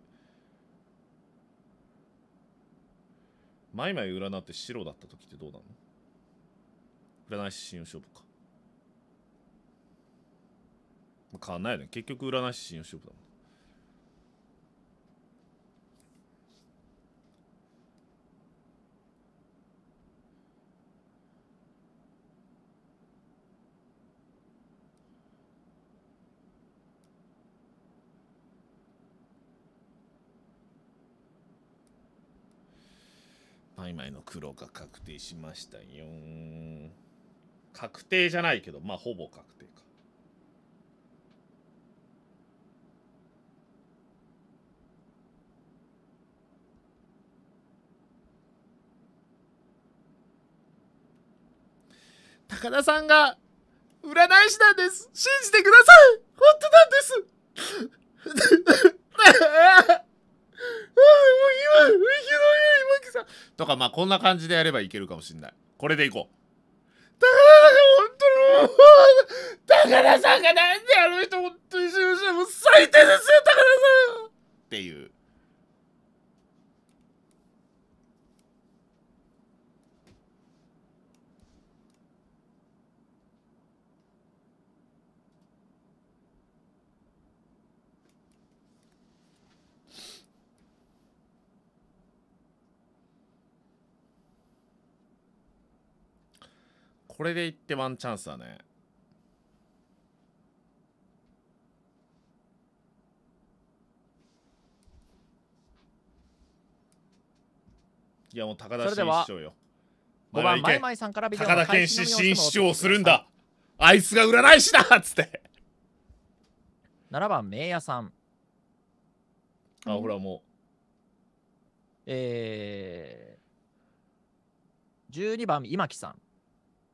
毎々占って白だった時ってどうなの占い師信用勝負か変わんないよね結局占い師信用勝負だもん曖昧の黒が確定しましたよ確定じゃないけどまあほぼ確定か高田さんが占い師なんです信じてください本当なんです [laughs] もう今、ひどいよ、今木さん。とか、まあ、こんな感じでやればいけるかもしんない。これでいこう。高田ほん、本当に高田さんがなんであの人、んとにすいせもう最低ですよ、高田さんっていう。これでいってワンチャンスだね。いやもう高田新市長よ。5番まいまいさんからビデオ高田健志新市長をするんだ。あいつが占い師だっつって。7番名屋さん。あ、ほらもう。えー、12番今木さん。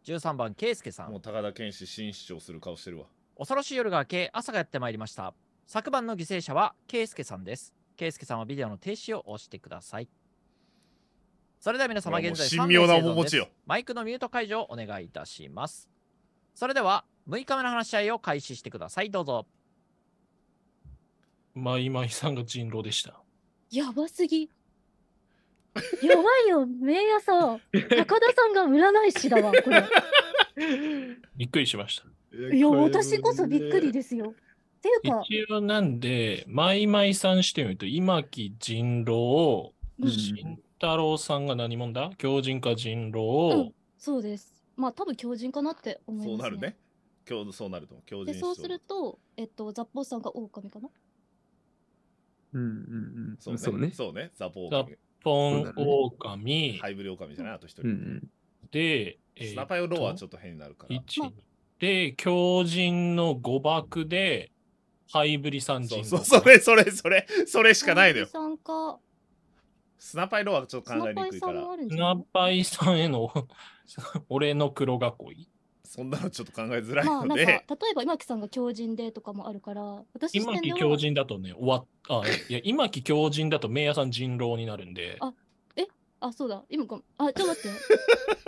13番、圭介さん。もう高田健志、新市長する顔してるわ。恐ろしい夜が明け、朝がやってまいりました。昨晩の犠牲者は圭介さんです。圭介さんはビデオの停止を押してください。それでは皆様、現在神妙な面持ちよ。マイクのミュート解除をお願いいたします。それでは、6日目の話し合いを開始してください。どうぞ。まいまいさんが人狼でした。やばすぎ。やばいよ、名夜さ、[laughs] 高田さんが占い師だわ、これ。[laughs] びっくりしました。いや、私こそびっくりですよ。っていうか、一応なんで、マイマイさんしてみると、今木人狼、うん慎太郎さんが何者だ狂人か人狼、そうです。まあ、多分狂人かなって思そいうます、ね。なるね。今日そうなると思う。で、そうすると、えっと、ザポーさんが狼かなうんうんうん。そうね。そうね。ザポーカポンオオカミ。ハイブリオオカミじゃない、あと一人。うん、で、えー、スナパオロはちょっと変になるから。一で、狂人の誤爆で、ハイブリ三人。そうそう、それ、それ、それ、それしかないだよ。スナパイロはちょっと考えにくいから。スナパイさんへの [laughs] 俺の黒囲い。そんなのちょっと考えづらいまあなんか例えば今木さんが強人でとかもあるから私今木は強靭だとね、終わっ、あ、いや、今木強人だと名屋さん人狼になるんであ、あそうだ今ごあちょっと待っ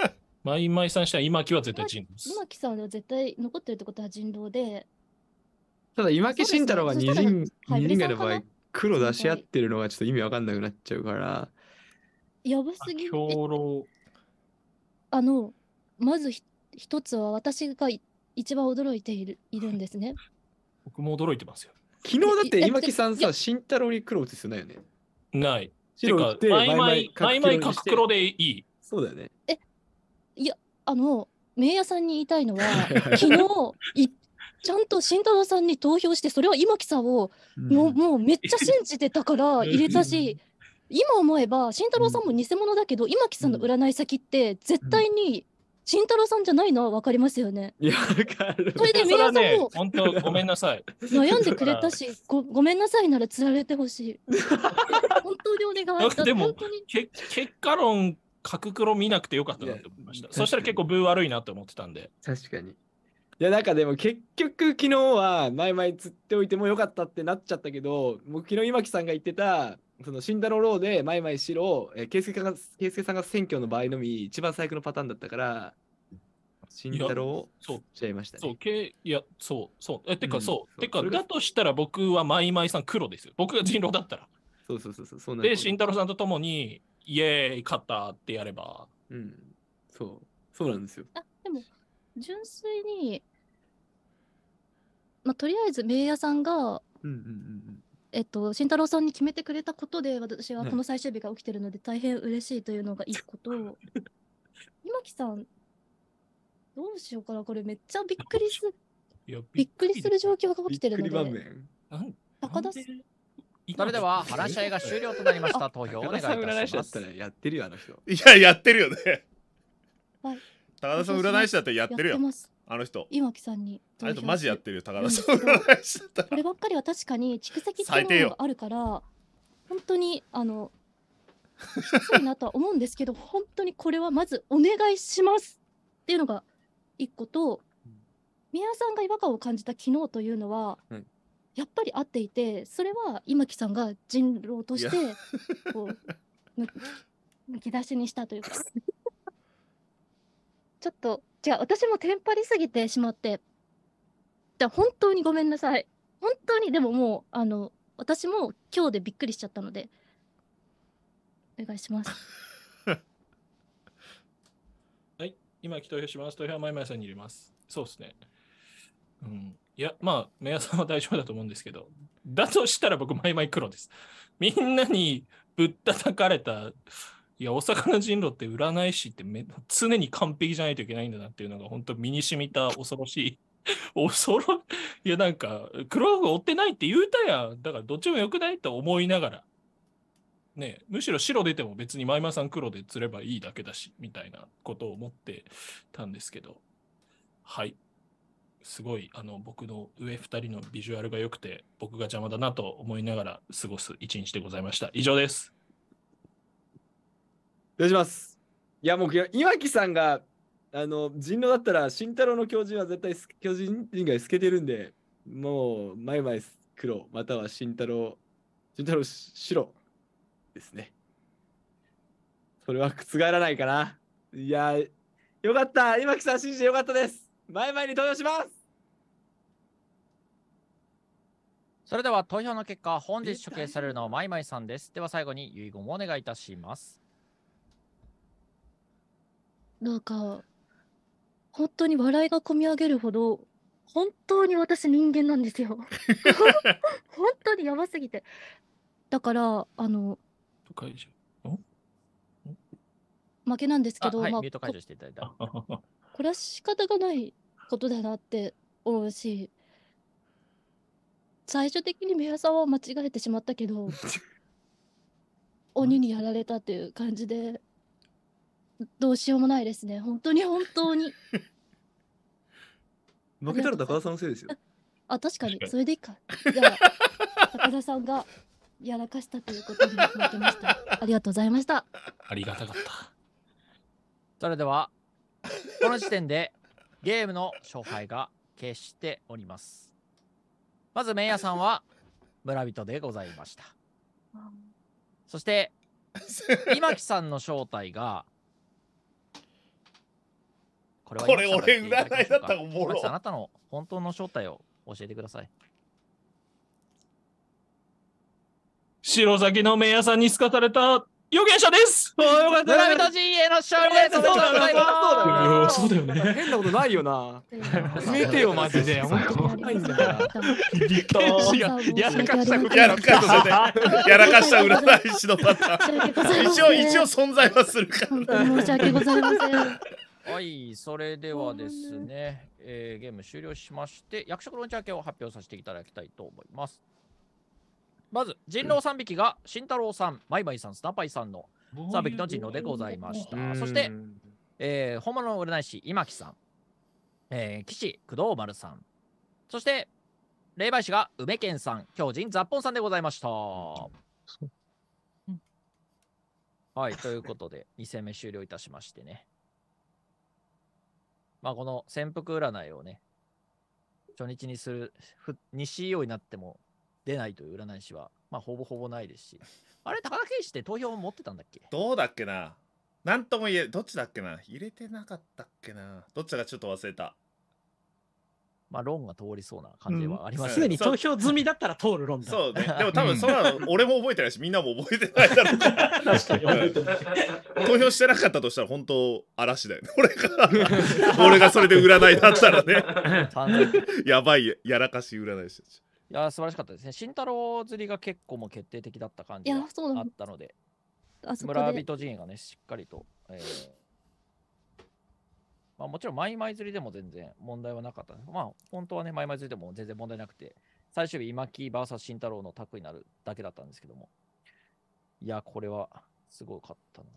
てマイマイさんしたら今木は絶対人狼で今木さんは絶対残ってるってことは人狼でただ今木慎太郎が二人はい二人がの場合黒出し合ってるのがちょっと意味わかんなくなっちゃうからやばすぎる狂あのまず一つは私が一番驚いているいるんですね。僕も驚いてますよ。昨日だって今木さんさ、慎太郎に黒打つ必ないよね。ない。白打かって、、マイマイ、マイ黒でいい。そうだよね。あの名屋さんに言いたいのは [laughs] 昨日いちゃんと慎太郎さんに投票してそれは今木さんをもうもうめっちゃ信じてたから入れたし今思えば慎太郎さんも偽物だけど今木さんの占い先って絶対に慎太郎さんじゃないのは分かりますよね。いや、分かる。それで、皆さんも、ね、本当、ごめんなさい。悩んでくれたし、ごごめんなさいならつられてほしい。本当にお願いでもけ、結果論、角黒見なくてよかったなと思いました。そしたら結構、分悪いなと思ってたんで。確かに。いやなんかでも結局昨日は前々釣っておいてもよかったってなっちゃったけどもう昨日今木さんが言ってたその慎太郎ローでマイマイしろ、えー、圭介さんが圭介さんが選挙の場合のみ一番最悪のパターンだったから慎太郎をそうちゃいましたね。そうけいやそうそうえてか、うんそうてかだとしたら僕はマイマイさん黒ですよ僕が人狼だったら。そうそうそうそうそうなんで慎太郎さんと共にイエーイ勝ったってやればうんそうそうなんですよ。あでも純粋に、まあ、とりあえず名屋さんがうんうんうんえっと、慎太郎さんに決めてくれたことで私はこの最終日が起きてるので大変嬉しいというのがいいこと、は [laughs] 今木さんどうしようかなこれめっちゃびっくりするびっくりする状況が起きてるので高田さんそれでは話し合いが終了となりました投票お願いしますやってるよあの人いややってるよね、はい、高田さん占い師だったらやってるよやってますあの人今木さんにあのとマジやってるよ高田さんこればっかりは確かに蓄積っていうのがあるから本当にあのきついなとは思うんですけど [laughs] 本当にこれはまずお願いしますっていうのが一個と宮さんが違和感を感じた昨日というのは、うん、やっぱり合っていてそれは今木さんが人狼としてこうむき出しにしたというかちょっと、じゃあ私もテンパりすぎてしまって、じゃあ本当にごめんなさい。本当に、でももう、あの、私も今日でびっくりしちゃったので、お願いします。[laughs] はい、今、投票します。投票はまいまいさんに入れます。そうですね。うん、いや、まあ、メアさんは大丈夫だと思うんですけど、だとしたら僕、毎々黒です。みんなにぶったたかれたいや、お魚人狼って占い師ってめ常に完璧じゃないといけないんだなっていうのが、本当身に染みた [laughs] 恐ろしい。[laughs] 恐ろ、いや、なんか、黒服追ってないって言うたやん。だから、どっちもよくないと思いながら。ね、むしろ白出ても別にマイマさん黒で釣ればいいだけだし、みたいなことを思ってたんですけど。はい。すごい、あの、僕の上2人のビジュアルが良くて、僕が邪魔だなと思いながら過ごす一日でございました。以上です。どうしますいやもう岩木さんがあの人狼だったら慎太郎の巨人は絶対巨人以外透けてるんでもうマイマイ黒または慎太郎慎太郎白ですねそれは覆らないかないやよかった岩木さん信じてよかったですマイマイに投票しますそれでは投票の結果本日処刑されるのはマイマイさんですでは最後に遺言をお願いいたしますなんか、本当に笑いがこみ上げるほど、本当に私人間なんですよ。[laughs] 本当にやばすぎて。だから、あの、負けなんですけど、はい、まあ、ミュート解除していただいた。[laughs] これは仕方がないことだなって思うし、最終的に宮沢は間違えてしまったけど、[laughs] 鬼にやられたっていう感じで。どうしようもないですね。本当に本当に。[laughs] 負けたら高田さんのせいですよ。あ、確かに、それでいいか。じゃあ、[laughs] 高田さんがやらかしたということに負けました。ありがとうございました。ありがたかった。それでは、この時点でゲームの勝敗が決しております。まず、メイヤさんは村人でございました。そして、[laughs] 今木さんの正体がこれはこれ俺占いだったおもろ。あなたの本当の正体を教えてください。白崎の名屋さんにすかされた預言者です村人陣営の勝利ですそうだそうだよね。変なことないよな。やてよ、マジで。本当やらかしたやらかしたやらかした占い師のパターン。一応、一応存在はするから。申し訳ございません。はい、それではですね、えー、ゲーム終了しまして、役職の内訳を発表させていただきたいと思います。まず、人狼3匹が、慎太郎さん、マイマイさん、スナパイさんの3匹の人狼でございました。そして、えー、本物の占い師、今木さん、えー、岸工藤丸さん、そして、霊媒師が梅健さん、狂人、雑本さんでございました。はい、ということで、2戦目終了いたしましてね。まあ、この潜伏占いをね、初日にする、西曜になっても出ないという占い師は、まあ、ほぼほぼないですし、あれ、高木氏って投票持ってたんだっけどうだっけななんとも言え、どっちだっけな入れてなかったっけなどっちかちょっと忘れた。まあ、論が通りそうな感じはありますすで、に投票済みだったら通る論だ。そうね。でも多分そんなの俺も覚えてないし、みんなも覚えてないだろうか確かに覚えてない。投票してなかったとしたら本当嵐だよね。俺が、俺がそれで占いだったらね。やばい、やらかし占いしていや、素晴らしかったですね。慎太郎釣りが結構も決定的だった感じがあったので。村人陣営がね、しっかりと。えーまあ、もちろん、マイマイ釣りでも全然問題はなかったまあ、本当はね、マイマイ釣りでも全然問題なくて、最終日、今木 VS 慎太郎のタッになるだけだったんですけども、いや、これはすごかったな。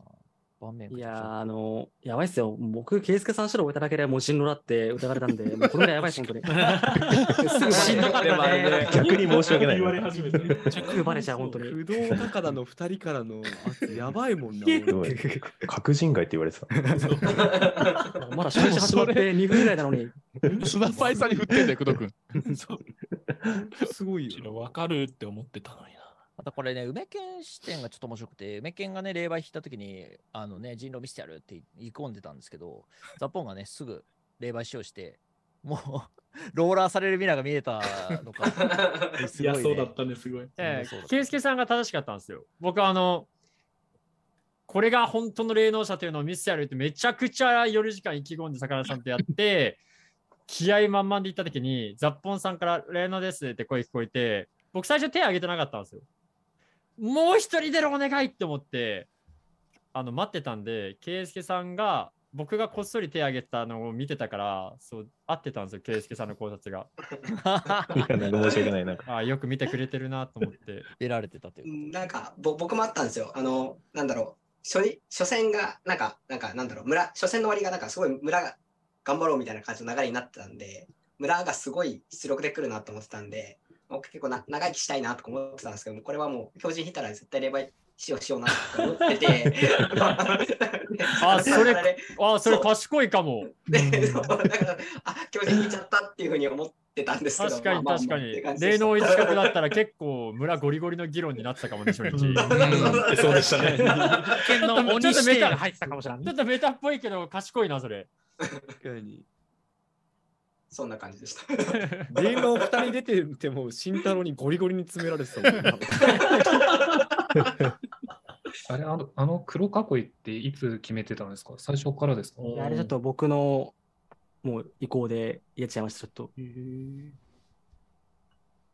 盤面いやあのやばいっすよ。僕、圭介さんしろ置いただけでもう新郎だって疑われたんで、[laughs] もうこのぐらいやばいっす、本当すぐ新郎だね。逆に申し訳ない。言われ始めて。すぐバレちゃう、本当に。不動高田の二人からのやばいもんな。確人外って言われてた。まだ初日始まって二分ぐらいなのに。須田パイさんに振ってんだよ、工藤君。すごいよ。わかるって思ってたのに。またこれね、梅県視点がちょっと面白くて、梅県がね、霊媒引いたときに、あのね、人狼見せてやるって言い込んでたんですけど、[laughs] ザポンがね、すぐ霊媒使用して、もう、[laughs] ローラーされるミラーが見えたのか。[laughs] すごい、ね、いや、そうだったね、すごい。えー、ケイスケさんが正しかったんですよ。僕、はあの、これが本当の霊能者というのを見せてやるって、めちゃくちゃ夜時間意気込んで、魚さんとやって、気合満々で行った時に、ザッポンさんから霊能ですって声聞こえて、僕最初手挙げてなかったんですよ。もう一人出ろお願いって思って、あの、待ってたんで、圭介さんが、僕がこっそり手挙げたのを見てたから、そう、合ってたんですよ、圭介さんの考察が。申し訳ない、なんか。[laughs] あよく見てくれてるなと思って、出られてたという。なんかぼ、僕もあったんですよ。あの、なんだろう、初初戦が、なんか、なんか、なんだろう、村、初戦の終わりが、なんか、すごい村が頑張ろうみたいな感じの流れになってたんで、村がすごい出力でくるなと思ってたんで、僕結構な長生きしたいなと思ってたんですけどこれはもう標準引いたら絶対霊媒しようしようなと思っててあそれあそれ賢いかもでだからあ巨人引いちゃったっていうふうに思ってたんですけど確かに確かに、霊能一角だったら結構村ゴリゴリの議論になったかもね初日、う [laughs] んそうで [laughs] したねちょっとメタっぽいけど賢いなそれ [laughs] 確かにそんな感じでした。電話を人出てても、慎太郎にゴリゴリに詰められてたもん、ね、[laughs] あれあの、あの黒囲いっていつ決めてたんですか最初からですかあれちょっと僕のもう意向でやっちゃいました、ちょっと。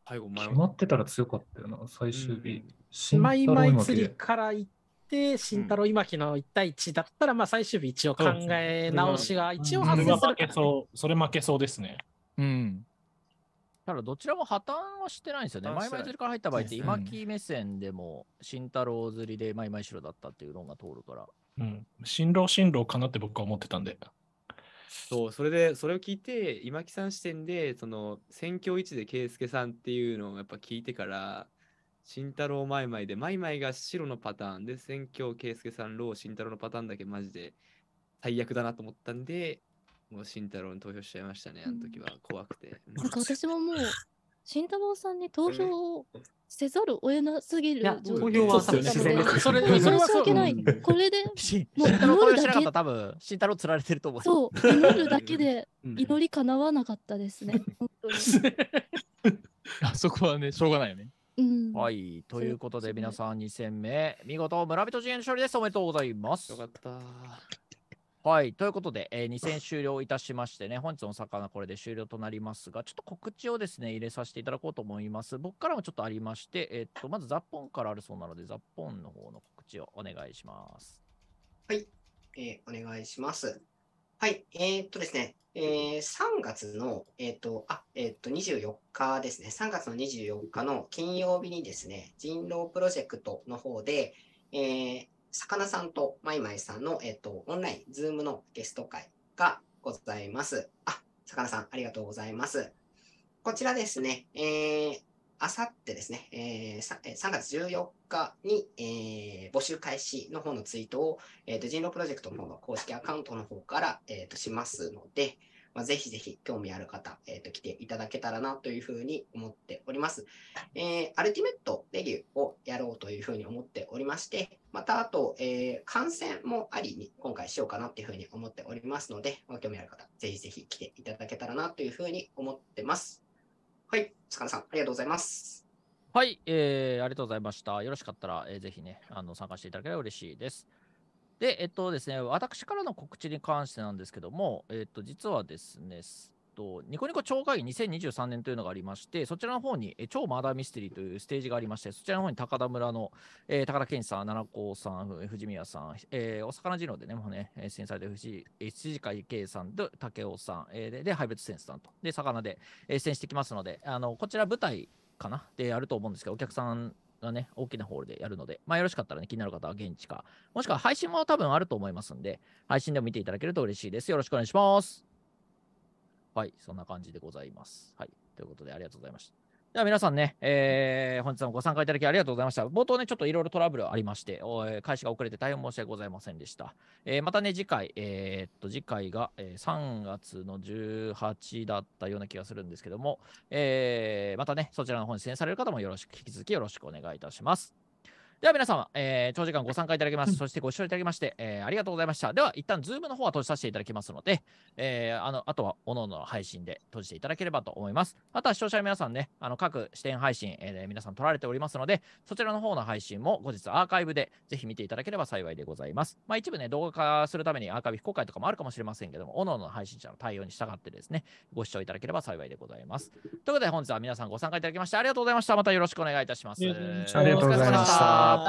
最後決まってたら強かったよな、最終日。しまいまいりから行て、慎太郎今木の1対1だったら、まあ最終日一応考え直しが一応発生するか、ね、それ負けそう、それ負けそうですね。うん。ただどちらも破綻はしてないんですよね。前々釣りから入った場合って、今木目線でも、慎太郎釣りで前々白だったっていう論が通るから。うん。新郎新郎かなって僕は思ってたんで。そう、それで、それを聞いて、今木さん視点で、その、選挙位置で圭介さんっていうのをやっぱ聞いてから、慎太郎マイマイで、マイマイが白のパターンで、選挙圭介さん、ロー、慎太郎のパターンだけマジで最悪だなと思ったんで、もう慎太郎に投票しちゃいましたね、あの時は怖くて。なんか私ももう、[laughs] 慎太郎さんに投票をせざるを得なすぎる状況で。投票は自然それで申し訳ない。これで、もう祈るだけ。多分慎太郎釣られてると思う。そう、祈るだけで祈りかなわなかったですね。[laughs] 本当に。[laughs] あそこはね、しょうがないよね。はい。ということで、皆さん2戦目、見事、村人陣営の勝利です。おめでとうございます。よかった。はい。ということで、えー、2戦終了いたしましてね、本日の魚これで終了となりますが、ちょっと告知をですね、入れさせていただこうと思います。僕からもちょっとありまして、えー、っと、まずザッポンからあるそうなので、ザッポンの方の告知をお願いします。はい。えー、お願いします。はい、えー、っとですね、えー、3月の、えー、っとあえー、っと24日ですね、3月の24日の金曜日にですね、人狼プロジェクトの方で、えー、ささんとまいまいさんの、えっとオンライン、ズームのゲスト会がございます。あ、魚さん、ありがとうございます。こちらですね、えー、あさってですね、えー、3月14に、えー、募集開始の方のツイートを、えーと、人狼プロジェクトの方の公式アカウントの方から、えーと、しますので、まあ、ぜひぜひ興味ある方、えーと、来ていただけたらなというふうに思っております。えー、アルティメットレビューをやろうというふうに思っておりまして、またあと、えー、観戦もありに今回しようかなというふうに思っておりますので、まあ、興味ある方、ぜひぜひ来ていただけたらなというふうに思ってます。はい、塚田さん、ありがとうございます。はい、えー、ありがとうございました。よろしかったら、えー、ぜひね、あの参加していただければ嬉しいです。で、えっとですね、私からの告知に関してなんですけども、えっと、実はですね、ニコニコ超会議2023年というのがありまして、そちらの方に、超マーダーミステリーというステージがありまして、そちらの方に高田村の、えー、高田健さん、七子さん、藤宮さん、えー、お魚次郎でね、もうね、震災で藤井、辻海圭さんと武雄さん、えー、で、で、敗別センスさんと、で、魚で、えー、出演してきますので、あの、こちら舞台かなでやると思うんですけど、お客さんがね、大きなホールでやるので、まあ、よろしかったらね、気になる方は現地か、もしくは配信も多分あると思いますんで、配信でも見ていただけると嬉しいです。よろしくお願いします。はい、そんな感じでございます。はい、ということでありがとうございました。では皆さんね、えー、本日もご参加いただきありがとうございました。冒頭ね、ちょっといろいろトラブルありまして、開始が遅れて大変申し訳ございませんでした。えー、またね、次回、えー、っと、次回が、え3月の18だったような気がするんですけども、えー、またね、そちらの方に出演される方もよろしく、引き続きよろしくお願いいたします。では皆様、えー、長時間ご参加いただきます。そしてご視聴いただきまして、えー、ありがとうございました。では、一旦ズームの方は閉じさせていただきますので、えー、あのあとは各々の配信で閉じていただければと思います。あとは視聴者の皆さんね、あの各視点配信、えー、皆さん撮られておりますので、そちらの方の配信も後日アーカイブでぜひ見ていただければ幸いでございます。まあ、一部ね、動画化するためにアーカイブ非公開とかもあるかもしれませんけども、各々の配信者の対応に従ってですね、ご視聴いただければ幸いでございます。ということで、本日は皆さんご参加いただきましてありがとうございました。またよろしくお願いいたします。ありがとうございました。ど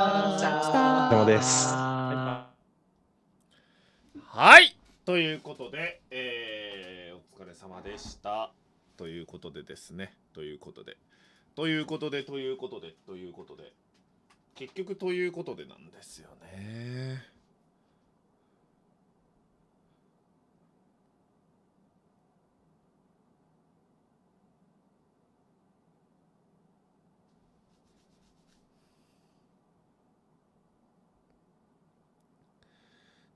うもですはいということで、えー、お疲れ様でしたということでですねということでということでということでということで結局ということでなんですよね。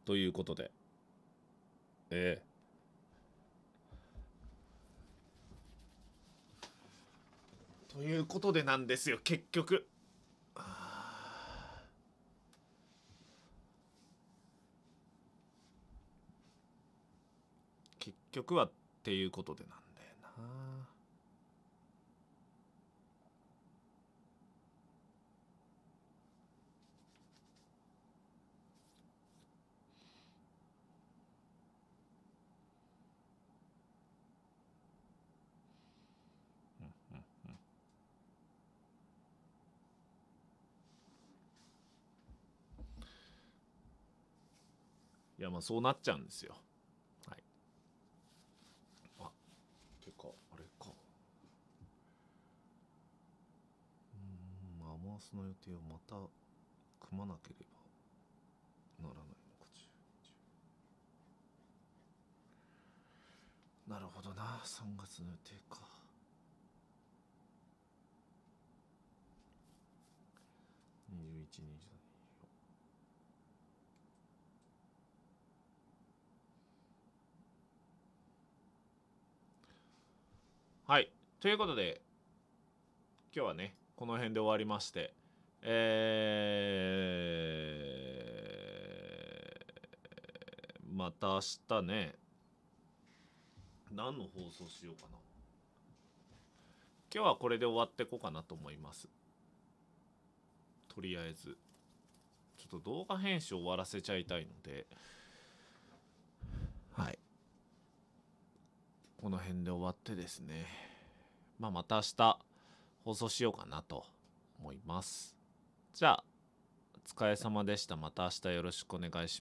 ということで。ええ。ということでなんですよ、結局。結局はっていうことでなんだよな。あ、そうなっちゃうんですよ。はい。あ、てか、あれか。うん、あもうその予定をまた組まなければならないのか。なるほどな、3月の予定か。21、23。はい。ということで、今日はね、この辺で終わりまして、えー、また明日ね、何の放送しようかな。今日はこれで終わってこうかなと思います。とりあえず。ちょっと動画編集終わらせちゃいたいので、この辺で終わってですね、まあ、また明日放送しようかなと思います。じゃあ、お疲れ様でした。また明日よろしくお願いします。